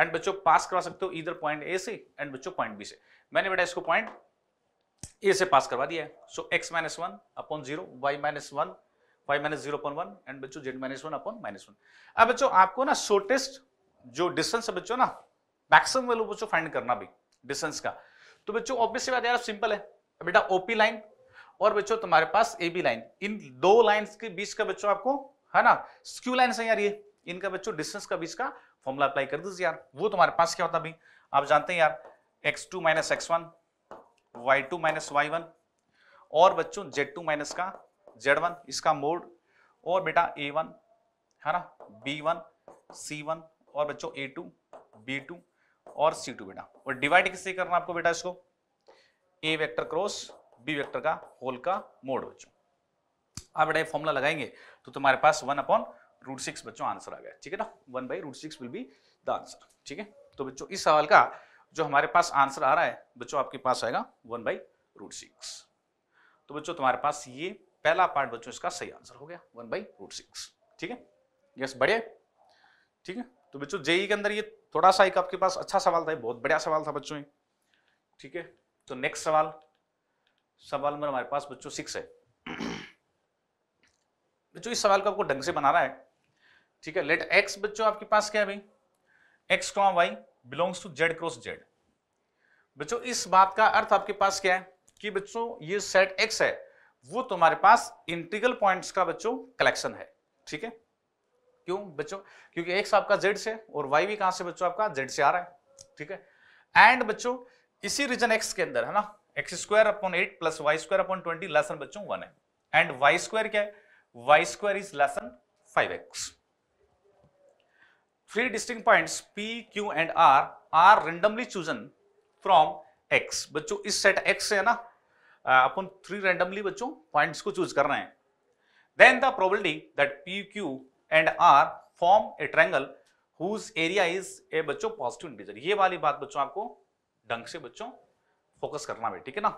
Speaker 4: and बच्चों पास करवा सकते हो इधर पॉइंट ए से एंड बच्चों पॉइंट बी से मैंने बेटा इसको पॉइंट ए से पास करवा दिया है so x minus one upon zero y minus one y minus zero upon one and बच्चों Z minus one upon minus one अब बच्चों आपको ना शोर्टेस्ट जो डिस्टेंस है बच्चों ना मैक्सिमम वैल्यू बच्चों फाइंड करना भी डिस्टेंस का तो बच्चों ऑब्वियस बात यार सिंपल है बेटा ओपी लाइन और बच्चों तुम्हारे पास ए बी लाइन इन दो लाइन के बीच का बच्चों आपको है ना स्क्यू लाइन है यार ये इनका बच्चों डिस्टेंस का बीच का फॉर्मूला अप्लाई कर दीजिए यार वो तुम्हारे पास क्या होता अभी आप जानते हैं यार x two minus x one y two minus y one और बच्चों जेड टू माइनस का जेड वन इसका मोड और बेटा ए वन है ना बी वन सी वन और बच्चों ए टू बी टू और सी टू बेटा और डिवाइड किससे करना आपको बेटा इसको A vector cross B vector का होल का मोड बच्चों आप बेटा ये फॉर्मूला लगाएंगे तो तुम्हारे पास वन अपॉन रूट सिक्स बच्चों आंसर आ गया ठीक है ना one by root six will be the answer ठीक है तो बच्चों इस सवाल का जो हमारे पास आंसर आ रहा है बच्चों आपके पास आएगा वन बाई रूट सिक्स तो बच्चों तुम्हारे पास ये पहला पार्ट बच्चों इसका सही आंसर हो गया वन बाई रूट सिक्स ठीक है यस बढ़िया ठीक है तो बच्चों जेई e के अंदर ये थोड़ा सा एक आपके पास अच्छा सवाल था बहुत बढ़िया सवाल था बच्चों ठीक है तो नेक्स्ट सवाल सवाल नंबर हमारे पास बच्चों सिक्स है बच्चों इस सवाल को आपको ढंग से बना रहा है ठीक है लेट एक्स बच्चों आपके पास क्या है भाई x comma y belongs to z cross z बच्चों इस बात का अर्थ आपके पास क्या है कि बच्चों ये सेट एक्स है वो तुम्हारे पास इंटीग्रल पॉइंट्स का बच्चों कलेक्शन है ठीक है क्यों बच्चों क्योंकि एक्स आपका जेड से और वाई भी कहां से बच्चों आपका जेड से आ रहा है ठीक है एंड बच्चों इसी रीजन एक्स के अंदर है ना x square upon eight plus y square upon twenty less than बच्चों वन है एंड वाई स्क्वायर क्या है y square is less than five x three distinct points P, Q and R are randomly chosen from X. बच्चों इस सेट X से है ना अपन थ्री रैंडमली बच्चों पॉइंट्स को चूज कर रहे हैं then the probability that P Q and R form a triangle whose area is a बच्चों पॉजिटिव इंटीजर ये वाली बात बच्चों आपको ढंग से बच्चों फोकस करना है ठीक है ना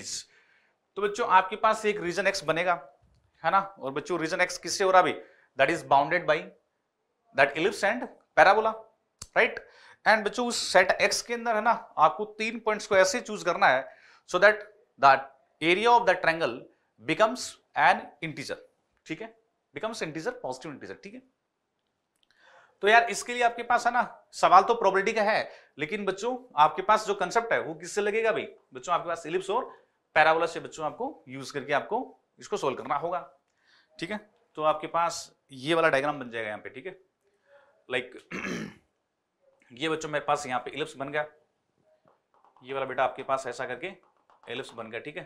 Speaker 4: इज तो बच्चों आपके पास एक रीजन एक्स बनेगा है ना और बच्चों रीजन एक्स किससे हो रहा भी that is bounded by that ellipse and parabola right and बच्चो उस सेट एक्स के अंदर है ना आपको तीन पॉइंट्स को ऐसे चूज करना है so that that area of that triangle becomes an integer ठीक है बिकम्स इंटीजर पॉजिटिव इंटीजर ठीक है तो यार इसके लिए आपके पास है ना सवाल तो प्रोबेबिलिटी का है लेकिन बच्चों आपके पास जो कंसेप्ट है वो किससे लगेगा भाई बच्चों आपके पास इलिप्स और पैराबोला से बच्चों आपको यूज करके आपको इसको सोल्व करना होगा ठीक है तो आपके पास ये वाला डायग्राम बन जाएगा यहाँ पे ठीक है लाइक ये बच्चों मेरे पास यहाँ पे इलिप्स बन गया ये वाला बेटा आपके पास ऐसा करके एलिप्स बन गया ठीक है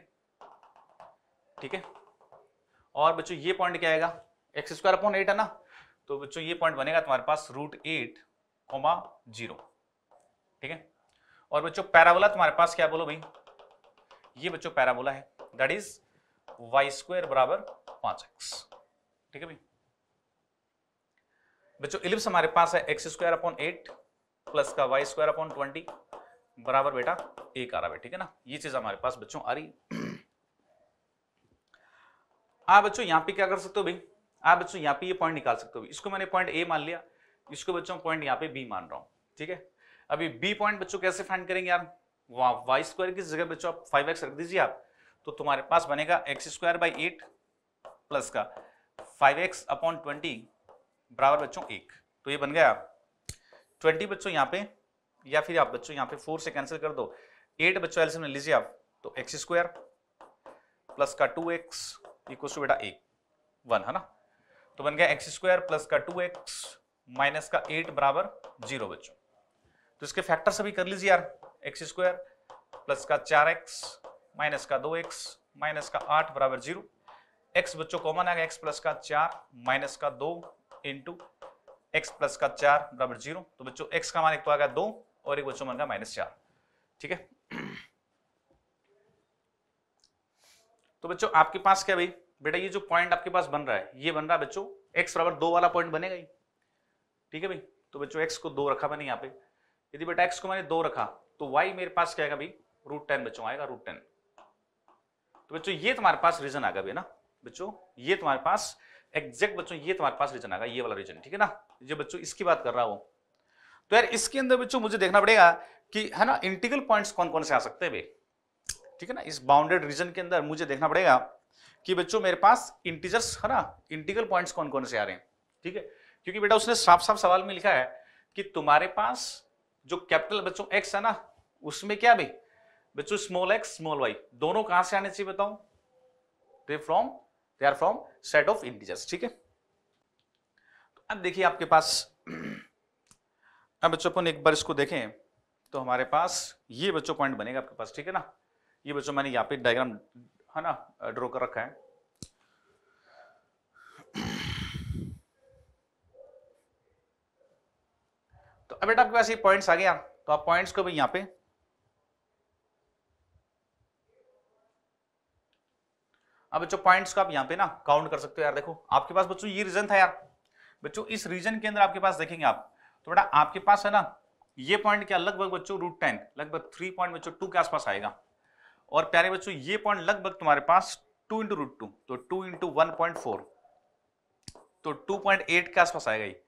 Speaker 4: ठीक है और बच्चों ये पॉइंट क्या आएगा एक्स स्क्वायर अपॉन एट है ना तो बच्चों ये पॉइंट बनेगा तुम्हारे पास रूट एट कोमा जीरो ठीक है और बच्चों पैराबोला तुम्हारे पास क्या बोलो भाई ये बच्चों पैराबोला है दैट इज वाई स्क्वायर बराबर पांच एक्स ठीक है भाई बच्चों इलिप्स हमारे पास है x square upon eight plus का वाई स्क्वायर अपॉन ट्वेंटी बराबर बेटा एक आ रहा है ठीक है ना ये चीज हमारे पास बच्चों आ रही आप बच्चों यहाँ पे क्या कर सकते हो भाई आप बच्चों यहाँ पे ये पॉइंट निकाल सकते हो इसको मैंने पॉइंट ए मान लिया इसको बच्चों पॉइंट यहाँ पे बी मान रहा हूँ ठीक है अभी बी पॉइंट बच्चों कैसे फाइंड करेंगे यार वहां वाई स्क्वायर की जगह बच्चों आप फाइव एक्स रख दीजिए आप तो तुम्हारे पास बनेगा x square by eight plus का फाइव एक्स अपॉन ट्वेंटी बराबर बच्चों एक तो ये बन गया ट्वेंटी बच्चों यहाँ पे या फिर आप बच्चों यहाँ पे फोर से कैंसिल कर दो एट बच्चों एल्सियम ले लीजिए आप तो एक्स स्क्वायर प्लस का टू एक्स इक्व टू बेटा एक वन है ना तो बन गया एक्स स्क्वायर प्लस का टू एक्स माइनस का एट बराबर जीरो बच्चों तो इसके फैक्टर सभी कर लीजिए यार एक्स स्क्वायर प्लस का चार एक्स माइनस का दो एक्स माइनस का आठ बराबर जीरो एक्स बच्चों कॉमन आ गया एक्स प्लस का चार माइनस का दो इंटू एक्स प्लस का चार बराबर जीरो तो बच्चों एक्स का मान एक तो आ गया दो और एक बच्चों मान का माइनस चार ठीक है तो बच्चों आपके पास क्या भाई बेटा ये जो पॉइंट आपके पास बन रहा है ये बन रहा है बच्चों एक्स बराबर दो वाला पॉइंट बनेगा ही ठीक है भाई तो बच्चों एक्स को दो रखा मैंने यहाँ पे यदि बेटा एक्स को मैंने दो रखा तो वाई मेरे पास क्या आएगा भाई रूट टेन बच्चों आएगा रूट टेन तो बच्चों ये तुम्हारे पास रीजन आ गया ना बच्चों ये तुम्हारे पास एग्जैक्ट बच्चों ये तुम्हारे पास रीजन आएगा ये वाला रीजन ठीक है ना ये बच्चों इसकी बात कर रहा हूं तो यार इसके अंदर बच्चों मुझे देखना पड़ेगा कि है ना इंटीग्रल पॉइंट्स कौन कौन से आ सकते हैं भाई ठीक है ना इस बाउंडेड रीजन के अंदर मुझे देखना पड़ेगा कि बच्चों मेरे पास इंटीजर्स है ना इंटीग्रल पॉइंट्स कौन कौन से आ रहे हैं ठीक है क्योंकि बेटा उसने साफ साफ सवाल में लिखा है कि तुम्हारे पास जो कैपिटल बच्चों एक्स है ना उसमें क्या भाई बच्चों स्मॉल एक्स स्मॉल वाई दोनों कहां से आने चाहिए बताओ from they are from set of integers ठीक है तो अब देखिए आपके पास अब बच्चों अपन एक बार इसको देखें तो हमारे पास ये बच्चों पॉइंट बनेगा आपके पास ठीक है ना ये बच्चों मैंने यहाँ पे डायग्राम है ना ड्रॉ कर रखा है तो अब बेटा आपके पास ये पॉइंट्स आ गया तो आप पॉइंट्स को भी यहाँ पे अब बच्चों पॉइंट्स को आप यहाँ पे ना काउंट कर सकते हो यार देखो आपके पास बच्चों ये रीजन था यार बच्चों इस रीजन के अंदर आपके पास देखेंगे आप तो बेटा आपके पास है ना ये पॉइंट क्या लगभग बच्चों रूट टेन लगभग थ्री पॉइंट बच्चों टू के आसपास आएगा और प्यारे बच्चों ये पॉइंट लगभग तुम्हारे पास टू इंटू रूट टू तो two into one point four तो टू पॉइंट एट के आसपास आएगा ये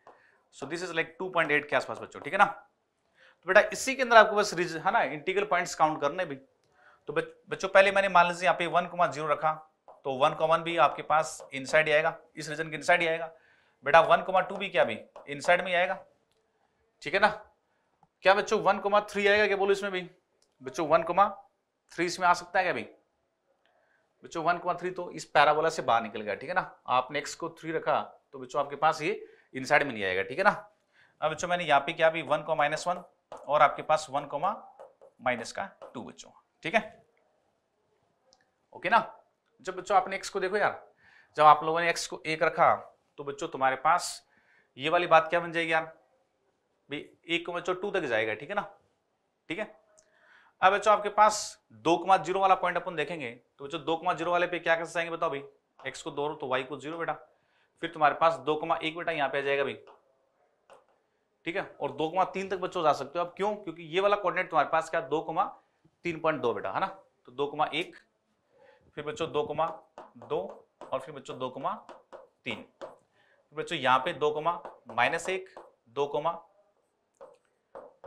Speaker 4: so this is like two point eight के आसपास बच्चों ठीक है ना तो बेटा इसी के अंदर आपको बस रीजन है ना इंटीग्रल पॉइंट काउंट करने भी तो बच्चों पहले मैंने मान लीजिए यहाँ पे वन जीरो रखा तो वन कॉमन भी आपके पास इनसाइड ही आएगा इस रीजन के इनसाइड ही आएगा बेटा वन कॉमा टू भी क्या भी इनसाइड में आएगा ठीक है ना क्या बच्चों वन कॉमा थ्री आएगा क्या बोलो इसमें भी बच्चों वन कॉमा थ्री इसमें आ सकता है क्या भाई बच्चों वन कॉमा थ्री तो इस पैराबोला से बाहर निकल गया ठीक है ना आपने एक्स को थ्री रखा तो बच्चों आपके पास ये इनसाइड में नहीं आएगा ठीक है ना अब बच्चों मैंने यहाँ पे क्या भी वन को माइनस वन और आपके पास वन कोमा माइनस का टू बच्चों ठीक है ओके ना जब बच्चों आपने एक्स को देखो यार जब आप लोगों ने एक्स को एक रखा तो बच्चों तुम्हारे पास ये वाली बात क्या बन जाएगी यार भाई एक को बच्चों टू तक जाएगा ठीक है ना ठीक है अब बच्चों आपके पास दो कमा जीरो वाला पॉइंट अपन देखेंगे तो बच्चों दो कमा जीरो वाले पे क्या कैसे जाएंगे बताओ भाई एक्स को दो तो वाई को जीरो बेटा फिर तुम्हारे पास दो कमा एक बेटा यहाँ पे आ जाएगा भाई ठीक है और दो कमा तीन तक बच्चों जा सकते हो अब क्यों क्योंकि ये वाला कोऑर्डिनेट तुम्हारे पास क्या दो कमा तीन पॉइंट दो बेटा है ना तो दो कमा एक फिर बच्चों दो कमा दो और फिर बच्चों दो कमा तीन बच्चों यहाँ पे दो कमा माइनस एक दो कमा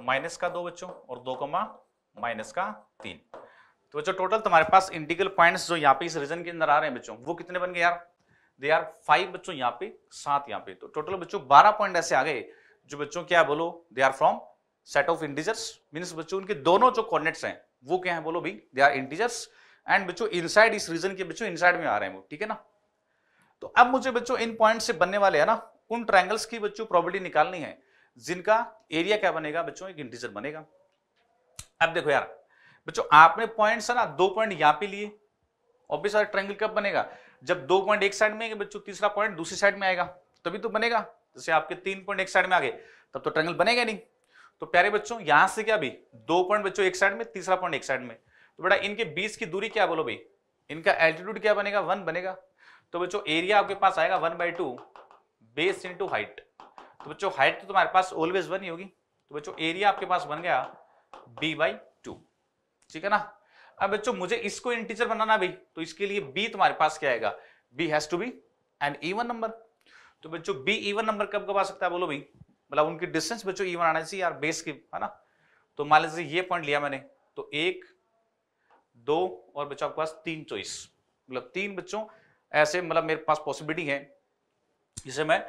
Speaker 4: माइनस का दो बच्चों और दो कमा माइनस का तीन तो बच्चों टोटल तुम्हारे पास इंटीग्रल पॉइंट्स जो यहाँ पे इस रीजन के अंदर आ रहे हैं बच्चों वो कितने बन गए यार दे आर फाइव बच्चों यहाँ पे सात यहाँ पे तो टोटल बच्चों बारह पॉइंट ऐसे आ गए जो बच्चों क्या बोलो they are from set of integers means बच्चों उनके दोनों जो कॉर्डिनेट्स हैं वो क्या है बोलो भाई दे आर इंटीजर्स एंड बच्चों इनसाइड इस रीजन के बच्चों इनसाइड में आ रहे हैं वो ठीक है ना तो अब मुझे बच्चों इन पॉइंट से बनने वाले है ना उन ट्राइंगल्स की बच्चों प्रॉबिलिटी निकालनी है जिनका एरिया क्या बनेगा बच्चों एक इंटीजर बनेगा अब देखो यार बच्चों आपने पॉइंट्स है ना दो पॉइंट यहां पर लिए ऑब्वियस ट्राइंगल कब बनेगा जब दो पॉइंट एक साइड में बच्चों तीसरा पॉइंट दूसरी साइड में आएगा तभी तो बनेगा जैसे आपके तीन पॉइंट एक साइड में आ गए तब तो ट्राइंगल बनेगा नहीं तो प्यारे बच्चों यहां से क्या भी दो पॉइंट बच्चों एक साइड में तीसरा पॉइंट एक साइड में तो बेटा इनके बीच की दूरी क्या बोलो भाई इनका एल्टीट्यूड क्या बनेगा वन बनेगा तो बच्चों एरिया आपके पास आएगा one by two base into height तो बच्चों हाइट तो तुम्हारे पास ऑलवेज वन ही होगी तो बच्चों एरिया आपके पास बन गया बी बाई टू ठीक है ना अब बच्चों मुझे इसको इंटीजर बनाना भी तो इसके लिए बी तुम्हारे पास क्या आएगा b has to be and even number तो बच्चों बी इवन नंबर कब कब आ सकता है बोलो भाई मतलब उनकी डिस्टेंस बच्चों इवन आना चाहिए यार बेस की है ना तो मान लीजिए ये पॉइंट लिया मैंने तो एक दो और बच्चों आपके पास तीन चॉइस मतलब तीन बच्चों ऐसे मतलब मेरे पास पॉसिबिलिटी है जिसे मैं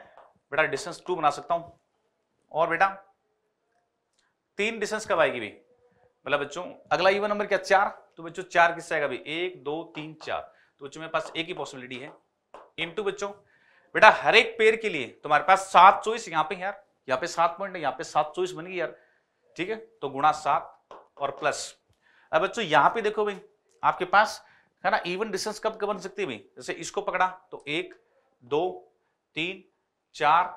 Speaker 4: बेटा डिस्टेंस टू बना सकता हूं और बेटा तीन डिस्टेंस कब आएगी भी मतलब बच्चों अगला ईवन नंबर क्या चार तो बच्चों चार किससे आएगा भी एक दो तीन चार तो बच्चों मेरे पास एक ही पॉसिबिलिटी है इन बच्चों बेटा हर एक पेड़ के लिए तुम्हारे पास सात चॉइस यहाँ पे यार यहाँ पे सात पॉइंट है यहाँ पे सात चॉइस बन गई यार ठीक है तो गुणा सात और प्लस अब बच्चों यहाँ पे देखो भाई आपके पास है ना इवन डिस्टेंस कब कब बन सकती है भाई जैसे इसको पकड़ा तो एक दो तीन चार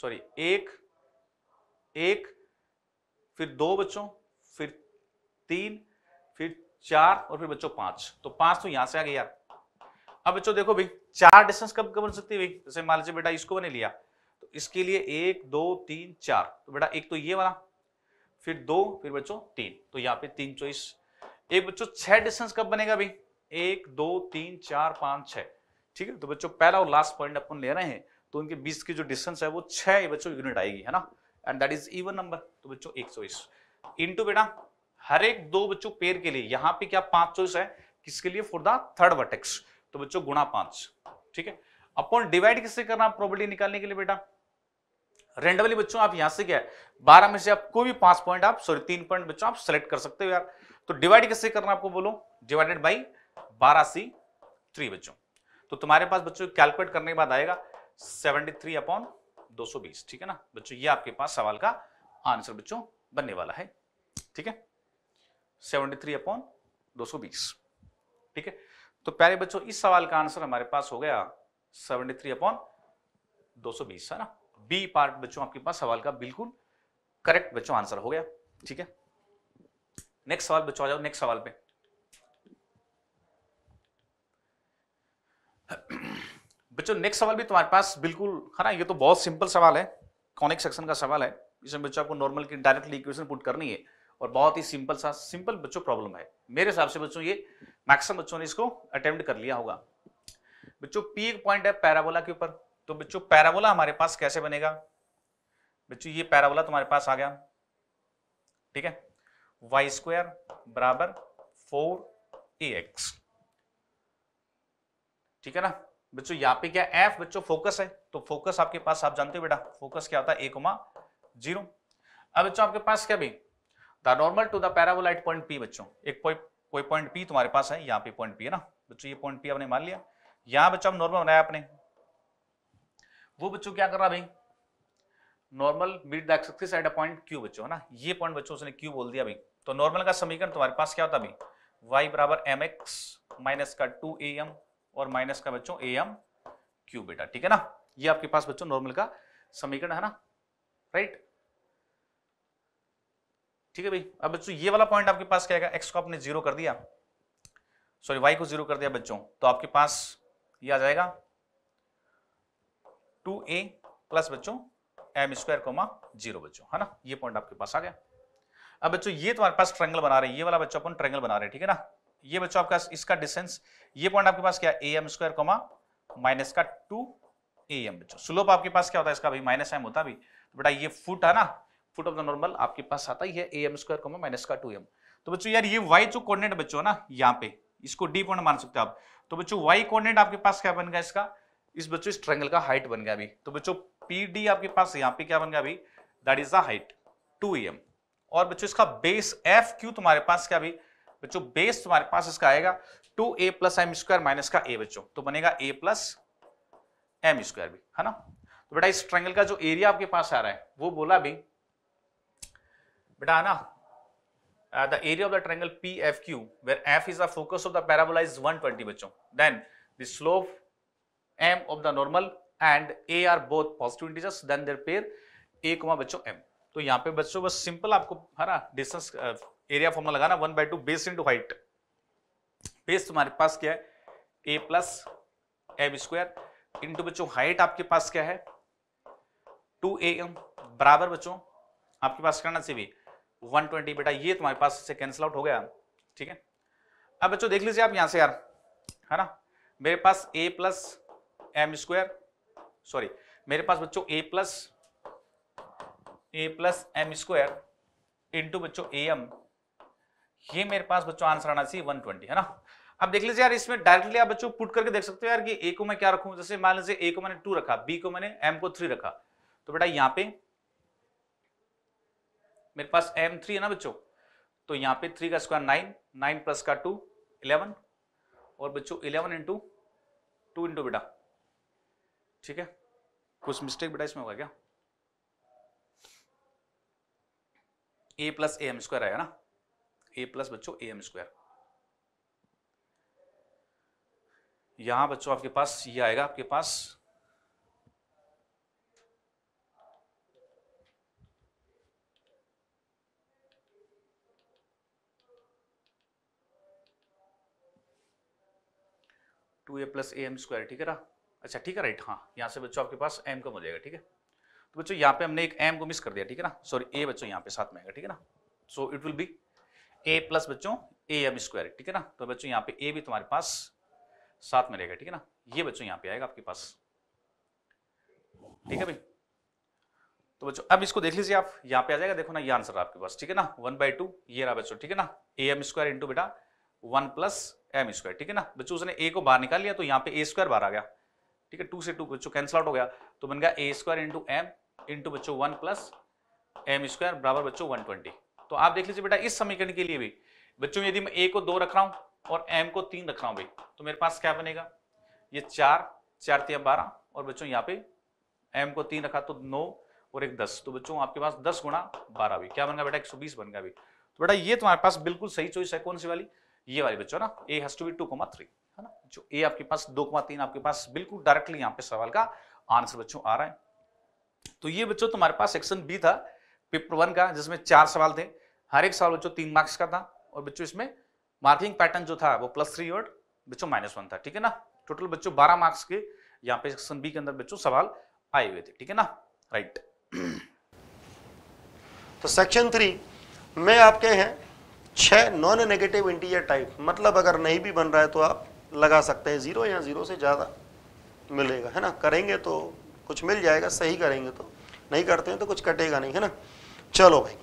Speaker 4: सॉरी एक एक फिर दो बच्चों फिर तीन फिर चार और फिर बच्चों पांच तो पांच तो यहां से आ गया यार अब बच्चों देखो भाई चार डिस्टेंस कब कब बन सकती है भाई जैसे मान लीजिए बेटा इसको बने लिया तो इसके लिए एक दो तीन चार तो बेटा एक तो ये वाला फिर दो फिर बच्चों तीन तो यहाँ पे तीन चॉइस एक बच्चों छह डिस्टेंस कब बनेगा भाई एक दो तीन चार पांच छह ठीक है तो बच्चों पहला और लास्ट पॉइंट अपन ले रहे हैं तो उनके बीच की जो डिस्टेंस है वो छह बच्चों यूनिट आएगी है ना and that is even number तो बच्चों एक चॉइस इनटू बेटा हर एक दो बच्चों पेर के लिए यहाँ पे क्या पांच चॉइस है किसके लिए फॉर द थर्ड वर्टेक्स तो बच्चों गुणा पांच ठीक है अपन डिवाइड किससे करना प्रॉबर्टी निकालने के लिए बेटा रेंडमली बच्चों आप यहां से क्या है बारह में से आप कोई भी पांच पॉइंट आप सॉरी तीन पॉइंट बच्चों आप सेलेक्ट कर सकते हो यार तो डिवाइड कैसे करना आपको बोलो डिवाइडेड बाई बारह सी थ्री बच्चों तो तुम्हारे पास बच्चों कैलकुलेट करने के बाद आएगा सेवेंटी थ्री अपॉन दो सौ बीस ठीक है ना बच्चों ये आपके पास सवाल का आंसर बच्चों बनने वाला है ठीक है सेवेंटी थ्री अपॉन दो सौ बीस ठीक है तो प्यारे बच्चों इस सवाल का आंसर हमारे पास हो गया सेवेंटी थ्री अपॉन दो सौ बीस है ना बी पार्ट बच्चों आपके पास सवाल का बिल्कुल करेक्ट बच्चों आंसर हो गया ठीक है नेक्स्ट सवाल बच्चों आ जाओ नेक्स्ट सवाल पे बच्चों नेक्स्ट सवाल भी तुम्हारे पास बिल्कुल है ना ये तो बहुत सिंपल सवाल है कॉनिक सेक्शन का सवाल है इसमें बच्चों आपको नॉर्मल की डायरेक्टली इक्वेशन पुट करनी है और बहुत ही सिंपल सा सिंपल बच्चों प्रॉब्लम है मेरे हिसाब से बच्चों ये मैक्सिमम बच्चों ने इसको अटेम्प्ट कर लिया होगा बच्चों पी एक पॉइंट है पैराबोला के ऊपर तो बच्चों पैराबोला हमारे पास कैसे बनेगा बच्चों ये पैराबोला तुम्हारे पास आ गया ठीक है वाई स्क्वायर बराबर फोर ए एक्स ठीक है ना बच्चों यहां पे क्या एफ बच्चों फोकस है तो फोकस आपके पास आप जानते हो बेटा फोकस क्या होता है ए कोमा जीरो अब बच्चों आपके पास क्या भी the normal to the parabola at point P बच्चों एक पॉइंट कोई पॉइंट पी तुम्हारे पास है यहाँ पे पॉइंट पी है ना बच्चों ये पॉइंट पी आपने मान लिया यहां बच्चों नॉर्मल बनाया आपने वो बच्चों क्या कर रहा भाई normal meet the axis side a point Q बच्चों है ना ये पॉइंट बच्चों उसने क्यू बोल दिया भाई तो नॉर्मल का समीकरण तुम्हारे पास क्या होता भाई वाई बराबर एम एक्स माइनस का टू ए एम और माइनस का बच्चों ए एम क्यू बेटा ठीक है ना ये आपके पास बच्चों नॉर्मल का समीकरण है ना राइट ठीक है भाई अब बच्चों ये वाला पॉइंट आपके पास क्या आएगा एक्स को आपने जीरो कर दिया सॉरी वाई को जीरो कर दिया बच्चों तो आपके पास ये आ जाएगा टू ए प्लस बच्चों एम स्क्वायर कोमा जीरो बच्चों है ना ये पॉइंट आपके पास आ गया अब बच्चों ये तुम्हारे पास ट्रेंगल बना रहे ये वाला बच्चों अपन ट्रेंगल बना रहे ठीक है ना ये बच्चों आपका इसका डिस्टेंस ये पॉइंट आपके पास क्या a m square comma minus का टू ए एम बच्चों स्लोप आपके पास क्या होता है इसका भाई माइनस एम होता भी तो बेटा ये फुट है ना फुट ऑफ द नॉर्मल आपके पास आता ही है a m square comma minus का टू एम तो बच्चों यार ये वाई जो कोऑर्डिनेट बच्चों ना यहाँ पे इसको डी पॉइंट मान सकते हो आप तो बच्चों वाई कोऑर्डिनेट आपके पास क्या बन गया इसका इस बच्चों इस ट्रायंगल का हाइट बन गया अभी तो बच्चों पी डी आपके पास यहाँ पे क्या बन गया अभी that is the height two m और बच्चों इसका बेस एफ क्यू तुम्हारे पास क्या अभी बच्चों बेस तुम्हारे पास इसका आएगा two a plus m square minus का ए बच्चों तो बनेगा ए प्लस एम स्क्वायर भी है ना तो बेटा इस ट्रायंगल का जो एरिया आपके पास आ रहा है वो बोला भी बेटा है ना the area of the triangle P F Q where F is the focus of the parabola is 120 बच्चों then the slope m of the normal and a are both positive integers then their pair a comma बच्चों m तो यहाँ पे बच्चों बस सिंपल आपको है ना डिस्टेंस एरिया फॉर्मूला लगाना one by two base into height base तुम्हारे पास क्या है a plus m square into बच्चों हाइट आपके पास क्या है टू ए एम बराबर बच्चों आपके पास करना चाहिए वन ट्वेंटी बेटा ये तुम्हारे पास से कैंसिल आउट हो गया ठीक है अब बच्चों देख लीजिए आप यहां से यार है ना मेरे पास a plus m square sorry मेरे पास बच्चों a plus a plus m square into बच्चो ए एम ये मेरे पास बच्चों आंसर आना चाहिए वन ट्वेंटी है ना अब देख लीजिए यार इसमें डायरेक्टली आप बच्चों पुट करके देख सकते हो यार कि ए को मैं क्या रखूं जैसे मान लीजिए ए को मैंने टू रखा बी को मैंने एम को थ्री रखा तो बेटा यहाँ पे मेरे पास एम थ्री है ना बच्चों तो यहाँ पे थ्री का स्क्वायर नाइन नाइन प्लस का टू इलेवन और बच्चों इलेवन इंटू टू इंटू बेटा ठीक है कुछ मिस्टेक बेटा इसमें होगा क्या a plus a m square आया ना ए प्लस बच्चों ए एम स्क्वायर यहां बच्चों आपके पास ये आएगा आपके पास two a plus a m square ठीक है ना अच्छा ठीक है राइट हाँ यहाँ से बच्चों आपके पास एम कम हो जाएगा ठीक है तो बच्चों यहाँ पे हमने एक एम को मिस कर दिया ठीक है ना सॉरी ए बच्चों यहाँ पे साथ में आएगा ठीक है ना so it will be a plus बच्चों ए एम स्क्वायर ठीक है ना तो बच्चों यहाँ पे ए भी तुम्हारे पास साथ में रहेगा ठीक है ना ये बच्चों यहाँ पे आएगा आपके पास ठीक है भाई तो बच्चों अब इसको देख लीजिए आप यहाँ पे आ जाएगा देखो ना ये आंसर आपके पास ठीक है ना वन बाई टू ये रहा बच्चों ठीक है ना ए एम स्क्वायर इंटू बेटा वन प्लस एम स्क्वायर ठीक है ना बच्चों उसने ए को बाहर निकाल लिया तो यहाँ पे ए स्क्वायर बाहर आ गया ठीक है टू से टू बच्चों कैंसिल आउट हो गया तो बन गया a square into m into बच्चों वन प्लस एम स्क्वायर बराबर बच्चों वन ट्वेंटी तो आप देख लीजिए बेटा इस समीकरण के लिए भी बच्चों यदि मैं ए को दो रख रहा हूँ और एम को तीन रख रहा हूँ भाई तो मेरे पास क्या बनेगा ये चार चार तीन बारह और बच्चों यहाँ पे एम को तीन रखा तो नौ और एक दस तो बच्चों आपके पास दस गुणा बारह भी क्या बन गया बेटा एक सौ बीस बन गया भी तो बेटा ये तुम्हारे पास बिल्कुल सही चॉइस है कौन सी वाली ये वाली बच्चों ना a has to be two comma three है ना जो ए आपके पास दो कमा तीन आपके पास बिल्कुल डायरेक्टली यहाँ पे सवाल का आंसर बच्चों आ रहा है तो ये बच्चों तुम्हारे पास सेक्शन बी था पेपर वन का जिसमें चार सवाल थे हर एक सवाल बच्चों तीन मार्क्स का था और बच्चों इसमें मार्किंग पैटर्न जो था वो प्लस थ्री और बच्चों माइनस वन था ठीक है ना टोटल बच्चों बारह मार्क्स के यहाँ पे सेक्शन बी के अंदर बच्चों सवाल आए हुए थे ठीक है ना राइट
Speaker 3: तो सेक्शन थ्री में आपके हैं छह नॉन नेगेटिव इंटीजर टाइप मतलब अगर नहीं भी बन रहा है तो आप लगा सकते हैं ज़ीरो या ज़ीरो से ज़्यादा मिलेगा है ना करेंगे तो कुछ मिल जाएगा सही करेंगे तो नहीं करते हैं तो कुछ कटेगा नहीं है ना चलो भाई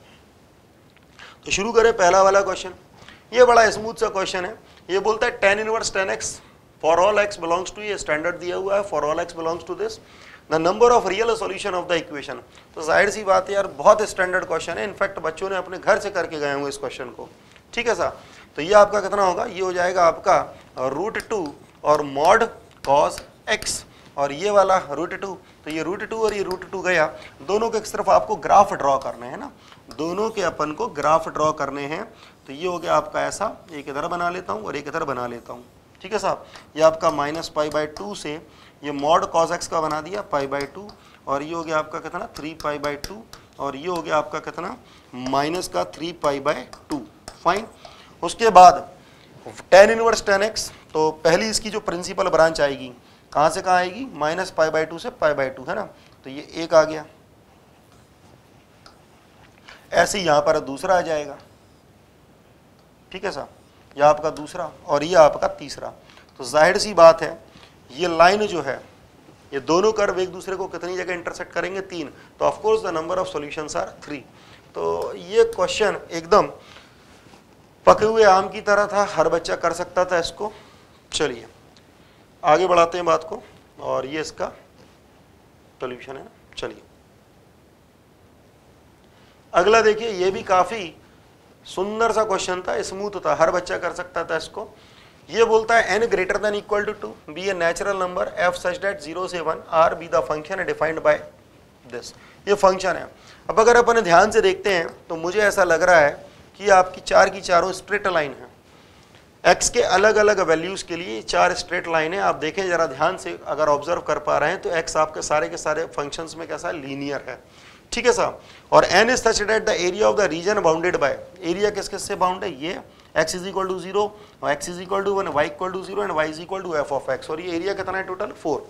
Speaker 3: तो शुरू करें पहला वाला क्वेश्चन ये बड़ा स्मूथ सा क्वेश्चन है ये बोलता है tan inverse tan x for all x belongs to ये स्टैंडर्ड दिया हुआ है for all x belongs to this the number of real solution of the equation तो जाहिर सी बात है यार बहुत स्टैंडर्ड क्वेश्चन है इनफैक्ट बच्चों ने अपने घर से करके गए होंगे इस क्वेश्चन को ठीक है सर तो ये आपका कितना होगा ये हो जाएगा आपका रूट टू और मॉड कॉस एक्स और ये वाला रूट टू तो ये रूट टू और ये रूट टू गया दोनों के तरफ आपको ग्राफ ड्रॉ करने हैं ना दोनों के अपन को ग्राफ ड्रॉ करने हैं तो ये हो गया आपका ऐसा एक इधर बना लेता हूँ और एक इधर बना लेता हूँ ठीक है साहब ये आपका माइनस पाई बाई टू से ये मॉड कॉज एक्स का बना दिया पाई बाई टू और ये हो गया आपका कितना थ्री पाई बाई टू और ये हो गया आपका कितना माइनस का three pi by two fine उसके बाद टेन इनवर्स टेन एक्स तो पहली इसकी जो प्रिंसिपल ब्रांच आएगी कहाँ से कहाँ आएगी माइनस पाई बाई टू से पाई बाई टू है ना तो ये एक आ गया ऐसे यहाँ पर दूसरा आ जाएगा ठीक है साहब यह आपका दूसरा और ये आपका तीसरा तो जाहिर सी बात है ये लाइन जो है ये दोनों कर्व एक दूसरे को कितनी जगह इंटरसेक्ट करेंगे तीन तो of course the number of solution are three तो ये क्वेश्चन एकदम पके हुए आम की तरह था हर बच्चा कर सकता था इसको चलिए आगे बढ़ाते हैं बात को और ये इसका सोल्यूशन है ना चलिए अगला देखिए ये भी काफ़ी सुंदर सा क्वेश्चन था स्मूथ था हर बच्चा कर सकता था इसको ये बोलता है n greater than equal to two be a natural number f such that zero से one R be the function defined by this ये फंक्शन है अब अगर अपन ध्यान से देखते हैं तो मुझे ऐसा लग रहा है कि आपकी चार की चारों स्ट्रेट लाइन है एक्स के अलग अलग वैल्यूज़ के लिए चार स्ट्रेट लाइन है आप देखें ज़रा ध्यान से अगर ऑब्जर्व कर पा रहे हैं तो एक्स आपके सारे के सारे फंक्शंस में कैसा लीनियर है ठीक है साहब और n is such that the area of the region bounded by area किस किस से बाउंड है ये x is equal to zero x is equal to one y equal to zero and y is equal to f of x और ये एरिया कितना है टोटल फोर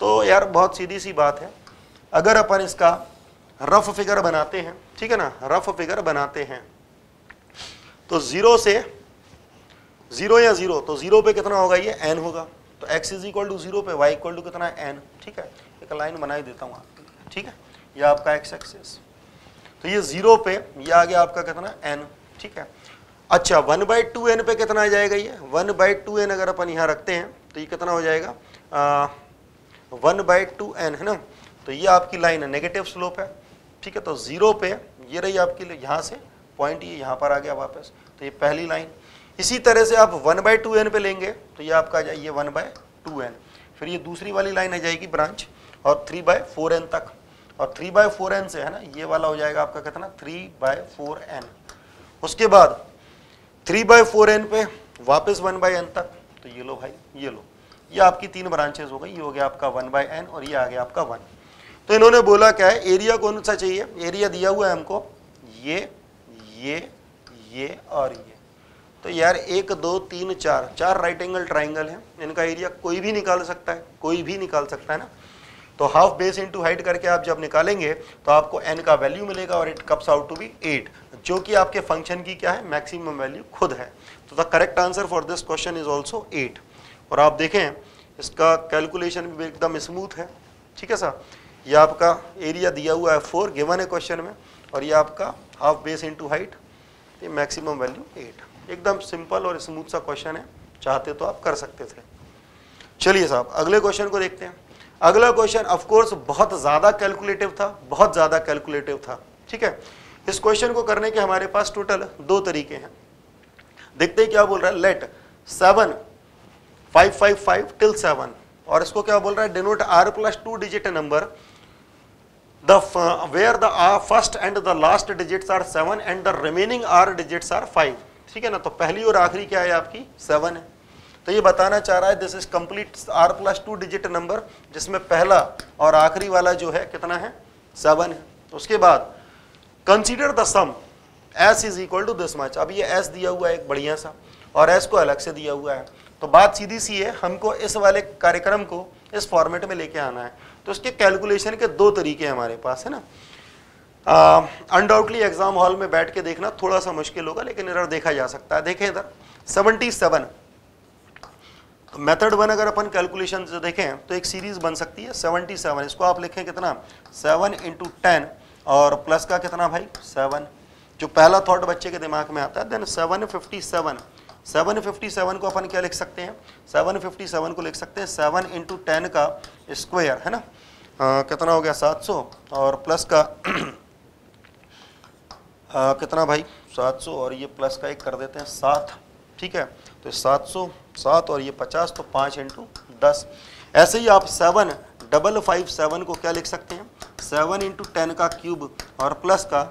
Speaker 3: तो यार बहुत सीधी सी बात है अगर अपन इसका रफ फिगर बनाते हैं ठीक है ना रफ फिगर बनाते हैं तो ज़ीरो से ज़ीरो या ज़ीरो तो ज़ीरो पे कितना होगा ये एन होगा तो x is equal to zero पे वाई इक्वल टू कितना है एन ठीक है एक लाइन बना ही देता हूँ आप ठीक है ये आपका एक्स एक्सेस तो ये ज़ीरो पे ये आ गया आपका कितना एन ठीक है अच्छा वन बाई टू एन पे कितना आ जाएगा ये वन बाई टू एन अगर अपन यहाँ रखते हैं तो ये कितना हो जाएगा वन बाई टू एन है ना तो ये आपकी लाइन है नेगेटिव स्लोप है ठीक है तो ज़ीरो पे ये रही आपकी यहाँ से पॉइंट ये यहाँ पर आ गया वापस तो ये पहली लाइन इसी तरह से आप वन बाई टू एन पे लेंगे तो ये आपका आ जाए ये वन बाय टू एन फिर ये दूसरी वाली लाइन आ जाएगी ब्रांच और थ्री बाय फोर एन तक और थ्री बाय फोर एन से है ना ये वाला हो जाएगा आपका कितना थ्री बाय फोर एन उसके बाद थ्री बाय फोर एन पे वापस वन बाय एन तक तो ये लो भाई ये लो ये आपकी तीन ब्रांचेज हो गई ये हो गया आपका वन बाय एन और ये आ गया आपका वन तो इन्होंने बोला क्या है एरिया कौन सा चाहिए एरिया दिया हुआ है हमको ये ये ये और ये तो यार एक दो तीन चार चार राइट एंगल ट्राइंगल है इनका एरिया कोई भी निकाल सकता है कोई भी निकाल सकता है ना तो हाफ बेस इनटू हाइट करके आप जब निकालेंगे तो आपको एन का वैल्यू मिलेगा और it comes out to be eight जो कि आपके फंक्शन की क्या है मैक्सिमम वैल्यू खुद है तो the correct answer for this question is also eight और आप देखें इसका कैलकुलेशन भी एकदम स्मूथ है ठीक है सर यह आपका एरिया दिया हुआ है फोर गिवन है क्वेश्चन में और ये आपका हाफ बेस इनटू हाइट ये मैक्सिमम वैल्यू एट एकदम सिंपल और स्मूथ सा क्वेश्चन है चाहते तो आप कर सकते थे चलिए साहब अगले क्वेश्चन को देखते हैं अगला क्वेश्चन ऑफकोर्स बहुत ज़्यादा कैलकुलेटिव था बहुत ज़्यादा कैलकुलेटिव था ठीक है इस क्वेश्चन को करने के हमारे पास टोटल दो तरीके हैं देखते हैं क्या बोल रहा है let seven five five five till seven और इसको क्या बोल रहा है denote r plus two digit number the where the uh, first and the last digits are seven and the remaining r digits are five ठीक है ना तो पहली और आखिरी क्या है आपकी सेवन है तो ये बताना चाह रहा है this is complete r plus two digit number जिसमें पहला और आखिरी वाला जो है कितना है सेवन है तो उसके बाद consider the sum S is equal to this much अब ये एस दिया हुआ है एक बढ़िया सा और एस को अलग से दिया हुआ है तो बात सीधी सी है हमको इस वाले कार्यक्रम को इस फॉर्मेट में लेके आना है तो उसके कैलकुलेशन के दो तरीके हमारे पास है ना अनडाउटली एग्जाम हॉल में बैठ के देखना थोड़ा सा मुश्किल होगा लेकिन इधर देखा जा सकता है देखें इधर सेवनटी सेवन मेथड वन अगर अपन कैलकुलेशन से देखें तो एक सीरीज बन सकती है सेवनटी सेवन इसको आप लिखें कितना सेवन इंटू टेन और प्लस का कितना भाई सेवन जो पहला थॉट बच्चे के दिमाग में आता है देन सेवन फिफ्टी सेवन 757 को अपन क्या लिख सकते हैं 757 को लिख सकते हैं 7 इंटू टेन का स्क्वायर है ना आ, कितना हो गया 700 और प्लस का आ, कितना भाई 700 और ये प्लस का एक कर देते हैं सात ठीक है तो 700 सात और ये 50 तो 5 इंटू दस ऐसे ही आप 7 डबल फाइव सेवन को क्या लिख सकते हैं सेवन इंटू टेन का क्यूब और प्लस का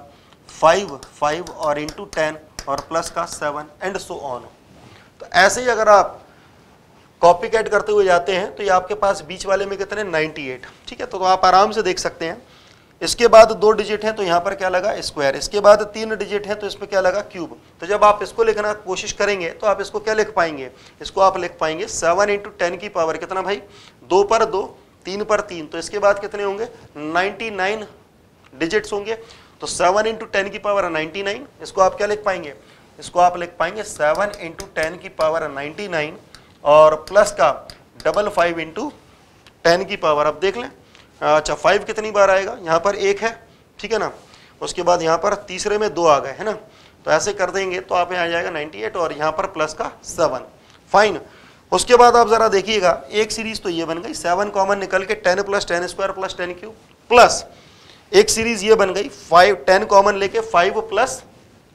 Speaker 3: फाइव फाइव और इंटू टेन और प्लस का सेवन एंड सो ऑन तो ऐसे ही अगर आप कॉपी कैट करते हुए जाते हैं तो ये आपके पास बीच वाले में कितने 98 ठीक है तो, तो आप आराम से देख सकते हैं इसके बाद दो डिजिट हैं तो यहाँ पर क्या लगा स्क्वायर इसके बाद तीन डिजिट हैं तो इसमें क्या लगा क्यूब तो जब आप इसको लिखना कोशिश करेंगे तो आप इसको क्या लिख पाएंगे इसको आप लिख पाएंगे सेवन इंटू टेन की पावर कितना भाई दो पर दो तीन पर तीन तो इसके बाद कितने होंगे नाइन्टी नाइन डिजिट्स होंगे तो सेवन इंटू टेन की पावर नाइन्टी नाइन इसको आप क्या लिख पाएंगे इसको आप लिख पाएंगे सेवन इंटू टेन की पावर नाइन्टी नाइन और प्लस का डबल फाइव इंटू टेन की पावर अब देख लें अच्छा फाइव कितनी बार आएगा यहाँ पर एक है ठीक है ना उसके बाद यहाँ पर तीसरे में दो आ गए है ना तो ऐसे कर देंगे तो आप यहाँ जाएगा नाइन्टी एट और यहाँ पर प्लस का सेवन फाइन उसके बाद आप ज़रा देखिएगा एक सीरीज तो ये बन गई सेवन कॉमन निकल के ten plus ten square plus ten cube plus एक सीरीज ये बन गई फाइव टेन कॉमन लेके फाइव प्लस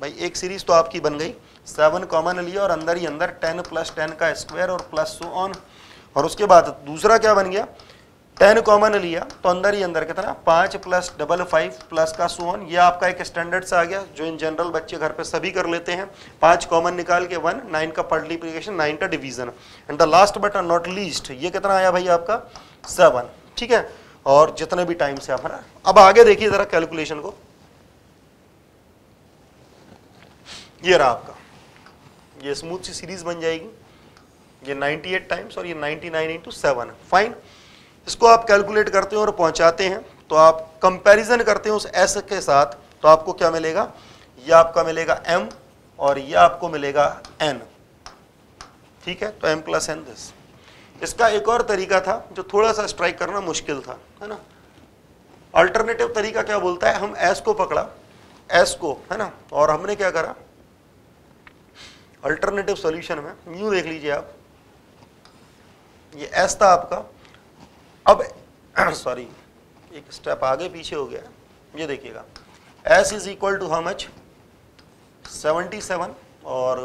Speaker 3: भाई एक सीरीज तो आपकी बन गई सेवन कॉमन लिया और अंदर ही अंदर टेन प्लस टेन का स्क्वायर और प्लस सो ऑन और उसके बाद दूसरा क्या बन गया टेन कॉमन लिया तो अंदर ही अंदर कितना पाँच प्लस डबल फाइव प्लस का सो ऑन ये आपका एक स्टैंडर्ड सा आ गया जो इन जनरल बच्चे घर पे सभी कर लेते हैं पाँच कॉमन निकाल के वन नाइन का पल्टीप्लीकेशन नाइन का division and the last but not least ये कितना आया भाई आपका सेवन ठीक है और जितने भी टाइम से हमारा अब आगे देखिए ज़रा कैलकुलेशन को ये रहा आपका ये स्मूथ सी सीरीज बन जाएगी ये 98 टाइम्स और ये 99 नाइन इंटू सेवन फाइन इसको आप कैलकुलेट करते हैं और पहुंचाते हैं तो आप कंपैरिजन करते हैं उस एस के साथ तो आपको क्या मिलेगा ये आपका मिलेगा एम और ये आपको मिलेगा एन ठीक है तो एम प्लस एन दिस इसका एक और तरीका था जो थोड़ा सा स्ट्राइक करना मुश्किल था है ना अल्टरनेटिव तरीका क्या बोलता है हम एस को पकड़ा एस को है ना और हमने क्या करा अल्टरनेटिव सॉल्यूशन में म्यू देख लीजिए आप ये एस था आपका अब सॉरी एक स्टेप आगे पीछे हो गया ये देखिएगा S is equal to how much 77 और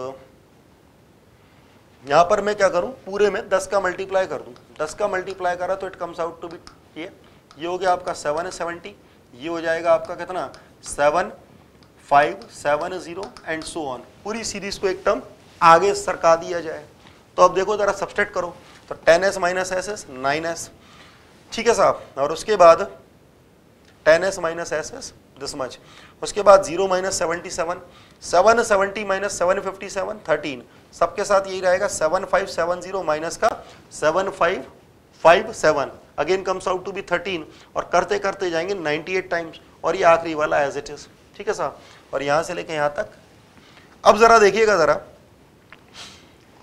Speaker 3: यहां पर मैं क्या करूं पूरे में 10 का मल्टीप्लाई कर दूं 10 का मल्टीप्लाई करा तो it comes out to be ये ये हो गया आपका 7 सेवेंटी ये हो जाएगा आपका कितना 7 five seven zero and so on पूरी सीरीज को एक टर्म आगे सरका दिया जाए तो अब देखो जरा सब्सटेट करो तो ten S minus S S nine S ठीक है साहब और उसके बाद ten S minus S S this much उसके बाद zero minus seventy seven seven seventy minus seven fifty seven thirteen सबके साथ यही रहेगा seven five seven zero minus का seven five five seven again comes out to be thirteen और करते करते जाएंगे नाइन्टी एट टाइम्स और ये आखिरी वाला एज इट इज ठीक है साहब और यहां से लेके यहाँ तक अब ज़रा देखिएगा ज़रा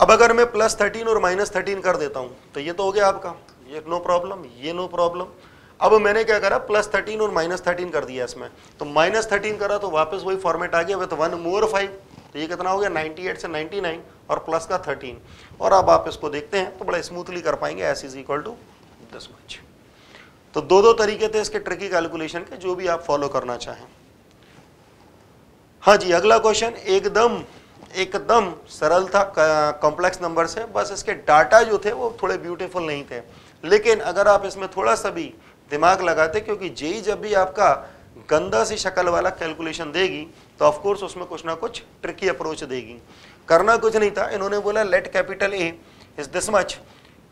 Speaker 3: अब अगर मैं प्लस थर्टीन और माइनस थर्टीन कर देता हूं तो ये तो हो गया आपका ये नो प्रॉब्लम ये नो प्रॉब्लम अब मैंने क्या करा प्लस थर्टीन और माइनस थर्टीन कर दिया इसमें तो माइनस थर्टीन करा तो वापस वही फॉर्मेट आ गया विथ वन मोर फाइव तो ये कितना हो गया 98 से 99 और प्लस का 13 और अब आप इसको देखते हैं तो बड़ा स्मूथली कर पाएंगे S is equal to this much तो दो दो तरीके थे इसके ट्रिकी कैलकुलेशन के जो भी आप फॉलो करना चाहें हाँ जी अगला क्वेश्चन एकदम एकदम सरल था कॉम्प्लेक्स नंबर से बस इसके डाटा जो थे वो थोड़े ब्यूटीफुल नहीं थे लेकिन अगर आप इसमें थोड़ा सा भी दिमाग लगाते क्योंकि जेई जब भी आपका गंदा सी शक्ल वाला कैलकुलेशन देगी तो ऑफकोर्स उसमें कुछ ना कुछ ट्रिकी अप्रोच देगी करना कुछ नहीं था इन्होंने बोला let capital A is this much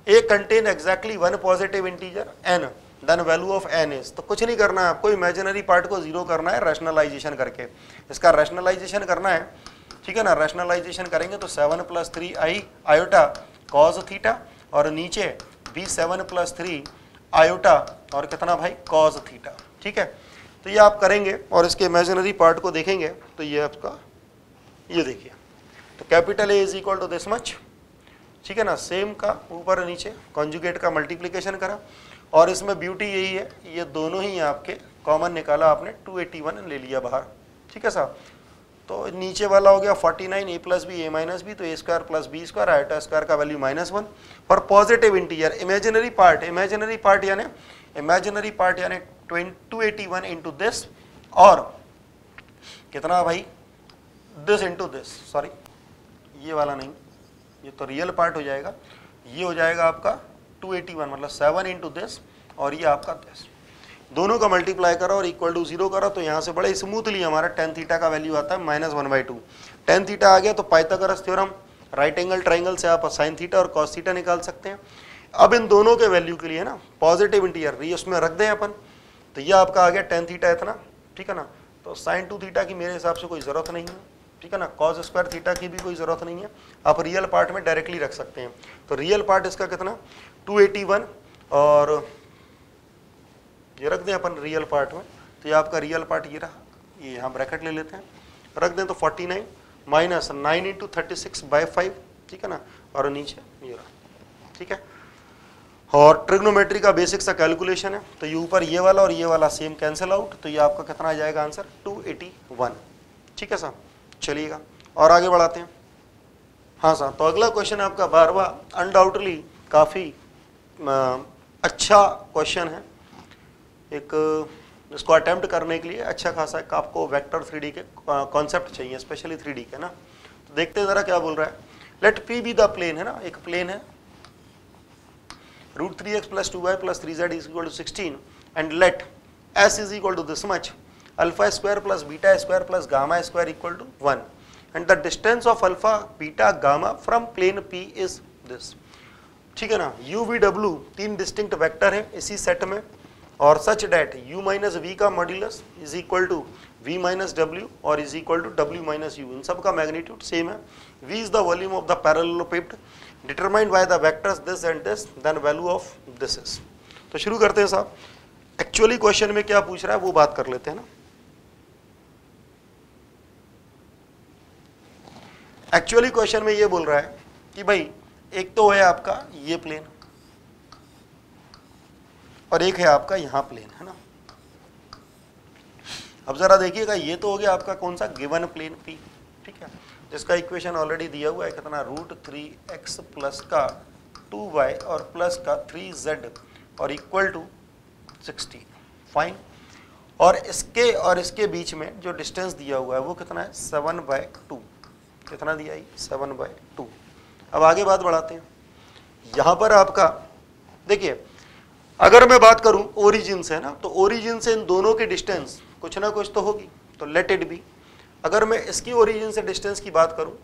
Speaker 3: A contain exactly one positive integer n then value of n is तो कुछ नहीं करना है आपको इमेजिनरी पार्ट को जीरो करना है रैशनलाइजेशन करके इसका रैशनलाइजेशन करना है ठीक है ना रैशनलाइजेशन करेंगे तो seven plus three i iota cos theta और नीचे बी सेवन प्लस थ्री आयोटा और कितना भाई कॉज थीटा ठीक है तो ये आप करेंगे और इसके इमेजिनरी पार्ट को देखेंगे तो ये आपका ये देखिए तो capital A is equal to this much ठीक है ना सेम का ऊपर नीचे कॉन्जुगेट का मल्टीप्लीकेशन करा और इसमें ब्यूटी यही है ये दोनों ही आपके कॉमन निकाला आपने 281 ले लिया बाहर ठीक है साहब तो नीचे वाला हो गया 49 nine a plus b a minus b तो a square plus b square iota square का वैल्यू माइनस वन और positive integer imaginary part imaginary part यानी इमेजिनरी पार्ट यानी two eighty one into this और कितना भाई दिस इंटू दिस सॉरी ये वाला नहीं ये तो रियल पार्ट हो जाएगा ये हो जाएगा आपका 281 मतलब सेवन इंटू दिस और ये आपका दिस दोनों का मल्टीप्लाई करो और इक्वल टू जीरो करो तो यहाँ से बड़े स्मूथली हमारा टेन थीटा का वैल्यू आता है minus one by two tan theta आ गया तो Pythagoras theorem right angle triangle से आप साइन थीटा और कॉस थीटा निकाल सकते हैं अब इन दोनों के वैल्यू के लिए ना पॉजिटिव इंटीरियर भी उसमें रख दें अपन तो ये आपका आ गया टेन थीटा इतना ठीक है ना तो साइन टू थीटा की मेरे हिसाब से कोई ज़रूरत नहीं है ठीक है ना कॉज स्क्वायर थीटा की भी कोई ज़रूरत नहीं है आप रियल पार्ट में डायरेक्टली रख सकते हैं तो रियल पार्ट इसका कितना 281 और ये रख दें अपन रियल पार्ट में तो ये आपका रियल पार्ट ये रहा ये यहाँ ब्रैकेट ले लेते हैं रख दें तो 49 nine minus nine into thirty six by five ठीक है ना और नीचे ये रहा ठीक है और ट्रिग्नोमेट्री का बेसिक सा कैलकुलेशन है तो ये ऊपर ये वाला और ये वाला सेम कैंसिल आउट तो ये आपका कितना आ जाएगा आंसर 281 ठीक है सर चलिएगा और आगे बढ़ाते हैं हाँ सर तो अगला क्वेश्चन आपका बारवा अनडाउटली काफ़ी अच्छा क्वेश्चन है एक इसको अटैम्प्ट करने के लिए अच्छा खासा एक आपको वेक्टर डी के कॉन्सेप्ट चाहिए स्पेशली थ्री डी के ना तो देखते हैं जरा क्या बोल रहा है let P be the plane है ना एक प्लेन है root three x plus two y plus three z is equal to sixteen and let S is equal to this much alpha square plus beta square plus gamma square equal to one and the distance of alpha beta gamma from plane P is this ठीक है ना यू वी डब्ल्यू तीन डिस्टिंक्ट वेक्टर है इसी सेट में और such that u minus v का modulus is equal to v minus डब्ल्यू और इज इक्वल टू डब्ल्यू माइनस यू इन सब का मैग्नीट्यूड सेम है v is the volume of the parallelepiped determined by the vectors this and this then value of this is तो शुरू करते हैं साहब एक्चुअली क्वेश्चन में क्या पूछ रहा है वो बात कर लेते हैं ना एक्चुअली क्वेश्चन में ये बोल रहा है कि भाई एक तो है आपका ये प्लेन और एक है आपका यहां प्लेन है ना अब जरा देखिएगा ये तो हो गया आपका कौन सा गिवन प्लेन पी ठीक है जिसका इक्वेशन ऑलरेडी दिया हुआ है कितना रूट थ्री एक्स प्लस का टू वाई और प्लस का थ्री जेड और इक्वल टू सिक्सटी फाइन और इसके और इसके बीच में जो डिस्टेंस दिया हुआ है वो कितना है सेवन बाय टू कितना दिया है सेवन बाय टू अब आगे बात बढ़ाते हैं यहाँ पर आपका देखिए अगर मैं बात करूँ ओरिजिन से ना तो ओरिजिन से इन दोनों की डिस्टेंस कुछ ना कुछ तो होगी तो लेट इट बी अगर मैं इसकी ओरिजिन से डिस्टेंस की बात करूँ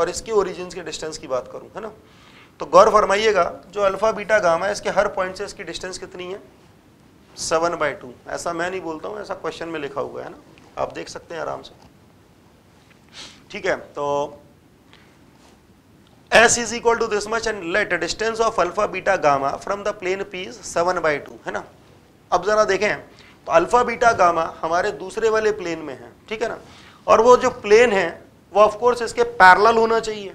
Speaker 3: और इसकी ओरिजिन के डिस्टेंस की बात करूँ है ना तो गौर फरमाइएगा जो अल्फ़ा बीटा गामा है इसके हर पॉइंट से इसकी डिस्टेंस कितनी है सेवन बाई टू ऐसा मैं नहीं बोलता हूँ ऐसा क्वेश्चन में लिखा हुआ है ना आप देख सकते हैं आराम से ठीक है तो S is equal to this much and let distance of alpha beta gamma from the plane P is seven by two है ना अब जरा देखें तो अल्फा बीटा गामा हमारे दूसरे वाले प्लेन में है ठीक है ना और वो जो प्लेन है वो ऑफकोर्स इसके पैरल होना चाहिए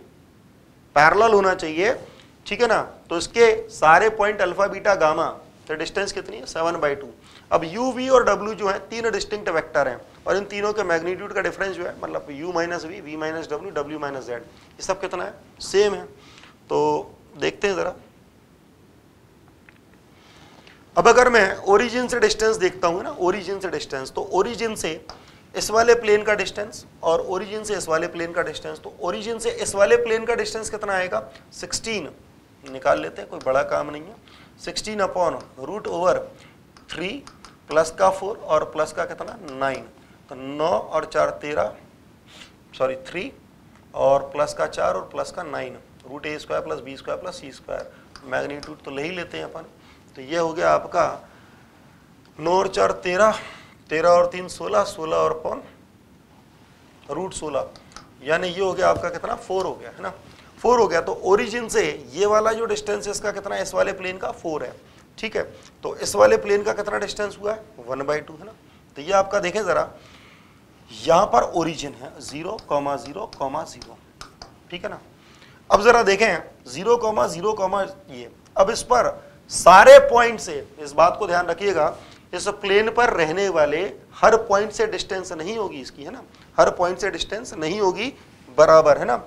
Speaker 3: पैरल होना चाहिए ठीक है ना तो इसके सारे पॉइंट अल्फा बीटा गामा तो डिस्टेंस कितनी है सेवन बाई टू अब यू वी और डब्ल्यू जो है तीन डिस्टिंक्ट वेक्टर हैं और इन तीनों के मैग्नीट्यूड का डिफरेंस जो है मतलब u minus V V minus W W minus Z ये सब कितना है सेम है तो देखते हैं ज़रा अब अगर मैं ओरिजिन से डिस्टेंस देखता हूँ ना ओरिजिन से डिस्टेंस तो ओरिजिन से इस वाले प्लेन का डिस्टेंस और ओरिजिन से इस वाले प्लेन का डिस्टेंस तो ओरिजिन से इस वाले प्लेन का डिस्टेंस कितना आएगा 16 निकाल लेते हैं कोई बड़ा काम नहीं है 16 upon root over three plus का फोर और प्लस का कितना नाइन तो नौ और चार तेरह सॉरी थ्री और प्लस का चार और प्लस का nine root a square plus b square plus c square magnitude तो ले ही लेते हैं अपन तो ये हो गया आपका नौ और चार तेरह तेरह और तीन सोलह सोलह और पौन रूट सोलह यानी ये हो गया आपका कितना फोर हो गया है ना फोर हो गया तो ओरिजिन से ये वाला जो डिस्टेंस है इसका कितना इस वाले प्लेन का फोर है ठीक है तो इस वाले प्लेन का कितना डिस्टेंस हुआ है वन बाई टू है ना तो ये आपका देखें ज़रा यहां पर ओरिजिन है zero comma zero comma zero ठीक है ना अब जरा देखें जीरो कॉमा जीरो कॉमा ये अब इस पर सारे पॉइंट से इस बात को ध्यान रखिएगा इस प्लेन पर रहने वाले हर पॉइंट से डिस्टेंस नहीं होगी इसकी है ना हर पॉइंट से डिस्टेंस नहीं होगी बराबर है ना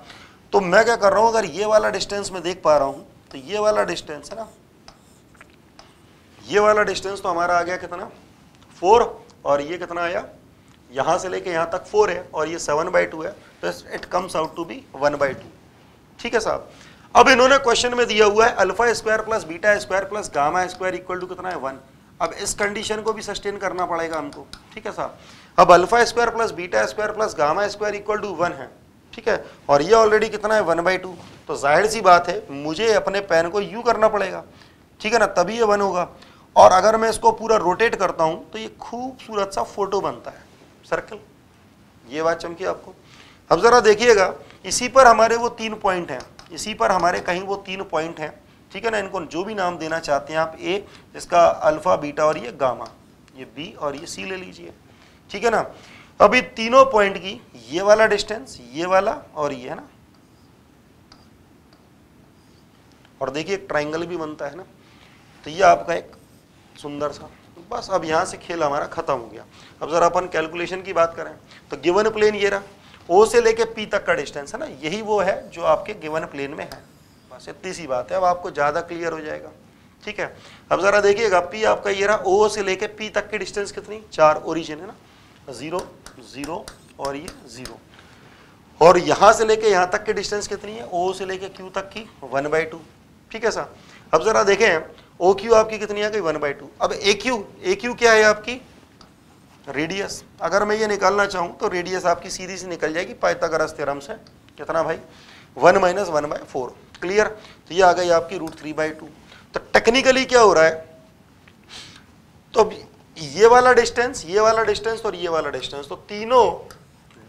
Speaker 3: तो मैं क्या कर रहा हूं अगर ये वाला डिस्टेंस मैं देख पा रहा हूं तो ये वाला डिस्टेंस है ना ये वाला डिस्टेंस तो हमारा आ गया कितना फोर और ये कितना आया यहाँ से लेके यहाँ तक फोर है और ये सेवन बाई टू है तो it comes out to be one by two ठीक है साहब अब इन्होंने क्वेश्चन में दिया हुआ है alpha square plus beta square plus gamma square equal to कितना है वन अब इस कंडीशन को भी सस्टेन करना पड़ेगा हमको ठीक है साहब अब alpha square plus beta square plus gamma square equal to one है ठीक है और ये ऑलरेडी कितना है वन बाई टू तो जाहिर सी बात है मुझे अपने पेन को यू करना पड़ेगा ठीक है ना तभी ये वन होगा और अगर मैं इसको पूरा रोटेट करता हूँ तो ये खूबसूरत सा फोटो बनता है सर्कल ये बात चमकी आपको अब ज़रा देखिएगा इसी पर हमारे वो तीन पॉइंट हैं इसी पर हमारे कहीं वो तीन पॉइंट हैं ठीक है ना इनको जो भी नाम देना चाहते हैं आप ए इसका अल्फ़ा बीटा और ये गामा ये बी और ये सी ले लीजिए ठीक है ना अभी तीनों पॉइंट की ये वाला डिस्टेंस ये वाला और ये है ना और देखिए एक ट्राइंगल भी बनता है ना तो ये आपका एक सुंदर सा बस अब यहाँ से खेल हमारा खत्म हो गया अब ज़रा अपन कैलकुलेशन की बात करें तो गिवन प्लेन ये रहा ओ से लेके पी तक का डिस्टेंस है ना यही वो है जो आपके गिवन प्लेन में है बस इतनी सी बात है अब आपको ज़्यादा क्लियर हो जाएगा ठीक है अब ज़रा देखिएगा पी आपका ये रहा ओ से लेके पी तक की डिस्टेंस कितनी चार ओरिजिन है ना ज़ीरो ज़ीरो और ये ज़ीरो और यहाँ से लेके यहाँ तक की डिस्टेंस कितनी है ओ से लेके क्यू तक की वन बाई टू ठीक है सर अब ज़रा देखें ओ क्यू आपकी कितनी आ गई वन बाई टू अब ए क्यू ए क्यू क्या है आपकी रेडियस अगर मैं ये निकालना चाहूँ तो रेडियस आपकी सीधी से निकल जाएगी पाइथागोरस थ्योरम से कितना भाई one minus one by four clear तो ये आ गई आपकी रूट थ्री बाई टू तो टेक्निकली क्या हो रहा है तो ये वाला डिस्टेंस ये वाला डिस्टेंस और ये वाला डिस्टेंस तो तीनों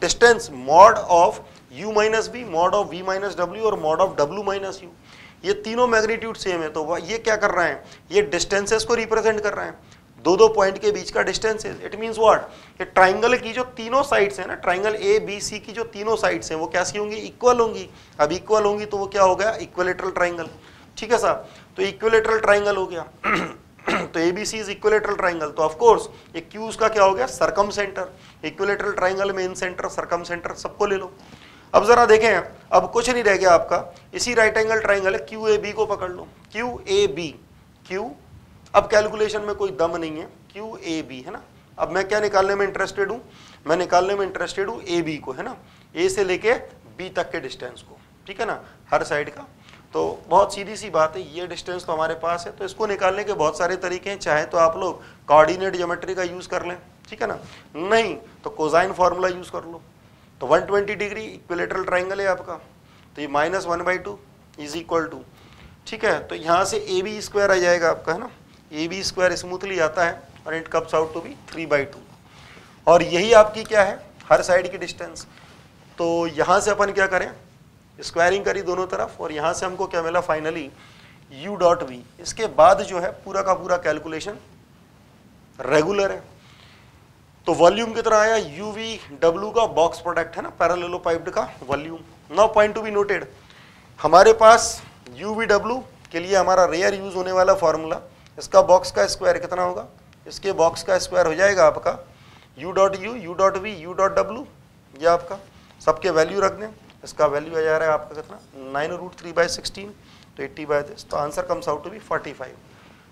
Speaker 3: distance mod of u minus b mod of v minus डब्ल्यू और मॉड ऑफ डब्ल्यू माइनस यू ये तीनों मैग्नीट्यूड सेम है तो ये क्या कर रहा है ये डिस्टेंसेस को रिप्रेजेंट कर रहा है दो दो पॉइंट के बीच का डिस्टेंस इट मीन वॉट ये ट्राइंगल की जो तीनों साइड्स है ना ट्राइंगल ए बी सी की जो तीनों साइड्स हैं वो कैसी होंगी इक्वल होंगी अब इक्वल होंगी तो वो क्या हो गया इक्वलेटरल ट्राइंगल ठीक है साहब तो इक्वलेटरल ट्राइंगल हो गया तो A B C is equilateral triangle तो ऑफकोर्स ये क्यूज का क्या हो गया सरकम सेंटर इक्वलेटरल ट्राइंगल मेन सेंटर सरकम सेंटर सबको ले लो अब जरा देखें अब कुछ नहीं रह गया आपका इसी राइट एंगल ट्राइंगल है क्यू ए बी को पकड़ लो क्यू ए बी क्यू अब कैलकुलेशन में कोई दम नहीं है क्यू ए बी है ना अब मैं क्या निकालने में इंटरेस्टेड हूँ मैं निकालने में इंटरेस्टेड हूँ ए बी को है ना ए से लेके बी तक के डिस्टेंस को ठीक है ना हर साइड का तो बहुत सीधी सी बात है ये डिस्टेंस तो हमारे पास है तो इसको निकालने के बहुत सारे तरीके हैं चाहे तो आप लोग कोऑर्डिनेट ज्योमेट्री का यूज़ कर लें ठीक है ना नहीं तो कोजाइन फार्मूला यूज़ कर लो तो 120 डिग्री इक्विलेटरल ट्राइंगल है आपका तो ये minus one by two is equal to ठीक है तो यहाँ से ए बी स्क्वायर आ जाएगा आपका है ना ए बी स्क्वायर स्मूथली आता है और it comes out to be three by two और यही आपकी क्या है हर साइड की डिस्टेंस तो यहाँ से अपन क्या करें स्क्वायरिंग करी दोनों तरफ और यहाँ से हमको क्या मिला फाइनली यू डॉट वी इसके बाद जो है पूरा का पूरा कैलकुलेशन रेगुलर है तो वॉल्यूम की तरह आया यू वी डब्ल्यू का बॉक्स प्रोडक्ट है ना पैरालेलो पाइप का volume now point to be noted हमारे पास यू वी डब्ल्यू के लिए हमारा रेयर यूज होने वाला फार्मूला इसका बॉक्स का स्क्वायर कितना होगा इसके बॉक्स का स्क्वायर हो जाएगा आपका u dot u u dot v u dot डब्ल्यू ये आपका सबके वैल्यू रख दें इसका वैल्यू आ जा रहा है आपका कितना nine root three by sixteen तो एट्टी बाई दिस तो answer comes out to be forty five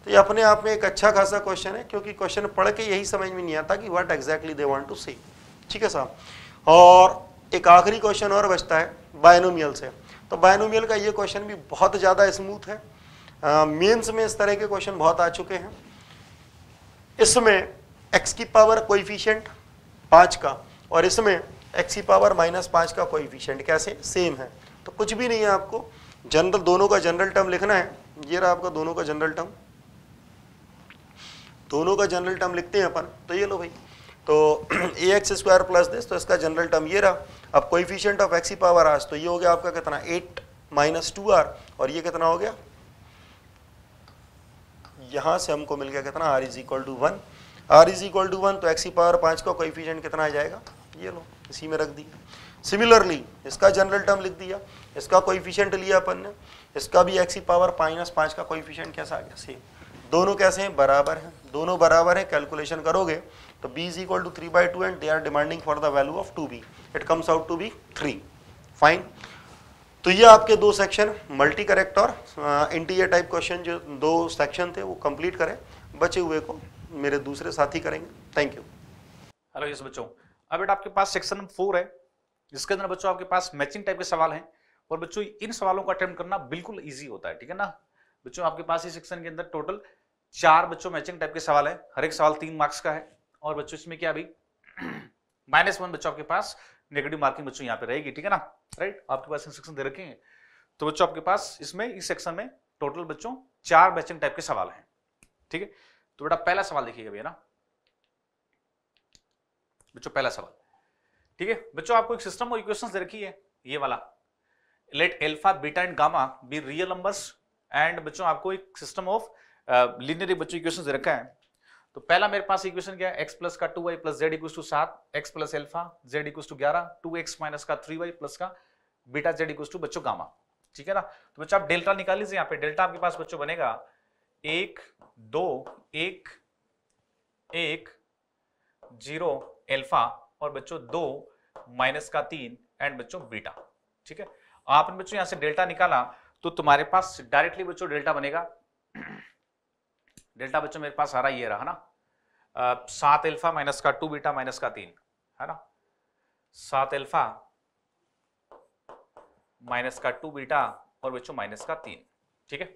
Speaker 3: तो ये अपने आप में एक अच्छा खासा क्वेश्चन है क्योंकि क्वेश्चन पढ़ के यही समझ में नहीं आता कि what exactly they want to see ठीक है साहब और एक आखिरी क्वेश्चन और बचता है बायनोमियल से तो बायनोमियल का ये क्वेश्चन भी बहुत ज़्यादा स्मूथ है मेन्स में इस तरह के क्वेश्चन बहुत आ चुके हैं इसमें एक्स की पावर कोइफिशियंट पाँच का और इसमें एक्स की पावर माइनस पाँच का कोइफिशियंट कैसे सेम है तो कुछ भी नहीं है आपको जनरल दोनों का जनरल टर्म लिखना है ये रहा आपका दोनों का जनरल टर्म दोनों का जनरल टर्म लिखते हैं अपन तो ये लो भाई तो a x square plus this तो इसका जनरल टर्म ये रहा अब कोइफिशियंट ऑफ एक्स की पावर आज तो ये हो गया आपका कितना एट माइनस टू आर और ये कितना हो गया यहाँ से हमको मिल गया कितना r is equal to one r is equal to one तो एक्स की पावर पाँच का कोइफिशियंट कितना आ जाएगा ये लो इसी में रख दिया सिमिलरली इसका जनरल टर्म लिख दिया इसका कोइफिशियंट लिया अपन ने इसका भी एक्स की पावर माइनस पाँच का कोइफिशियंट कैसा आ गया सेम दोनों कैसे हैं बराबर हैं दोनों बराबर हैं कैलकुलेशन करोगे तो b is equal to three by two and they are demanding for the value of two b it comes out to be three fine तो ये आपके दो सेक्शन मल्टी करेक्ट और इंटीरियर टाइप क्वेश्चन जो दो सेक्शन थे वो कंप्लीट करें बचे हुए को मेरे दूसरे साथी करेंगे थैंक यू
Speaker 4: हेलो यस बच्चों अब बेटा आपके पास सेक्शन फोर है जिसके अंदर बच्चों आपके पास मैचिंग टाइप के सवाल हैं और बच्चों इन सवालों का अटेम्प्ट करना बिल्कुल ईजी होता है ठीक है ना बच्चों आपके पास इस सेक्शन के अंदर टोटल चार बच्चों मैचिंग टाइप के सवाल है हर एक सवाल तीन मार्क्स का है और बच्चों इसमें क्या अभी माइनस वन बच्चों आपके पास नेगेटिव मार्किंग बच्चों यहाँ पे रहेगी ठीक है ना राइट आपके पास इंस्ट्रक्शन दे रखे हैं तो बच्चों आपके पास इसमें इस सेक्शन में टोटल बच्चों चार मैचिंग टाइप के सवाल है ठीक है तो बेटा पहला सवाल देखिएगा भैया ना बच्चों पहला सवाल ठीक है बच्चों आपको एक सिस्टम और इक्वेशन दे रखी है ये वाला let alpha beta and gamma be real numbers and बच्चों आपको एक सिस्टम ऑफ लीनियर बच्चों इक्वेशन दे रखा है तो पहला मेरे पास इक्वेशन क्या है एक्स प्लस का two y plus z equal to सात x plus alpha z equal to ग्यारह टू एक्स माइनस का थ्री वाई प्लस का बीटा जेड इक्व टू बच्चों गामा ठीक है ना तो बच्चों आप डेल्टा निकाल लीजिए यहाँ पे डेल्टा आपके पास बच्चों बनेगा एक दो एक एक जीरो एल्फा और बच्चों दो माइनस का तीन एंड बच्चों बीटा ठीक है आपने बच्चों यहां से डेल्टा निकाला तो तुम्हारे पास डायरेक्टली बच्चों डेल्टा बनेगा डेल्टा बच्चों मेरे पास आ रहा ये रहा ना सात एल्फा माइनस का टू बीटा माइनस का तीन है ना सात एल्फा माइनस का टू बीटा और बच्चों माइनस का तीन ठीक है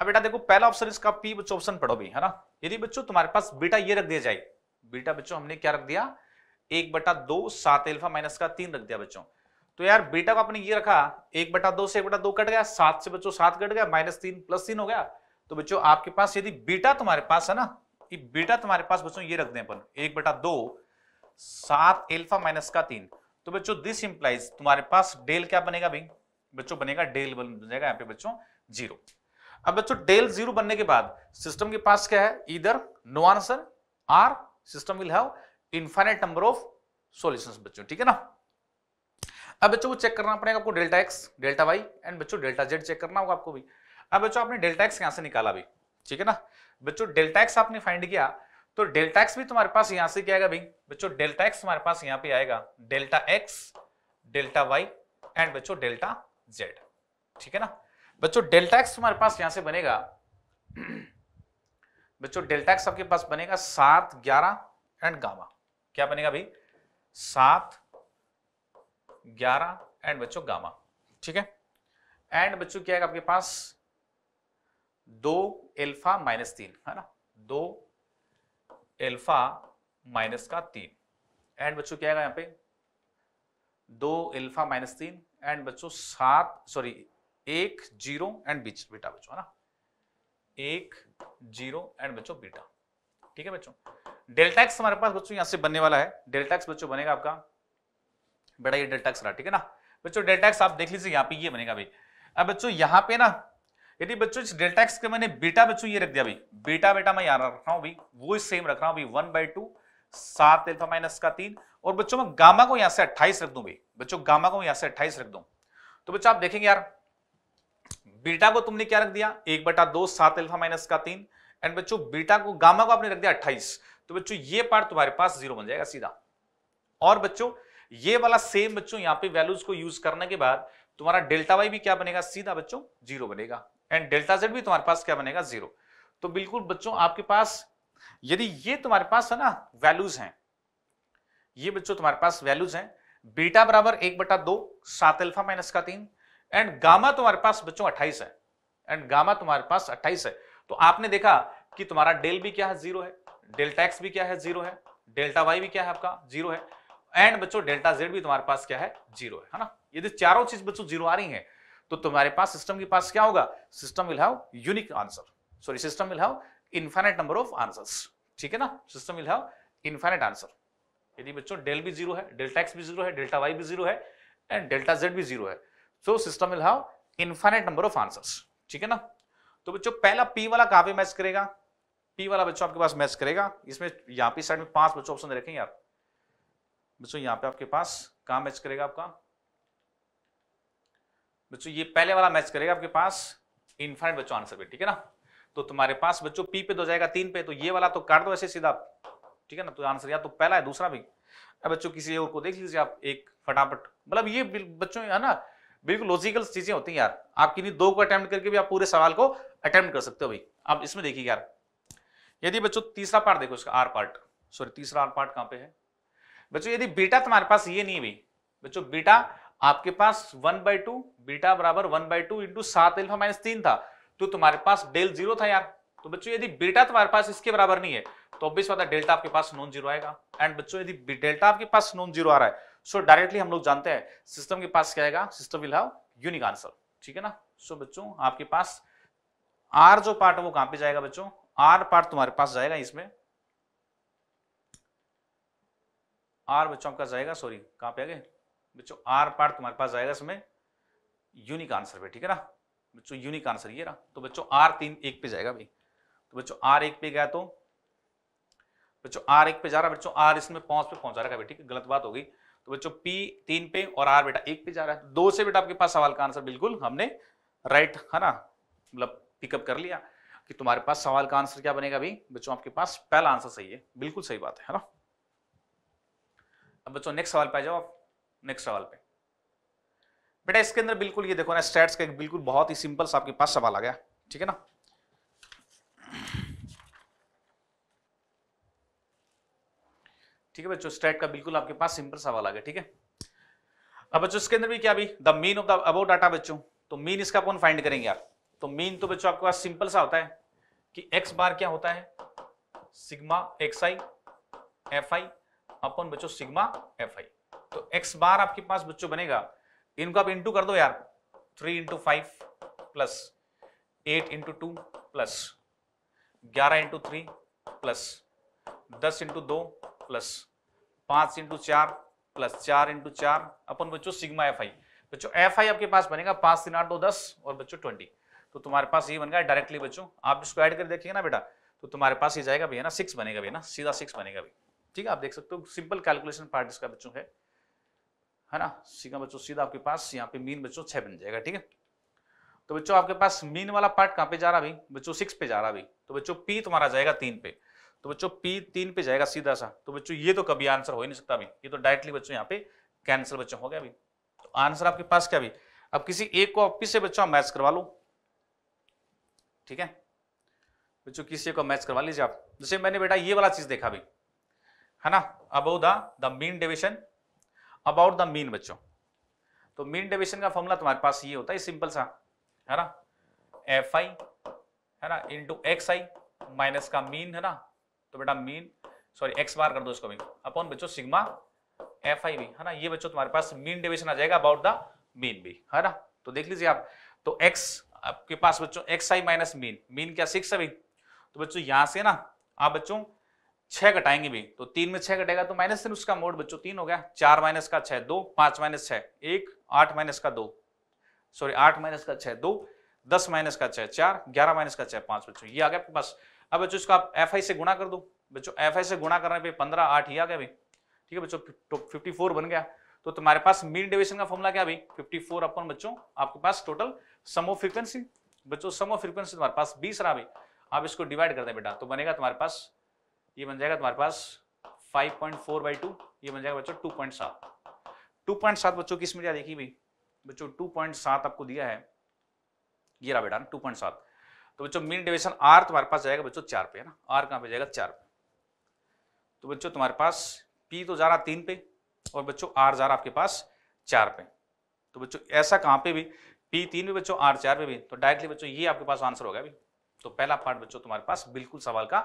Speaker 4: अब बेटा देखो पहला ऑप्शन इसका पी बच्चों ऑप्शन पढ़ो भी है ना यदि बच्चों तुम्हारे पास बीटा ये रख दिया जाए बीटा बच्चों हमने क्या रख दिया एक बटा दो सात एल्फा माइनस का तीन रख दिया बच्चों तो यार बीटा को आपने ये रखा एक बटा दो से एक बटा दो कट गया सात से बच्चों सात कट गया माइनस तीन प्लस तीन हो गया तो बच्चों आपके पास यदि बीटा तुम्हारे पास है ना ये बीटा तुम्हारे पास बच्चों ये रख दें अपन एक बटा दो सात एल्फा माइनस का तीन तो बच्चों दिस इंप्लाइज तुम्हारे पास डेल क्या बनेगा भाई बच्चों बनेगा डेल बन जाएगा यहाँ पे बच्चों जीरो अब बच्चों डेल जीरो बनने के बाद सिस्टम के पास क्या है इधर no answer or system will have infinite number of solutions बच्चों ठीक है ना अब बच्चों को चेक करना पड़ेगा आपको delta x delta y and बच्चों डेल्टा जेड चेक करना होगा आपको भी अब बच्चों आपने डेल्टा एक्स यहां से निकाला भी ठीक है ना बच्चों डेल्टा एक्स आपने फाइंड किया तो डेल्टा एक्स भी तुम्हारे पास यहां से क्या भाई बच्चों डेल्टा एक्स हमारे पास यहाँ पे आएगा delta x delta y and बच्चों डेल्टा जेड ठीक है ना बच्चों डेल्टा एक्स तुम्हारे पास यहां से बनेगा बच्चों डेल्टा एक्स आपके पास बनेगा सात ग्यारह एंड गामा क्या बनेगा भाई सात ग्यारह एंड बच्चों गामा ठीक है एंड बच्चों क्या है आपके पास दो एल्फा माइनस तीन है ना दो एल्फा माइनस का तीन एंड बच्चों क्या आएगा यहाँ पे दो एल्फा माइनस तीन एंड बच्चों सात सॉरी एक जीरो एंड बीच बेटा बच्चों है ना एक जीरो एंड बच्चों बीटा ठीक है बच्चों डेल्टा एक्स हमारे पास बच्चों यहां से बनने वाला है डेल्टा एक्स बच्चों बनेगा आपका बेटा ये डेल्टा एक्स रहा ठीक है ना बच्चों डेल्टा एक्स आप देख लीजिए यहाँ पे ये बनेगा भाई अब बच्चों यहाँ पे ना यदि बच्चों इस डेल्टा एक्स के मैंने बेटा बच्चों ये रख दिया भाई बेटा बेटा मैं यहाँ रख रहा हूँ भाई वो सेम रख रहा हूँ भाई वन बाई टू सात एल्फा माइनस का तीन और बच्चों मैं गामा को यहां से अट्ठाईस रख दू भाई बच्चों गामा को यहां से अट्ठाईस रख दू तो बच्चों आप देखेंगे यार बीटा को तुमने क्या रख दिया एक बटा दो सात एल्फा माइनस का तीन एंड बच्चों बीटा को गामा को आपने रख दिया अट्ठाईस तो बच्चों ये पार्ट तुम्हारे पास जीरो बन जाएगा सीधा और बच्चों ये वाला सेम बच्चों यहाँ पे वैल्यूज को यूज करने के बाद तुम्हारा डेल्टा वाई भी क्या बनेगा सीधा बच्चों जीरो बनेगा एंड डेल्टा जेड भी तुम्हारे पास क्या बनेगा जीरो तो बिल्कुल बच्चों आपके पास यदि ये तुम्हारे पास है ना वैल्यूज हैं ये बच्चों तुम्हारे पास वैल्यूज हैं बीटा बराबर एक बटा दो सात अल्फा माइनस का तीन एंड गामा तुम्हारे पास बच्चों अट्ठाईस है एंड गामा तुम्हारे पास अट्ठाईस है तो आपने देखा कि तुम्हारा डेल भी क्या है जीरो है डेल्टा एक्स भी क्या है जीरो है डेल्टा वाई भी क्या है आपका जीरो है एंड बच्चों डेल्टा जेड भी तुम्हारे पास क्या है जीरो है, है ना यदि चारों चीज बच्चों जीरो आ रही है तो तुम्हारे पास सिस्टम के पास क्या होगा system will have unique answer sorry system will have infinite number of answers ठीक है ना system will have infinite answer यदि बच्चों डेल भी जीरो है डेल्टा एक्स भी जीरो है डेल्टा वाई भी जीरो है एंड डेल्टा जेड भी जीरो है so system will have infinite number of answers ठीक है ना तो बच्चों पहला पी वाला कहां पे मैच करेगा पी वाला बच्चों आपके पास मैच करेगा इसमें यहां पे साइड में पांच बच्चों ऑप्शन दे रखें यार बच्चों यहां पे आपके पास कहां मैच करेगा आपका बच्चों ये पहले वाला मैच करेगा आपके पास इनफाइनाइट बच्चों आंसर पे ठीक है ना तो तुम्हारे पास बच्चों पी पे दो तो जाएगा तीन पे तो ये वाला तो काट दो ऐसे सीधा ठीक है ना तो आंसर या तो पहला है दूसरा भी अब बच्चों किसी और को देख लीजिए आप एक फटाफट मतलब ये बच्चों है ना बिल्कुल लॉजिकल चीजें होती हैं यार आप किन्हीं दो को अटेम्प्ट करके भी आप पूरे सवाल को अटेम्प्ट कर सकते हो भाई आप इसमें देखिए यार यदि बच्चों तीसरा पार्ट देखो इसका आर पार्ट सॉरी तीसरा आर पार्ट कहाँ पे है बच्चों यदि बेटा तुम्हारे पास ये नहीं है भाई बच्चों बेटा आपके पास वन बाई टू बीटा बराबर वन बाई टू इंटू सात एल्फा माइनस तीन था तो तुम्हारे पास डेल जीरो था यार तो बच्चों यदि बीटा तुम्हारे पास इसके बराबर नहीं है तो ऑब्वियस बात है डेल्टा आपके पास नॉन जीरो आएगा एंड बच्चों यदि डेल्टा आपके पास नॉन जीरो आ रहा है सो डायरेक्टली हम लोग जानते हैं सिस्टम के पास क्या आएगा system will have unique answer ठीक है ना सो बच्चों आपके पास आर जो पार्ट है वो कहां पे जाएगा बच्चों आर पार्ट तुम्हारे पास जाएगा इसमें आर बच्चों का जाएगा सॉरी कहां पे आ गए बच्चों आर पार्ट तुम्हारे पास जाएगा इसमें यूनिक आंसर पे ठीक है ना बच्चों यूनिक आंसर ये रहा तो बच्चों आर तीन एक पे जाएगा भाई तो बच्चों आर एक पे गया तो बच्चों आर एक पे जा रहा बच्चों आर इसमें पांच पे पहुंचा रहा ठीक है गलत बात हो गई तो बच्चों पी तीन पे और आर बेटा एक पे जा रहा है दो से बेटा आपके पास सवाल का आंसर बिल्कुल हमने राइट है ना मतलब पिकअप कर लिया कि तुम्हारे पास सवाल का आंसर क्या बनेगा भाई बच्चों आपके पास पहला आंसर सही है बिल्कुल सही बात है ना अब बच्चों नेक्स्ट सवाल पे आ जाओ आप नेक्स्ट सवाल पे बेटा इसके अंदर बिल्कुल ये देखो ना स्टैट्स का बिल्कुल बहुत ही सिंपल सा आपके पास सवाल आ गया ठीक है ना ठीक है बच्चों स्टैट का बिल्कुल आपके पास सिंपल सवाल आ गया ठीक है अब बच्चों इसके अंदर भी क्या अभी the mean of the above data बच्चों तो मीन इसका कौन फाइंड करेंगे यार तो मीन तो बच्चों आपके पास सिंपल सा होता है कि एक्स बार क्या होता है sigma x i f i अपन बच्चों सिग्मा एफ आई तो एक्स बार आपके पास बच्चों बनेगा इनको आप इंटू कर दो यार three into five plus eight into two plus ग्यारह इंटू थ्री प्लस दस इंटू दो प्लस पांच इंटू चार प्लस चार इंटू चार अपन बच्चों सिग्मा एफ आई बच्चों एफ आई आपके पास बनेगा पांच तीन आठ दो दस और बच्चों ट्वेंटी तो तुम्हारे पास ये बन गया डायरेक्टली बच्चों आप इसको ऐड कर देखिए ना बेटा तो तुम्हारे पास ये जाएगा भैया ना सिक्स बनेगा भैया ना सीधा सिक्स बनेगा भैया ठीक है आप देख सकते हो सिंपल कैलकुलेशन पार्ट इसका बच्चों है है ना सीधा बच्चों सीधा आपके पास यहाँ पे मीन बच्चों छह बन जाएगा ठीक है तो बच्चों आपके पास मीन वाला पार्ट कहाँ पे जा रहा भाई बच्चों सिक्स पे जा रहा भाई तो बच्चों पी तुम्हारा जाएगा तीन पे तो बच्चों पी तीन पे जाएगा सीधा सा तो बच्चों ये तो कभी आंसर हो ही नहीं सकता भाई ये तो डायरेक्टली बच्चों यहाँ पे कैंसिल बच्चों हो गया अभी तो आंसर आपके पास क्या भाई अब किसी एक को ऑफिस से बच्चों मैच करवा लो ठीक है बच्चों किसी को मैच करवा लीजिए आप जैसे मैंने बेटा ये वाला चीज देखा भाई है ना about the mean deviation about the mean बच्चों तो मीन डेविशन का फॉर्मूला तुम्हारे पास ये होता है सिंपल सा है ना एफ आई है ना इंटू एक्स आई माइनस का मीन है ना तो बेटा मीन सॉरी एक्स बार कर दो इसको भी अपॉन बच्चों सिग्मा एफ आई भी है ना ये बच्चों तुम्हारे पास मीन डेविएशन आ जाएगा अबाउट द मीन भी है ना तो देख लीजिए आप तो एक्स आपके पास बच्चों x i minus mean mean क्या सिक्स अभी तो बच्चों यहां से ना आप बच्चों छह कटाएंगे भी तो तीन में छह कटेगा तो माइनस तीन उसका मोड बच्चों तीन हो गया चार माइनस का छह दो पांच माइनस छह एक आठ माइनस का दो सॉरी आठ माइनस का छह दो दस माइनस का छह चार ग्यारह माइनस का छह पांच बच्चों ये आ गया बस अब बच्चों इसका आप एफ से गुणा कर दो बच्चों एफ से गुणा करने पर पंद्रह आठ ही आ गया ठीक है बच्चों फिफ्टी फोर तो बन गया तो तुम्हारे पास मीन डिवेशन का फॉर्मूला क्या भाई फिफ्टी फोर अपन बच्चों आपके पास टोटल समो फ्रिक्वेंसी बच्चों समो फ्रिक्वेंसी तुम्हारे पास बीस रहा भाई आप इसको डिवाइड कर दे बेटा तो बनेगा तुम्हारे पास ये बन जाएगा तुम्हारे पास 5.4 पॉइंट फोर बाई टू ये बन जाएगा बच्चों 2.7 सात बच्चों किस मीडिया देखिए भाई बच्चों 2.7 आपको दिया है ये रहा बेटा टू पॉइंट सात तो बच्चों मीन डिवेशन आर तुम्हारे पास जाएगा बच्चों चार पे है ना आर कहाँ पे जाएगा चार पे तो बच्चों तुम्हारे पास पी तो जा रहा तीन पे और बच्चों आर जा रहा आपके पास चार पे तो बच्चों ऐसा कहाँ पे भी पी तीन पे बच्चों आर चार पे भी तो डायरेक्टली बच्चों ये आपके पास आंसर होगा अभी तो पहला पार्ट बच्चों तुम्हारे पास बिल्कुल सवाल का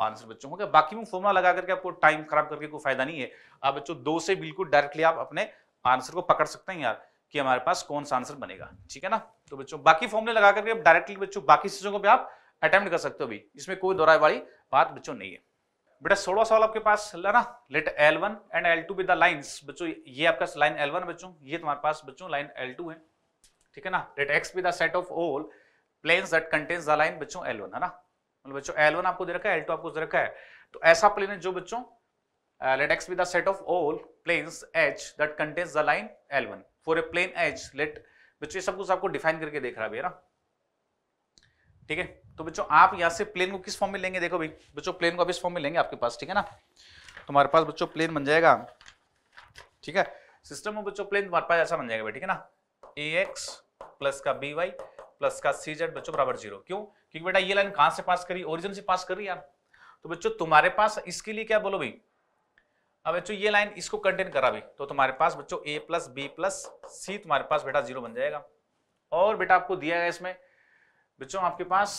Speaker 4: आंसर बच्चों होगा बाकी में फॉर्मुला लगा करके आपको टाइम खराब करके कोई फायदा नहीं है आप बच्चों दो से बिल्कुल डायरेक्टली आप अपने आंसर को पकड़ सकते हैं यार कि हमारे पास कौन सा आंसर बनेगा ठीक है ना तो बच्चों बाकी फॉर्मुले लगा करके डायरेक्टली बच्चों बाकी चीजों को भी आप अटेम्प्ट कर सकते हो अभी इसमें कोई दोहराए वाली बात बच्चों नहीं है बेटा सोलह सवाल आपके पास ना let l one and l two with lines बच्चों ये आपका लाइन एल वन बच्चों ये तुम्हारे पास बच्चों लाइन एल टू है ठीक है ना let x with set of all planes that contains the line बच्चों एल वन है ना मतलब बच्चों एल वन आपको दे रखा है एल टू आपको दे रखा है तो ऐसा प्लेन है जो बच्चों let x be the set of all planes h that contains the line l one for a plane h let बच्चों ये सब कुछ आपको डिफाइन करके देख रहा है ना ठीक है तो बच्चों आप यहां से प्लेन को किस फॉर्म में लेंगे देखो भाई बच्चों प्लेन को आप इस फॉर्म में लेंगे आपके पास ठीक है ना तुम्हारे पास बच्चों प्लेन बन जाएगा ठीक है सिस्टम में बच्चों प्लेन तुम्हारे पास ऐसा बन जाएगा भाई ठीक है ना ए एक्स प्लस का बी वाई प्लस का सी जेड बच्चों बराबर जीरो क्यों क्योंकि बेटा ये लाइन कहां से पास करी ओरिजिन से पास करी यार तो बच्चों तुम्हारे पास इसके लिए क्या बोलो भाई अब बच्चों ये लाइन इसको कंटेन करा भाई तो तुम्हारे पास बच्चों a plus b plus c तुम्हारे पास बेटा जीरो बन जाएगा और बेटा आपको दिया गया इसमें बच्चों आपके पास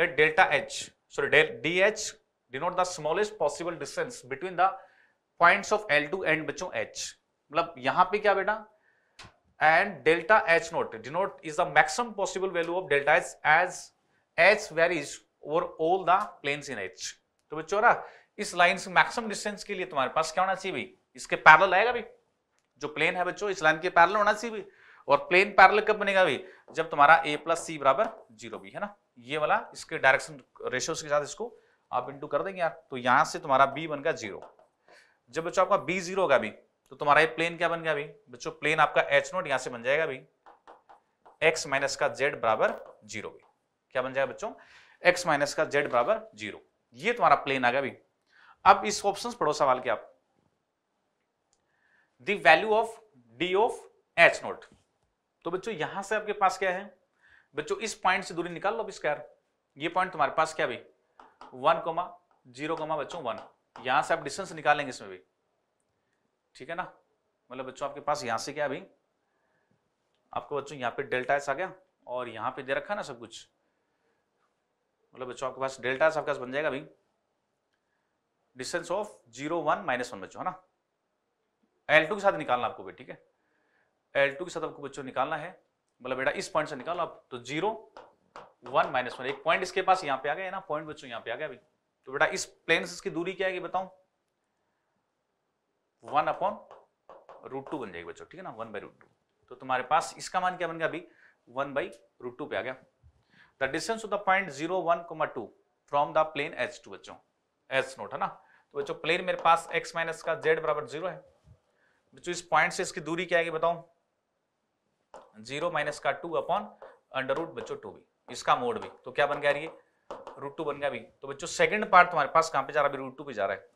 Speaker 4: let delta h sorry d h denote the smallest possible distance between the points of l two and बच्चों एच मतलब यहां पे क्या बेटा and delta H naught denote is the maximum possible value of delta H as H varies over all the planes in H. तो बच्चों ना इस लाइन से मैक्सिमम डिस्टेंस के लिए तुम्हारे पास क्या होना चाहिए भाई इसके पैरल आएगा भाई जो प्लेन है बच्चों इस लाइन के पैरल होना चाहिए भाई और प्लेन पैरल कब बनेगा भाई जब तुम्हारा a प्लस सी बराबर जीरो भी है ना ये वाला इसके डायरेक्शन रेशियोज के साथ इसको आप इंटू कर देंगे यार तो यहां से तुम्हारा b बन गया जीरो जब बच्चों आपका b जीरो होगा अभी तो तुम्हारा ये प्लेन क्या बन गया अभी बच्चों प्लेन आपका एच नोट यहां से बन जाएगा अभी एक्स माइनस का जेड बराबर जीरो क्या बन जाएगा बच्चों एक्स माइनस का जेड बराबर जीरो ये तुम्हारा प्लेन आ गया अभी अब इस ऑप्शन पढ़ो सवाल के आप value of d of h naught तो बच्चों यहां से आपके पास क्या है बच्चों इस पॉइंट से दूरी निकाल लो स्क्वायर ये पॉइंट तुम्हारे पास क्या भी वन कोमा जीरो कोमा बच्चों वन यहां से आप डिस्टेंस निकालेंगे इसमें भी ठीक है ना मतलब बच्चों आपके पास यहाँ से क्या अभी आपको बच्चों यहाँ पे डेल्टा एस आ गया और यहाँ पे दे रखा ना सब कुछ मतलब बच्चों आपके पास डेल्टा एस आपके पास बन जाएगा अभी distance of zero one minus one बच्चों है ना एल टू के साथ निकालना आपको ठीक है एल टू के साथ आपको बच्चों निकालना है मतलब बेटा इस पॉइंट से निकालो आप तो जीरो वन माइनस वन एक पॉइंट इसके पास यहाँ पे आ गया है ना पॉइंट बच्चों यहाँ पे आ गया अभी तो बेटा इस प्लेन से इसकी दूरी क्या है बताऊँ वन अपॉन रूट टू बन जाएगी बच्चों ठीक है ना वन बाई रूट टू तो तुम्हारे पास इसका मान क्या बन गया अभी वन बाई रूट टू पे आ गया the distance of the point zero one comma two from the plane h two बच्चों एच नोट है ना तो बच्चों प्लेन मेरे पास एक्स माइनस का जेड बराबर जीरो है बच्चों इस पॉइंट से इसकी दूरी क्या आएगी बताऊं जीरो माइनस का टू अपॉन अंडर रूट बच्चो टू भी इसका मोड भी तो क्या बन गया ये रूट टू बन गया भी तो बच्चों सेकंड पार्ट तुम्हारे पास कहां पे जा रहा है अभी रूट टू पे जा रहा है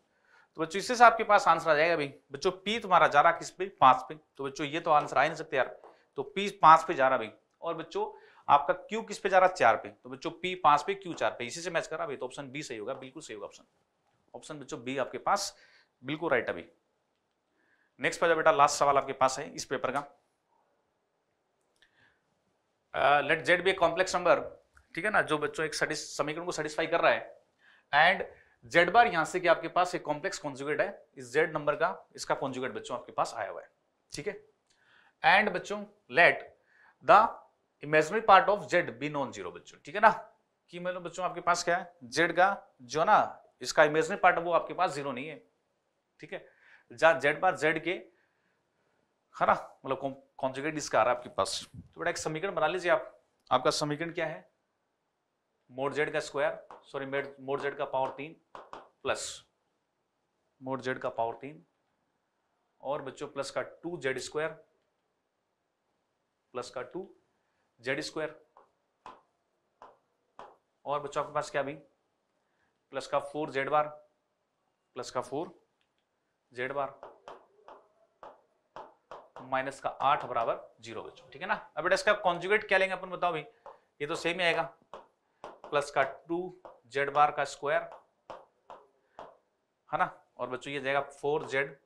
Speaker 4: तो बच्चों इससे से आपके पास आंसर आ जाएगा भाई बच्चों पी तुम्हारा जा रहा किस पे पांच पे तो बच्चों ये तो आंसर आ ही नहीं सकते यार तो पी पांच पे जा रहा भाई और बच्चों आपका क्यू किस पे जा रहा चार पे तो बच्चों पी पांच पे क्यू चार पे इसी से मैच कर रहा भाई तो ऑप्शन बी सही होगा बिल्कुल सही होगा ऑप्शन ऑप्शन बच्चों बी आपके पास बिल्कुल राइट अभी नेक्स्ट पर बेटा लास्ट सवाल आपके पास है इस पेपर का let z be complex number ठीक है ना जो बच्चों एक समीकरण को सेटिस्फाई कर रहा है एंड जेड बार यहां से कि आपके पास एक कॉम्प्लेक्स कॉन्जुगेट है इस जेड नंबर का इसका कॉन्जुगेट बच्चों आपके पास आया हुआ है ठीक है एंड बच्चों let the imaginary part of z be non zero बच्चों ठीक है ना कि मतलब बच्चों आपके पास क्या है जेड का जो ना इसका इमेजनरी पार्ट वो आपके पास जीरो नहीं है ठीक है जहां जेड बार जेड के है ना मतलब कॉन्जुगेट इसका आ रहा है आपके पास तो बेटा एक समीकरण बना लीजिए आप आपका समीकरण क्या है मोड जेड का स्क्वायर सॉरी मोड जेड का पावर तीन प्लस मोड जेड का पावर तीन और बच्चों प्लस का टू जेड स्क्वायर प्लस का टू जेड स्क्वायर और बच्चों आपके पास क्या भी प्लस का फोर जेड बार प्लस का फोर जेड बार माइनस का आठ बराबर जीरो बच्चों ठीक है ना अब बेटा इसका कॉन्जुगेट क्या लेंगे अपन बताओ भाई ये तो सेम ही आएगा प्लस का टू जेड बार का स्क्वायर है ना और बच्चों ये जाएगा फोर जेड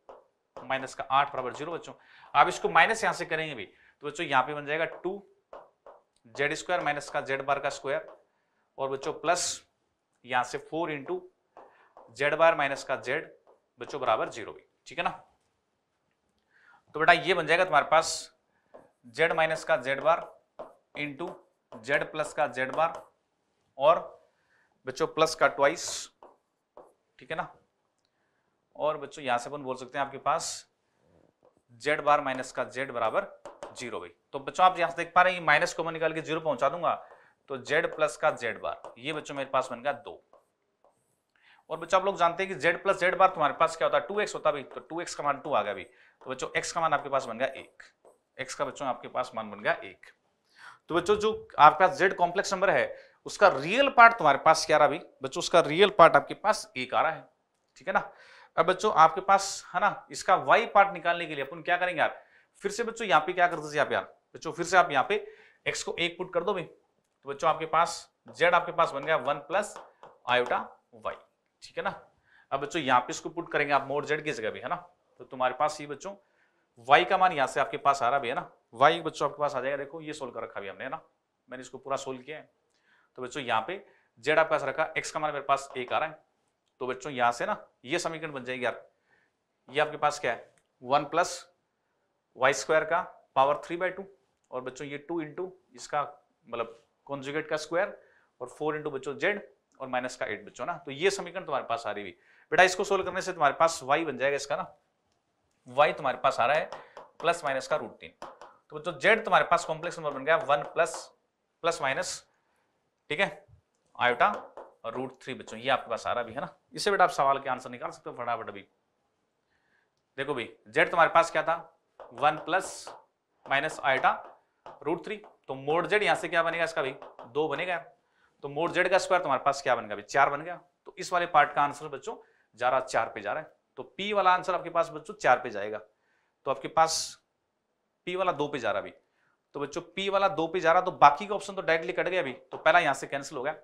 Speaker 4: माइनस का आठ बराबर जीरो बच्चों आप इसको माइनस यहां से करेंगे भी तो बच्चों यहां पे बन जाएगा टू जेड स्क्वायर माइनस का जेड बार का स्क्वायर और बच्चों प्लस यहां से four into z bar minus का जेड बच्चों बराबर जीरो भी ठीक है ना तो बेटा ये बन जाएगा तुम्हारे पास जेड माइनस का Z bar into z plus का जेड बार और बच्चों प्लस का ट्वाइस ठीक है ना और बच्चों यहां से अपन बोल सकते हैं आपके पास जेड बार माइनस का जेड बराबर जीरो भाई तो बच्चों आप यहां से देख पा रहे हैं माइनस को मैं निकाल के जीरो पहुंचा दूंगा तो जेड प्लस का जेड बार ये बच्चों मेरे पास बन गया दो और बच्चों आप लोग जानते हैं कि जेड प्लस जेड बार तुम्हारे पास क्या होता है टू एक्स होता भाई तो टू एक्स का मान टू आ गया भी तो बच्चों एक्स का मान आपके पास बन गया एक एक्स का बच्चों आपके पास मान बन गया एक तो बच्चों जो आपके पास जेड कॉम्प्लेक्स नंबर है उसका रियल पार्ट तुम्हारे पास क्या रहा भाई बच्चों उसका रियल पार्ट आपके पास एक आ रहा है ठीक है ना अब बच्चों आपके पास है ना इसका वाई पार्ट निकालने के लिए अपन क्या करेंगे यार फिर से बच्चों यहाँ पे क्या करते थे यहाँ पे यार बच्चों फिर से आप यहाँ पे एक्स को एक पुट कर दो भाई तो बच्चों आपके पास जेड आपके पास बन गया वन प्लस आयोटा वाई ठीक है ना अब बच्चों यहाँ पे इसको पुट करेंगे आप मोर जेड की जगह भी है ना तो तुम्हारे पास ये बच्चों वाई का मान यहाँ से आपके पास आ रहा भी है ना वाई बच्चों आपके पास आ जाएगा देखो ये सोल्व कर रखा भी हमने है ना मैंने इसको पूरा सोल्व किया है तो बच्चों यहाँ पे जेड आपके पास रखा एक्स का मान मेरे पास एक आ रहा है तो बच्चों यहां से ना ये समीकरण बन जाएगी यार ये आपके पास क्या है वन प्लस वाई स्क्वायर का पावर थ्री बाई टू और बच्चों ये टू इंटू इसका मतलब कॉन्जुगेट का स्क्वायर और फोर इंटू बच्चों जेड और माइनस का एट बच्चों ना तो ये समीकरण तुम्हारे पास आ रही हुई बेटा इसको सोल्व करने से तुम्हारे पास वाई बन जाएगा इसका ना वाई तुम्हारे पास आ रहा है प्लस माइनस का रूट तीन तो बच्चों जेड तुम्हारे पास कॉम्प्लेक्स नंबर बन गया वन प्लस प्लस माइनस ठीक है आयोटा और रूट थ्री बच्चों ये आपके पास आ रहा भी है ना इससे बेटा आप सवाल के आंसर निकाल सकते हो फटाफट अभी देखो भाई जेड तुम्हारे पास क्या था one plus minus iota root three तो मोड जेड यहां से क्या बनेगा इसका भाई दो बनेगा तो मोड जेड का स्क्वायर तुम्हारे पास क्या बनेगा चार बन गया तो इस वाले पार्ट का आंसर बच्चों जा रहा चार पे जा रहा है तो पी वाला आंसर आपके पास बच्चों चार पे जाएगा तो आपके पास पी वाला दो पे जा रहा भी तो बच्चों पी वाला दो पे जा रहा तो बाकी का ऑप्शन तो डायरेक्टली कट गया अभी तो पहला यहां से कैंसिल हो गया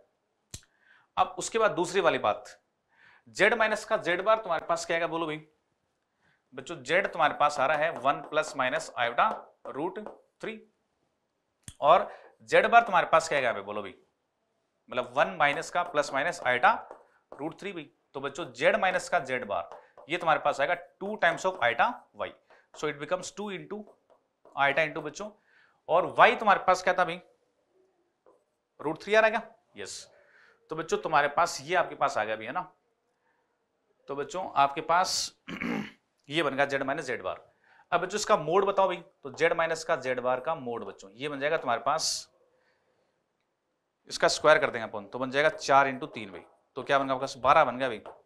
Speaker 4: अब उसके बाद दूसरी वाली बात जेड माइनस का जेड बार तुम्हारे पास क्या आएगा बोलो भाई बच्चों जेड तुम्हारे पास आ रहा है one plus minus iota root three और जेड बार तुम्हारे पास क्या आएगा बोलो भाई मतलब वन माइनस का plus minus iota root three भी तो बच्चों जेड माइनस का जेड बार ये तुम्हारे पास आएगा two times of iota Y so it becomes two into iota into बच्चों और वाई तुम्हारे पास क्या था भाई रूट थ्री आ रहा क्या यस तो बच्चों तुम्हारे पास ये आपके पास आ गया भी है ना तो बच्चों आपके पास ये बन गया जेड माइनस जेड बार अब बच्चों इसका मोड बताओ भाई तो जेड माइनस का जेड बार का मोड बच्चों ये बन जाएगा तुम्हारे पास इसका स्क्वायर कर देंगे अपन तो बन जाएगा चार इंटू तीन भाई तो क्या बन गया आपका बारह बन गया भाई तो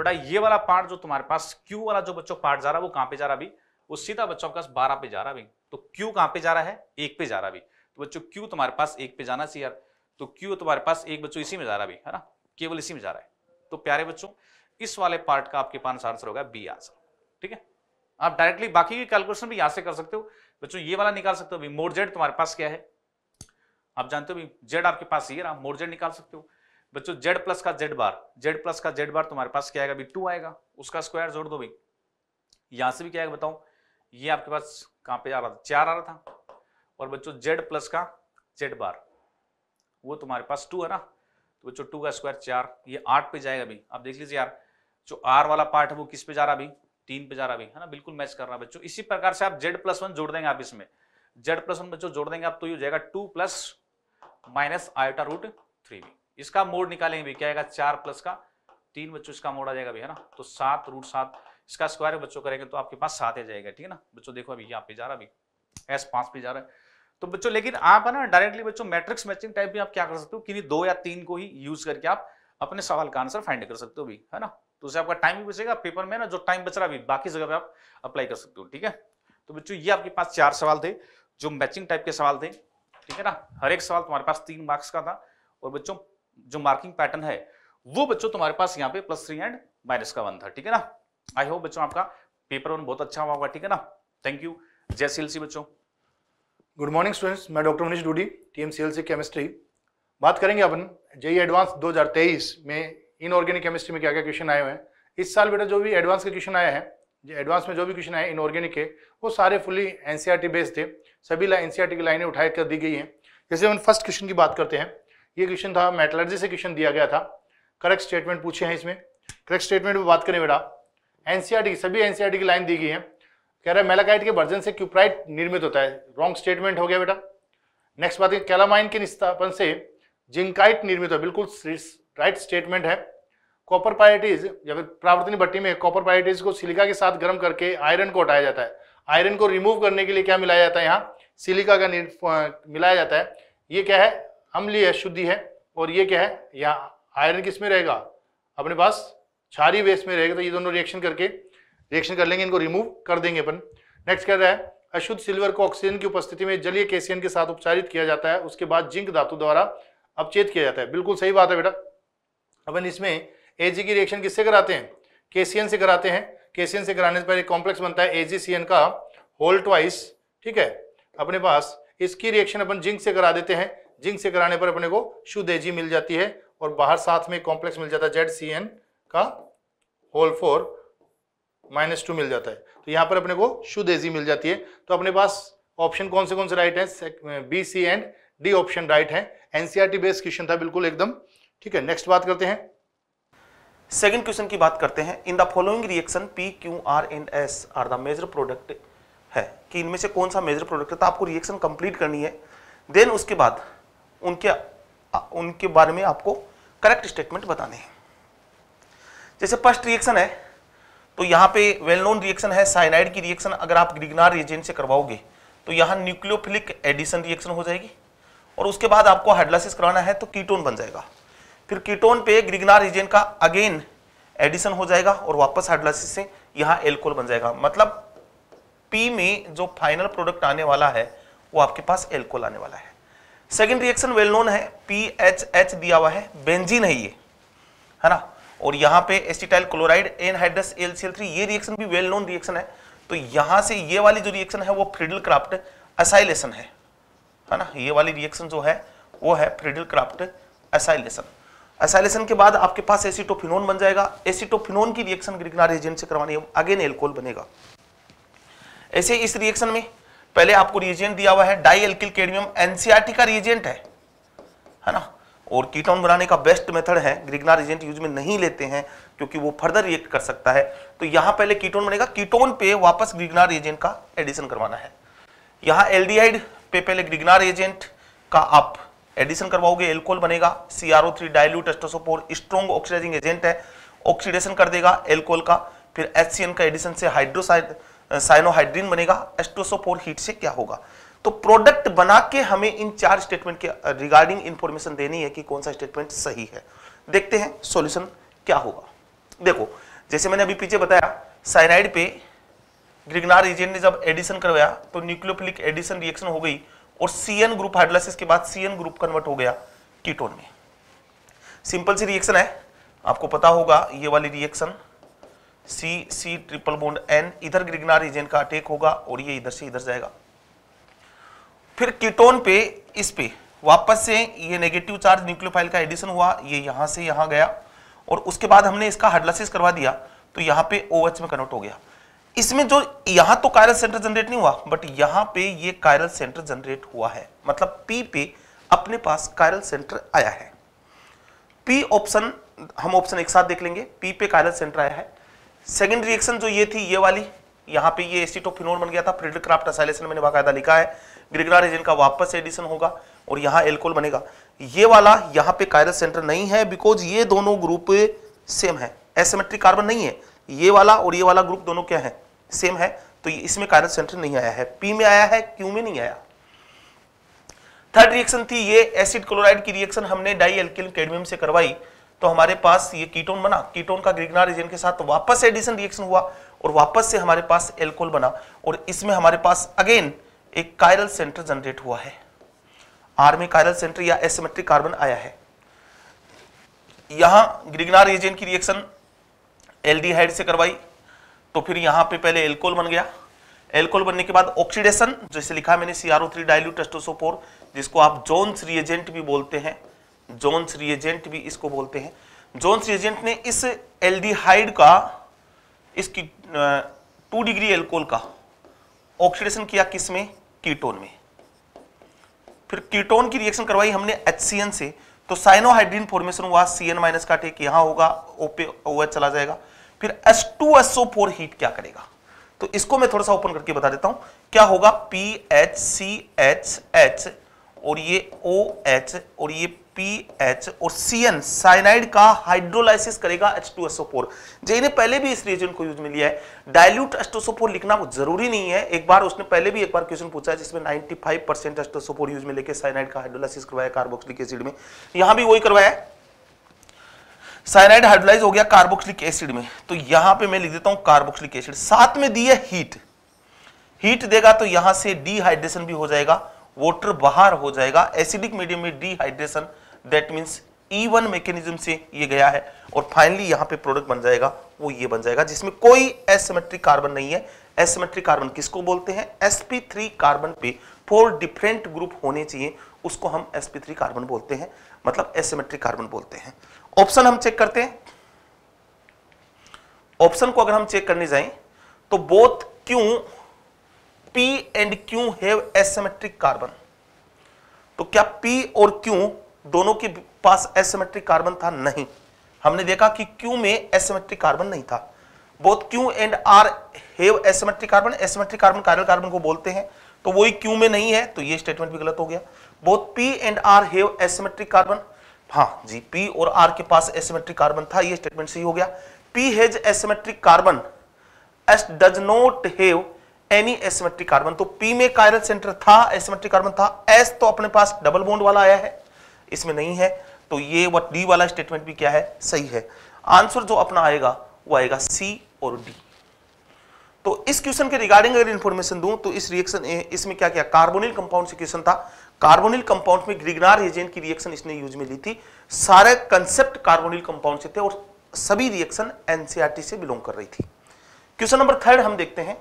Speaker 4: बेटा ये वाला पार्ट जो तुम्हारे पास क्यू वाला जो बच्चों पार्ट जा रहा है वो कहां पे जा रहा अभी वो सीधा बच्चों के पास बारह पे जा रहा भाई तो क्यू कहां पे जा रहा है एक पे जा रहा भी तो बच्चों क्यू तुम्हारे पास एक पे जाना चाहिए यार तो क्यू तुम्हारे पास एक बच्चों इसी में जा रहा भी है ना केवल इसी में जा रहा है तो प्यारे बच्चों इस वाले पार्ट का आपके पास आंसर होगा बी आंसर ठीक है आप डायरेक्टली बाकी के कैलकुलेशन भी यहां से कर सकते हो बच्चों ये वाला निकाल सकते हो अभी मोर जेड तुम्हारे पास क्या है आप जानते हो भी जेड आपके पास ये रहा मोर जेड निकाल सकते हो बच्चों जेड प्लस का जेड बार जेड प्लस का जेड बार तुम्हारे पास क्या आएगा अभी टू आएगा उसका स्क्वायर जोड़ दो भाई यहां से भी क्या आएगा बताओ ये आपके पास कहाँ पे आ रहा था चार आ रहा था और बच्चों जेड प्लस का जेड बार वो तुम्हारे पास टू है ना तो बच्चों टू का स्क्वायर चार ये आठ पे जाएगा अभी आप देख लीजिए यार जो आर वाला पार्ट है वो किस पे जा रहा अभी तीन पे जा रहा अभी है ना बिल्कुल मैच कर रहा है बच्चों इसी प्रकार से आप जेड प्लस वन जोड़ देंगे आप इसमें जेड प्लस वन बच्चों जोड़ देंगे आप तो ये हो जाएगा two plus minus iota root three भी इसका मोड निकालेंगे भी क्या आएगा चार प्लस का तीन बच्चों इसका मोड आ जाएगा भी है ना तो सात रूट सात इसका स्क्वायर बच्चों करेंगे तो आपके पास सात आ जाएगा ठीक है ना बच्चों देखो अभी यहाँ पे जा रहा अभी एस पांच पे जा रहा है तो बच्चों लेकिन आप है ना डायरेक्टली बच्चों मैट्रिक्स मैचिंग टाइप भी आप क्या कर सकते हो किन्हीं दो या तीन को ही यूज करके आप अपने सवाल का आंसर फाइंड कर सकते हो भी है ना तो उसे आपका टाइम भी बचेगा पेपर में ना जो टाइम बच रहा है बाकी जगह पे आप अप्लाई कर सकते हो ठीक है तो बच्चों ये आपके पास चार सवाल थे जो मैचिंग टाइप के सवाल थे ठीक है ना हर एक सवाल तुम्हारे पास तीन मार्क्स का था और बच्चों जो मार्किंग पैटर्न है वो बच्चों तुम्हारे पास यहाँ पे प्लस थ्री एंड माइनस का वन था ठीक है ना आई होप बच्चों आपका पेपर
Speaker 5: वन बहुत अच्छा हुआ होगा ठीक है ना थैंक यू जय सी बच्चों गुड मॉर्निंग स्टूडेंट्स मैं doctor Manish Dudi team CLC chemistry बात करेंगे अपन जेई एडवांस 2023 में इनऑर्गेनिक केमिस्ट्री में क्या क्या क्वेश्चन आए हुए हैं इस साल बेटा जो भी एडवांस के क्वेश्चन आया है एडवांस में जो भी क्वेश्चन आए इनऑर्गेनिक के वो सारे फुली एनसीईआरटी बेस्ड थे सभी एनसीईआरटी e की लाइनें उठाई कर दी गई हैं जैसे हम फर्स्ट क्वेश्चन की बात करते हैं ये क्वेश्चन था मेटलर्जी से क्वेश्चन दिया गया था करेक्ट स्टेटमेंट पूछे हैं इसमें करेक्ट स्टेटमेंट पर बात करें बेटा एनसीआरटी सभी एनसीआरटी की लाइन दी गई है कह रहा है मेलाकाइट के वर्जन से क्यूप्राइट निर्मित होता है रॉन्ग स्टेटमेंट हो गया बेटा नेक्स्ट बात कैलामाइन के निस्थापन से जिंकाइट निर्मित है बिल्कुल राइट स्टेटमेंट है कॉपर पायटिज या फिर प्रावर्तनी भट्टी में कॉपर पायटिज को सिलिका के साथ गर्म करके आयरन को हटाया जाता है आयरन को रिमूव करने के लिए क्या मिलाया जाता है यहाँ सिलिका का मिलाया जाता है ये क्या है अम्लीय शुद्धि है और ये क्या है यहाँ आयरन किस में रहेगा अपने पास छारी वेस्ट में रहेगा तो ये दोनों रिएक्शन करके रिएक्शन कर लेंगे इनको रिमूव कर देंगे अपन नेक्स्ट कह रहा है अशुद्ध सिल्वर को ऑक्सीजन की उपस्थिति में जलीय केसियन के साथ उपचारित किया जाता है उसके बाद जिंक धातु द्वारा अपचेत किया जाता है बिल्कुल सही बात है बेटा अपन इसमें एजी की रिएक्शन किससे कराते हैं केसियन से कराते हैं केसियन से कराने पर एक कॉम्प्लेक्स बनता है एजीसीएन का होल ट्वाइस ठीक है अपने पास इसकी रिएक्शन अपन जिंक से करा देते हैं जिंक से कराने पर अपने को शुद्ध एजी मिल जाती है और बाहर साथ में कॉम्प्लेक्स मिल जाता है जेड सी एन का होल फोर माइनस टू मिल जाता है तो यहां पर अपने को शुद्ध एजी मिल जाती है तो अपने पास ऑप्शन कौन से कौन से राइट है B C and D option right है एनसीआरटी बेस्ड क्वेश्चन था बिल्कुल एकदम ठीक है नेक्स्ट बात करते हैं सेकेंड क्वेश्चन की बात करते हैं in the following reaction P Q R and S
Speaker 6: are the major product है कि इनमें से कौन सा मेजर प्रोडक्ट है तो आपको रिएक्शन कंप्लीट करनी है देन उसके बाद उनके उनके बारे में आपको करेक्ट स्टेटमेंट बताने हैं जैसे फर्स्ट रिएक्शन है तो यहाँ पे वेल नोन रिएक्शन है साइनाइड की रिएक्शन अगर आप ग्रिगनार रिएजेंट से करवाओगे तो यहाँ न्यूक्लियोफिलिक एडिशन रिएक्शन हो जाएगी और उसके बाद आपको हाइड्रोलाइसिस कराना है तो कीटोन बन जाएगा फिर कीटोन पे ग्रिगनार रिएजेंट का अगेन एडिशन हो जाएगा और वापस हाइड्रोलाइसिस से यहाँ एल्कोहल बन जाएगा मतलब पी में जो फाइनल प्रोडक्ट आने वाला है वो आपके पास एल्कोहल आने वाला है सेकेंड रिएक्शन वेल नोन है पी एच एच दिया हुआ है बेंजीन है ये है ना और यहाँ पे acetyl chloride anhydrous L C L three ये रिएक्शन भी वेल नोन रिएक्शन है तो यहां से ये वाली जो रिएक्शन है वो फ्रिडल क्राफ्ट असाइलेशन है है ना ये वाली रिएक्शन जो है वो है फ्रिडल क्राफ्ट असाइलेशन असाइलेशन के बाद आपके पास एसिटोफिनोन बन जाएगा एसिटोफिनोन की रिएक्शन ग्रिगनार एजेंट से करवानी है अगेन एल्कोहल बनेगा ऐसे इस रिएक्शन में पहले आपको रिएजेंट दिया हुआ है डाई एल्किल केडमियम एनसीआरटी का रिएजेंट है है ना और कीटोन बनाने का बेस्ट मेथड है ग्रिगना एजेंट यूज में नहीं लेते हैं क्योंकि वो फर्दर रिएक्ट कर सकता है तो यहां पहले कीटोन बनेगा कीटोन पे वापस ग्रिगनार एजेंट का एडिशन करवाना है यहां एल्डिहाइड पे पहले ग्रिगनार एजेंट का आप एडिशन करवाओगे एल्कोहल बनेगा C R O three dilute एस्टोसोफोर स्ट्रॉन्ग ऑक्सीडाइजिंग एजेंट है ऑक्सीडेशन कर देगा एल्कोहल का फिर एच का एडिशन से हाइड्रोसाइड साइनोहाइड्रीन बनेगा एस्टोसोपोर हीट से क्या होगा तो प्रोडक्ट बना के हमें इन चार स्टेटमेंट के रिगार्डिंग uh, इंफॉर्मेशन देनी है कि कौन सा स्टेटमेंट सही है देखते हैं सॉल्यूशन क्या होगा देखो जैसे मैंने अभी पीछे बताया साइनाइड पे ग्रिगनार एजेंट ने जब एडिशन करवाया तो न्यूक्लियोफिलिक एडिशन रिएक्शन हो गई और सीएन ग्रुप हाइड्रोलाइसिस के बाद सीएन ग्रुप कन्वर्ट हो गया कीटोन में सिंपल सी रिएक्शन है आपको पता होगा ये वाली reaction C C triple bond N इधर ग्रिगनार एजेंट का अटैक होगा और ये इधर से इधर जाएगा फिर कीटोन पे इस पे वापस से ये नेगेटिव चार्ज न्यूक्लियोफाइल का एडिशन हुआ ये यहां से यहां गया और उसके बाद हमने इसका हाइड्रोलाइसिस करवा दिया तो यहां पे ओएच OH में कन्वर्ट हो गया इसमें जो यहां तो कायरल सेंटर जनरेट नहीं हुआ बट यहां पे ये कायरल सेंटर जनरेट हुआ है मतलब पी पे अपने पास कायरल सेंटर आया है पी ऑप्शन हम ऑप्शन एक साथ देख लेंगे पी पे कायरल सेंटर आया है सेकेंड रिएक्शन जो ये थी ये वाली यहां पे ये एसिटोफिनोल बन गया था फ्रीडक्राफ्ट असाइलेशन मैंने बाकायदा लिखा है ग्रिगरा रीजन का वापस एडिशन होगा और यहाँ एल्कोल बनेगा ये वाला यहाँ पे कायरल सेंटर नहीं है बिकॉज ये दोनों ग्रुप सेम है एसेमेट्रिक कार्बन नहीं है ये वाला और ये वाला ग्रुप दोनों क्या है सेम है तो इसमें कायरल सेंटर नहीं आया है पी में आया है क्यू में नहीं आया थर्ड रिएक्शन थी ये एसिड क्लोराइड की रिएक्शन हमने डाई एल्किल कैडमियम से करवाई तो हमारे पास ये कीटोन बना कीटोन का ग्रिगनार रीजन के साथ वापस एडिशन रिएक्शन हुआ और वापस से हमारे पास एल्कोल बना और इसमें हमारे पास अगेन एक कायरल सेंटर जनरेट हुआ है आर में कायरल सेंटर या एसमेट्रिक कार्बन आया है यहां ग्रिगनार एजेंट की रिएक्शन एल्डिहाइड से करवाई तो फिर यहां पे पहले एल्कोल बन गया एल्कोल बनने के बाद ऑक्सीडेशन जैसे लिखा मैंने सीआरओ थ्री डायल्यूट एस्टोसोपोर जिसको आप जोन्स रिएजेंट भी बोलते हैं जोन्स रिएजेंट भी इसको बोलते हैं जोन्स रिएजेंट ने इस एल्डिहाइड का इसकी टू डिग्री एल्कोल का ऑक्सीडेशन किया किसमें कीटोन में फिर कीटोन की रिएक्शन करवाई हमने एच से तो साइनोहाइड्रीन फॉर्मेशन हुआ सी एन माइनस का टेक यहां होगा ओपे OH चला जाएगा फिर H2SO4 हीट क्या करेगा तो इसको मैं थोड़ा सा ओपन करके बता देता हूं क्या होगा P H C H H और ये ओ OH एच और ये पीएच और सीएन साइनाइड का हाइड्रोलाइसिस करेगा H2SO4 जे ने पहले भी इस रिएजन को यूज में लिया है डाइल्यूट H2SO4 लिखना जरूरी नहीं है एक बार उसने पहले भी एक बार क्वेश्चन पूछा है जिसमें 95 परसेंट H2SO4 यूज में लेके साइनाइड का हाइड्रोलाइसिस करवाया कार्बोक्सिलिक एसिड में यहां भी वही करवाया साइनाइड हाइड्रोलाइज हो गया कार्बोक्सिलिक एसिड में तो यहां पे मैं लिख देता हूं कार्बोक्सिलिक एसिड साथ में दी है हीट हीट देगा तो यहां से डिहाइड्रेशन भी हो जाएगा वाटर बाहर हो जाएगा एसिडिक मीडियम में dehydration that means E one mechanism से ये गया है और फाइनली यहाँ पे प्रोडक्ट बन जाएगा वो ये बन जाएगा जिसमें कोई एसमेट्रिक कार्बन नहीं है एसमेट्रिक कार्बन किसको बोलते हैं sp3 कार्बन पे फोर डिफरेंट ग्रुप होने चाहिए उसको हम sp3 कार्बन बोलते हैं मतलब एसमेट्रिक कार्बन बोलते हैं ऑप्शन हम चेक करते हैं ऑप्शन को अगर हम चेक करने जाए तो both Q P and Q have asymmetric carbon तो क्या पी और क्यू दोनों के पास एसिमेट्रिक कार्बन था नहीं हमने देखा कि क्यू में एसिमेट्रिक कार्बन नहीं था both Q and R have asymmetric carbon asymmetric carbon chiral carbon को बोलते हैं तो वही क्यू में नहीं है तो ये स्टेटमेंट भी गलत हो गया both P and R have asymmetric carbon हाँ जी पी और आर के पास एसिमेट्रिक कार्बन था ये स्टेटमेंट सही हो गया P has asymmetric carbon S does not have any asymmetric carbon तो पी में कायरल सेंटर था एसिमेट्रिक कार्बन था एस तो अपने पास डबल बॉन्ड वाला आया है इसमें नहीं है तो ये व डी वाला स्टेटमेंट भी क्या है सही है आंसर जो अपना आएगा वो आएगा सी और डी तो इस क्वेश्चन के रिगार्डिंग अगर इन्फॉर्मेशन दूं तो इस रिएक्शन इसमें क्या क्या कार्बोनिल कंपाउंड से क्वेश्चन था कार्बोनिल कंपाउंड में ग्रिगनार एजेंट की रिएक्शन इसने यूज में ली थी सारे कंसेप्ट कार्बोनिल कंपाउंड से थे और सभी रिएक्शन एनसीआरटी e से बिलोंग कर रही थी क्वेश्चन नंबर थर्ड हम देखते हैं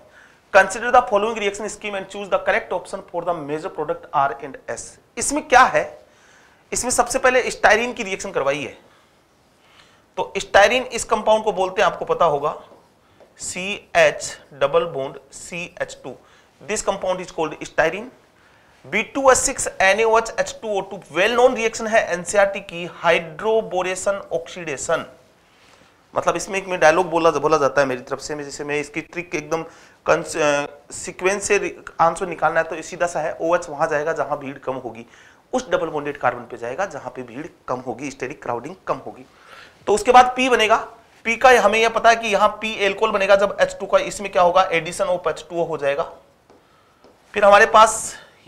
Speaker 6: consider the following reaction scheme and choose the correct option for the major product R and S इसमें क्या है इसमें सबसे पहले स्टायरीन की रिएक्शन करवाई है तो स्टायरीन इस कंपाउंड को बोलते हैं आपको पता होगा C H double bond C H two this compound is called styrene B two S six and H H two O two well known reaction है एनसीआरटी e की हाइड्रोबोरेशन ऑक्सीडेशन मतलब इसमें एक में डायलॉग बोला बोला जाता है मेरी तरफ से मैं जैसे मैं इसकी ट्रिक एकदम सीक्वेंस से आंसर निकालना है तो सीधा सा है ओ OH एच वहां जाएगा जहां भीड़ कम होगी उस डबल बॉन्डेड कार्बन पे जाएगा जहां पे भीड़ कम होगी स्टेरिक क्राउडिंग कम होगी तो उसके बाद पी बनेगा पी का हमें यह पता है कि यहां पी एल्कोल बनेगा जब एच का इसमें क्या होगा एडिशन ऑफ एच हो जाएगा फिर हमारे पास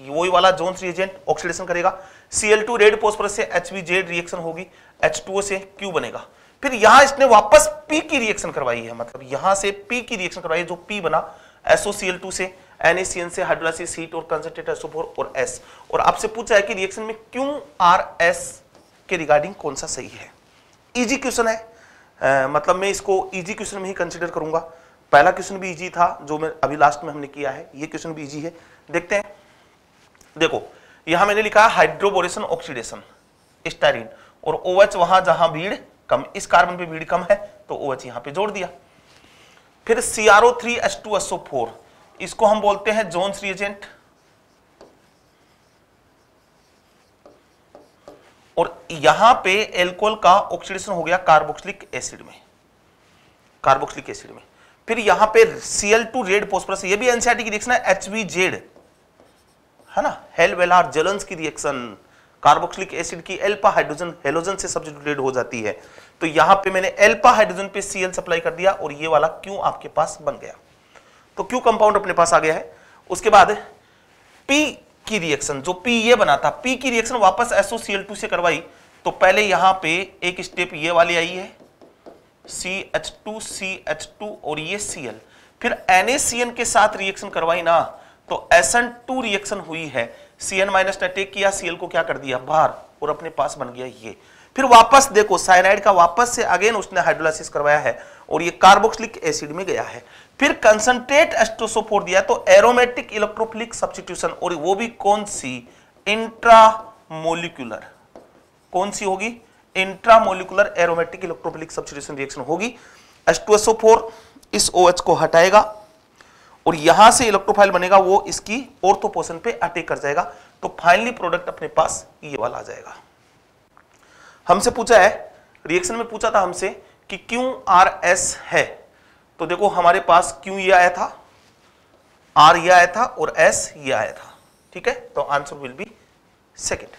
Speaker 6: वो ही वाला जोन रिएजेंट ऑक्सीडेशन करेगा Cl2 रेड पोस्फोरस से HBZ रिएक्शन होगी H2O से Q बनेगा फिर यहां इसने वापस P की रिएक्शन करवाई है मतलब यहां से P की रिएक्शन करवाई है जो P बना SOCl2 से एनएसीएन से हाइड्रोलाइसिस सीट और कंसनट्रेट सुपर और एस और आपसे पूछा है कि रिएक्शन में क्यों आर एस के रिगार्डिंग कौन सा सही है इजी क्वेश्चन है आ, मतलब मैं इसको इजी क्वेश्चन में ही कंसिडर करूंगा पहला क्वेश्चन भी इजी था जो मैं अभी लास्ट में हमने किया है ये क्वेश्चन भी इजी है देखते हैं देखो यहां मैंने लिखा है हाइड्रोबोरेशन ऑक्सीडेशन स्टाइरिन और ओएच वहां जहां भीड़ कम इस कार्बन पे भीड़ कम है तो ओ यहां पे जोड़ दिया फिर CRO three S two S O four इसको हम बोलते हैं जोन्स रिएजेंट और यहां पे एल्कोहल का ऑक्सीडेशन हो गया कार्बोक्सिलिक एसिड में कार्बोक्सिलिक एसिड में फिर यहां पे टू रेड पोस्परस ये भी एनसीआर e की रिएक्शन है HBZ है ना हेल वेलार जलंस की रिएक्शन कार्बोक्सिलिक एसिड की एल्पा हाइड्रोजन हेलोजन से सब्सिट्यूटेड हो जाती है तो यहां पे मैंने एल्पा हाइड्रोजन पे सीएल सप्लाई कर दिया और ये वाला क्यों आपके पास बन गया तो क्यू कंपाउंड अपने पास आ गया है उसके बाद पी की रिएक्शन जो पी ये बना था पी की रिएक्शन वापस एसओसीएल से करवाई तो पहले यहां पे एक स्टेप ये वाली आई है C H two C H two और ये सी एल फिर एन के साथ रिएक्शन करवाई ना तो एस एन टू रिएक्शन हुई है सी एन माइनस ने टेक किया सी एल को क्या कर दिया बाहर और अपने पास बन गया ये फिर वापस देखो साइनाइड का वापस से अगेन उसने हाइड्रोलाइसिस करवाया है और ये कार्बोक्सिलिक एसिड में गया है फिर कंसंट्रेट एस्टोसोफोर दिया तो एरोमेटिक इलेक्ट्रोफिलिक सब्सिट्यूशन और वो भी कौन सी इंट्रामोलिकुलर कौन सी होगी intramolecular aromatic electrophilic substitution reaction होगी एस्टोसोफोर इस OH को हटाएगा और यहां से इलेक्ट्रोफाइल बनेगा वो इसकी ऑर्थोपोशन पे अटैक कर जाएगा तो फाइनली प्रोडक्ट अपने पास ये वाला आ जाएगा हमसे पूछा है रिएक्शन में पूछा था हमसे कि क्यों आर एस है तो देखो हमारे पास क्यू यह आया था आर यह आया था और एस यह आया था ठीक है तो आंसर विल बी सेकेंड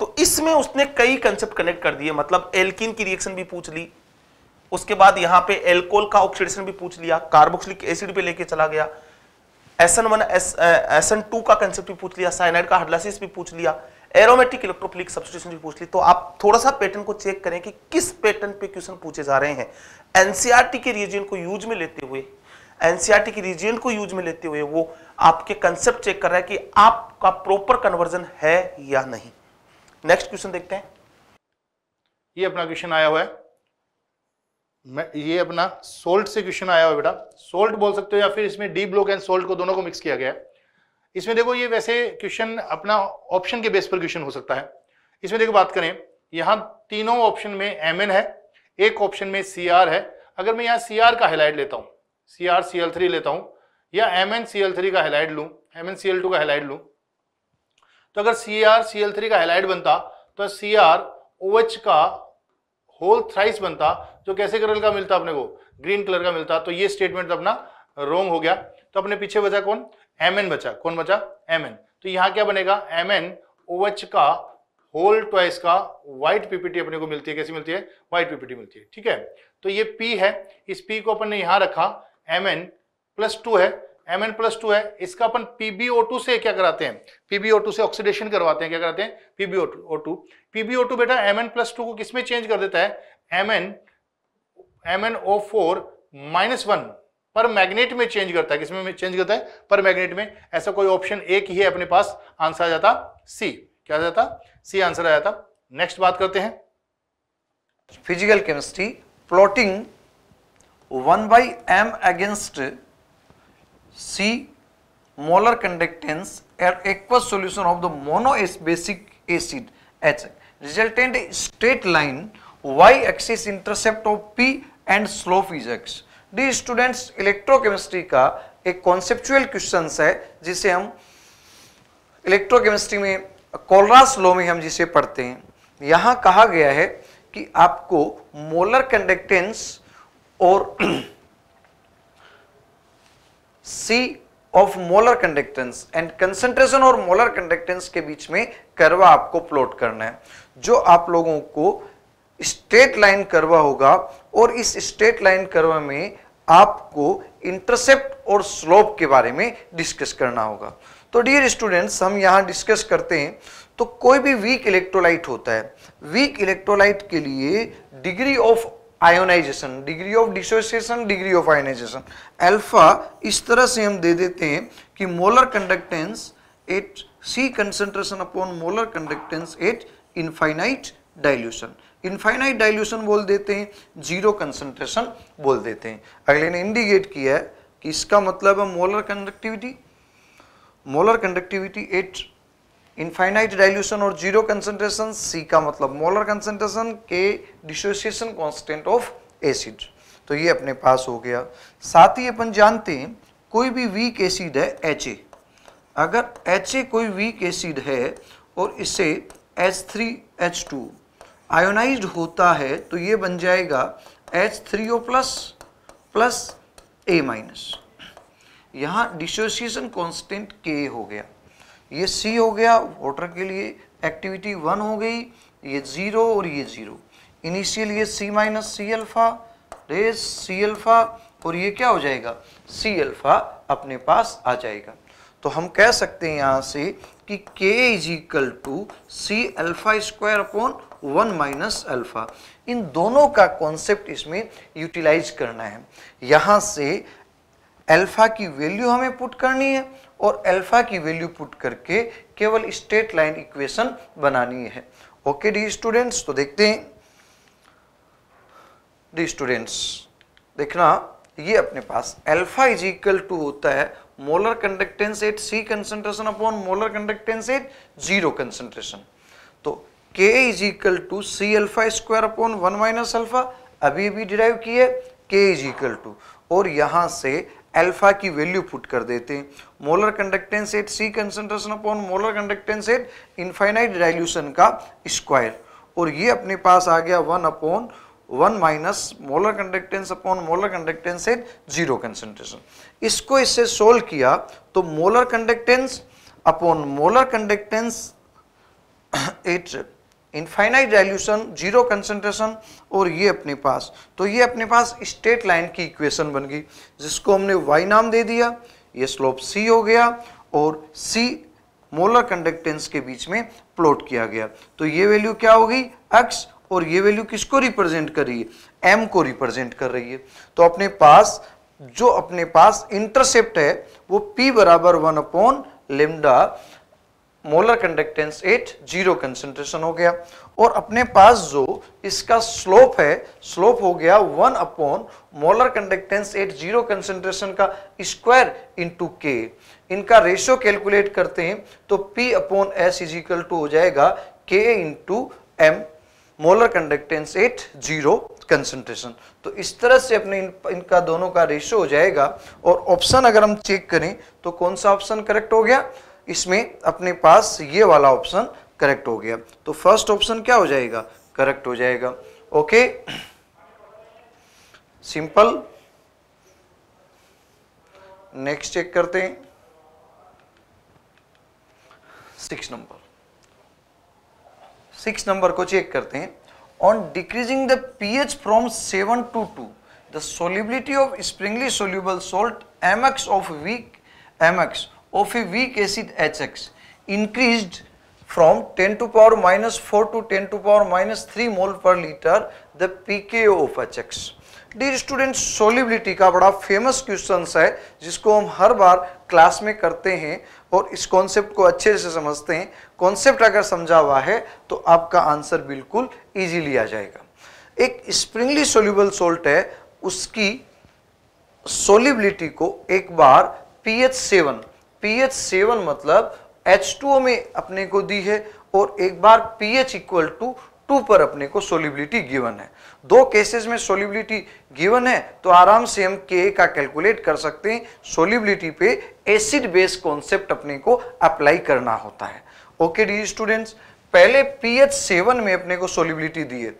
Speaker 6: तो इसमें उसने कई कंसेप्ट कनेक्ट कर दिए मतलब एल्किन की रिएक्शन भी पूछ ली उसके बाद यहां पे एल्कोल का ऑक्सीडेशन भी पूछ लिया कार्बोक्सिलिक एसिड पे लेके चला गया एसन वन एसन टू का कंसेप्ट भी पूछ लिया साइनाइड का हडलासिस भी पूछ लिया एरोमेटिक इलेक्ट्रोफिलिक सब्सिट्यूशन भी पूछ ली तो आप थोड़ा सा पैटर्न को चेक करें कि किस पैटर्न पे क्वेश्चन पूछे जा रहे हैं एनसीईआरटी के रीजन को यूज में लेते हुए एनसीईआरटी के रीजन को यूज में लेते हुए वो आपके कंसेप्ट चेक कर रहा है कि आपका प्रॉपर कन्वर्जन
Speaker 5: है या नहीं नेक्स्ट क्वेश्चन देखते हैं ये अपना क्वेश्चन आया हुआ है ये अपना सोल्ट से क्वेश्चन आया हुआ है बेटा सोल्ट बोल सकते हो या फिर इसमें डी ब्लॉक एंड सोल्ट को दोनों को मिक्स किया गया है इसमें देखो ये वैसे क्वेश्चन अपना ऑप्शन के बेस पर क्वेश्चन हो सकता है इसमें देखो बात करें यहाँ तीनों ऑप्शन में एम है एक ऑप्शन में सी है अगर मैं यहाँ सी का हाईलाइट लेता हूँ सी आर सी लेता हूँ या M N C L three का हेलाइट लूँ M N C L two का हेलाइट लूँ तो अगर C R C L three का हेलाइट बनता तो सी आर ओ एच का होल थ्राइस बनता जो तो कैसे कलर का मिलता अपने को ग्रीन कलर का मिलता तो ये स्टेटमेंट तो अपना रोंग हो गया तो अपने पीछे बचा कौन एम एन बचा कौन बचा एम एन तो यहाँ क्या बनेगा एम एन ओ एच का होल ट्वाइस का व्हाइट पीपीटी अपने को मिलती है कैसी मिलती है व्हाइट पीपीटी मिलती है ठीक है तो ये पी है इस पी को अपन ने यहाँ रखा एम एन प्लस टू है एम एन प्लस टू है इसका अपन पीबीओ टू से क्या कराते हैं पीबीओ टू से ऑक्सीडेशन करवाते हैं क्या कराते हैं PBO two two PBO two बेटा एम एन प्लस टू को किसमें चेंज कर देता है M N M N O four minus one permanganate में चेंज करता है किसमें चेंज करता है पर मैग्नेट में ऐसा कोई ऑप्शन एक ही है अपने पास आंसर आ जाता
Speaker 7: सी क्या आ जाता सी आंसर आ जाता नेक्स्ट बात करते हैं physical chemistry plotting one by M against C molar conductance at aq solution of the mono basic acid H resultant straight line Y axis intercept of P and slope is X D students electrochemistry का एक कॉन्सेप्चुअल क्वेश्चन है जिसे हम इलेक्ट्रोकेमिस्ट्री में कोलरास लो में हम जिसे पढ़ते हैं यहां कहा गया है कि आपको मोलर कंडक्टेंस और C of molar conductance and concentration और मोलर कंडक्टेंस के बीच में करवा आपको प्लॉट करना है जो आप लोगों को स्ट्रेट लाइन करवा होगा और इस स्ट्रेट लाइन करवा में आपको इंटरसेप्ट और स्लोप के बारे में डिस्कस करना होगा तो डियर स्टूडेंट्स हम यहाँ डिस्कस करते हैं तो कोई भी वीक इलेक्ट्रोलाइट होता है वीक इलेक्ट्रोलाइट के लिए degree of ionisation degree of dissociation degree of ionisation alpha इस तरह से हम दे देते हैं कि molar conductance at C concentration upon molar conductance at infinite dilution infinite dilution बोल देते हैं जीरो कंसंट्रेशन बोल देते हैं अगले ने इंडिकेट किया है कि इसका मतलब है molar conductivity molar conductivity at infinite dilution और जीरो कंसंट्रेशन सी का मतलब मोलर कंसंट्रेशन के डिसोसिएशन कॉन्स्टेंट ऑफ एसिड तो ये अपने पास हो गया साथ ही अपन जानते हैं कोई भी वीक एसिड है एच अगर एच कोई वीक एसिड है और इसे H three H two ionise होता है तो ये बन जाएगा H three O plus plus A minus यहाँ डिसोसिएशन कॉन्स्टेंट के हो गया ये सी हो गया वाटर के लिए एक्टिविटी वन हो गई ये ज़ीरो और ये ज़ीरो इनिशियल ये सी माइनस सी अल्फ़ा रेस सी अल्फ़ा और ये क्या हो जाएगा सी अल्फ़ा अपने पास आ जाएगा तो हम कह सकते हैं यहाँ से कि K is equal to C alpha square upon one minus alpha इन दोनों का कॉन्सेप्ट इसमें यूटिलाइज करना है यहाँ से अल्फ़ा की वैल्यू हमें पुट करनी है और अल्फ़ा की वैल्यू पुट करके केवल स्ट्रेट लाइन इक्वेशन बनानी है ओके डी स्टूडेंट्स तो देखते हैं डी स्टूडेंट्स देखना ये अपने पास अल्फ़ा इज इक्वल टू होता है molar conductance at C concentration upon molar conductance at zero concentration K is equal to C alpha square upon one minus alpha अभी भी डिराइव किए के इज इक्वल टू और यहाँ से अल्फा की वैल्यू पुट कर देते हैं molar conductance at C concentration upon molar conductance at infinite dilution का स्क्वायर और ये अपने पास आ गया one upon one minus molar conductance upon molar conductance at zero concentration इसको इससे सोल्व किया तो molar conductance upon molar conductance at infinite dilution zero concentration और ये अपने पास तो ये अपने पास स्टेट लाइन की इक्वेशन बन गई जिसको हमने वाई नाम दे दिया ये स्लोप सी हो गया और सी मोलर कंडक्टेंस के बीच में प्लॉट किया गया तो ये वैल्यू क्या होगी एक्स और ये वैल्यू किसको रिप्रेजेंट कर रही है एम को रिप्रेजेंट कर रही है तो अपने पास जो अपने पास इंटरसेप्ट है वो पी बराबर one upon lambda molar conductance at zero concentration हो गया और अपने पास जो इसका स्लोप है स्लोप हो गया one upon molar conductance at zero concentration का स्क्वायर इनटू के इनका रेशियो कैलकुलेट करते हैं तो P upon S is equal to हो जाएगा के into M molar conductance at zero concentration तो इस तरह से अपने इन, इनका दोनों का रेशियो हो जाएगा और ऑप्शन अगर हम चेक करें तो कौन सा ऑप्शन करेक्ट हो गया इसमें अपने पास ये वाला ऑप्शन करेक्ट हो गया तो फर्स्ट ऑप्शन क्या हो जाएगा करेक्ट हो जाएगा ओके सिंपल नेक्स्ट चेक करते हैं सिक्स नंबर सिक्स नंबर को चेक करते हैं on decreasing the pH from seven to two the solubility of sparingly soluble salt MX of weak MX acid H X increase from ten to power minus four to ten to power minus three mole per litre the P K pKa H X dear student solubility का बड़ा फेमस क्वेश्चन है जिसको हम हर बार क्लास में करते हैं और इस कॉन्सेप्ट को अच्छे से समझते हैं कॉन्सेप्ट अगर समझा हुआ है तो आपका आंसर बिल्कुल ईजीली आ जाएगा एक स्प्रिंगली सोल्यूबल सोल्ट है उसकी सोलिबिलिटी को एक बार P H seven pH seven मतलब H2O में अपने को दी है और एक बार पीएच इक्वल टू टू पर अपने को सोलिबिलिटी गिवन है दो केसेस में सोलिबिलिटी गिवन है तो आराम से हम के का कैलकुलेट कर सकते हैं सोलिबिलिटी पे एसिड बेस कॉन्सेप्ट अपने को अप्लाई करना होता है ओके डी स्टूडेंट्स पहले पीएच सेवन में अपने को सोलिबिलिटी दी है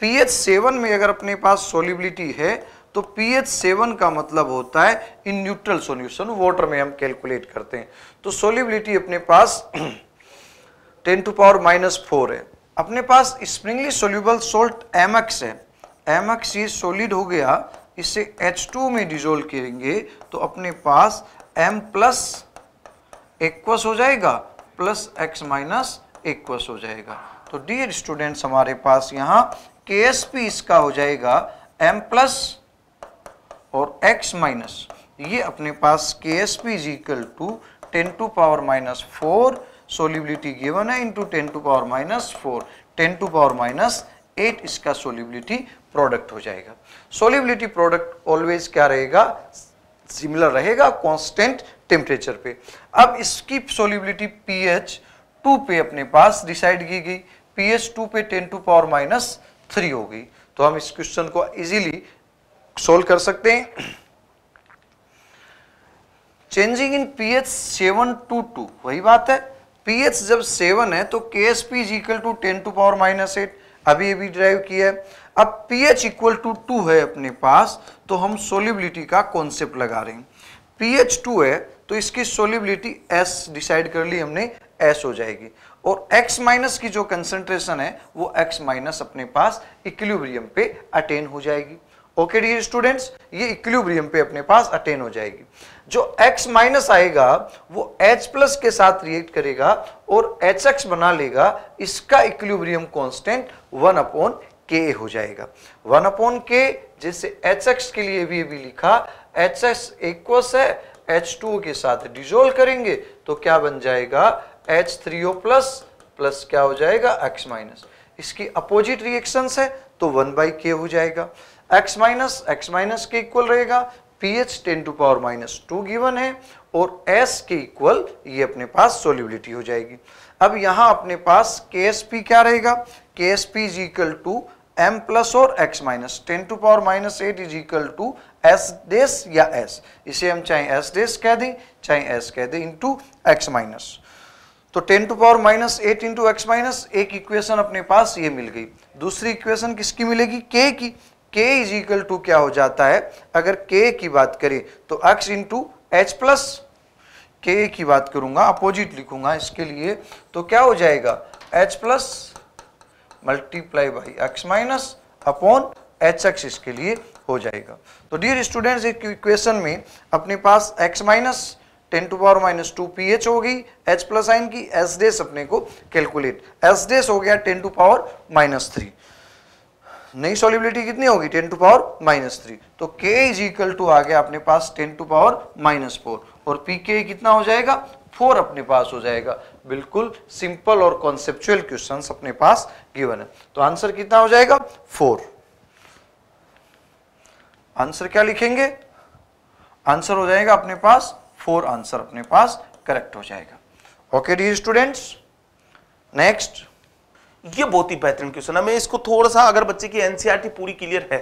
Speaker 7: पीएच सेवन में अगर अपने पास सोलिबिलिटी है तो पीएच सेवन का मतलब होता है इन न्यूट्रल सोल्यूशन वाटर में हम कैलकुलेट करते हैं तो सोलिबिलिटी अपने पास ten to power minus four है अपने पास स्प्रिंगली सोल्यूबल सोल्ट एमएक्स है एमएक्स ये सोलिड हो गया इसे टू में डिजोल्व करेंगे तो अपने पास एम प्लस एक्वस हो जाएगा प्लस एक्स माइनस एक्वस हो जाएगा तो डियर स्टूडेंट्स हमारे पास यहाँ के इसका हो जाएगा एम प्लस और x माइनस ये अपने पास K S P is equal to ten to power minus four solubility given है into ten to power minus four ten to power minus eight इसका सोलिबिलिटी प्रोडक्ट हो जाएगा सोलिबिलिटी प्रोडक्ट ऑलवेज क्या रहेगा सिमिलर रहेगा कॉन्स्टेंट टेम्परेचर पे अब इसकी सोलिबिलिटी पी एच टू पे अपने पास डिसाइड की गई पी एच टू पे ten to power minus three हो गई तो हम इस क्वेश्चन को इजीली सोल्व कर सकते हैं changing in pH seven to two वही बात है पीएच जब सेवन है तो K S P equal to ten to power minus eight अभी अभी ड्राइव किया है अब P H equal to two है अपने पास तो हम सोलिबिलिटी का कॉन्सेप्ट लगा रहे हैं पी एच टू है तो इसकी सोलिबिलिटी एस डिसाइड कर ली हमने एस हो जाएगी और एक्स माइनस की जो कंसेंट्रेशन है वो एक्स माइनस अपने पास इक्विलिब्रियम पे अटेन हो जाएगी ओके डी स्टूडेंट्स ये इक्विलिब्रियम पे अपने पास अटेन हो जाएगी जो x माइनस आएगा वो एच प्लस के साथ रिएक्ट करेगा और एच एक्स बना लेगा इसका इक्विलिब्रियम कॉन्स्टेंट वन अपॉन के हो जाएगा वन अपॉन के जैसे एच एक्स के लिए भी अभी लिखा एच एक्स एक्वस है एच टू के साथ डिजोल्व करेंगे तो क्या बन जाएगा H three O plus plus क्या हो जाएगा एक्स माइनस इसकी अपोजिट रिएक्शंस है तो वन बाई के हो जाएगा X minus x minus K equal रहेगा P H ten to power minus two given है और एस के इक्वल ये अपने पास सोल्यूबिलिटी हो जाएगी अब यहाँ अपने पास के एस पी क्या रहेगा K S P is equal to M plus और X minus ten to power minus eight is equal to S dash या एस इसे हम चाहे एस डेस कह दें चाहे एस कह दें इंटू एक्स माइनस तो 10 to power minus eight into X minus एक इक्वेशन अपने पास ये मिल गई दूसरी इक्वेशन किसकी मिलेगी के की k इज इक्वल टू क्या हो जाता है अगर k की बात करें तो x इंटू एच प्लस के की बात करूंगा अपोजिट लिखूंगा इसके लिए तो क्या हो जाएगा H plus multiply by X minus upon H X इसके लिए हो जाएगा तो डियर स्टूडेंट्स एक इक्वेशन में अपने पास x minus ten to power minus two P H हो गई एच प्लस आइन की एस डेस अपने को कैलकुलेट एस डेस हो गया ten to power minus three नई सॉलिबिलिटी कितनी होगी ten to power minus three तो के इज इक्वल टू आ गया अपने पास ten to power minus four और पी के कितना हो जाएगा फोर अपने पास हो जाएगा बिल्कुल सिंपल और कॉन्सेप्चुअल क्वेश्चन अपने पास गिवन है तो आंसर कितना हो जाएगा फोर आंसर क्या लिखेंगे आंसर हो जाएगा अपने पास फोर आंसर अपने पास करेक्ट हो जाएगा ओके डी स्टूडेंट्स
Speaker 6: नेक्स्ट ये बहुत ही बेहतरीन क्वेश्चन है मैं इसको थोड़ा सा अगर बच्चे की एनसीईआरटी e पूरी क्लियर है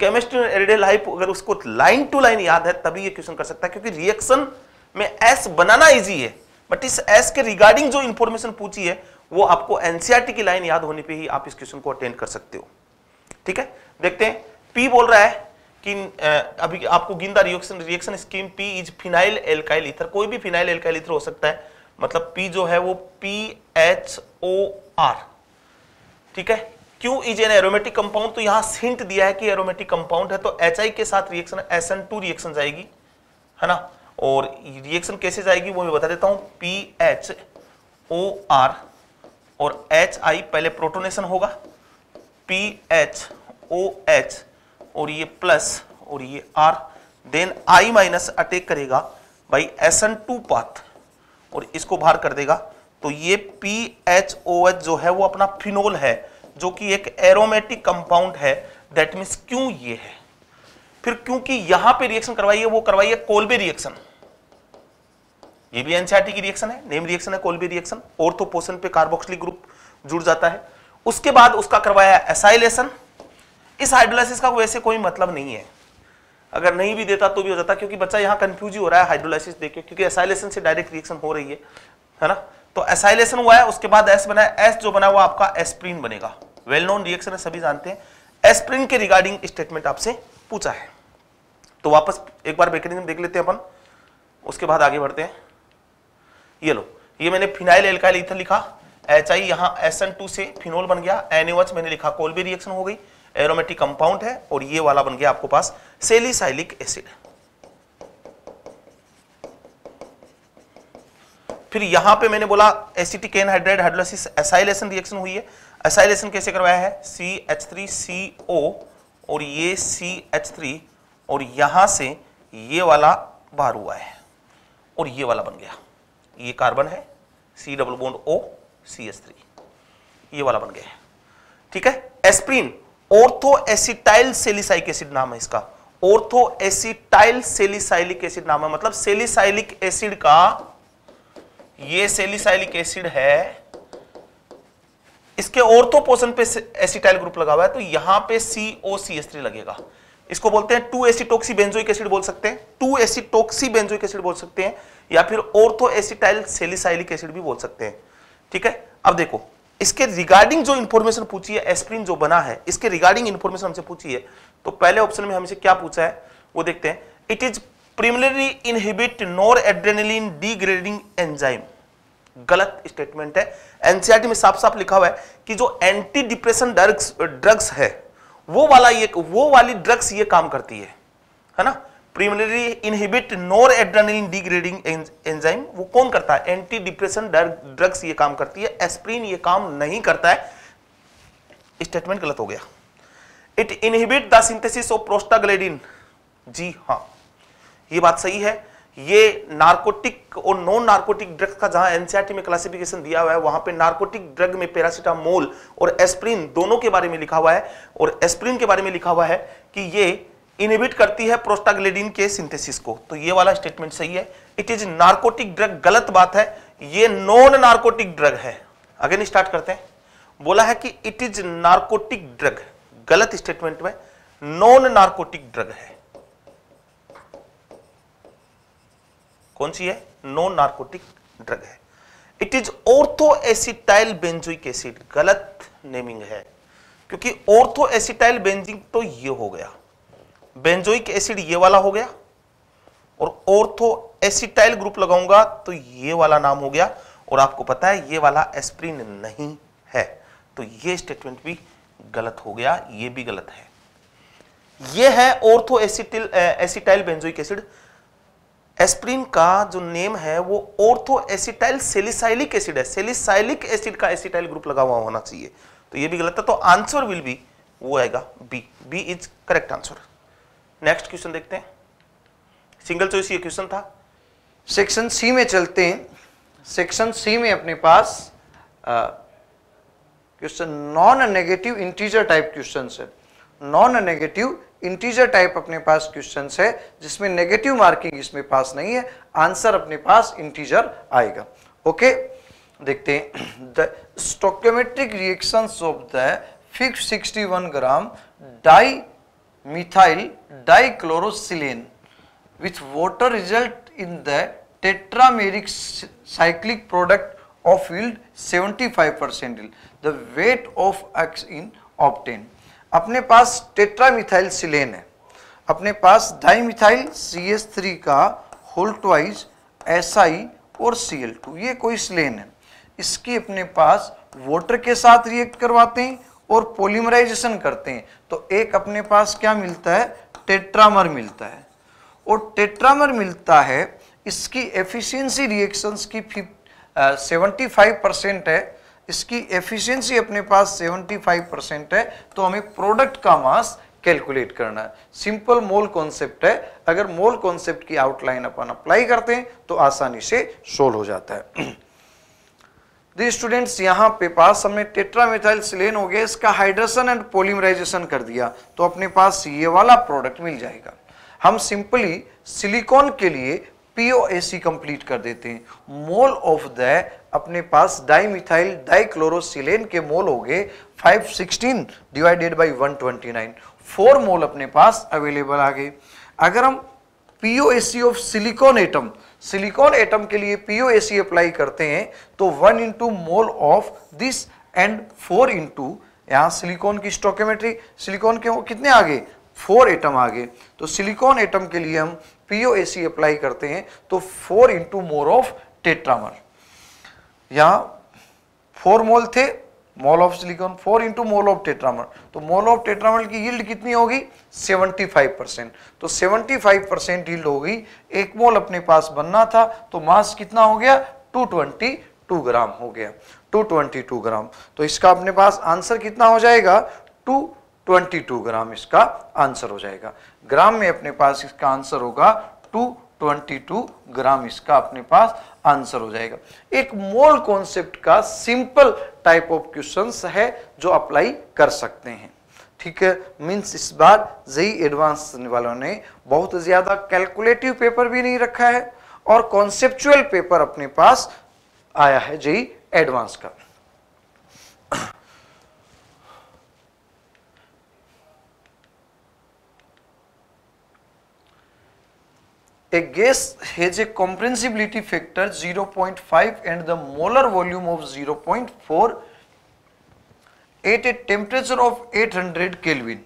Speaker 6: केमिस्ट्री में एरिडेल हाइप अगर उसको लाइन टू लाइन याद है तभी ये क्वेश्चन कर सकता है क्योंकि रिएक्शन में एस बनाना इजी है बट इस एस के रिगार्डिंग जो इंफॉर्मेशन पूछी है वो आपको एनसीआरटी e की लाइन याद होने पे ही आप इस क्वेश्चन को अटेंड कर सकते हो ठीक है देखते हैं पी बोल रहा है कि अभी आपको गिंदा reaction reaction scheme P is phenyl alkyl ether कोई भी फिनाइल एल्काइल इथर हो सकता है मतलब पी जो है वो पी एच ओ आर ठीक है Q is an aromatic compound तो यहां सिंट दिया है कि एरोमेटिक कंपाउंड है तो एच आई के साथ reaction S N two reaction जाएगी है ना और रिएक्शन कैसे जाएगी वो मैं बता देता हूं पी एच ओ आर और एच आई पहले प्रोटोनेशन होगा पी एच ओ एच और ये प्लस और ये R then I minus attack करेगा भाई एस एन टू पाथ और इसको बाहर कर देगा तो ये पी एच ओ एच जो है वो अपना फिनोल है जो कि एक एरोमेटिक कंपाउंड है दैट मीन क्यों ये है फिर क्योंकि यहां पे रिएक्शन करवाइए वो करवाइए कोलबे रिएक्शन ये भी एनसीआरटी e की रिएक्शन है नेम रिएक्शन है कोलबे रिएक्शन ऑर्थोपोसन पे कार्बोक्सिलिक ग्रुप जुड़ जाता है उसके बाद उसका करवाया एसाइलेशन इस हाइड्रोलाइसिस का वैसे कोई मतलब नहीं है अगर नहीं भी देता तो भी हो जाता क्योंकि बच्चा यहां कंफ्यूज ही हो रहा है हाइड्रोलाइसिस देखिए क्योंकि एसाइलेशन से डायरेक्ट रिएक्शन हो रही है है ना तो एसाइलेशन हुआ है उसके बाद एस बना एस जो बना हुआ आपका एस्प्रिन बनेगा वेल नोन रिएक्शन है सभी जानते हैं एस्प्रिन के रिगार्डिंग स्टेटमेंट आपसे पूछा है तो वापस एक बार मैकेनिज्म देख लेते हैं अपन उसके बाद आगे बढ़ते हैं ये लो ये मैंने फिनाइल एल्काइल इथर लिखा एच आई यहां एस एन टू से फिनोल बन गया एन मैंने लिखा कोलबी रिएक्शन हो गई एरोमेटिक कंपाउंड है और ये वाला बन गया आपको पास सेलिसाइलिक एसिड है फिर यहां पे मैंने बोला acetic anhydride hydrolysis acylation reaction हुई है एसाइलेशन कैसे करवाया है सी एच थ्री सी ओ और ये सी एच थ्री और यहां से ये वाला बाहर हुआ है और ये वाला बन गया ये कार्बन है C double bond O C H three ये वाला बन गया है ठीक है aspirin ortho acetyl salicylic acid नाम है इसका ऑर्थो एसिटाइल सेलिसाइलिक एसिड नाम है मतलब सेलिसाइलिक एसिड का ये सेलिसाइलिक एसिड है इसके और तो पोषण पे एसिटाइल ग्रुप लगा हुआ है तो यहां पे COCH3 लगेगा इसको बोलते हैं टू एसिटोक्सी बेंजोइक एसिड बोल सकते हैं टू एसिटोक्सी बेंजोइक एसिड बोल सकते हैं या फिर ऑर्थो तो एसिटाइल सेलिसाइलिक एसिड भी बोल सकते हैं ठीक है अब देखो इसके रिगार्डिंग जो इंफॉर्मेशन पूछी है एस्प्रिन जो बना है इसके रिगार्डिंग इंफॉर्मेशन हमसे पूछी है तो पहले ऑप्शन में हमसे क्या पूछा है वो देखते हैं it is primarily inhibit nor adrenaline degrading enzyme गलत स्टेटमेंट है एनसीआरटी e में साफ साफ लिखा हुआ है कि जो एंटी डिप्रेशन ड्रग्स ड्रग्स है वो वाला ये वो वाली ड्रग्स ये काम करती है है ना primarily inhibit nor adrenaline degrading enzyme वो कौन करता है एंटी डिप्रेशन ड्रग्स ये काम करती है एस्प्रिन ये काम नहीं करता है स्टेटमेंट गलत हो गया it inhibit the synthesis of prostaglandin जी हां ये बात सही है ये नार्कोटिक और नॉन नार्कोटिक ड्रग का जहां एनसीआरटी e में क्लासिफिकेशन दिया हुआ है वहां पे नार्कोटिक ड्रग में पेरासिटामोल और एस्प्रिन दोनों के बारे में लिखा हुआ है और एस्प्रिन के बारे में लिखा हुआ है कि ये इनहिबिट करती है प्रोस्टाग्लेडिन के सिंथेसिस को तो ये वाला स्टेटमेंट सही है इट इज नार्कोटिक ड्रग गलत बात है ये नॉन नार्कोटिक ड्रग है अगेन स्टार्ट करते हैं बोला है कि इट इज नार्कोटिक ड्रग गलत स्टेटमेंट में नॉन नार्कोटिक ड्रग है कौन सी है नॉन नार्कोटिक ड्रग है it is ortho acetyl benzoic acid गलत नेमिंग है क्योंकि ऑर्थो एसिटाइल बेंजिंग तो ये हो गया बेंजोइक एसिड ये वाला हो गया और ऑर्थो एसिटाइल ग्रुप लगाऊंगा तो ये वाला नाम हो गया और आपको पता है ये वाला एस्प्रिन नहीं है तो ये स्टेटमेंट भी गलत हो गया ये भी गलत है ये है ortho acetyl acetyl benzoic acid aspirin का जो नेम है वो ऑर्थो एसिटाइल सेलिसाइलिक एसिड है सेलिसाइलिक एसिड का एसिटाइल ग्रुप लगा हुआ होना चाहिए तो ये भी गलत है तो आंसर विल बी वो आएगा B B
Speaker 7: is correct answer next question देखते हैं सिंगल चॉइस ये क्वेश्चन था सेक्शन सी में चलते हैं सेक्शन सी में अपने पास question non negative integer type question है नॉन नेगेटिव इंटीजर टाइप अपने पास क्वेश्चन है जिसमें नेगेटिव मार्किंग इसमें पास नहीं है आंसर अपने पास इंटीजर आएगा ओके देखते हैं the stoichiometric reaction of the fix sixty one gram dimethyl dichlorosilane water result in the tetrameric cyclic product of of seventy five percent the weight of X in obtain अपने पास टेट्रामिथाइल सिलेन है अपने पास सी एस थ्री का होल्टवाइज एस आई और सी एल टू ये कोई सिलेन है इसकी अपने पास वाटर के साथ रिएक्ट करवाते हैं और पोलीमराइजेशन करते हैं तो एक अपने पास क्या मिलता है टेट्रामर मिलता है और टेट्रामर मिलता है इसकी एफिशिएंसी रिएक्शंस की सेवेंटी फाइव परसेंट है इसकी एफिशिएंसी अपने पास 75 परसेंट है तो हमें प्रोडक्ट का मास कैलकुलेट करना है सिंपल मोल कॉन्सेप्ट है अगर मोल कॉन्सेप्ट की आउटलाइन अपन अप्लाई करते हैं तो आसानी से सोल्व हो जाता है दी स्टूडेंट्स यहाँ पे पास हमने टेट्रामिथाइल सिलेन हो गया इसका हाइड्रेशन एंड पोलिमराइजेशन कर दिया तो अपने पास ये वाला प्रोडक्ट मिल जाएगा हम सिंपली सिलिकॉन के लिए पीओएसी कंप्लीट कर देते हैं मोल ऑफ द अपने पास डाईमिथाइल डाइक्लोरोसिलेन के मोल हो गए five sixteen divided by one twenty nine four mole अपने पास अवेलेबल आ गए अगर हम POAC of silicon atom silicon atom के लिए पीओएसी अप्लाई करते हैं तो one into mole of this and four into यहाँ सिलिकॉन की स्टोकेमेट्री सिलिकॉन के कितने आ गए फोर एटम आ गए तो सिलिकॉन एटम के लिए हम पीओएसी अप्लाई करते हैं तो four into mole of tetramer यहाँ फोर मोल थे mole of silicon four into mole of tetramer तो मोल ऑफ टेट्रामल की यील्ड कितनी होगी 75 परसेंट तो 75 परसेंट यील्ड होगी एक मोल अपने पास बनना था तो मास कितना हो गया 222 ग्राम हो गया 222 ग्राम तो इसका अपने पास आंसर कितना हो जाएगा 222 ग्राम इसका आंसर हो जाएगा ग्राम में अपने पास इसका आंसर होगा 222 ग्राम इसका अपने पास आंसर हो जाएगा एक मोल कॉन्सेप्ट का सिंपल टाइप ऑफ क्वेश्चंस है जो अप्लाई कर सकते हैं ठीक है मीन्स इस बार जई एडवांस e वालों ने बहुत ज़्यादा कैलकुलेटिव पेपर भी नहीं रखा है और कॉन्सेप्चुअल पेपर अपने पास आया है जई एडवांस e का A gas has a compressibility factor 0.5 and the molar volume of 0.4 at a temperature of 800 Kelvin.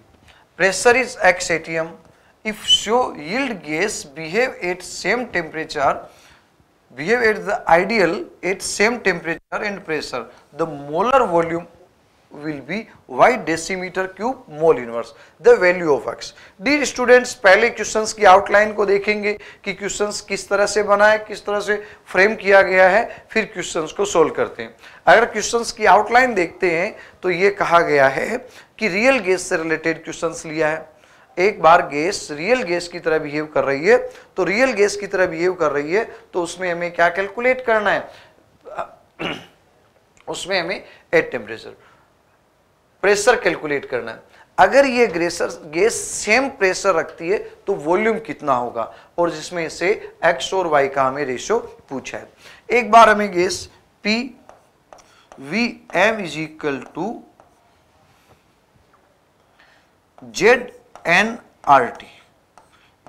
Speaker 7: Pressure is x atm. If so, yield gas behave at same temperature, behave at the ideal at same temperature and pressure. The molar volume will be y decimeter cube mole inverse the value of x dear students pehle questions ki outline ko dekhenge ki questions kis tarah se bana hai kis tarah se frame kiya gaya hai fir questions ko solve karte hain agar questions ki outline dekhte hain to ye kaha gaya hai ki real gas se related questions liya hai एक बार गैस रियल गैस की तरह बिहेव कर रही है तो रियल गैस की तरह बिहेव कर रही है तो उसमें हमें क्या कैलकुलेट करना है उसमें हमें एट टेम्परेचर प्रेशर कैलकुलेट करना है अगर ये ग्रेसर गैस सेम प्रेशर रखती है तो वॉल्यूम कितना होगा और जिसमें से एक्स और वाई का हमें रेशो पूछा है एक बार हमें gas P V M is equal to Z N R T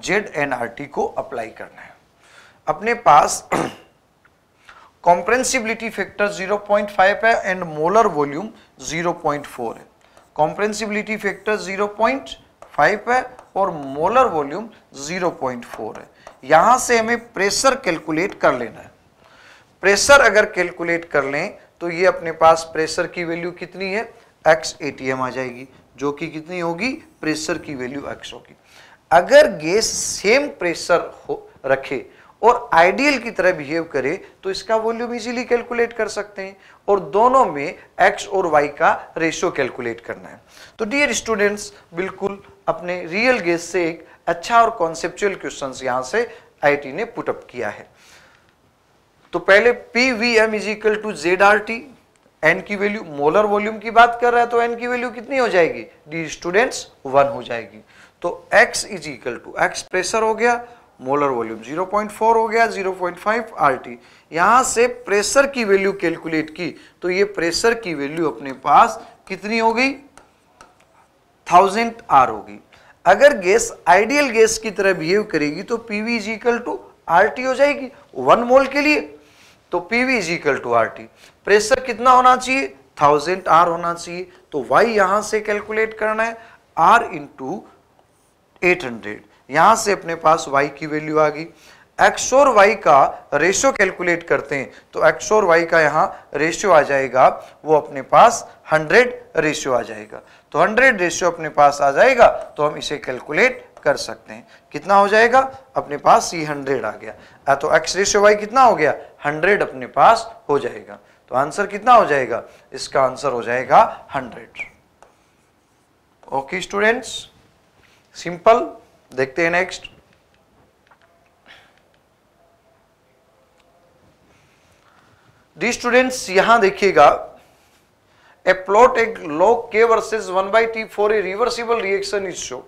Speaker 7: Z N R T को अप्लाई करना है अपने पास कॉम्प्रेंसिबिलिटी फैक्टर 0.5 है एंड मोलर वॉल्यूम 0.4 है कॉम्प्रेंसिबिलिटी फैक्टर 0.5 है और मोलर वॉल्यूम 0.4 है यहां से हमें प्रेशर कैलकुलेट कर लेना है प्रेशर अगर कैलकुलेट कर लें तो ये अपने पास प्रेशर की वैल्यू कितनी है एक्स ए आ जाएगी जो कि कितनी होगी प्रेशर की वैल्यू एक्स होगी अगर गैस सेम प्रेशर हो रखे और आइडियल की तरह बिहेव करे तो इसका वॉल्यूम इजीली कैलकुलेट कर सकते हैं और दोनों में एक्स और वाई का रेशियो कैलकुलेट करना है तो डियर स्टूडेंट्स बिल्कुल अपने रियल गेस से एक अच्छा और कॉन्सेप्चुअल क्वेश्चन यहाँ से आई ने पुटअप किया है तो पहले P V M is equal to Z R T N की वैल्यू मोलर वॉल्यूम की बात कर रहा है तो एन की वैल्यू कितनी हो जाएगी डी स्टूडेंट्स वन हो जाएगी तो x is equal to X pressure हो गया मोलर वॉल्यूम 0.4 हो गया 0.5 आरटी यहाँ से प्रेशर की वैल्यू कैलकुलेट की तो ये प्रेशर की वैल्यू अपने पास कितनी हो गई थाउजेंड आर होगी अगर गैस आइडियल गैस की तरह बिहेव करेगी तो P V to R T हो जाएगी वन मोल के लिए तो P V to R T pressure कितना होना चाहिए थाउजेंड आर होना चाहिए तो वाई यहाँ से कैलकुलेट करना है आर इंटू एट हंड्रेड यहां से अपने पास y की वैल्यू आ गई एक्स और y का रेशियो कैलकुलेट करते हैं तो एक्स और y का यहाँ रेशियो आ जाएगा वो अपने पास 100 रेशियो आ जाएगा तो 100 रेशियो अपने पास आ जाएगा तो हम इसे कैलकुलेट कर सकते हैं कितना हो जाएगा अपने पास सी हंड्रेड आ गया तो एक्स रेशियो वाई कितना हो गया हंड्रेड अपने पास हो जाएगा तो आंसर कितना हो जाएगा इसका आंसर हो जाएगा हंड्रेड ओके स्टूडेंट्स सिंपल देखते हैं नेक्स्ट डी स्टूडेंट्स यहां देखिएगा ए प्लॉट एक log K versus one by T for a reversible reaction is show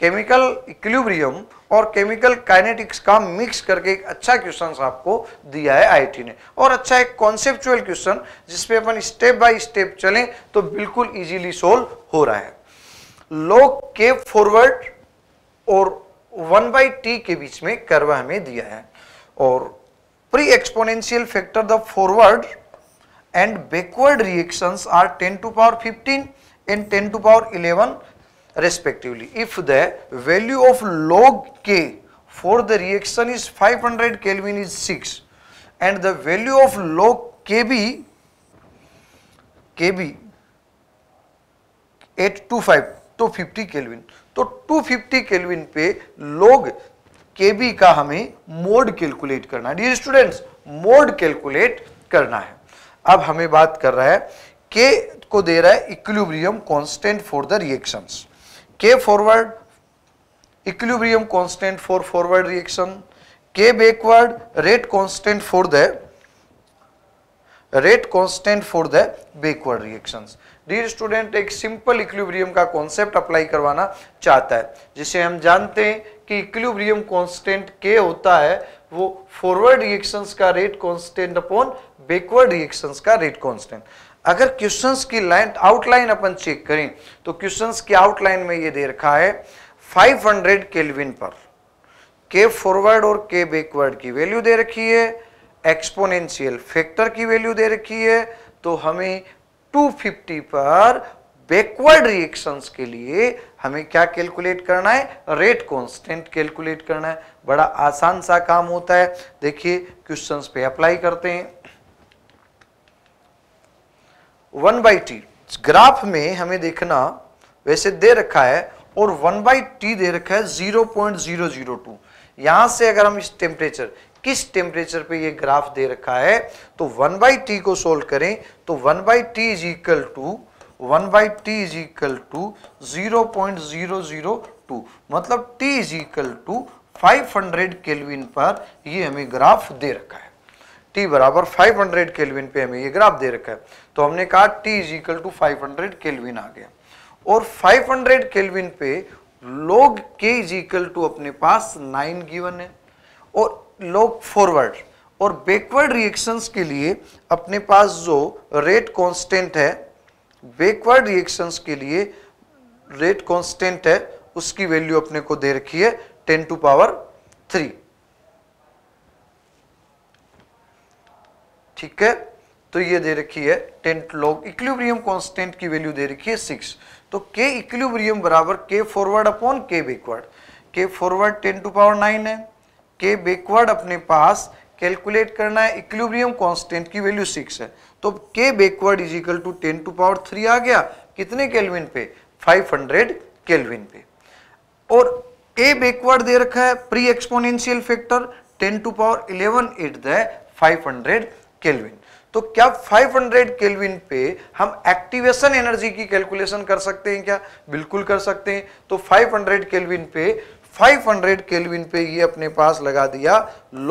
Speaker 7: chemical equilibrium और केमिकल काइनेटिक्स का मिक्स करके एक अच्छा क्वेश्चन आपको दिया है आईटी ने और अच्छा एक कॉन्सेप्चुअल क्वेश्चन जिसपे अपन स्टेप बाय स्टेप चलें तो बिल्कुल इजीली सोल्व हो रहा है लॉग के फॉरवर्ड और 1 बाई टी के बीच में कर्व हमें दिया है और pre exponential factor the forward and backward reactions are 10 to power 15 and ten to power eleven respectively if the value of log K for the reaction is five hundred kelvin is six and the value of log K B K B at two five तो फिफ्टी केल्विन तो 250 केल्विन पे लोग केबी का हमें मोड कैलकुलेट करना है स्टूडेंट्स मोड कैलकुलेट करना है अब हमें बात कर रहा है के को दे रहा है equilibrium constant for the reactions K forward equilibrium constant for forward reaction K backward rate constant for the rate constant for the backward reactions dear student एक सिंपल इक्लिब्रियम का कॉन्सेप्ट अप्लाई करवाना चाहता है जिसे हम जानते हैं कि इक्लिब्रियम कॉन्स्टेंट के होता है वो फॉरवर्ड रिएक्शंस का rate constant upon backward reactions का रेट कॉन्स्टेंट अगर क्वेश्चंस की लाइन आउटलाइन अपन चेक करें तो क्वेश्चंस की आउटलाइन में ये दे रखा है 500 हंड्रेड केल्विन पर के फॉरवर्ड और के बैकवर्ड की वैल्यू दे रखी है एक्सपोनेंशियल फैक्टर की वैल्यू दे रखी है तो हमें 250 पर बैकवर्ड रिएक्शंस के लिए हमें क्या कैलकुलेट करना है रेट कांस्टेंट कैलकुलेट करना है बड़ा आसान सा काम होता है देखिए क्वेश्चंस पे अप्लाई करते हैं वन बाई टी ग्राफ में हमें देखना वैसे दे रखा है और वन बाई टी दे रखा है zero point zero zero two यहां से अगर हम इस टेम्परेचर किस टेम्परेचर पे ये ग्राफ दे रखा है तो वन बाई टी को सोल्व करें तो one by T is equal to one by T is equal to zero point zero zero two मतलब T is equal to five hundred kelvin पर ये हमें ग्राफ दे रखा है टी बराबर 500 हंड्रेड केलविन पे हमें ये ग्राफ दे रखा है तो हमने कहा T is equal to five hundred kelvin आ गया और 500 हंड्रेड केलविन पे लोग के इज इक्वल टू अपने पास 9 गिवन है और लोग फॉरवर्ड और बैकवर्ड रिएक्शंस के लिए अपने पास जो रेट कांस्टेंट है बैकवर्ड रिएक्शंस के लिए रेट कांस्टेंट है उसकी वैल्यू अपने को दे रखी है टेन टू पावर थ्री ठीक है तो ये दे रखी है टेन लॉग इक्लिब्रियम कांस्टेंट की वैल्यू दे रखी है सिक्स तो के इक्लिब्रियम बराबर K forward upon K backward K forward ten to power nine है के बैकवर्ड अपने पास कैलकुलेट करना है इक्लिब्रियम कांस्टेंट की वैल्यू सिक्स है तो K backward is equal to ten to power three आ गया कितने केल्विन पे 500 हंड्रेड केल्विन पे और ए बैकवर्ड दे रखा है pre exponential factor 10 to power 11 at the 500 kelvin तो क्या 500 केल्विन पे हम एक्टिवेशन एनर्जी की कैलकुलेशन कर सकते हैं क्या बिल्कुल कर सकते हैं तो 500 केल्विन पे 500 केल्विन पे ये अपने पास लगा दिया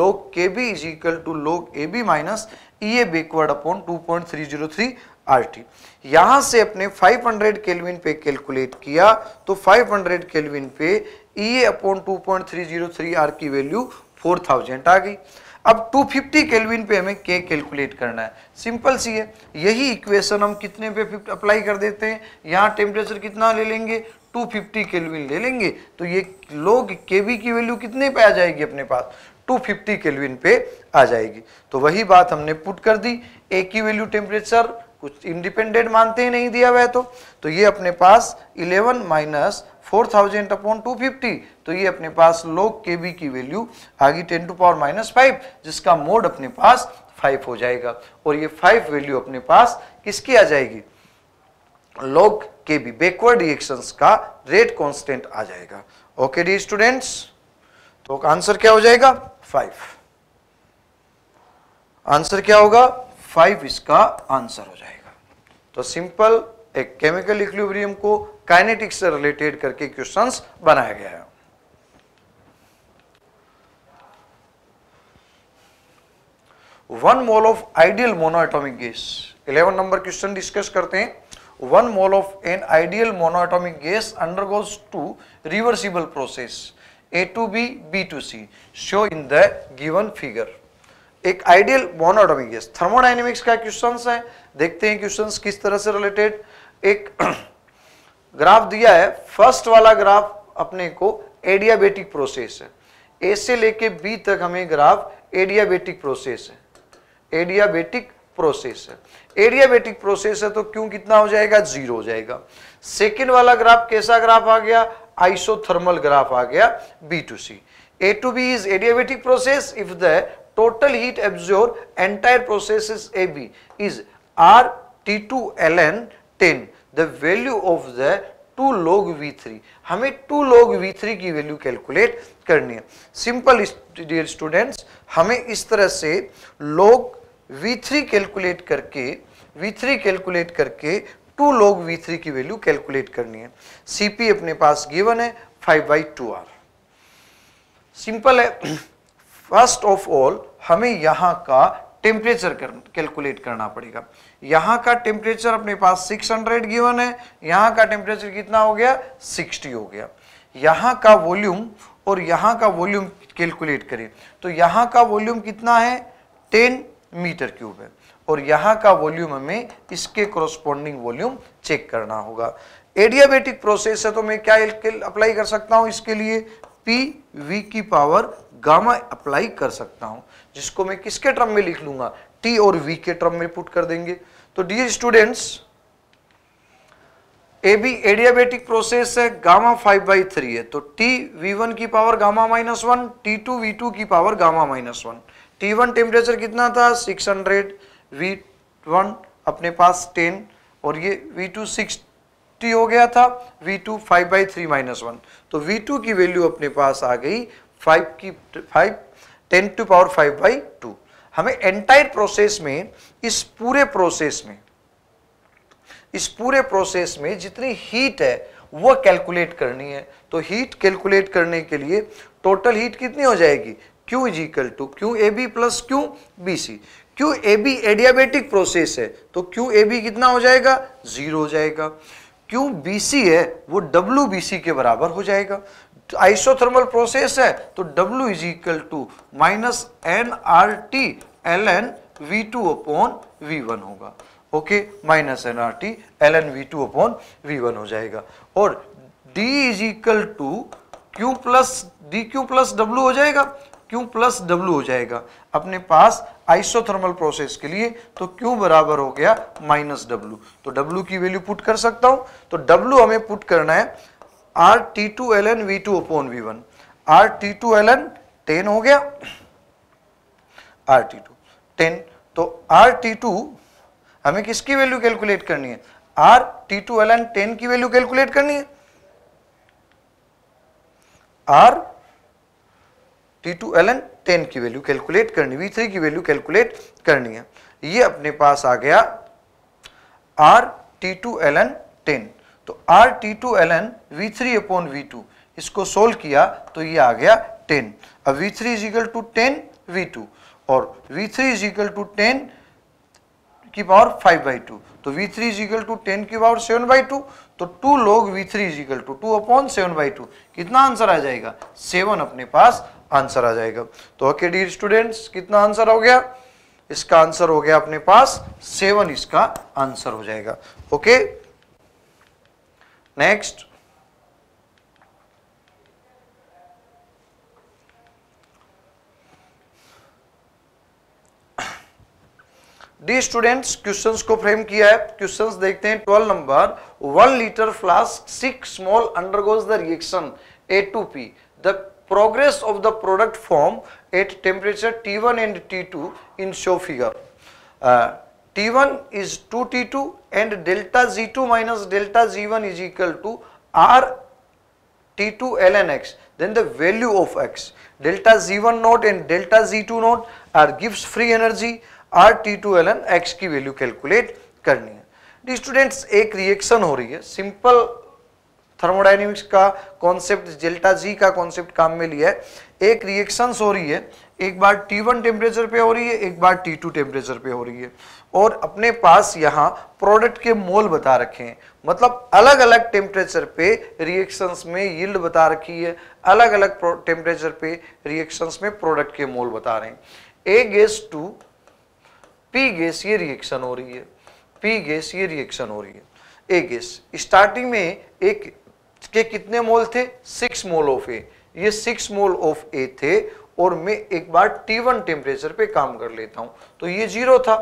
Speaker 7: लोग के B is equal to log A B minus E A backward upon two point RT यहां से अपने 500 केल्विन पे कैलकुलेट किया तो 500 केल्विन पे E A upon three R की वैल्यू 4000 आ गई अब 250 केल्विन पे हमें के कैलकुलेट करना है सिंपल सी है यही इक्वेशन हम कितने पे अप्लाई कर देते हैं यहाँ टेम्परेचर कितना ले लेंगे 250 केलविन ले लेंगे तो ये लोग के वी की वैल्यू कितने पे आ जाएगी अपने पास 250 केलविन पे आ जाएगी तो वही बात हमने पुट कर दी ए की वैल्यू टेम्परेचर कुछ इंडिपेंडेंट मानते ही नहीं दिया हुआ तो तो ये अपने पास 11 minus four thousand upon two fifty तो ये अपने पास लोग के वी की वैल्यू आ गई ten to power minus five जिसका मोड अपने पास फाइव हो जाएगा और ये फाइव वैल्यू अपने पास किसकी आ जाएगी लॉग के भी बैकवर्ड रिएक्शंस का रेट कांस्टेंट आ जाएगा ओके डी स्टूडेंट्स तो आंसर क्या हो जाएगा फाइव आंसर क्या होगा फाइव इसका आंसर हो जाएगा तो सिंपल एक केमिकल इक्विलिब्रियम को काइनेटिक्स से रिलेटेड करके क्वेश्चंस बनाया गया है one mole of ideal monoatomic gas eleven number question discuss करते हैं 1 mole of an ideal monoatomic gas undergoes two reversible process A to B, B to C show in the given figure. एक आइडियल मोनोटॉमिक गैस थर्मोडाइनेमिक्स का क्वेश्चंस है देखते हैं क्वेश्चंस किस तरह से रिलेटेड एक ग्राफ दिया है फर्स्ट वाला ग्राफ अपने को एडियाबेटिक प्रोसेस है ए से लेके बी तक हमें ग्राफ एडियाबेटिक प्रोसेस है एडियाबेटिक प्रोसेस है एडियाबेटिक प्रोसेस है तो क्यों कितना हो जाएगा जीरो हो जाएगा सेकेंड वाला ग्राफ कैसा ग्राफ आ गया आइसोथर्मल ग्राफ आ गया B to C A to B is adiabatic process if the total heat entire process A B is R T two L N ten the value of the two log V three हमें टू लोग वी थ्री की वैल्यू कैलकुलेट करनी है सिंपल डियर स्टूडेंट्स हमें इस तरह से लोग वी थ्री कैलकुलेट करके V3 कैलकुलेट करके टू लोग V3 की वैल्यू कैलकुलेट करनी है CP अपने पास गिवन है five by two R simple है फर्स्ट ऑफ ऑल हमें यहाँ का टेम्परेचर कैलकुलेट करना पड़ेगा यहाँ का टेम्परेचर अपने पास 600 गिवन है यहां का टेम्परेचर कितना हो गया 60 हो गया यहाँ का वॉल्यूम और यहाँ का वॉल्यूम कैलकुलेट करें तो यहाँ का वॉल्यूम कितना है 10 मीटर क्यूब है और यहाँ का वॉल्यूम हमें इसके क्रोस्पॉन्डिंग वॉल्यूम चेक करना होगा एडियाबेटिक प्रोसेस है तो मैं क्या अप्लाई कर सकता हूँ इसके लिए पी वी की पावर गामा अप्लाई कर सकता हूँ जिसको मैं किसके ट्रम में लिख लूंगा टी और वी के ट्रम में पुट कर देंगे तो the students A B adiabatic process है गामा फाइव बाई थ्री है तो टी वी वन की power gamma minus one T two V two की power gamma minus one T one temperature कितना था सिक्स हंड्रेड वी वन अपने पास टेन और ये वी टू सिक्सटी हो गया था V two five by three minus one तो वी टू की वैल्यू अपने पास आ गई फाइव की five ten to power five by two हमें एंटायर प्रोसेस में इस पूरे प्रोसेस में इस पूरे प्रोसेस में जितनी हीट है वह कैलकुलेट करनी है तो हीट कैलकुलेट करने के लिए टोटल हीट कितनी हो जाएगी Q is equal to Q A B plus Q B C Q A B adiabatic process है तो क्यू ए बी कितना हो जाएगा जीरो हो जाएगा क्यू बी सी है वो डब्ल्यू बी सी के बराबर हो जाएगा आइसोथर्मल तो प्रोसेस है तो W is equal to minus N R T L N V two upon V one होगा okay minus N R T L N V two upon V one हो जाएगा और D is equal to Q plus D Q plus W हो जाएगा क्यू प्लस डब्ल्यू हो जाएगा अपने पास आइसोथर्मल प्रोसेस के लिए तो क्यू बराबर हो गया माइनस डब्ल्यू तो डब्ल्यू की वैल्यू पुट कर सकता हूं तो डब्ल्यू हमें पुट करना है R T two L N V two upon V one R T two L N ten हो गया आर टी टू टेन तो आर टी टू हमें किसकी वैल्यू कैलकुलेट करनी है R T two L N ten की वैल्यू कैलकुलेट करनी है R T two L N ten की वैल्यू कैलकुलेट करनी वी थ्री की वैल्यू कैलकुलेट करनी है ये अपने पास आ गया R T two L N ten तो R T two L N V three upon V two इसको सोल्व किया तो ये आ गया टेन अब V three is equal to ten V two और V three is equal to ten की पावर फाइव बाई टू तो V three is equal to ten की पावर सेवन बाई टू तो two log V three is equal to two upon seven by two कितना आंसर आ जाएगा सेवन अपने पास आंसर आ जाएगा तो ओके डी स्टूडेंट्स कितना आंसर हो गया इसका आंसर हो गया अपने पास सेवन इसका आंसर हो जाएगा okay next the students questions को फ्रेम किया है क्वेश्चंस देखते हैं twelve number one litre flask six small undergoes the reaction A to P the progress of the product form at temperature T1 and T2 in show figure. Uh, T1 is 2T2 and delta Z2 minus delta Z1 is equal to R T2 ln x then the value of x delta Z1 naught and delta Z2 naught are gives free energy R T2 ln x की वैल्यू कैलकुलेट करनी है डी स्टूडेंट्स एक रिएक्शन हो रही है सिंपल थर्मोडाइनमिक्स का कॉन्सेप्ट जेल्टा जी का कॉन्सेप्ट काम में लिया है एक रिएक्शन हो रही है एक बार T1 टेम्परेचर पे हो रही है एक बार T2 टेम्परेचर पे हो रही है और अपने पास यहाँ प्रोडक्ट के मोल बता रखे हैं मतलब अलग अलग टेम्परेचर पे रिएक्शंस में यील्ड बता रखी है अलग अलग टेम्परेचर पे रिएक्शंस में प्रोडक्ट के मोल बता रहे हैं A gas to P gas ये रिएक्शन हो रही है पी गैस ये रिएक्शन हो रही है ए गैस स्टार्टिंग में एक के कितने मोल थे सिक्स मोल ऑफ ए ये सिक्स मोल ऑफ ए थे और मैं एक बार T1 वन टेम्परेचर पे काम कर लेता हूं तो ये जीरो था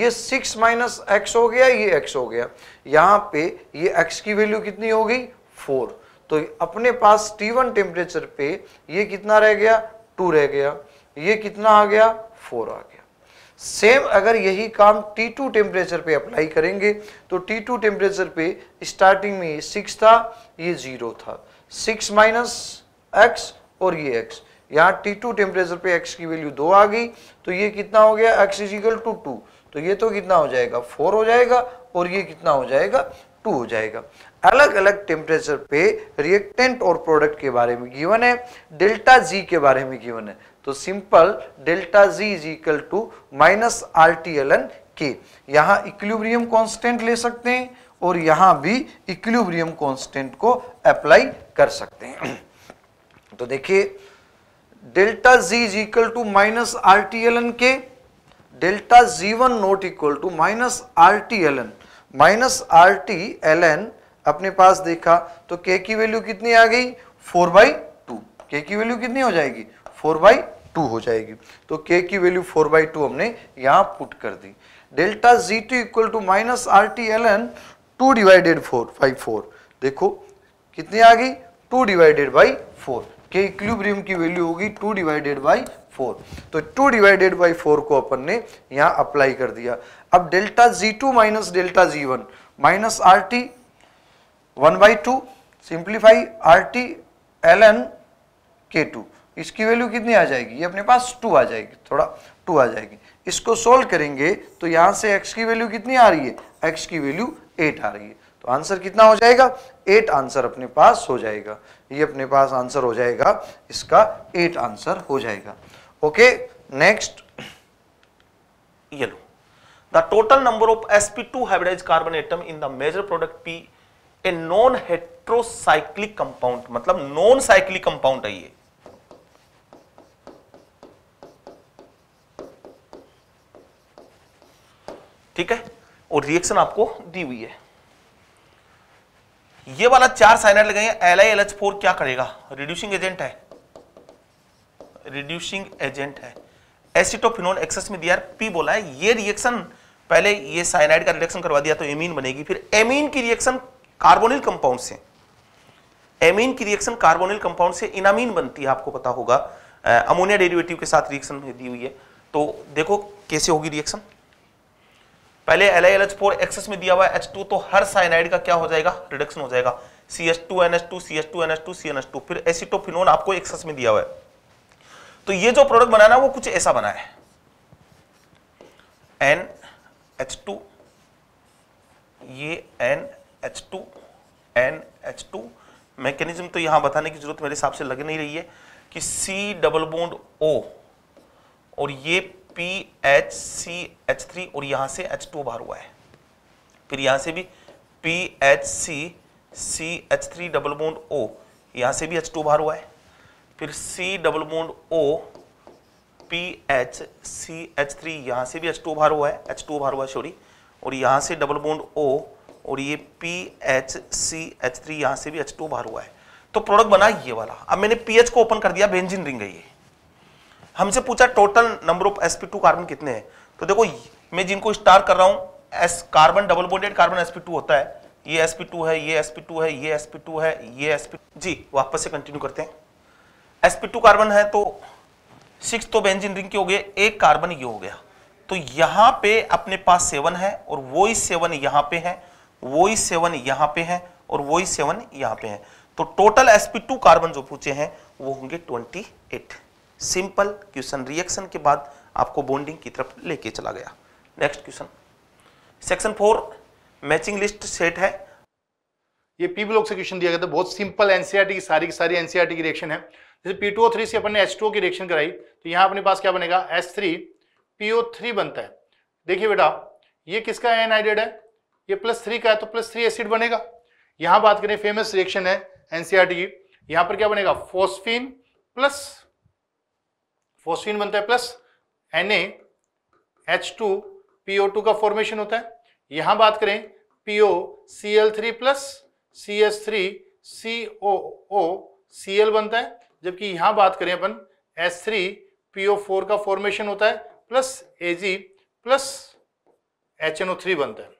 Speaker 7: ये सिक्स माइनस एक्स हो गया ये एक्स हो गया यहाँ पे ये एक्स की वैल्यू कितनी हो गई फोर तो अपने पास T1 वन टेम्परेचर पे ये कितना रह गया टू रह गया ये कितना आ गया फोर आ गया सेम अगर यही काम T2 टेम्परेचर पे अप्लाई करेंगे तो T2 टेम्परेचर पे स्टार्टिंग में ये सिक्स था ये ज़ीरो था सिक्स माइनस एक्स और ये एक्स यहाँ T2 टेम्परेचर पे एक्स की वैल्यू दो आ गई तो ये कितना हो गया एक्स इजिकल टू टू तो ये तो कितना हो जाएगा फोर हो जाएगा और ये कितना हो जाएगा टू हो जाएगा अलग अलग टेम्परेचर पे रिएक्टेंट और प्रोडक्ट के बारे में गिवन है डेल्टा जी के बारे में गिवन है तो simple delta G is equal to minus R T L N K यहां इक्विलिब्रियम कांस्टेंट ले सकते हैं और यहां भी इक्विलिब्रियम कांस्टेंट को अप्लाई कर सकते हैं तो देखिए delta G is equal to minus R T L N K delta G one not equal to minus R T L N minus R T L N अपने पास देखा तो के की वैल्यू कितनी आ गई फोर बाई टू के की वैल्यू कितनी हो जाएगी फोर बाई टू हो जाएगी तो के की वैल्यू फोर बाई टू हमने यहाँ पुट कर दी delta G two equal to minus R T L N two divided four by four देखो कितनी आ गई two divided by four K equilibrium की वैल्यू होगी टू डिवाइडेड बाई फोर तो टू डिवाइडेड बाई फोर को अपन ने यहाँ अप्लाई कर दिया अब delta G two minus delta G one minus R T one by two simplify R T L N K to इसकी वैल्यू कितनी आ जाएगी ये अपने पास टू आ जाएगी थोड़ा टू आ जाएगी इसको सोल्व करेंगे तो यहाँ से एक्स की वैल्यू कितनी आ रही है एक्स की वैल्यू एट आ रही है तो आंसर कितना हो जाएगा एट आंसर अपने पास हो जाएगा ये अपने पास आंसर हो जाएगा इसका एट आंसर हो जाएगा ओके नेक्स्ट ये लो total number of SP two hybridize carbon atom in
Speaker 6: the major product P a non heterocyclic compound मतलब नॉन साइक्लिक कंपाउंड है ये ठीक है और रिएक्शन आपको दी हुई है ये वाला चार साइनाइड लगाएंगे L I L H four क्या करेगा रिड्यूसिंग एजेंट है रिड्यूसिंग एजेंट है एसिटोफिनोल एक्सेस में दिया पी बोला है ये रिएक्शन पहले ये साइनाइड का रिएक्शन करवा दिया तो एमीन बनेगी फिर एमीन की रिएक्शन कार्बोनिल कंपाउंड से एमीन की रिएक्शन कार्बोनिल कंपाउंड से इनामीन बनती है आपको पता होगा अमोनिया डेरिवेटिव के साथ रिएक्शन दी हुई है तो देखो कैसे होगी रिएक्शन पहले L I L H four excess में दिया हुआ एच टू तो हर साइनाइड का क्या हो जाएगा रिडक्शन हो जाएगा C H two N H two C H two N H two C N H two फिर एसिटोफिनोन आपको एक्सेस में दिया हुआ है तो ये जो प्रोडक्ट बनाना है वो कुछ ऐसा बना है एन एच टू ये N H two N H two mechanism तो यहां बताने की जरूरत मेरे हिसाब से लग नहीं रही है कि सी डबल बोन्ड ओ और ये P H C H three और यहाँ से एच टू बाहर हुआ है फिर यहाँ से भी P H C C H three double bond O यहाँ से भी एच टू बाहर हुआ है फिर C double bond O P H C H three यहाँ से भी एच टू बाहर हुआ है एच टू बाहर हुआ है सॉरी और यहाँ से डबल बोन्ड ओ और ये P H C H three यहाँ से भी एच टू बाहर हुआ है तो प्रोडक्ट बना ये वाला अब मैंने पी एच को ओपन कर दिया बेंजिन रिंग है ये हमसे पूछा total number of sp2 two carbon कितने हैं तो देखो मैं जिनको स्टार कर रहा हूं S carbon double bonded carbon sp2 two होता है ये sp2 टू है ये sp2 है ये sp2 टू है ये एसपी जी वापस से कंटिन्यू करते हैं sp2 टू कार्बन है तो सिक्स तो बेंजीन रिंग के हो गए एक कार्बन ये हो गया तो यहाँ पे अपने पास सेवन है और वो ही सेवन यहाँ पे है वो ही सेवन यहाँ पे है और वो ही सेवन यहाँ पे है तो टोटल sp2 टू कार्बन जो पूछे हैं वो होंगे twenty eight simple question reaction के बाद आपको
Speaker 5: बॉन्डिंग की तरफ लेके चला गया next question section four matching list set है ये पी ब्लॉक से क्वेश्चन दिया गया था बहुत सिंपल एनसीआरटी e की सारी की सारी एनसीआरटी e की रिएक्शन है जैसे पी टू थ्री से अपन ने एच की रिएक्शन कराई तो यहां अपने पास क्या बनेगा एस थ्री थ्री बनता है देखिए बेटा ये किसका एन है ये प्लस थ्री का है तो प्लस थ्री एसिड बनेगा यहां बात करें फेमस रिएक्शन है एनसीआरटी e की यहां पर क्या बनेगा फोस्फिन प्लस फोस्फीन बनता है plus N H two PO two का फॉर्मेशन होता है यहां बात करें PO C L three plus C S three C O O C L बनता है जबकि यहां बात करें अपन एस थ्री पीओ फोर का फॉर्मेशन होता है plus A G plus H N O three बनता है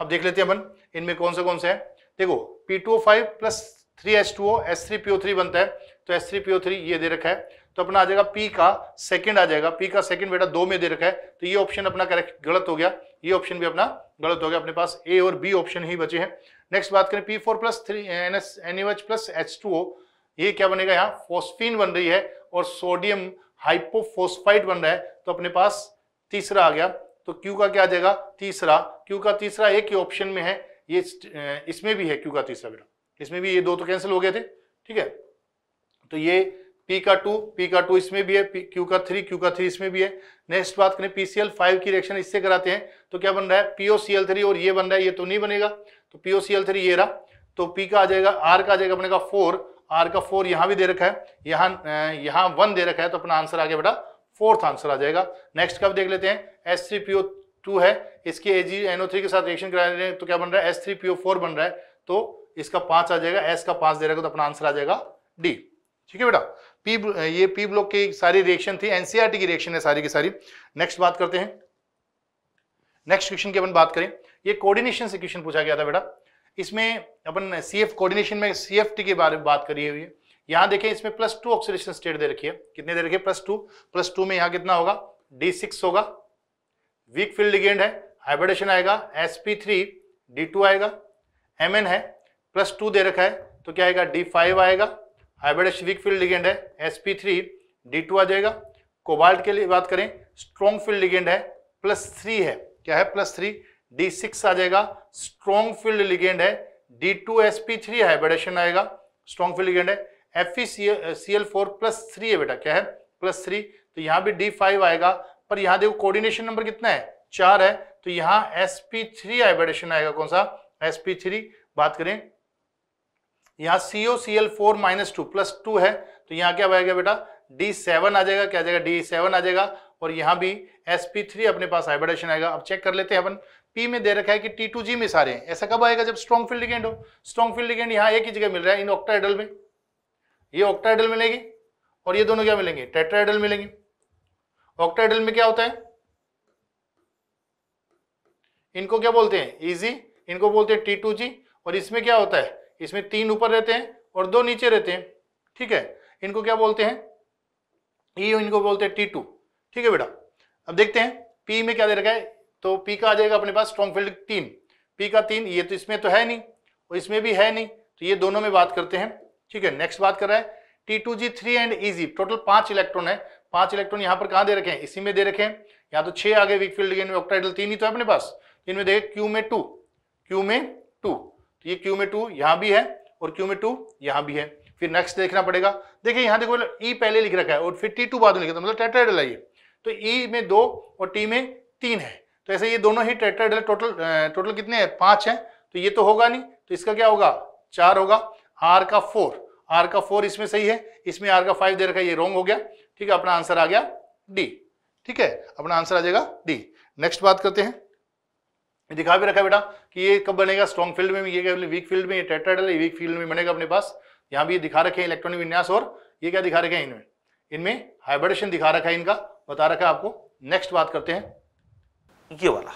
Speaker 5: अब देख लेते हैं अपन इनमें कौन सा कौन सा है देखो P two O five plus three S two O S three PO three बनता है तो एस थ्री पीओ थ्री ये दे रखा है तो अपना आ जाएगा पी का सेकंड आ जाएगा पी का सेकंड बेटा दो में दे रखा है तो ये ऑप्शन अपना करेक्ट गलत हो गया ये ऑप्शन भी अपना गलत हो गया अपने पास ए और बी ऑप्शन ही बचे हैं नेक्स्ट बात करें P four plus three N S N H plus H two O ये क्या बनेगा यहाँ फोस्फिन बन रही है और सोडियम हाइपोफोस्फाइट बन रहा है तो अपने पास तीसरा आ गया तो क्यू का क्या आ जाएगा तीसरा क्यू का तीसरा एक ही ऑप्शन में है ये इसमें भी है क्यू का तीसरा बेटा इसमें भी ये दो तो कैंसिल हो गए थे ठीक है तो ये पी का टू पी का टू इसमें भी है क्यू का थ्री क्यू का थ्री इसमें भी है नेक्स्ट बात करें पीसीएल फाइव की रिएक्शन इससे कराते हैं तो क्या बन रहा है पीओसीएल थ्री और ये बन रहा है ये तो नहीं बनेगा तो पीओसीएल थ्री ये रहा तो पी का आ जाएगा आर का आ जाएगा अपने का फोर आर का फोर यहाँ भी दे रखा है यहाँ यहाँ वन दे रखा है तो अपना आंसर आगे बेटा फोर्थ आंसर आ जाएगा नेक्स्ट कब देख लेते हैं एस थ्री पीओ टू है इसके ए जी एनओ थ्री के साथ रिएक्शन करा रहे हैं तो क्या बन रहा है एस थ्री पीओ फोर बन रहा है तो इसका पांच आ जाएगा एस का पांच दे रखा तो अपना आंसर आ जाएगा डी ठीक है बेटा पी ये पी ब्लॉक की सारी रिएक्शन थी एनसीआरटी e की रिएक्शन है सारी की सारी नेक्स्ट बात करते हैं नेक्स्ट क्वेश्चन की अपन बात करें ये कोऑर्डिनेशन से क्वेश्चन पूछा गया था बेटा इसमें अपन सी एफ कोऑर्डिनेशन में सी एफ टी के बारे में बात करी हुई है यहाँ देखें इसमें प्लस टू ऑक्सीडेशन स्टेट दे रखिए कितने दे रखिए प्लस टू प्लस टू में यहां कितना होगा डी सिक्स होगा वीक फील्ड लिगेंड है हाइब्रिडेशन आएगा S P three D two आएगा एम एन है प्लस टू दे रखा है तो क्या आएगा डी फाइव आएगा हाइब्रिड एसिडिक फील्ड लिगेंड है S P three D two आ जाएगा कोबाल्ट के लिए बात करें स्ट्रॉन्ग फील्ड लिगेंड है प्लस थ्री है क्या है प्लस थ्री डी सिक्स आ जाएगा स्ट्रॉन्ग फील्ड लिगेंड है D to S P three hybridisation आएगा स्ट्रॉन्ग फील्ड लिगेंड है F E C L four plus three है बेटा क्या है प्लस थ्री तो यहाँ भी डी फाइव आएगा पर यहाँ देखो कोऑर्डिनेशन नंबर कितना है चार है तो यहाँ एस पी थ्री हाइब्रिडेशन आएगा कौन सा एस पी थ्री बात करें यहाँ C O C L four minus two plus two है तो यहाँ क्या आएगा बेटा डी सेवन आ जाएगा क्या जाएगा डी सेवन आ जाएगा और यहाँ भी एस पी थ्री अपने पास हाइब्रिडेशन आएगा अब चेक कर लेते हैं अपन पी में दे रखा है कि टी टू जी में सारे हैं ऐसा कब आएगा जब स्ट्रॉन्ग फील्ड लिगेंड हो स्ट्रॉन्ग फील्ड लिगेंड यहाँ एक ही जगह मिल रहा है इन ऑक्टाइडल में ये ऑक्टाइडल मिलेगी और ये दोनों क्या मिलेंगे टेट्राइडल मिलेंगे ऑक्टाइडल में क्या होता है इनको क्या बोलते हैं इजी इनको बोलते हैं टी टू जी और इसमें क्या होता है इसमें तीन ऊपर रहते हैं और दो नीचे रहते हैं ठीक है इनको क्या बोलते हैं ई e इनको बोलते हैं टी टू ठीक है बेटा अब देखते हैं पी में क्या दे रखा है तो पी का आ जाएगा अपने पास स्ट्रॉन्ग फील्ड तीन पी का तीन ये तो इसमें तो है नहीं और इसमें भी है नहीं तो ये दोनों में बात करते हैं ठीक है नेक्स्ट बात कर रहा है T two G three and EG total पांच इलेक्ट्रॉन है पांच इलेक्ट्रॉन यहां पर कहा दे रखे हैं इसी में दे रखे हैं यहाँ तो छह आगे वीक फील्ड ऑक्टाइडल तीन ही तो है अपने पास इनमें देखे क्यू में टू क्यू में टू तो ये क्यू में टू यहां भी है और क्यू में टू यहां भी है फिर नेक्स्ट देखना पड़ेगा देखिए यहां देखो ई मतलब e पहले लिख रखा है और फिर टी टू बाद में लिखा था मतलब टेट्राइडल है ये तो ई e में दो और टी में तीन है तो ऐसे ये दोनों ही टेट्राइडल टोटल टोटल कितने हैं पांच हैं तो ये तो होगा नहीं तो इसका क्या होगा चार होगा आर का फोर आर का फोर इसमें सही है इसमें आर का फाइव दे रखा है ये रॉन्ग हो गया ठीक है अपना आंसर आ गया डी ठीक है अपना आंसर आ जाएगा डी नेक्स्ट बात करते हैं दिखा भी रखा बेटा कि ये कब बनेगा स्ट्रॉन्ग फील्ड में ये क्या वीक फील्ड में ये टेट्राइडल वीक फील्ड में बनेगा अपने पास यहाँ भी ये दिखा रखे हैं इलेक्ट्रॉनिक विन्यास और ये क्या दिखा रखे हैं इनमें इनमें हाइब्रिडेशन दिखा रखा है इनका बता रखा है आपको नेक्स्ट बात करते हैं ये वाला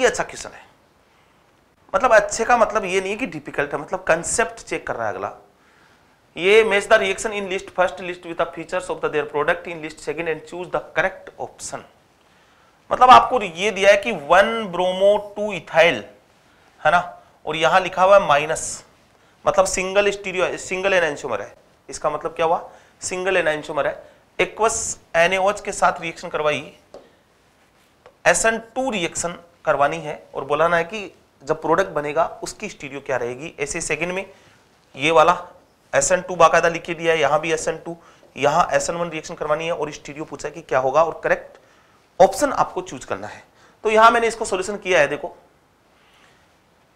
Speaker 5: ये अच्छा क्वेश्चन है मतलब
Speaker 6: अच्छे का मतलब ये नहीं है कि डिफिकल्ट है मतलब कंसेप्ट चेक कर रहा है अगला ये match the reaction in list first list with the features of the their product in list second and choose the correct option मतलब आपको ये दिया है कि वन ब्रोमो टू इथाइल है ना और यहां लिखा हुआ है माइनस मतलब सिंगल स्टीरियो सिंगल एनएनशोमर है इसका मतलब क्या हुआ सिंगल एनएनशोमर है एक्वस एनएओच के साथ रिएक्शन करवाई एसएन टू रिएक्शन करवानी है और बोलाना है कि जब प्रोडक्ट बनेगा उसकी स्टीरियो क्या रहेगी ऐसे सेकंड में ये वाला एन टू बाकायदा लिखे दिया है यहां भी N two S N one reaction करवानी है और स्टीरियो पूछा कि क्या होगा और करेक्ट ऑप्शन आपको चूज करना है तो यहां मैंने इसको सोल्यूशन किया है देखो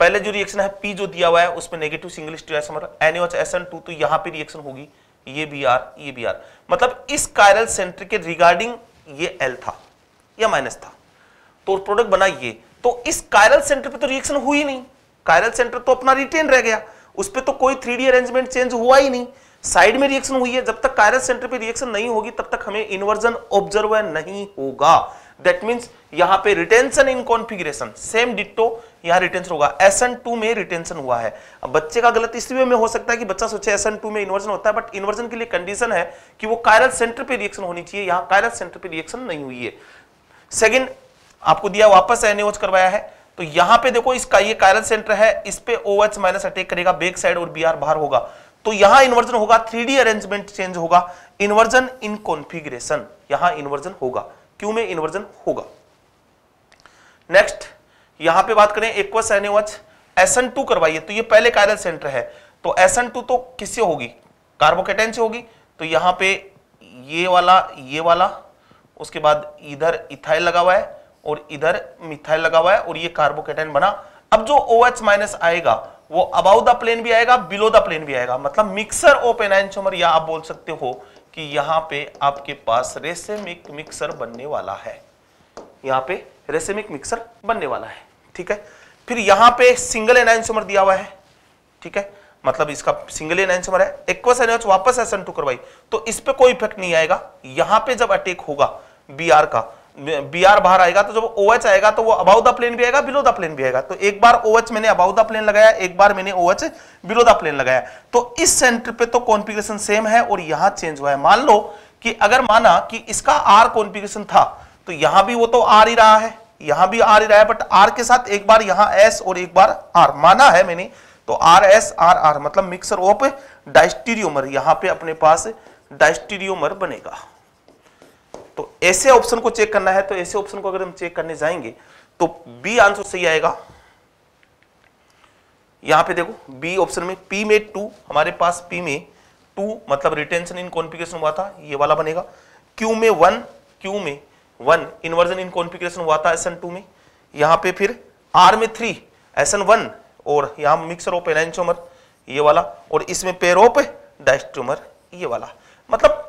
Speaker 6: पहले जो रिएक्शन है पी जो दिया हुआ है उसमें नेगेटिव सिंगल स्टेस हमारा एनओएच टू तो यहां पर रिएक्शन होगी ये बी आर ये बी आर मतलब इस कायरल सेंटर के रिगार्डिंग ये एल था या माइनस था तो प्रोडक्ट बना ये तो इस कायरल सेंटर पे तो रिएक्शन हुई नहीं कायरल सेंटर तो अपना रिटेन रह गया उस पर तो कोई थ्री अरेंजमेंट चेंज हुआ ही नहीं साइड में रिएक्शन हुई है जब तक कायरस सेंटर पे रिएक्शन नहीं होगी तब तक हमें इन्वर्जन ऑब्जर्व नहीं होगा दैट मीन्स यहां पे retention in configuration same ditto यहां रिटेंशन होगा एस में रिटेंशन हुआ है अब बच्चे का गलत इसी में हो सकता है कि बच्चा सोचे एस में इन्वर्जन होता है बट इन्वर्जन के लिए कंडीशन है कि वो कायरल सेंटर पे रिएक्शन होनी चाहिए यहां कायरल सेंटर पे रिएक्शन नहीं हुई है सेकंड आपको दिया वापस एनएच करवाया है तो यहां पे देखो इसका ये कायरल सेंटर है इस पे ओ एच माइनस अटैक करेगा बैक साइड और बी आर बाहर होगा तो यहां इन्वर्जन होगा थ्री अरेंजमेंट चेंज होगा इन्वर्जन इन कॉन्फिग्रेशन यहां इन्वर्जन होगा क्यू में इन्वर्जन होगा नेक्स्ट यहां पे बात करें एक्वस एनएच एसएन टू करवाइए तो ये पहले कायरल सेंटर है तो एसएन टू तो किससे होगी कार्बोकेटेन से होगी तो यहां पे ये वाला ये वाला उसके बाद इधर इथाइल लगा हुआ है और इधर मिथाइल लगा हुआ है और ये कार्बोकेटेन बना अब जो ओ OH माइनस आएगा वो अबाउ द प्लेन भी आएगा बिलो द प्लेन भी आएगा मतलब मिक्सर ऑफ एनाइनसोमर या आप बोल सकते हो कि यहां पे आपके पास रेसेमिक मिक्सर बनने वाला है यहां पे रेसेमिक मिक्सर बनने वाला है ठीक है फिर यहां पे सिंगल एनाइनसोमर दिया हुआ है ठीक है मतलब इसका सिंगल एनाइनसोमर है एक्वस एनएच वापस टू करवाई तो इस पे कोई इफेक्ट नहीं आएगा यहां पे जब अटैक होगा बी का बी आर बाहर आएगा तो जब ओ OH आएगा तो वो अबाउ द प्लेन भी आएगा बिलो द प्लेन भी आएगा तो एक बार ओ OH मैंने अबाउ द प्लेन लगाया एक बार मैंने O OH below the plane लगाया तो इस सेंटर पे तो कॉन्फ़िगरेशन सेम है और यहां चेंज हुआ है मान लो कि अगर माना कि इसका आर कॉन्फ़िगरेशन था तो यहां भी वो तो आर ही रहा है यहां भी आर ही रहा है बट आर के साथ एक बार यहां एस और एक बार आर माना है मैंने तो आर एस आर आर मतलब मिक्सर ओप डाइस्टीरियोमर यहां पर अपने पास डाइस्टीरियोमर बनेगा तो ऐसे ऑप्शन को चेक करना है तो ऐसे ऑप्शन को अगर हम चेक करने जाएंगे तो बी आंसर सही आएगा यहां पे देखो बी ऑप्शन में पी में टू हमारे पास पी में टू मतलब रिटेंशन इन कॉन्फ़िगरेशन हुआ था ये वाला बनेगा क्यू में वन क्यू में वन इन्वर्जन इन कॉन्फ़िगरेशन हुआ था एस टू में यहां पे फिर आर में थ्री एस वन और यहां मिक्सर ऑफ एलाइन ये वाला और इसमें पेर ऑफ डाइस्ट्रोमर ये वाला मतलब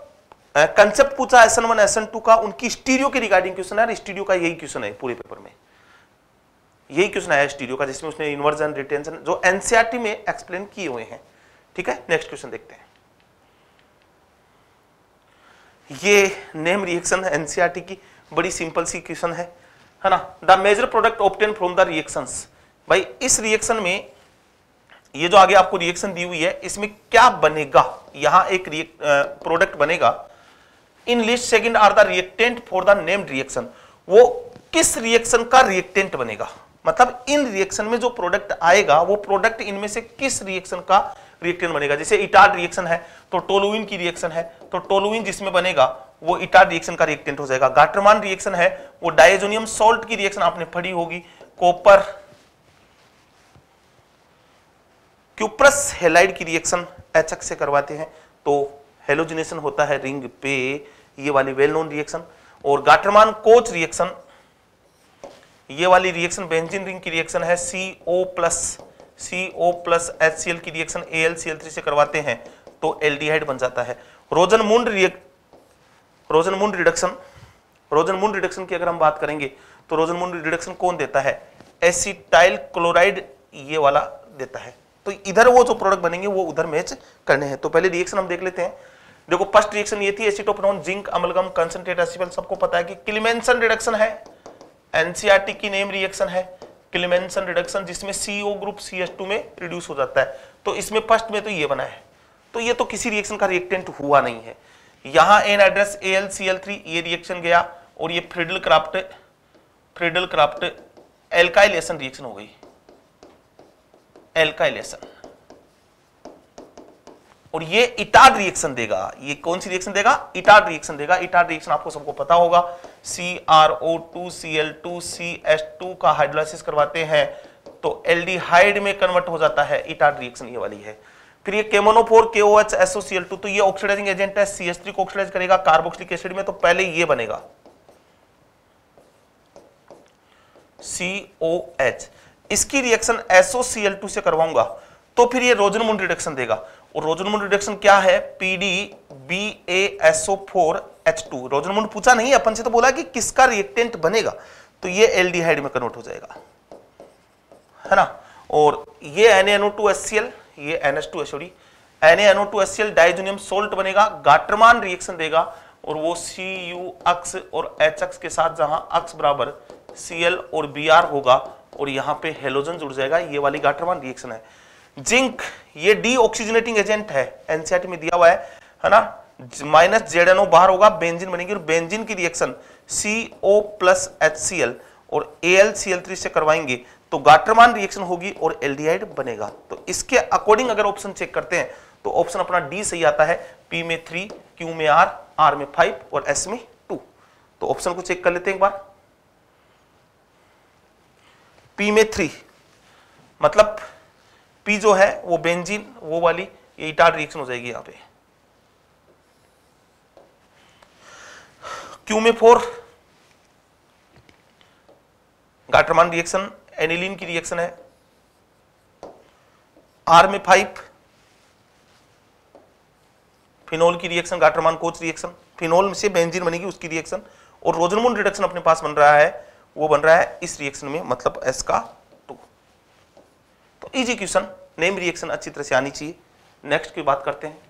Speaker 6: कंसेप्ट पूछा S N one S N two का उनकी स्टीरियो के रिगार्डिंग क्वेश्चन है स्टीरियो का यही क्वेश्चन है पूरे पेपर में यही क्वेश्चन आया स्टीरियो का जिसमें उसने इन्वर्जन रिटेंशन जो एनसीआरटी e में एक्सप्लेन किए हुए हैं ठीक है नेक्स्ट क्वेश्चन देखते हैं ये नेम रिएक्शन है एनसीआरटी e की बड़ी सिंपल सी क्वेश्चन है है ना the major product obtain from the reactions भाई इस रिएक्शन में ये जो आगे आपको रिएक्शन दी हुई है इसमें क्या बनेगा यहां एक प्रोडक्ट बनेगा in list second are the reactant for the named reaction वो किस रिएक्शन का रिएक्टेंट बनेगा मतलब इन रिएक्शन में जो प्रोडक्ट आएगा वो प्रोडक्ट इनमें से किस रिएक्शन का रिएक्टेंट बनेगा जैसे इटार रिएक्शन है तो टोलुइन की रिएक्शन है तो टोलुइन जिसमें बनेगा वो इटार रिएक्शन का रिएक्टेंट हो जाएगा गाटरमान रिएक्शन है वो डायजोनियम सॉल्ट की रिएक्शन आपने पढ़ी होगी कॉपर क्यूप्रस हेलाइड की रिएक्शन एचक से करवाते हैं तो हेलोजिनेशन होता है रिंग पे ये वाली वेल नोन रिएक्शन और गाटरमान कोच रिएक्शन ये वाली रिएक्शन बेंजिन रिंग की रिएक्शन है C O plus C O plus H C L की reaction A L C L three से करवाते हैं तो एल्डिहाइड बन जाता है रोजन मुंड रिएक्ट मुंड रिडक्शन रोजन मुंड रिडक्शन की अगर हम बात करेंगे तो रोजन मुंड रिडक्शन कौन देता है एसिटाइल क्लोराइड ये वाला देता है तो इधर वो जो प्रोडक्ट बनेंगे वो उधर मैच करने हैं तो पहले रिएक्शन हम देख लेते हैं देखो फर्स्ट रिएक्शन ये थी एसिटोप्रोन जिंक अमलगम कंसनट्रेट एसिपल सबको पता है कि क्लिमेंसन रिडक्शन है एनसीआरटी e की नेम रिएक्शन है क्लिमेंसन रिडक्शन जिसमें सीओ ग्रुप CH2 में रिड्यूस हो जाता है तो इसमें फर्स्ट में तो ये बना है तो ये तो किसी रिएक्शन का रिएक्टेंट हुआ नहीं है यहां anhydrous A L L C three ये रिएक्शन गया और ये Friedel Crafts Friedel Crafts alkylation reaction हो गई एल्काइलेशन और ये इटार्ड रिएक्शन देगा ये कौन सी रिएक्शन देगा इटार्ड रिएक्शन देगा इटार्ड रिएक्शन आपको सबको पता होगा C R O two C L two C S two का हाइड्रोलाइसिस करवाते हैं तो एल्डिहाइड में कन्वर्ट हो जाता है इटार्ड रिएक्शन ये वाली है फिर ये केमोनोफोर के O H SO C L two तो ये ऑक्सीडाइजिंग एजेंट है सी एस थ्री को ऑक्सीडाइज करेगा कार्बोक्सिलिक एसिड में तो पहले ये बनेगा सी ओ एच इसकी reaction SO C L two से करवाऊंगा तो फिर ये रोजनमुंड रिडक्शन देगा और रोजनमुंड रिडक्शन क्या है PD B A SO four H two Rosenmund पूछा नहीं अपन से तो बोला कि किसका रिएक्टेंट बनेगा तो ये एल्डिहाइड में कन्वर्ट हो जाएगा है ना और ये N NO two S C L ये N S two sorry N NO two S C L diazonium salt बनेगा गाटरमान रिएक्शन देगा और वो सी यू अक्स और एच अक्स के साथ जहां अक्स बराबर सी एल और बी आर होगा और यहां पे हेलोजन जुड़ जाएगा ये वाली गाटरमान रिएक्शन है जिंक ये डी ऑक्सीजनेटिंग एजेंट है एनसीआर e में दिया हुआ है है ना माइनस जेड एन ओ बाहर होगा बेंजिन बनेगी और बेंजिन की reaction C O plus H C L और A L C L three से करवाएंगे तो गाटरमान रिएक्शन होगी और एल्डिहाइड बनेगा तो इसके अकॉर्डिंग अगर ऑप्शन चेक करते हैं तो ऑप्शन अपना डी सही आता है पी में थ्री क्यू में आर आर में फाइव और एस में टू तो ऑप्शन को चेक कर लेते हैं एक बार पी में थ्री मतलब पी जो है वो बेंजीन वो वाली ये इटार रिएक्शन हो जाएगी यहां पे क्यू में फोर गाटरमान रिएक्शन एनिलीन की रिएक्शन है आर में फाइव फिनोल की reaction Gattermann Koch reaction phenol से बेंजीन बनेगी उसकी रिएक्शन और रोजनमोन रिडक्शन अपने पास बन रहा है वो बन रहा है इस रिएक्शन में मतलब एस का तो इजी क्वेश्चन नेम रिएक्शन अच्छी तरह से आनी चाहिए नेक्स्ट की बात करते हैं